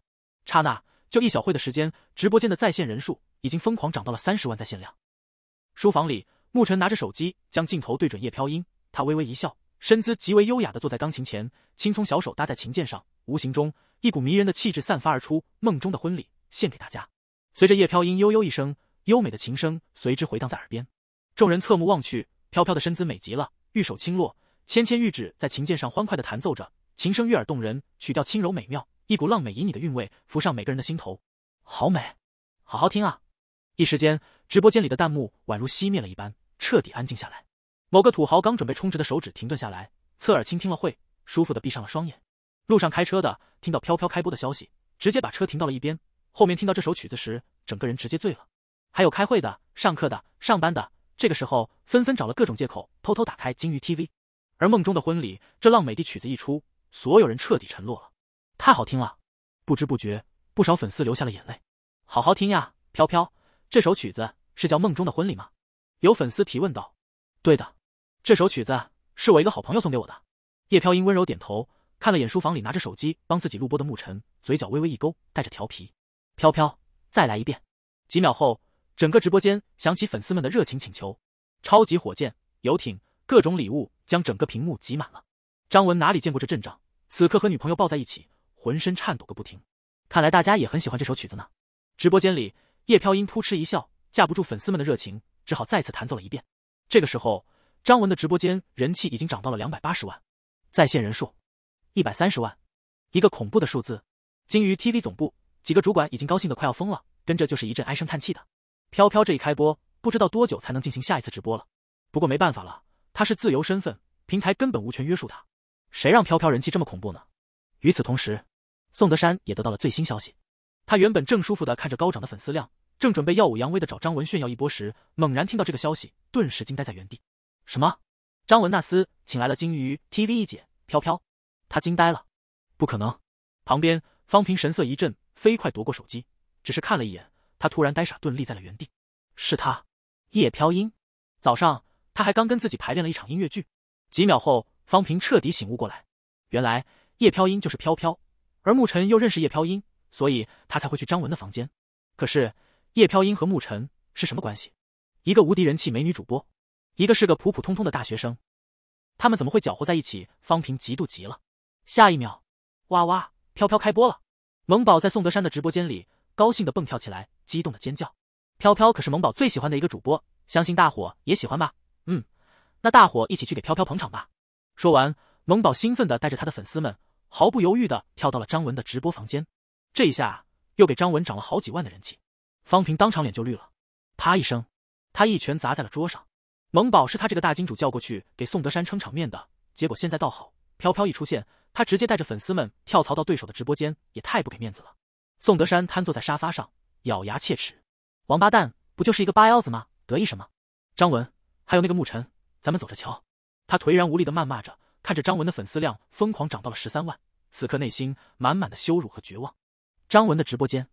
刹那就一小会的时间，直播间的在线人数。已经疯狂涨到了三十万，在限量。书房里，牧尘拿着手机，将镜头对准叶飘音。他微微一笑，身姿极为优雅的坐在钢琴前，青葱小手搭在琴键上，无形中一股迷人的气质散发而出。梦中的婚礼献给大家。随着叶飘音悠悠一声，优美的琴声随之回荡在耳边。众人侧目望去，飘飘的身姿美极了，玉手轻落，纤纤玉指在琴键上欢快的弹奏着，琴声悦耳动人，曲调轻柔美妙，一股浪美旖旎的韵味浮上每个人的心头。好美，好好听啊！一时间，直播间里的弹幕宛如熄灭了一般，彻底安静下来。某个土豪刚准备充值的手指停顿下来，侧耳倾听了会，舒服的闭上了双眼。路上开车的听到飘飘开播的消息，直接把车停到了一边。后面听到这首曲子时，整个人直接醉了。还有开会的、上课的、上班的，这个时候纷纷找了各种借口，偷偷打开金鱼 TV。而梦中的婚礼，这浪美的曲子一出，所有人彻底沉落了。太好听了，不知不觉，不少粉丝流下了眼泪。好好听呀，飘飘。这首曲子是叫《梦中的婚礼》吗？有粉丝提问道：“对的，这首曲子是我一个好朋友送给我的。”叶飘音温柔点头，看了眼书房里拿着手机帮自己录播的牧尘，嘴角微微一勾，带着调皮：“飘飘，再来一遍。”几秒后，整个直播间响起粉丝们的热情请求：超级火箭、游艇、各种礼物，将整个屏幕挤满了。张文哪里见过这阵仗？此刻和女朋友抱在一起，浑身颤抖个不停。看来大家也很喜欢这首曲子呢。直播间里。叶飘音扑哧一笑，架不住粉丝们的热情，只好再次弹奏了一遍。这个时候，张文的直播间人气已经涨到了两百八十万，在线人数一百三十万，一个恐怖的数字。鲸鱼 TV 总部几个主管已经高兴的快要疯了，跟着就是一阵唉声叹气的。飘飘这一开播，不知道多久才能进行下一次直播了。不过没办法了，他是自由身份，平台根本无权约束他。谁让飘飘人气这么恐怖呢？与此同时，宋德山也得到了最新消息，他原本正舒服的看着高涨的粉丝量。正准备耀武扬威的找张文炫耀一波时，猛然听到这个消息，顿时惊呆在原地。什么？张文纳斯请来了金鱼 TV 一姐飘飘？他惊呆了，不可能！旁边方平神色一震，飞快夺过手机，只是看了一眼，他突然呆傻顿立在了原地。是他，叶飘音。早上他还刚跟自己排练了一场音乐剧。几秒后，方平彻底醒悟过来，原来叶飘音就是飘飘，而牧尘又认识叶飘音，所以他才会去张文的房间。可是。叶飘音和沐晨是什么关系？一个无敌人气美女主播，一个是个普普通通的大学生，他们怎么会搅和在一起？方平嫉妒极了。下一秒，哇哇，飘飘开播了！萌宝在宋德山的直播间里高兴的蹦跳起来，激动的尖叫。飘飘可是萌宝最喜欢的一个主播，相信大伙也喜欢吧？嗯，那大伙一起去给飘飘捧场吧！说完，萌宝兴奋的带着他的粉丝们，毫不犹豫的跳到了张文的直播房间，这一下又给张文涨了好几万的人气。方平当场脸就绿了，啪一声，他一拳砸在了桌上。萌宝是他这个大金主叫过去给宋德山撑场面的，结果现在倒好，飘飘一出现，他直接带着粉丝们跳槽到对手的直播间，也太不给面子了。宋德山瘫坐在沙发上，咬牙切齿：“王八蛋，不就是一个八幺子吗？得意什么？”张文还有那个牧尘，咱们走着瞧。”他颓然无力的谩骂着，看着张文的粉丝量疯狂涨到了十三万，此刻内心满满的羞辱和绝望。张文的直播间，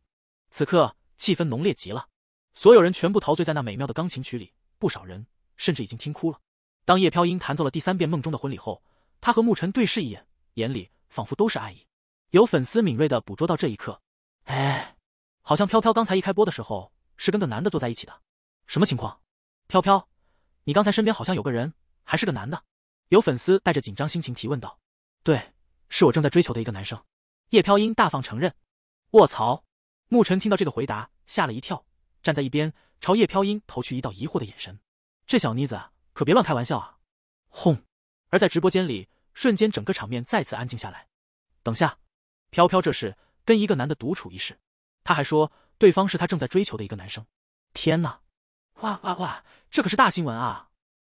此刻。气氛浓烈极了，所有人全部陶醉在那美妙的钢琴曲里，不少人甚至已经听哭了。当叶飘音弹奏了第三遍《梦中的婚礼》后，他和沐尘对视一眼，眼里仿佛都是爱意。有粉丝敏锐地捕捉到这一刻，哎，好像飘飘刚才一开播的时候是跟个男的坐在一起的，什么情况？飘飘，你刚才身边好像有个人，还是个男的？有粉丝带着紧张心情提问道。对，是我正在追求的一个男生。叶飘音大方承认。卧槽！沐尘听到这个回答。吓了一跳，站在一边朝叶飘音投去一道疑惑的眼神。这小妮子可别乱开玩笑啊！轰！而在直播间里，瞬间整个场面再次安静下来。等下，飘飘这是跟一个男的独处一室，他还说对方是他正在追求的一个男生。天哪！哇哇哇！这可是大新闻啊！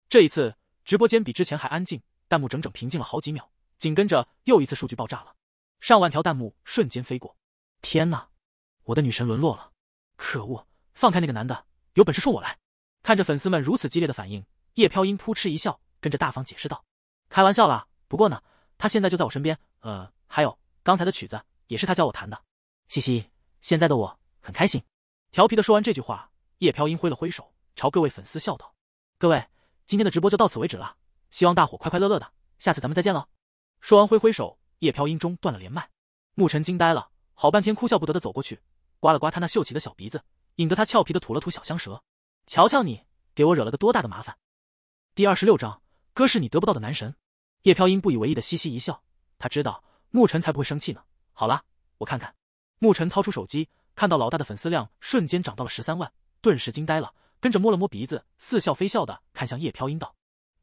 这一次直播间比之前还安静，弹幕整整平静了好几秒。紧跟着又一次数据爆炸了，上万条弹幕瞬间飞过。天哪！我的女神沦落了。可恶！放开那个男的，有本事冲我来！看着粉丝们如此激烈的反应，叶飘音扑哧一笑，跟着大方解释道：“开玩笑啦，不过呢，他现在就在我身边。呃，还有刚才的曲子也是他教我弹的，嘻嘻。现在的我很开心。”调皮的说完这句话，叶飘音挥了挥手，朝各位粉丝笑道：“各位，今天的直播就到此为止了，希望大伙快快乐乐的，下次咱们再见喽。”说完挥挥手，叶飘音中断了连麦。沐晨惊呆了，好半天哭笑不得的走过去。刮了刮他那秀气的小鼻子，引得他俏皮的吐了吐小香舌。瞧瞧你，给我惹了个多大的麻烦！第二十六章，哥是你得不到的男神。叶飘音不以为意的嘻嘻一笑，他知道牧尘才不会生气呢。好啦，我看看。牧尘掏出手机，看到老大的粉丝量瞬间涨到了十三万，顿时惊呆了，跟着摸了摸鼻子，似笑非笑的看向叶飘音道：“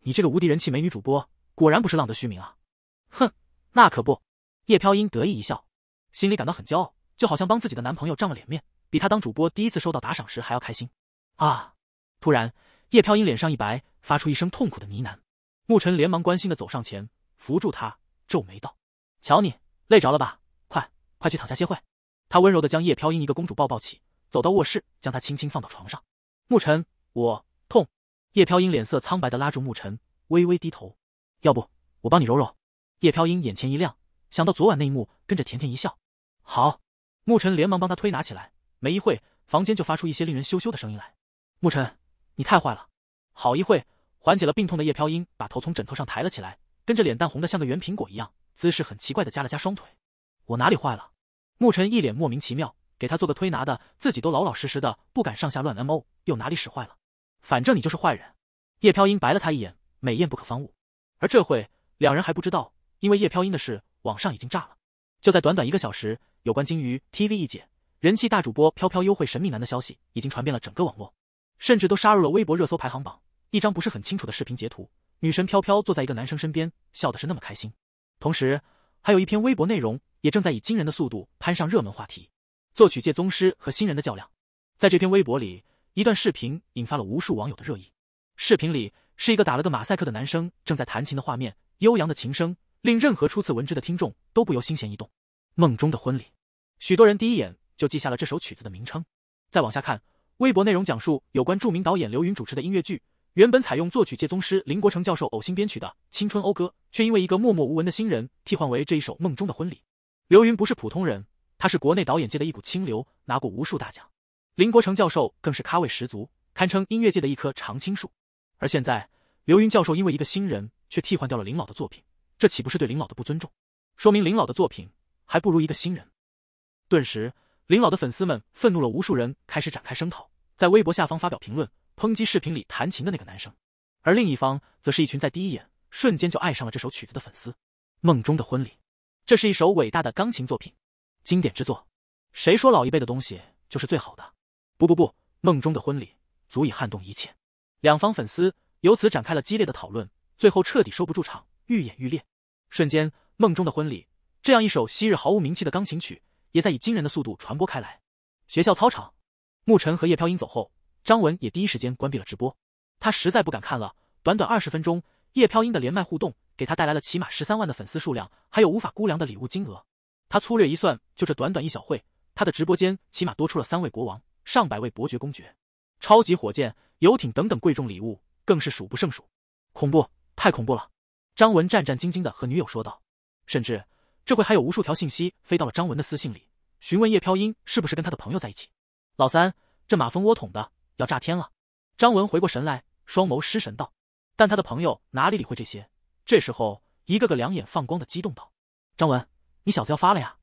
你这个无敌人气美女主播，果然不是浪得虚名啊！”哼，那可不。叶飘音得意一笑，心里感到很骄傲。就好像帮自己的男朋友涨了脸面，比他当主播第一次收到打赏时还要开心，啊！突然，叶飘英脸上一白，发出一声痛苦的呢喃。牧尘连忙关心的走上前，扶住她，皱眉道：“瞧你累着了吧？快，快去躺下歇会。”他温柔的将叶飘英一个公主抱抱起，走到卧室，将她轻轻放到床上。牧尘，我痛。叶飘英脸色苍白的拉住牧尘，微微低头：“要不我帮你揉揉？”叶飘英眼前一亮，想到昨晚那一幕，跟着甜甜一笑：“好。”牧尘连忙帮他推拿起来，没一会，房间就发出一些令人羞羞的声音来。牧尘，你太坏了！好一会，缓解了病痛的叶飘英把头从枕头上抬了起来，跟着脸蛋红的像个圆苹果一样，姿势很奇怪的夹了夹双腿。我哪里坏了？牧尘一脸莫名其妙，给他做个推拿的，自己都老老实实的，不敢上下乱 m o，又哪里使坏了？反正你就是坏人。叶飘英白了他一眼，美艳不可方物。而这会，两人还不知道，因为叶飘英的事，网上已经炸了。就在短短一个小时。有关鲸鱼 TV 一姐、人气大主播飘飘优惠神秘男的消息已经传遍了整个网络，甚至都杀入了微博热搜排行榜。一张不是很清楚的视频截图，女神飘飘坐在一个男生身边，笑的是那么开心。同时，还有一篇微博内容也正在以惊人的速度攀上热门话题——作曲界宗师和新人的较量。在这篇微博里，一段视频引发了无数网友的热议。视频里是一个打了个马赛克的男生正在弹琴的画面，悠扬的琴声令任何初次闻之的听众都不由心弦一动，梦中的婚礼。许多人第一眼就记下了这首曲子的名称。再往下看，微博内容讲述有关著名导演刘云主持的音乐剧，原本采用作曲界宗师林国成教授呕心编曲的《青春讴歌》，却因为一个默默无闻的新人替换为这一首《梦中的婚礼》。刘云不是普通人，他是国内导演界的一股清流，拿过无数大奖。林国成教授更是咖位十足，堪称音乐界的一棵常青树。而现在，刘云教授因为一个新人却替换掉了林老的作品，这岂不是对林老的不尊重？说明林老的作品还不如一个新人？顿时，林老的粉丝们愤怒了，无数人开始展开声讨，在微博下方发表评论，抨击视频里弹琴的那个男生。而另一方，则是一群在第一眼瞬间就爱上了这首曲子的粉丝，《梦中的婚礼》，这是一首伟大的钢琴作品，经典之作。谁说老一辈的东西就是最好的？不不不，《梦中的婚礼》足以撼动一切。两方粉丝由此展开了激烈的讨论，最后彻底收不住场，愈演愈烈。瞬间，《梦中的婚礼》这样一首昔日毫无名气的钢琴曲。也在以惊人的速度传播开来。学校操场，牧尘和叶飘英走后，张文也第一时间关闭了直播。他实在不敢看了。短短二十分钟，叶飘英的连麦互动给他带来了起码十三万的粉丝数量，还有无法估量的礼物金额。他粗略一算，就这短短一小会，他的直播间起码多出了三位国王、上百位伯爵公爵、超级火箭、游艇等等贵重礼物，更是数不胜数。恐怖，太恐怖了！张文战战兢兢的和女友说道，甚至。这会还有无数条信息飞到了张文的私信里，询问叶飘音是不是跟他的朋友在一起。老三，这马蜂窝捅的要炸天了！张文回过神来，双眸失神道。但他的朋友哪里理会这些？这时候，一个个两眼放光的激动道：“张文，你小子要发了呀！”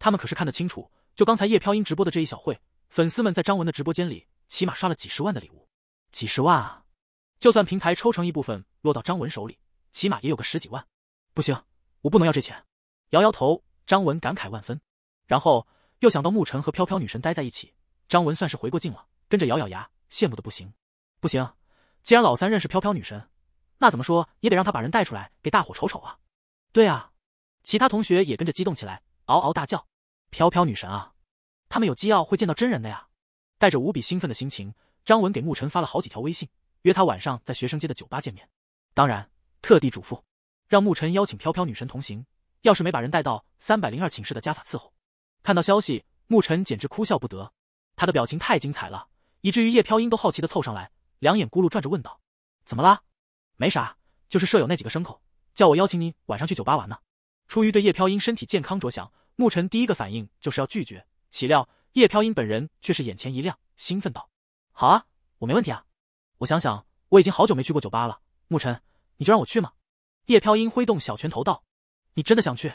他们可是看得清楚，就刚才叶飘音直播的这一小会，粉丝们在张文的直播间里起码刷了几十万的礼物，几十万啊！就算平台抽成一部分落到张文手里，起码也有个十几万。不行，我不能要这钱。摇摇头，张文感慨万分，然后又想到沐晨和飘飘女神待在一起，张文算是回过劲了，跟着咬咬牙，羡慕的不行。不行，既然老三认识飘飘女神，那怎么说也得让他把人带出来给大伙瞅瞅啊！对啊，其他同学也跟着激动起来，嗷嗷大叫：“飘飘女神啊，他们有机要会见到真人的呀！”带着无比兴奋的心情，张文给沐晨发了好几条微信，约他晚上在学生街的酒吧见面，当然特地嘱咐，让沐晨邀请飘飘女神同行。要是没把人带到三百零二寝室的家法伺候，看到消息，牧尘简直哭笑不得。他的表情太精彩了，以至于叶飘英都好奇的凑上来，两眼咕噜转着问道：“怎么啦？”“没啥，就是舍友那几个牲口叫我邀请你晚上去酒吧玩呢。”出于对叶飘英身体健康着想，牧尘第一个反应就是要拒绝。岂料叶飘英本人却是眼前一亮，兴奋道：“好啊，我没问题啊！我想想，我已经好久没去过酒吧了。牧尘，你就让我去吗？”叶飘英挥动小拳头道。你真的想去？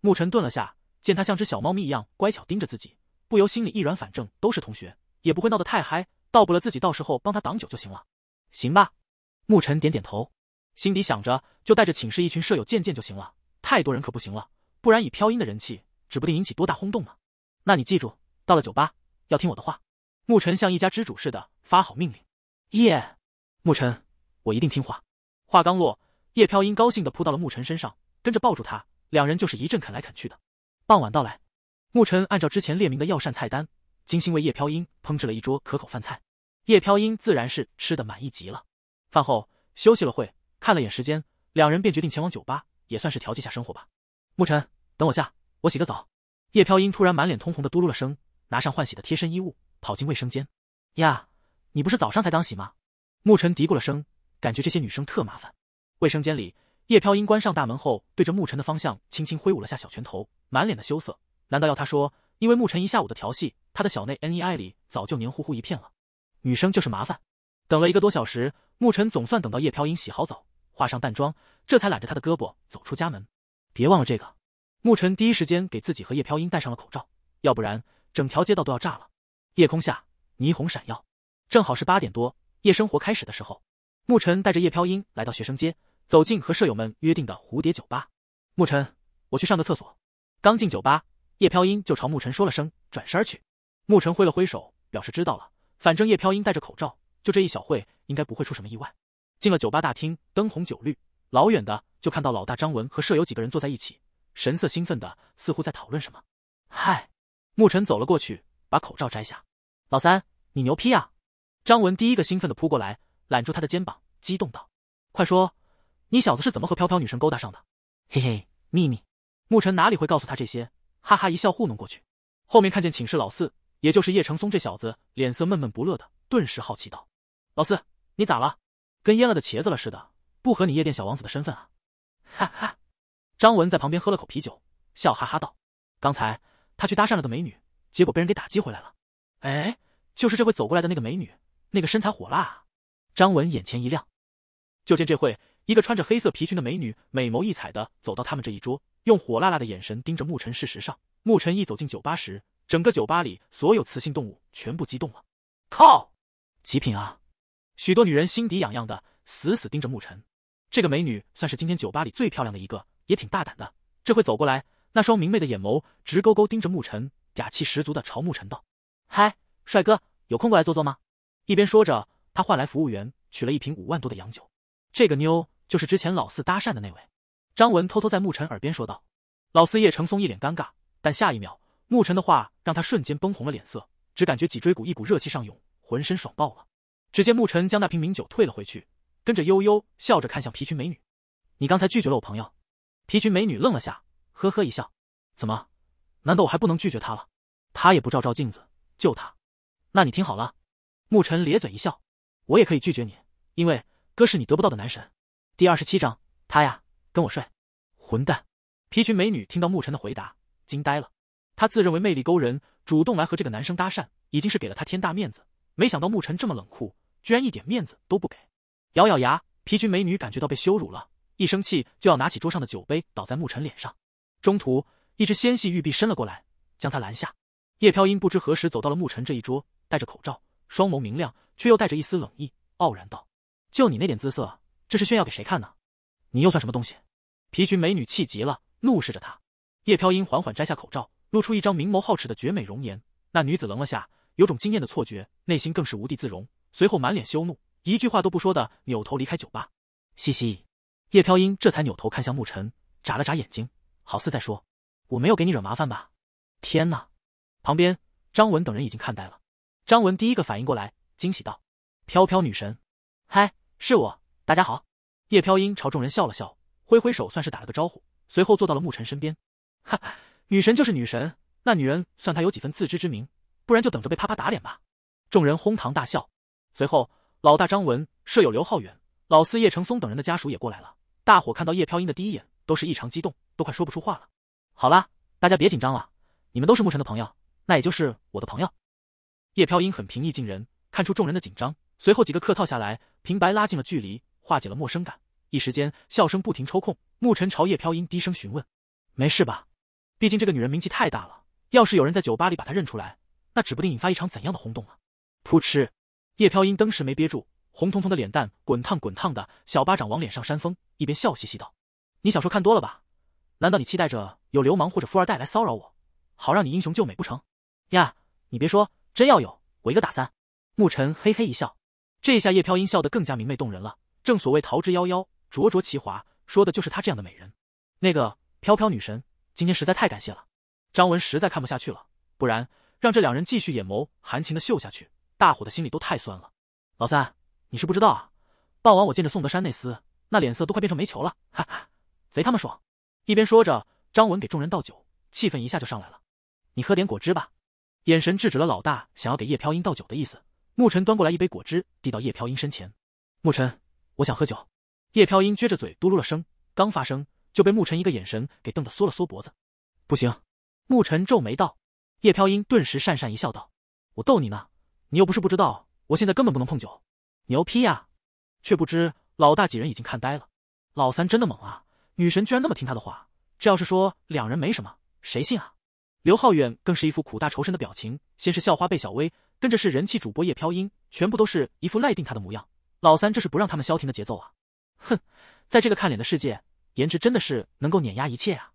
牧尘顿了下，见他像只小猫咪一样乖巧盯着自己，不由心里一软。反正都是同学，也不会闹得太嗨，到不了自己，到时候帮他挡酒就行了。行吧。牧尘点点头，心底想着，就带着寝室一群舍友见见就行了。太多人可不行了，不然以飘音的人气，指不定引起多大轰动呢。那你记住，到了酒吧要听我的话。牧尘像一家之主似的发好命令。耶，牧尘，我一定听话。话刚落，叶飘音高兴地扑到了牧尘身上。跟着抱住他，两人就是一阵啃来啃去的。傍晚到来，牧尘按照之前列明的药膳菜单，精心为叶飘音烹制了一桌可口饭菜。叶飘音自然是吃得满意极了。饭后休息了会，看了眼时间，两人便决定前往酒吧，也算是调剂下生活吧。牧尘，等我下，我洗个澡。叶飘音突然满脸通红的嘟噜了声，拿上换洗的贴身衣物，跑进卫生间。呀，你不是早上才刚洗吗？牧尘嘀咕了声，感觉这些女生特麻烦。卫生间里。叶飘英关上大门后，对着牧尘的方向轻轻挥舞了下小拳头，满脸的羞涩。难道要他说？因为牧尘一下午的调戏，他的小内 N E I 里早就黏糊糊一片了。女生就是麻烦。等了一个多小时，牧尘总算等到叶飘英洗好澡、化上淡妆，这才揽着她的胳膊走出家门。别忘了这个！牧尘第一时间给自己和叶飘英戴上了口罩，要不然整条街道都要炸了。夜空下，霓虹闪耀，正好是八点多，夜生活开始的时候。牧尘带着叶飘英来到学生街。走进和舍友们约定的蝴蝶酒吧，牧尘，我去上个厕所。刚进酒吧，叶飘英就朝牧尘说了声，转身去。牧尘挥了挥手，表示知道了。反正叶飘英戴着口罩，就这一小会，应该不会出什么意外。进了酒吧大厅，灯红酒绿，老远的就看到老大张文和舍友几个人坐在一起，神色兴奋的，似乎在讨论什么。嗨，牧尘走了过去，把口罩摘下。老三，你牛批啊！张文第一个兴奋的扑过来，揽住他的肩膀，激动道：“快说！”你小子是怎么和飘飘女神勾搭上的？嘿嘿，秘密。沐尘哪里会告诉他这些？哈哈一笑糊弄过去。后面看见寝室老四，也就是叶成松这小子，脸色闷闷不乐的，顿时好奇道：“老四，你咋了？跟腌了的茄子了似的，不和你夜店小王子的身份啊？”哈哈。张文在旁边喝了口啤酒，笑哈哈道：“刚才他去搭讪了个美女，结果被人给打击回来了。哎，就是这会走过来的那个美女，那个身材火辣啊！”张文眼前一亮，就见这会。一个穿着黑色皮裙的美女，美眸异彩的走到他们这一桌，用火辣辣的眼神盯着牧尘。事实上，牧尘一走进酒吧时，整个酒吧里所有雌性动物全部激动了。靠，极品啊！许多女人心底痒痒的，死死盯着牧尘。这个美女算是今天酒吧里最漂亮的一个，也挺大胆的。这会走过来，那双明媚的眼眸直勾勾盯着牧尘，嗲气十足的朝牧尘道：“嗨，帅哥，有空过来坐坐吗？”一边说着，她换来服务员取了一瓶五万多的洋酒。这个妞。就是之前老四搭讪的那位，张文偷偷在牧尘耳边说道。老四叶成松一脸尴尬，但下一秒牧尘的话让他瞬间崩红了脸色，只感觉脊椎骨一股热气上涌，浑身爽爆了。只见牧尘将那瓶名酒退了回去，跟着悠悠笑着看向皮裙美女：“你刚才拒绝了我朋友。”皮裙美女愣了下，呵呵一笑：“怎么？难道我还不能拒绝他了？他也不照照镜子，就他？那你听好了。”牧尘咧嘴一笑：“我也可以拒绝你，因为哥是你得不到的男神。”第二十七章，他呀，跟我睡。混蛋！皮裙美女听到牧尘的回答，惊呆了。她自认为魅力勾人，主动来和这个男生搭讪，已经是给了他天大面子。没想到牧尘这么冷酷，居然一点面子都不给。咬咬牙，皮裙美女感觉到被羞辱了，一生气就要拿起桌上的酒杯倒在牧尘脸上。中途，一只纤细玉臂伸了过来，将她拦下。叶飘音不知何时走到了牧尘这一桌，戴着口罩，双眸明亮，却又带着一丝冷意，傲然道：“就你那点姿色。”这是炫耀给谁看呢？你又算什么东西？皮裙美女气急了，怒视着她。叶飘英缓缓摘下口罩，露出一张明眸皓齿的绝美容颜。那女子愣了下，有种惊艳的错觉，内心更是无地自容。随后满脸羞怒，一句话都不说的扭头离开酒吧。嘻嘻，叶飘英这才扭头看向牧尘，眨了眨眼睛，好似在说：“我没有给你惹麻烦吧？”天哪！旁边张文等人已经看呆了。张文第一个反应过来，惊喜道：“飘飘女神，嗨，是我。”大家好，叶飘音朝众人笑了笑，挥挥手算是打了个招呼，随后坐到了牧尘身边。哈哈，女神就是女神，那女人算她有几分自知之明，不然就等着被啪啪打脸吧。众人哄堂大笑。随后，老大张文、舍友刘浩远、老四叶成松等人的家属也过来了。大伙看到叶飘音的第一眼都是异常激动，都快说不出话了。好啦，大家别紧张了，你们都是牧尘的朋友，那也就是我的朋友。叶飘音很平易近人，看出众人的紧张，随后几个客套下来，平白拉近了距离。化解了陌生感，一时间笑声不停。抽空，牧尘朝叶飘音低声询问：“没事吧？毕竟这个女人名气太大了，要是有人在酒吧里把她认出来，那指不定引发一场怎样的轰动了。”扑哧，叶飘音登时没憋住，红彤彤的脸蛋滚烫滚烫的，小巴掌往脸上扇风，一边笑嘻嘻道：“你小说看多了吧？难道你期待着有流氓或者富二代来骚扰我，好让你英雄救美不成？呀，你别说，真要有，我一个打三。”牧尘嘿嘿一笑，这下叶飘音笑得更加明媚动人了。正所谓桃之夭夭，灼灼其华，说的就是她这样的美人。那个飘飘女神，今天实在太感谢了。张文实在看不下去了，不然让这两人继续眼眸含情的秀下去，大伙的心里都太酸了。老三，你是不知道啊，傍晚我见着宋德山那厮，那脸色都快变成煤球了，哈哈，贼他妈爽！一边说着，张文给众人倒酒，气氛一下就上来了。你喝点果汁吧，眼神制止了老大想要给叶飘音倒酒的意思。牧尘端过来一杯果汁，递到叶飘音身前。牧尘。我想喝酒，叶飘音撅着嘴嘟噜了声，刚发声就被沐晨一个眼神给瞪得缩了缩脖子。不行，沐晨皱眉道。叶飘音顿时讪讪一笑，道：“我逗你呢，你又不是不知道，我现在根本不能碰酒。”牛批呀！却不知老大几人已经看呆了。老三真的猛啊！女神居然那么听他的话，这要是说两人没什么，谁信啊？刘浩远更是一副苦大仇深的表情。先是校花被小薇，跟着是人气主播叶飘音，全部都是一副赖定他的模样。老三这是不让他们消停的节奏啊！哼，在这个看脸的世界，颜值真的是能够碾压一切啊！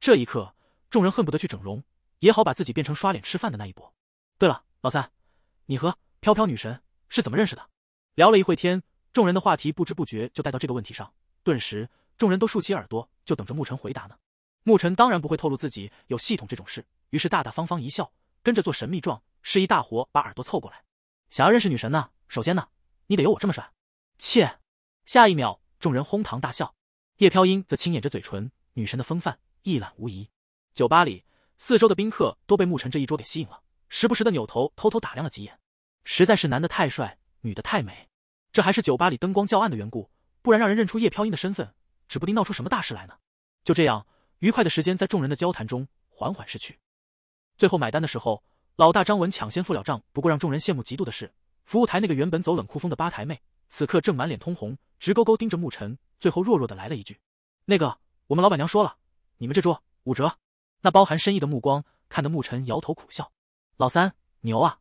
这一刻，众人恨不得去整容，也好把自己变成刷脸吃饭的那一波。对了，老三，你和飘飘女神是怎么认识的？聊了一会天，众人的话题不知不觉就带到这个问题上，顿时众人都竖起耳朵，就等着沐晨回答呢。沐晨当然不会透露自己有系统这种事，于是大大方方一笑，跟着做神秘状，示意大伙把耳朵凑过来。想要认识女神呢，首先呢，你得有我这么帅。切！下一秒，众人哄堂大笑。叶飘音则轻掩着嘴唇，女神的风范一览无遗。酒吧里，四周的宾客都被沐晨这一桌给吸引了，时不时的扭头偷偷打量了几眼。实在是男的太帅，女的太美。这还是酒吧里灯光较暗的缘故，不然让人认出叶飘音的身份，指不定闹出什么大事来呢。就这样，愉快的时间在众人的交谈中缓缓逝去。最后买单的时候，老大张文抢先付了账。不过让众人羡慕嫉妒的是，服务台那个原本走冷酷风的吧台妹。此刻正满脸通红，直勾勾盯着牧尘，最后弱弱的来了一句：“那个，我们老板娘说了，你们这桌五折。”那包含深意的目光，看得牧尘摇头苦笑。老三牛啊！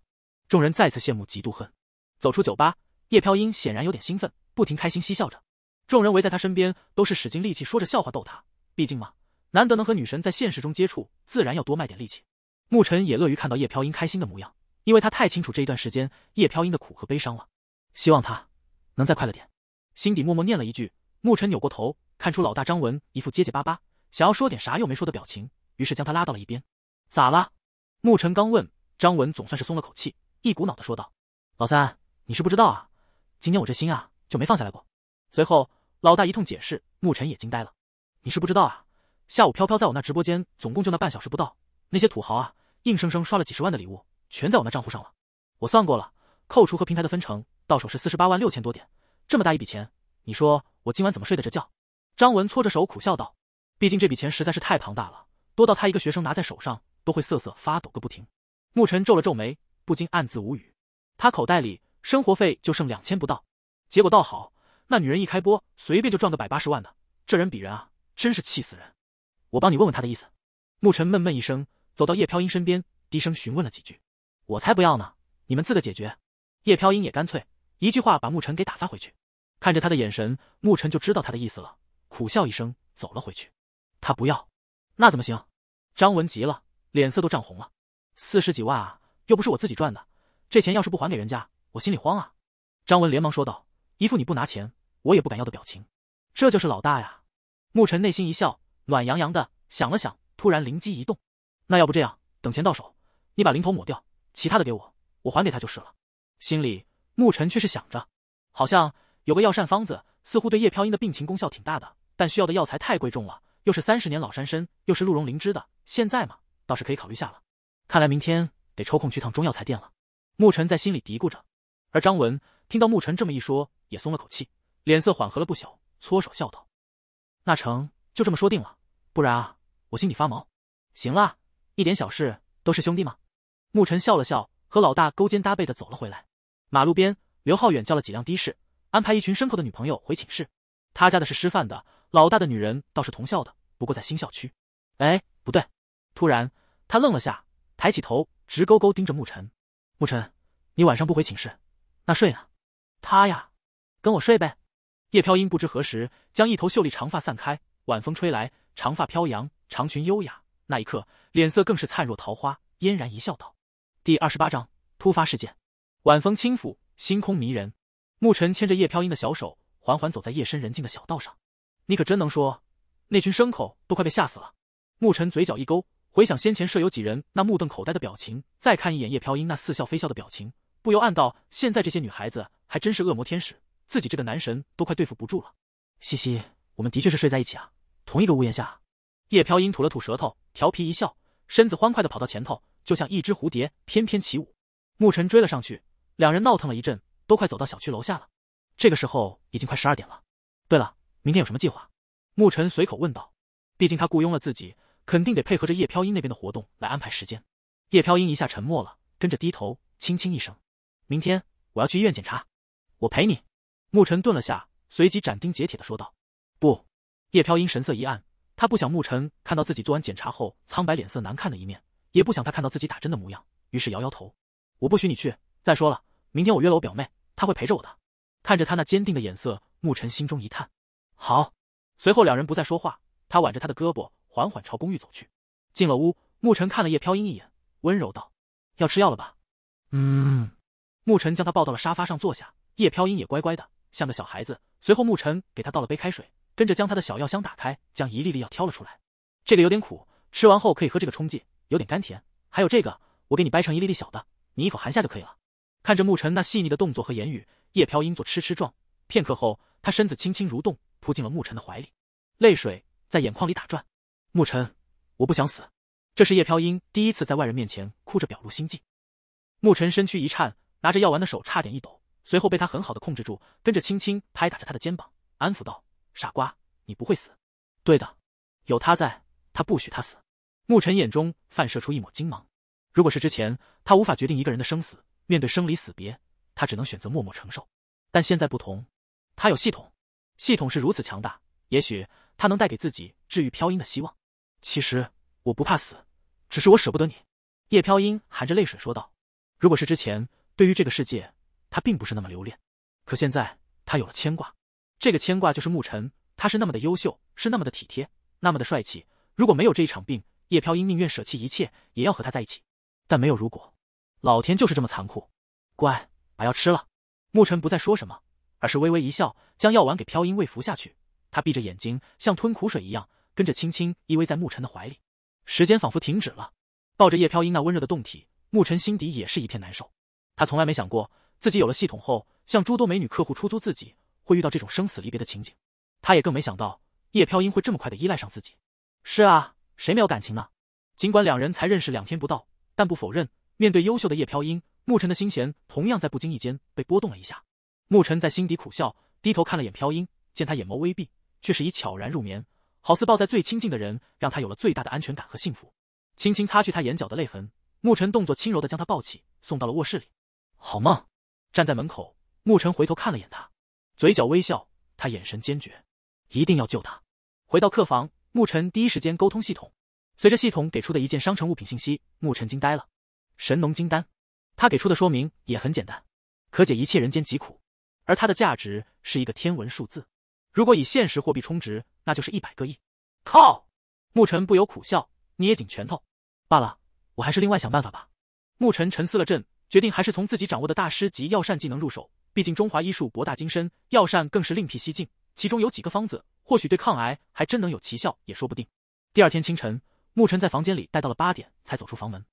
众人再次羡慕嫉妒恨。走出酒吧，叶飘英显然有点兴奋，不停开心嬉笑着。众人围在他身边，都是使尽力气说着笑话逗他。毕竟嘛，难得能和女神在现实中接触，自然要多卖点力气。牧尘也乐于看到叶飘英开心的模样，因为他太清楚这一段时间叶飘英的苦和悲伤了。希望他。能再快了点！心底默默念了一句。牧尘扭过头，看出老大张文一副结结巴巴、想要说点啥又没说的表情，于是将他拉到了一边。咋了？牧尘刚问，张文总算是松了口气，一股脑的说道：“老三，你是不知道啊，今天我这心啊就没放下来过。”随后，老大一通解释，牧尘也惊呆了。“你是不知道啊，下午飘飘在我那直播间总共就那半小时不到，那些土豪啊硬生生刷了几十万的礼物，全在我那账户上了。我算过了，扣除和平台的分成。”到手是四十八万六千多点，这么大一笔钱，你说我今晚怎么睡得着觉？张文搓着手苦笑道：“毕竟这笔钱实在是太庞大了，多到他一个学生拿在手上都会瑟瑟发抖个不停。”牧尘皱了皱眉，不禁暗自无语。他口袋里生活费就剩两千不到，结果倒好，那女人一开播，随便就赚个百八十万的。这人比人啊，真是气死人！我帮你问问她的意思。牧尘闷闷一声，走到叶飘英身边，低声询问了几句：“我才不要呢，你们自个解决。”叶飘英也干脆。一句话把牧尘给打发回去，看着他的眼神，牧尘就知道他的意思了，苦笑一声，走了回去。他不要，那怎么行？张文急了，脸色都涨红了。四十几万啊，又不是我自己赚的，这钱要是不还给人家，我心里慌啊！张文连忙说道，一副你不拿钱，我也不敢要的表情。这就是老大呀！牧尘内心一笑，暖洋洋的，想了想，突然灵机一动，那要不这样，等钱到手，你把零头抹掉，其他的给我，我还给他就是了。心里。牧尘却是想着，好像有个药膳方子，似乎对叶飘音的病情功效挺大的，但需要的药材太贵重了，又是三十年老山参，又是鹿茸灵芝的。现在嘛，倒是可以考虑下了。看来明天得抽空去趟中药材店了。牧尘在心里嘀咕着。而张文听到牧尘这么一说，也松了口气，脸色缓和了不小，搓手笑道：“那成，就这么说定了。不然啊，我心里发毛。”“行了，一点小事，都是兄弟嘛。”牧尘笑了笑，和老大勾肩搭背的走了回来。马路边，刘浩远叫了几辆的士，安排一群牲口的女朋友回寝室。他家的是师范的，老大的女人倒是同校的，不过在新校区。哎，不对！突然，他愣了下，抬起头，直勾勾盯着沐晨。沐晨，你晚上不回寝室，那睡啊？他呀，跟我睡呗。叶飘音不知何时将一头秀丽长发散开，晚风吹来，长发飘扬，长裙优雅。那一刻，脸色更是灿若桃花，嫣然一笑，道：“第二十八章，突发事件。”晚风轻抚，星空迷人。牧尘牵着叶飘音的小手，缓缓走在夜深人静的小道上。你可真能说，那群牲口都快被吓死了。牧尘嘴角一勾，回想先前舍友几人那目瞪口呆的表情，再看一眼叶飘音那似笑非笑的表情，不由暗道：现在这些女孩子还真是恶魔天使，自己这个男神都快对付不住了。嘻嘻，我们的确是睡在一起啊，同一个屋檐下。叶飘音吐了吐舌头，调皮一笑，身子欢快的跑到前头，就像一只蝴蝶翩翩起舞。牧尘追了上去。两人闹腾了一阵，都快走到小区楼下了。这个时候已经快十二点了。对了，明天有什么计划？牧尘随口问道。毕竟他雇佣了自己，肯定得配合着叶飘音那边的活动来安排时间。叶飘音一下沉默了，跟着低头，轻轻一声：“明天我要去医院检查，我陪你。”牧尘顿了下，随即斩钉截铁的说道：“不。”叶飘音神色一暗，他不想牧尘看到自己做完检查后苍白脸色难看的一面，也不想他看到自己打针的模样，于是摇摇头：“我不许你去。”再说了，明天我约了我表妹，她会陪着我的。看着他那坚定的眼色，沐晨心中一叹。好。随后两人不再说话，他挽着他的胳膊，缓缓朝公寓走去。进了屋，沐晨看了叶飘英一眼，温柔道：“要吃药了吧？”嗯。沐晨将他抱到了沙发上坐下，叶飘英也乖乖的，像个小孩子。随后沐晨给他倒了杯开水，跟着将他的小药箱打开，将一粒粒药挑了出来。这个有点苦，吃完后可以喝这个冲剂，有点甘甜。还有这个，我给你掰成一粒粒小的，你一口含下就可以了。看着沐晨那细腻的动作和言语，叶飘英做痴痴状。片刻后，他身子轻轻蠕动，扑进了沐晨的怀里，泪水在眼眶里打转。沐晨，我不想死。这是叶飘英第一次在外人面前哭着表露心迹。沐晨身躯一颤，拿着药丸的手差点一抖，随后被他很好的控制住，跟着轻轻拍打着他的肩膀，安抚道：“傻瓜，你不会死。对的，有他在，他不许他死。”沐晨眼中泛射出一抹金芒。如果是之前，他无法决定一个人的生死。面对生离死别，他只能选择默默承受。但现在不同，他有系统，系统是如此强大，也许他能带给自己治愈飘音的希望。其实我不怕死，只是我舍不得你。”叶飘音含着泪水说道。如果是之前，对于这个世界，他并不是那么留恋。可现在，他有了牵挂，这个牵挂就是牧尘。他是那么的优秀，是那么的体贴，那么的帅气。如果没有这一场病，叶飘音宁愿舍弃一切也要和他在一起。但没有如果。老天就是这么残酷，乖，把药吃了。牧尘不再说什么，而是微微一笑，将药丸给飘音喂服下去。他闭着眼睛，像吞苦水一样，跟着轻轻依偎在牧尘的怀里。时间仿佛停止了，抱着叶飘音那温热的动体，牧尘心底也是一片难受。他从来没想过，自己有了系统后，向诸多美女客户出租自己，会遇到这种生死离别的情景。他也更没想到，叶飘音会这么快的依赖上自己。是啊，谁没有感情呢？尽管两人才认识两天不到，但不否认。面对优秀的叶飘音，牧尘的心弦同样在不经意间被波动了一下。牧尘在心底苦笑，低头看了眼飘音，见他眼眸微闭，却是已悄然入眠，好似抱在最亲近的人，让他有了最大的安全感和幸福。轻轻擦去他眼角的泪痕，牧尘动作轻柔的将他抱起，送到了卧室里。好梦。站在门口，牧尘回头看了眼他，嘴角微笑。他眼神坚决，一定要救他。回到客房，牧尘第一时间沟通系统，随着系统给出的一件商城物品信息，牧尘惊呆了。神农金丹，他给出的说明也很简单，可解一切人间疾苦，而它的价值是一个天文数字。如果以现实货币充值，那就是一百个亿。靠！牧尘不由苦笑，捏紧拳头。罢了，我还是另外想办法吧。牧尘沉思了阵，决定还是从自己掌握的大师级药膳技能入手。毕竟中华医术博大精深，药膳更是另辟蹊径。其中有几个方子，或许对抗癌还真能有奇效，也说不定。第二天清晨，牧尘在房间里待到了八点，才走出房门。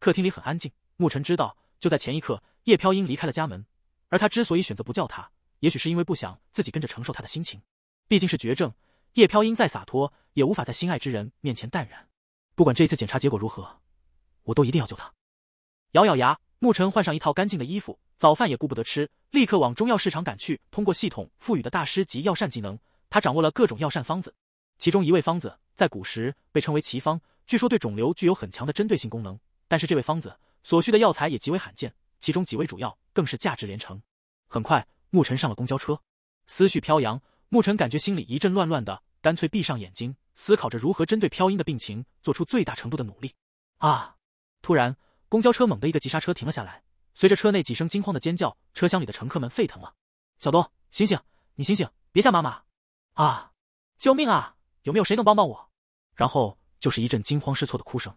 客厅里很安静，牧尘知道，就在前一刻，叶飘英离开了家门。而他之所以选择不叫他，也许是因为不想自己跟着承受他的心情。毕竟是绝症，叶飘英再洒脱，也无法在心爱之人面前淡然。不管这一次检查结果如何，我都一定要救他。咬咬牙，牧尘换上一套干净的衣服，早饭也顾不得吃，立刻往中药市场赶去。通过系统赋予的大师级药膳技能，他掌握了各种药膳方子。其中一味方子在古时被称为奇方，据说对肿瘤具有很强的针对性功能。但是这位方子所需的药材也极为罕见，其中几味主药更是价值连城。很快，牧尘上了公交车，思绪飘扬。牧尘感觉心里一阵乱乱的，干脆闭上眼睛，思考着如何针对飘音的病情做出最大程度的努力。啊！突然，公交车猛地一个急刹车停了下来，随着车内几声惊慌的尖叫，车厢里的乘客们沸腾了。“小东，醒醒！你醒醒！别吓妈妈！”啊！救命啊！有没有谁能帮帮我？然后就是一阵惊慌失措的哭声。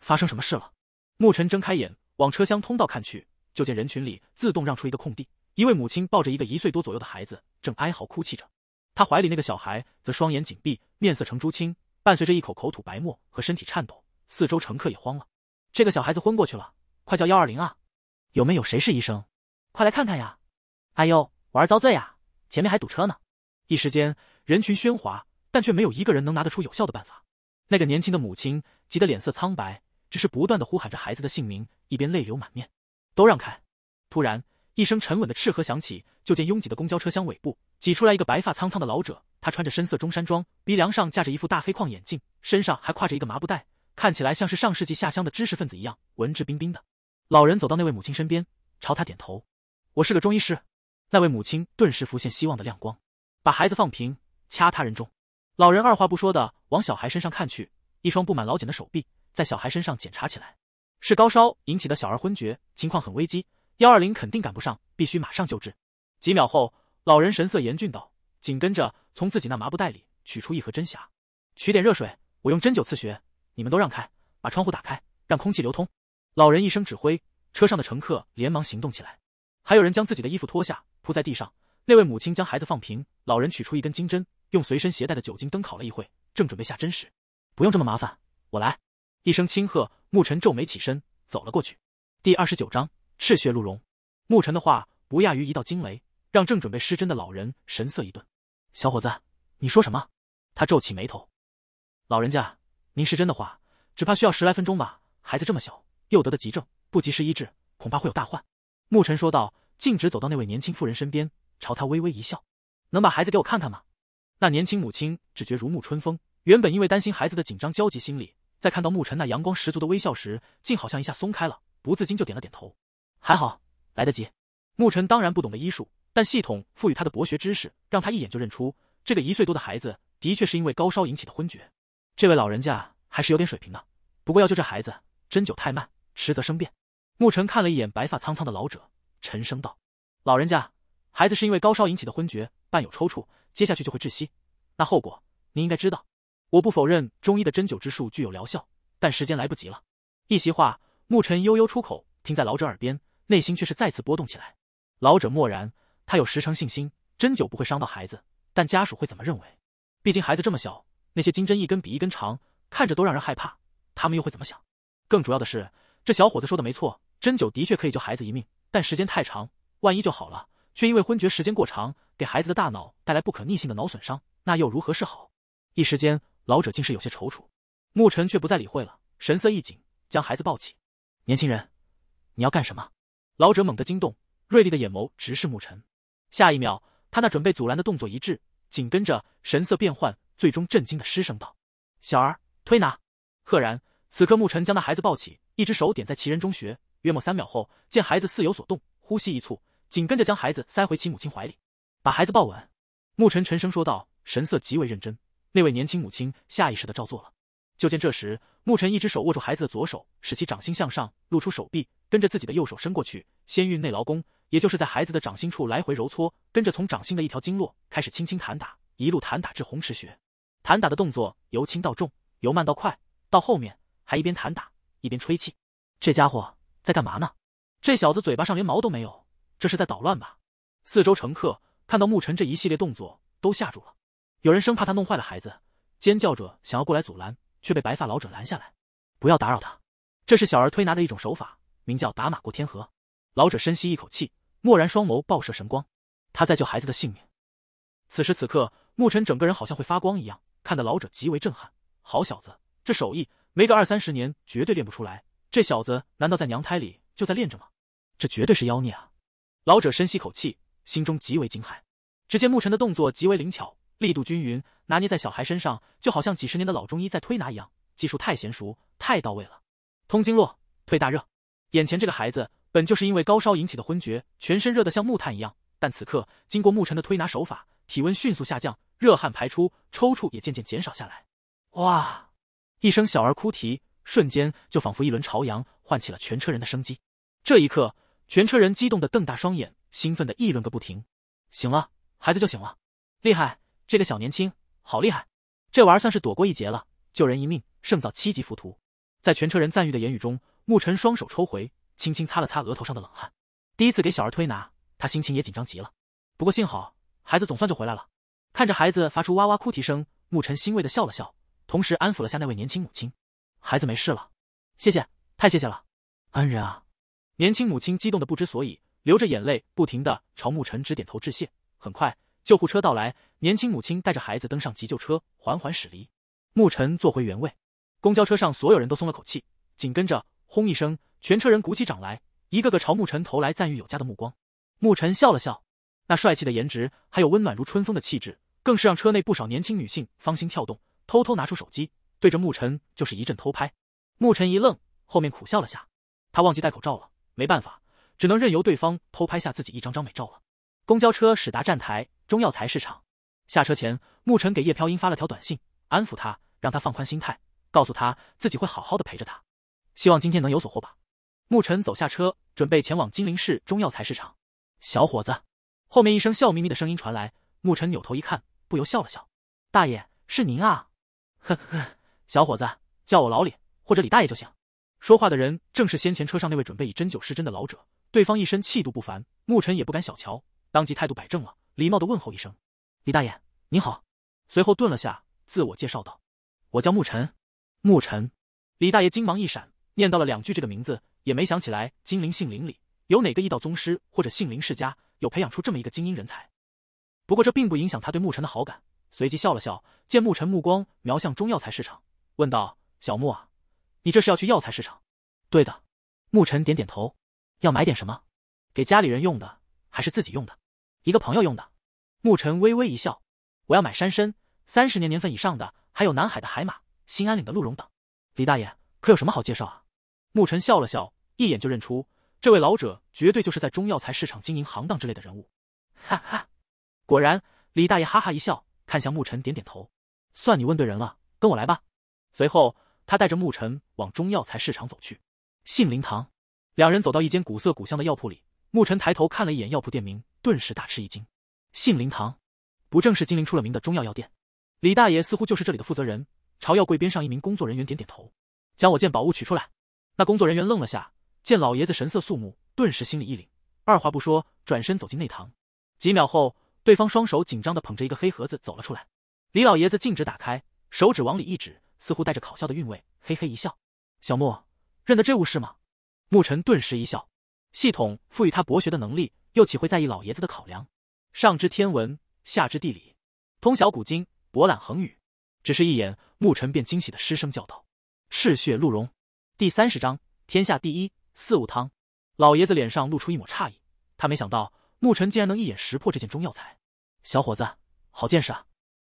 发生什么事了？牧尘睁开眼，往车厢通道看去，就见人群里自动让出一个空地。一位母亲抱着一个一岁多左右的孩子，正哀嚎哭泣着。他怀里那个小孩则双眼紧闭，面色呈朱青，伴随着一口口吐白沫和身体颤抖。四周乘客也慌了，这个小孩子昏过去了，快叫幺二零啊！有没有谁是医生？快来看看呀！哎呦，玩儿遭罪啊！前面还堵车呢。一时间人群喧哗，但却没有一个人能拿得出有效的办法。那个年轻的母亲急得脸色苍白。只是不断的呼喊着孩子的姓名，一边泪流满面。都让开！突然一声沉稳的斥喝响起，就见拥挤的公交车厢尾部挤出来一个白发苍苍的老者，他穿着深色中山装，鼻梁上架着一副大黑框眼镜，身上还挎着一个麻布袋，看起来像是上世纪下乡的知识分子一样文质彬彬的。老人走到那位母亲身边，朝他点头：“我是个中医师。”那位母亲顿时浮现希望的亮光，把孩子放平，掐他人中。老人二话不说的往小孩身上看去，一双布满老茧的手臂。在小孩身上检查起来，是高烧引起的小儿昏厥，情况很危机，幺二零肯定赶不上，必须马上救治。几秒后，老人神色严峻道，紧跟着从自己那麻布袋里取出一盒针匣，取点热水，我用针灸刺穴。你们都让开，把窗户打开，让空气流通。老人一声指挥，车上的乘客连忙行动起来，还有人将自己的衣服脱下铺在地上。那位母亲将孩子放平，老人取出一根金针，用随身携带的酒精灯烤了一会，正准备下针时，不用这么麻烦，我来。一声轻喝，牧尘皱眉起身走了过去。第二十九章赤血鹿茸。牧尘的话不亚于一道惊雷，让正准备施针的老人神色一顿。小伙子，你说什么？他皱起眉头。老人家，您施针的话，只怕需要十来分钟吧？孩子这么小，又得的急症，不及时医治，恐怕会有大患。牧尘说道，径直走到那位年轻妇人身边，朝她微微一笑：“能把孩子给我看看吗？”那年轻母亲只觉如沐春风，原本因为担心孩子的紧张焦急心理。在看到牧尘那阳光十足的微笑时，竟好像一下松开了，不自禁就点了点头。还好来得及。牧尘当然不懂得医术，但系统赋予他的博学知识，让他一眼就认出这个一岁多的孩子，的确是因为高烧引起的昏厥。这位老人家还是有点水平的，不过要救这孩子，针灸太慢，迟则生变。牧尘看了一眼白发苍苍的老者，沉声道：“老人家，孩子是因为高烧引起的昏厥，伴有抽搐，接下去就会窒息，那后果您应该知道。”我不否认中医的针灸之术具有疗效，但时间来不及了。一席话，牧尘悠悠出口，听在老者耳边，内心却是再次波动起来。老者默然，他有十成信心，针灸不会伤到孩子，但家属会怎么认为？毕竟孩子这么小，那些金针一根比一根长，看着都让人害怕。他们又会怎么想？更主要的是，这小伙子说的没错，针灸的确可以救孩子一命，但时间太长，万一就好了，却因为昏厥时间过长，给孩子的大脑带来不可逆性的脑损伤，那又如何是好？一时间。老者竟是有些踌躇，牧尘却不再理会了，神色一紧，将孩子抱起。年轻人，你要干什么？老者猛地惊动，锐利的眼眸直视牧尘。下一秒，他那准备阻拦的动作一滞，紧跟着神色变幻，最终震惊的失声道：“小儿推拿！”赫然，此刻牧尘将那孩子抱起，一只手点在其人中学，约莫三秒后，见孩子似有所动，呼吸一促，紧跟着将孩子塞回其母亲怀里，把孩子抱稳。牧尘沉声说道，神色极为认真。那位年轻母亲下意识的照做了。就见这时，牧尘一只手握住孩子的左手，使其掌心向上，露出手臂，跟着自己的右手伸过去，先运内劳宫，也就是在孩子的掌心处来回揉搓，跟着从掌心的一条经络开始轻轻弹打，一路弹打至红池穴。弹打的动作由轻到重，由慢到快，到后面还一边弹打一边吹气。这家伙在干嘛呢？这小子嘴巴上连毛都没有，这是在捣乱吧？四周乘客看到牧尘这一系列动作，都吓住了。有人生怕他弄坏了孩子，尖叫着想要过来阻拦，却被白发老者拦下来。不要打扰他，这是小儿推拿的一种手法，名叫“打马过天河”。老者深吸一口气，蓦然双眸爆射神光，他在救孩子的性命。此时此刻，牧尘整个人好像会发光一样，看得老者极为震撼。好小子，这手艺没个二三十年绝对练不出来。这小子难道在娘胎里就在练着吗？这绝对是妖孽啊！老者深吸口气，心中极为惊骇。只见牧尘的动作极为灵巧。力度均匀，拿捏在小孩身上，就好像几十年的老中医在推拿一样，技术太娴熟，太到位了。通经络，退大热。眼前这个孩子本就是因为高烧引起的昏厥，全身热得像木炭一样，但此刻经过牧尘的推拿手法，体温迅速下降，热汗排出，抽搐也渐渐减少下来。哇！一声小儿哭啼，瞬间就仿佛一轮朝阳，唤起了全车人的生机。这一刻，全车人激动的瞪大双眼，兴奋的议论个不停。醒了，孩子就醒了，厉害！这个小年轻好厉害，这玩意儿算是躲过一劫了，救人一命胜造七级浮屠。在全车人赞誉的言语中，牧尘双手抽回，轻轻擦了擦额头上的冷汗。第一次给小儿推拿，他心情也紧张极了。不过幸好，孩子总算就回来了。看着孩子发出哇哇哭啼声，牧尘欣慰的笑了笑，同时安抚了下那位年轻母亲：“孩子没事了，谢谢，太谢谢了，恩人啊！”年轻母亲激动的不知所以，流着眼泪，不停的朝牧尘直点头致谢。很快。救护车到来，年轻母亲带着孩子登上急救车，缓缓驶离。牧尘坐回原位，公交车上所有人都松了口气。紧跟着，轰一声，全车人鼓起掌来，一个个朝牧尘投来赞誉有加的目光。牧尘笑了笑，那帅气的颜值，还有温暖如春风的气质，更是让车内不少年轻女性芳心跳动，偷偷拿出手机对着牧尘就是一阵偷拍。牧尘一愣，后面苦笑了下，他忘记戴口罩了，没办法，只能任由对方偷拍下自己一张张美照了。公交车驶达站台中药材市场，下车前，牧尘给叶飘英发了条短信，安抚他，让他放宽心态，告诉他自己会好好的陪着他，希望今天能有所获吧。牧尘走下车，准备前往金陵市中药材市场。小伙子，后面一声笑眯眯的声音传来，牧尘扭头一看，不由笑了笑。大爷，是您啊！呵呵，小伙子，叫我老李或者李大爷就行。说话的人正是先前车上那位准备以针灸施针的老者，对方一身气度不凡，牧尘也不敢小瞧。当即态度摆正了，礼貌的问候一声：“李大爷，你好。”随后顿了下，自我介绍道：“我叫牧尘。”牧尘，李大爷金芒一闪，念叨了两句这个名字，也没想起来金陵杏林里有哪个易道宗师或者杏林世家有培养出这么一个精英人才。不过这并不影响他对牧尘的好感，随即笑了笑，见牧尘目光瞄向中药材市场，问道：“小沐啊，你这是要去药材市场？”“对的。”牧尘点点头，“要买点什么？给家里人用的，还是自己用的？”一个朋友用的，牧尘微微一笑。我要买山参，三十年年份以上的，还有南海的海马、兴安岭的鹿茸等。李大爷可有什么好介绍啊？牧尘笑了笑，一眼就认出这位老者绝对就是在中药材市场经营行当之类的人物。哈哈，果然，李大爷哈哈一笑，看向牧尘，点点头，算你问对人了，跟我来吧。随后，他带着牧尘往中药材市场走去。杏林堂，两人走到一间古色古香的药铺里，牧尘抬头看了一眼药铺店名。顿时大吃一惊，杏林堂，不正是金陵出了名的中药药店？李大爷似乎就是这里的负责人，朝药柜边上一名工作人员点点头，将我件宝物取出来。那工作人员愣了下，见老爷子神色肃穆，顿时心里一凛，二话不说，转身走进内堂。几秒后，对方双手紧张的捧着一个黑盒子走了出来。李老爷子径直打开，手指往里一指，似乎带着考笑的韵味，嘿嘿一笑：“小莫，认得这物是吗？”牧尘顿时一笑，系统赋予他博学的能力。又岂会在意老爷子的考量？上知天文，下知地理，通晓古今，博览恒宇。只是一眼，牧尘便惊喜的失声叫道：“赤血鹿茸！”第三十章天下第一四物汤。老爷子脸上露出一抹诧异，他没想到牧尘竟然能一眼识破这件中药材。小伙子，好见识啊！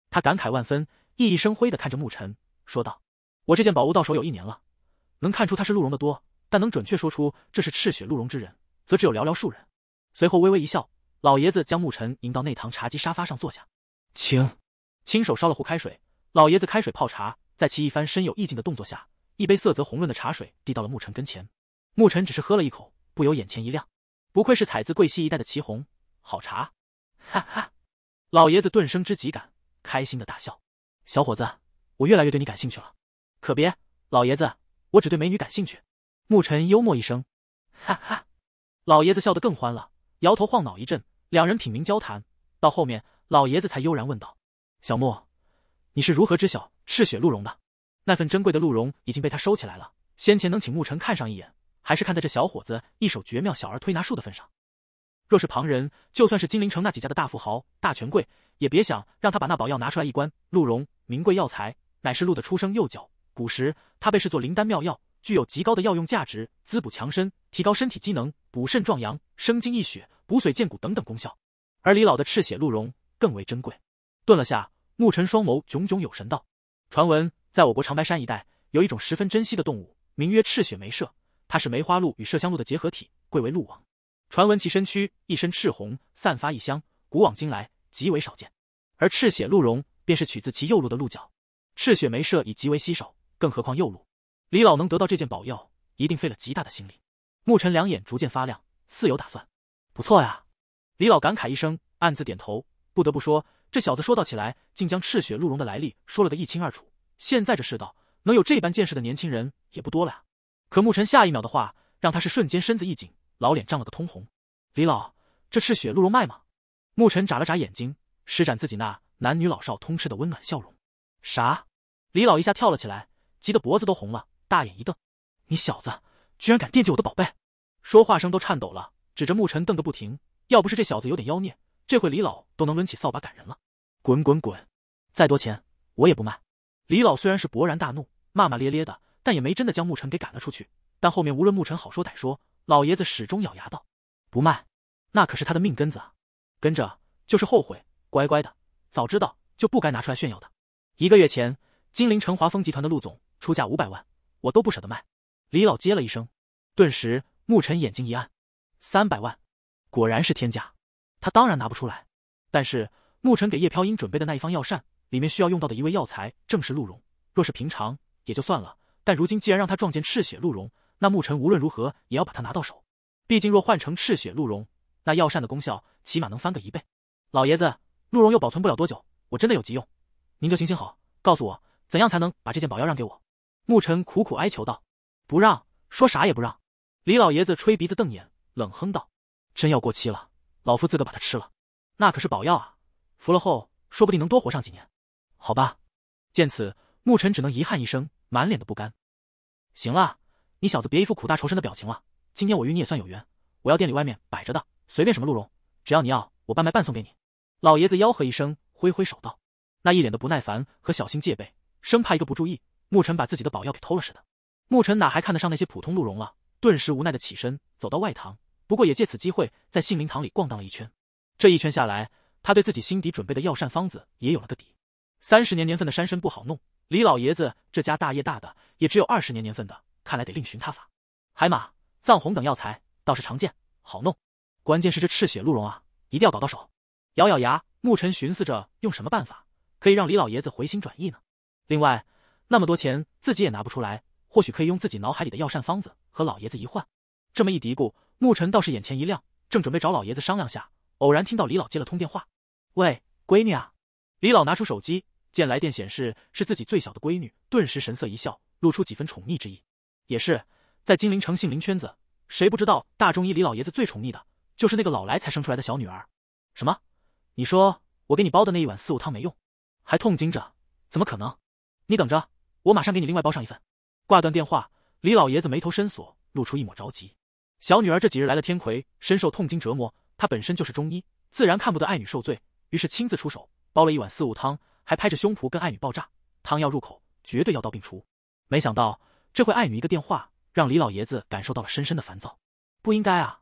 他感慨万分，熠熠生辉的看着牧尘，说道：“我这件宝物到手有一年了，能看出它是鹿茸的多，但能准确说出这是赤血鹿茸之人，则只有寥寥数人。”随后微微一笑，老爷子将牧尘迎到内堂茶几沙发上坐下，请亲手烧了壶开水。老爷子开水泡茶，在其一帆深有意境的动作下，一杯色泽红润的茶水递到了牧尘跟前。牧尘只是喝了一口，不由眼前一亮，不愧是采自贵溪一带的祁红，好茶！哈哈，老爷子顿生知己感，开心的大笑。小伙子，我越来越对你感兴趣了，可别，老爷子，我只对美女感兴趣。牧尘幽默一声，哈哈，老爷子笑得更欢了。摇头晃脑一阵，两人品茗交谈，到后面老爷子才悠然问道：“小莫，你是如何知晓赤血鹿茸的？那份珍贵的鹿茸已经被他收起来了。先前能请牧尘看上一眼，还是看在这小伙子一手绝妙小儿推拿术的份上。若是旁人，就算是金陵城那几家的大富豪、大权贵，也别想让他把那宝药拿出来一观。鹿茸，名贵药材，乃是鹿的出生右脚。古时，它被视作灵丹妙药。”具有极高的药用价值，滋补强身，提高身体机能，补肾壮阳，生津益血，补髓健骨等等功效。而李老的赤血鹿茸更为珍贵。顿了下，牧尘双眸炯炯有神道：“传闻在我国长白山一带，有一种十分珍稀的动物，名曰赤血梅麝，它是梅花鹿与麝香鹿的结合体，贵为鹿王。传闻其身躯一身赤红，散发异香，古往今来极为少见。而赤血鹿茸便是取自其右鹿的鹿角。赤血梅麝已极为稀少，更何况右鹿。”李老能得到这件宝药，一定费了极大的心力。牧尘两眼逐渐发亮，似有打算。不错呀，李老感慨一声，暗自点头。不得不说，这小子说到起来，竟将赤血鹿茸的来历说了个一清二楚。现在这世道，能有这般见识的年轻人也不多了呀。可牧尘下一秒的话，让他是瞬间身子一紧，老脸涨了个通红。李老，这赤血鹿茸卖吗？牧尘眨了眨眼睛，施展自己那男女老少通吃的温暖笑容。啥？李老一下跳了起来，急得脖子都红了。大眼一瞪，你小子居然敢惦记我的宝贝！说话声都颤抖了，指着牧尘瞪个不停。要不是这小子有点妖孽，这回李老都能抡起扫把赶人了。滚滚滚！再多钱我也不卖。李老虽然是勃然大怒，骂骂咧咧的，但也没真的将牧尘给赶了出去。但后面无论牧尘好说歹说，老爷子始终咬牙道：“不卖，那可是他的命根子啊！”跟着就是后悔，乖乖的，早知道就不该拿出来炫耀的。一个月前，金陵城华丰集团的陆总出价五百万。我都不舍得卖，李老接了一声，顿时牧尘眼睛一暗，三百万，果然是天价，他当然拿不出来。但是牧尘给叶飘英准备的那一方药膳里面需要用到的一味药材正是鹿茸，若是平常也就算了，但如今既然让他撞见赤血鹿茸，那牧尘无论如何也要把它拿到手，毕竟若换成赤血鹿茸，那药膳的功效起码能翻个一倍。老爷子，鹿茸又保存不了多久，我真的有急用，您就行行好，告诉我怎样才能把这件宝药让给我。牧尘苦苦哀求道：“不让，说啥也不让。”李老爷子吹鼻子瞪眼，冷哼道：“真要过期了，老夫自个把它吃了，那可是宝药啊，服了后说不定能多活上几年。”好吧。见此，牧尘只能遗憾一声，满脸的不甘。“行了，你小子别一副苦大仇深的表情了。今天我与你也算有缘，我药店里外面摆着的，随便什么鹿茸，只要你要，我半卖半送给你。”老爷子吆喝一声，挥挥手道，那一脸的不耐烦和小心戒备，生怕一个不注意。牧尘把自己的宝药给偷了似的，牧尘哪还看得上那些普通鹿茸了？顿时无奈的起身，走到外堂。不过也借此机会，在杏林堂里逛荡了一圈。这一圈下来，他对自己心底准备的药膳方子也有了个底。三十年年份的山参不好弄，李老爷子这家大业大的也只有二十年年份的，看来得另寻他法。海马、藏红等药材倒是常见，好弄。关键是这赤血鹿茸啊，一定要搞到手。咬咬牙，牧尘寻思着用什么办法可以让李老爷子回心转意呢？另外。那么多钱自己也拿不出来，或许可以用自己脑海里的药膳方子和老爷子一换。这么一嘀咕，牧尘倒是眼前一亮，正准备找老爷子商量下，偶然听到李老接了通电话：“喂，闺女啊！”李老拿出手机，见来电显示是自己最小的闺女，顿时神色一笑，露出几分宠溺之意。也是在金陵城杏林圈子，谁不知道大中医李老爷子最宠溺的就是那个老来才生出来的小女儿？什么？你说我给你煲的那一碗四物汤没用，还痛经着？怎么可能？你等着。我马上给你另外包上一份。挂断电话，李老爷子眉头深锁，露出一抹着急。小女儿这几日来了天魁，深受痛经折磨。她本身就是中医，自然看不得爱女受罪，于是亲自出手，煲了一碗四物汤，还拍着胸脯跟爱女爆炸：汤药入口，绝对药到病除。没想到这回爱女一个电话，让李老爷子感受到了深深的烦躁。不应该啊！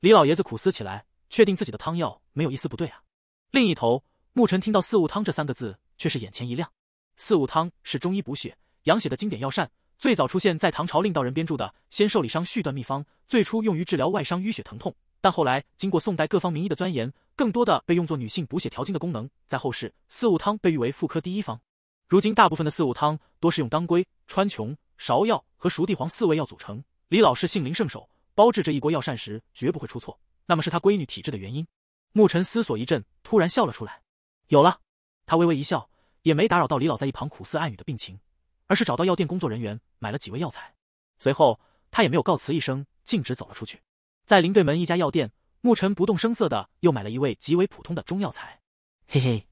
李老爷子苦思起来，确定自己的汤药没有一丝不对啊。另一头，牧尘听到四物汤这三个字，却是眼前一亮。四物汤是中医补血、养血的经典药膳，最早出现在唐朝令道人编著的《仙寿里伤续断秘方》，最初用于治疗外伤淤血疼痛，但后来经过宋代各方名医的钻研，更多的被用作女性补血调经的功能。在后世，四物汤被誉为妇科第一方。如今，大部分的四物汤多是用当归、川穹、芍药和熟地黄四味药组成。李老师杏林圣手，包制这一锅药膳时绝不会出错。那么，是他闺女体质的原因？牧尘思索一阵，突然笑了出来。有了，他微微一笑。也没打扰到李老在一旁苦思暗语的病情，而是找到药店工作人员买了几味药材。随后他也没有告辞一声，径直走了出去。在林对门一家药店，牧尘不动声色的又买了一味极为普通的中药材。嘿嘿，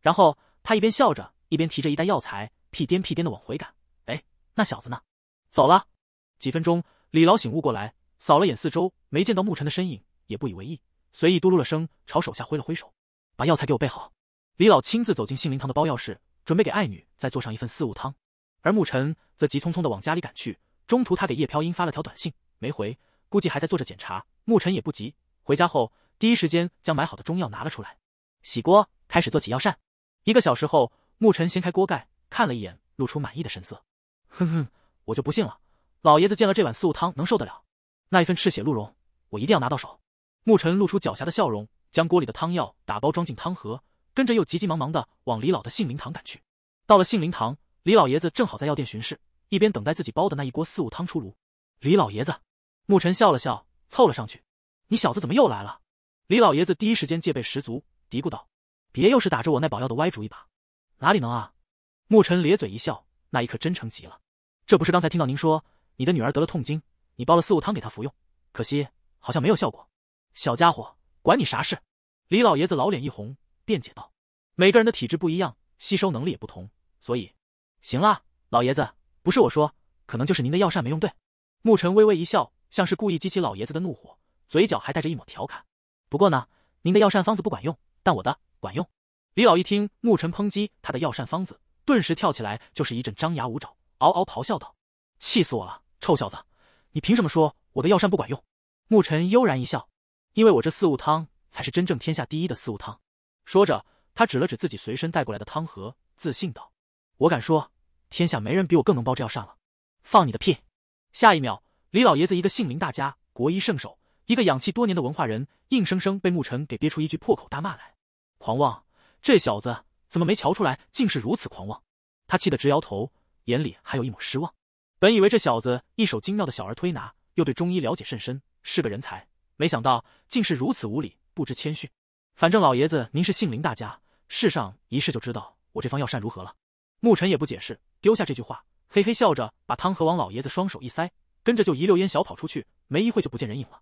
然后他一边笑着，一边提着一袋药材，屁颠屁颠的往回赶。哎，那小子呢？走了。几分钟，李老醒悟过来，扫了眼四周，没见到牧尘的身影，也不以为意，随意嘟噜了声，朝手下挥了挥手，把药材给我备好。李老亲自走进杏林堂的包药室，准备给爱女再做上一份四物汤，而牧尘则急匆匆地往家里赶去。中途，他给叶飘英发了条短信，没回，估计还在做着检查。牧尘也不急，回家后第一时间将买好的中药拿了出来，洗锅，开始做起药膳。一个小时后，牧尘掀开锅盖看了一眼，露出满意的神色。哼哼，我就不信了，老爷子见了这碗四物汤能受得了？那一份赤血鹿茸，我一定要拿到手。牧尘露出狡黠的笑容，将锅里的汤药打包装进汤盒。跟着又急急忙忙的往李老的杏林堂赶去。到了杏林堂，李老爷子正好在药店巡视，一边等待自己煲的那一锅四物汤出炉。李老爷子，牧尘笑了笑，凑了上去：“你小子怎么又来了？”李老爷子第一时间戒备十足，嘀咕道：“别又是打着我那宝药的歪主意吧？”“哪里能啊！”牧尘咧嘴一笑，那一刻真诚极了。“这不是刚才听到您说你的女儿得了痛经，你煲了四物汤给她服用，可惜好像没有效果。”“小家伙，管你啥事！”李老爷子老脸一红。辩解道：“每个人的体质不一样，吸收能力也不同，所以行了，老爷子，不是我说，可能就是您的药膳没用对。”牧尘微微一笑，像是故意激起老爷子的怒火，嘴角还带着一抹调侃。不过呢，您的药膳方子不管用，但我的管用。李老一听牧尘抨击他的药膳方子，顿时跳起来就是一阵张牙舞爪，嗷嗷咆哮道：“气死我了，臭小子，你凭什么说我的药膳不管用？”牧尘悠然一笑：“因为我这四物汤才是真正天下第一的四物汤。”说着，他指了指自己随身带过来的汤盒，自信道：“我敢说，天下没人比我更能煲这药膳了。”放你的屁！下一秒，李老爷子一个姓林大家、国医圣手，一个养气多年的文化人，硬生生被牧尘给憋出一句破口大骂来：“狂妄！这小子怎么没瞧出来，竟是如此狂妄？”他气得直摇头，眼里还有一抹失望。本以为这小子一手精妙的小儿推拿，又对中医了解甚深，是个人才，没想到竟是如此无礼，不知谦逊。反正老爷子您是姓林，大家世上一试就知道我这方药膳如何了。牧尘也不解释，丢下这句话，嘿嘿笑着把汤和王老爷子双手一塞，跟着就一溜烟小跑出去，没一会就不见人影了。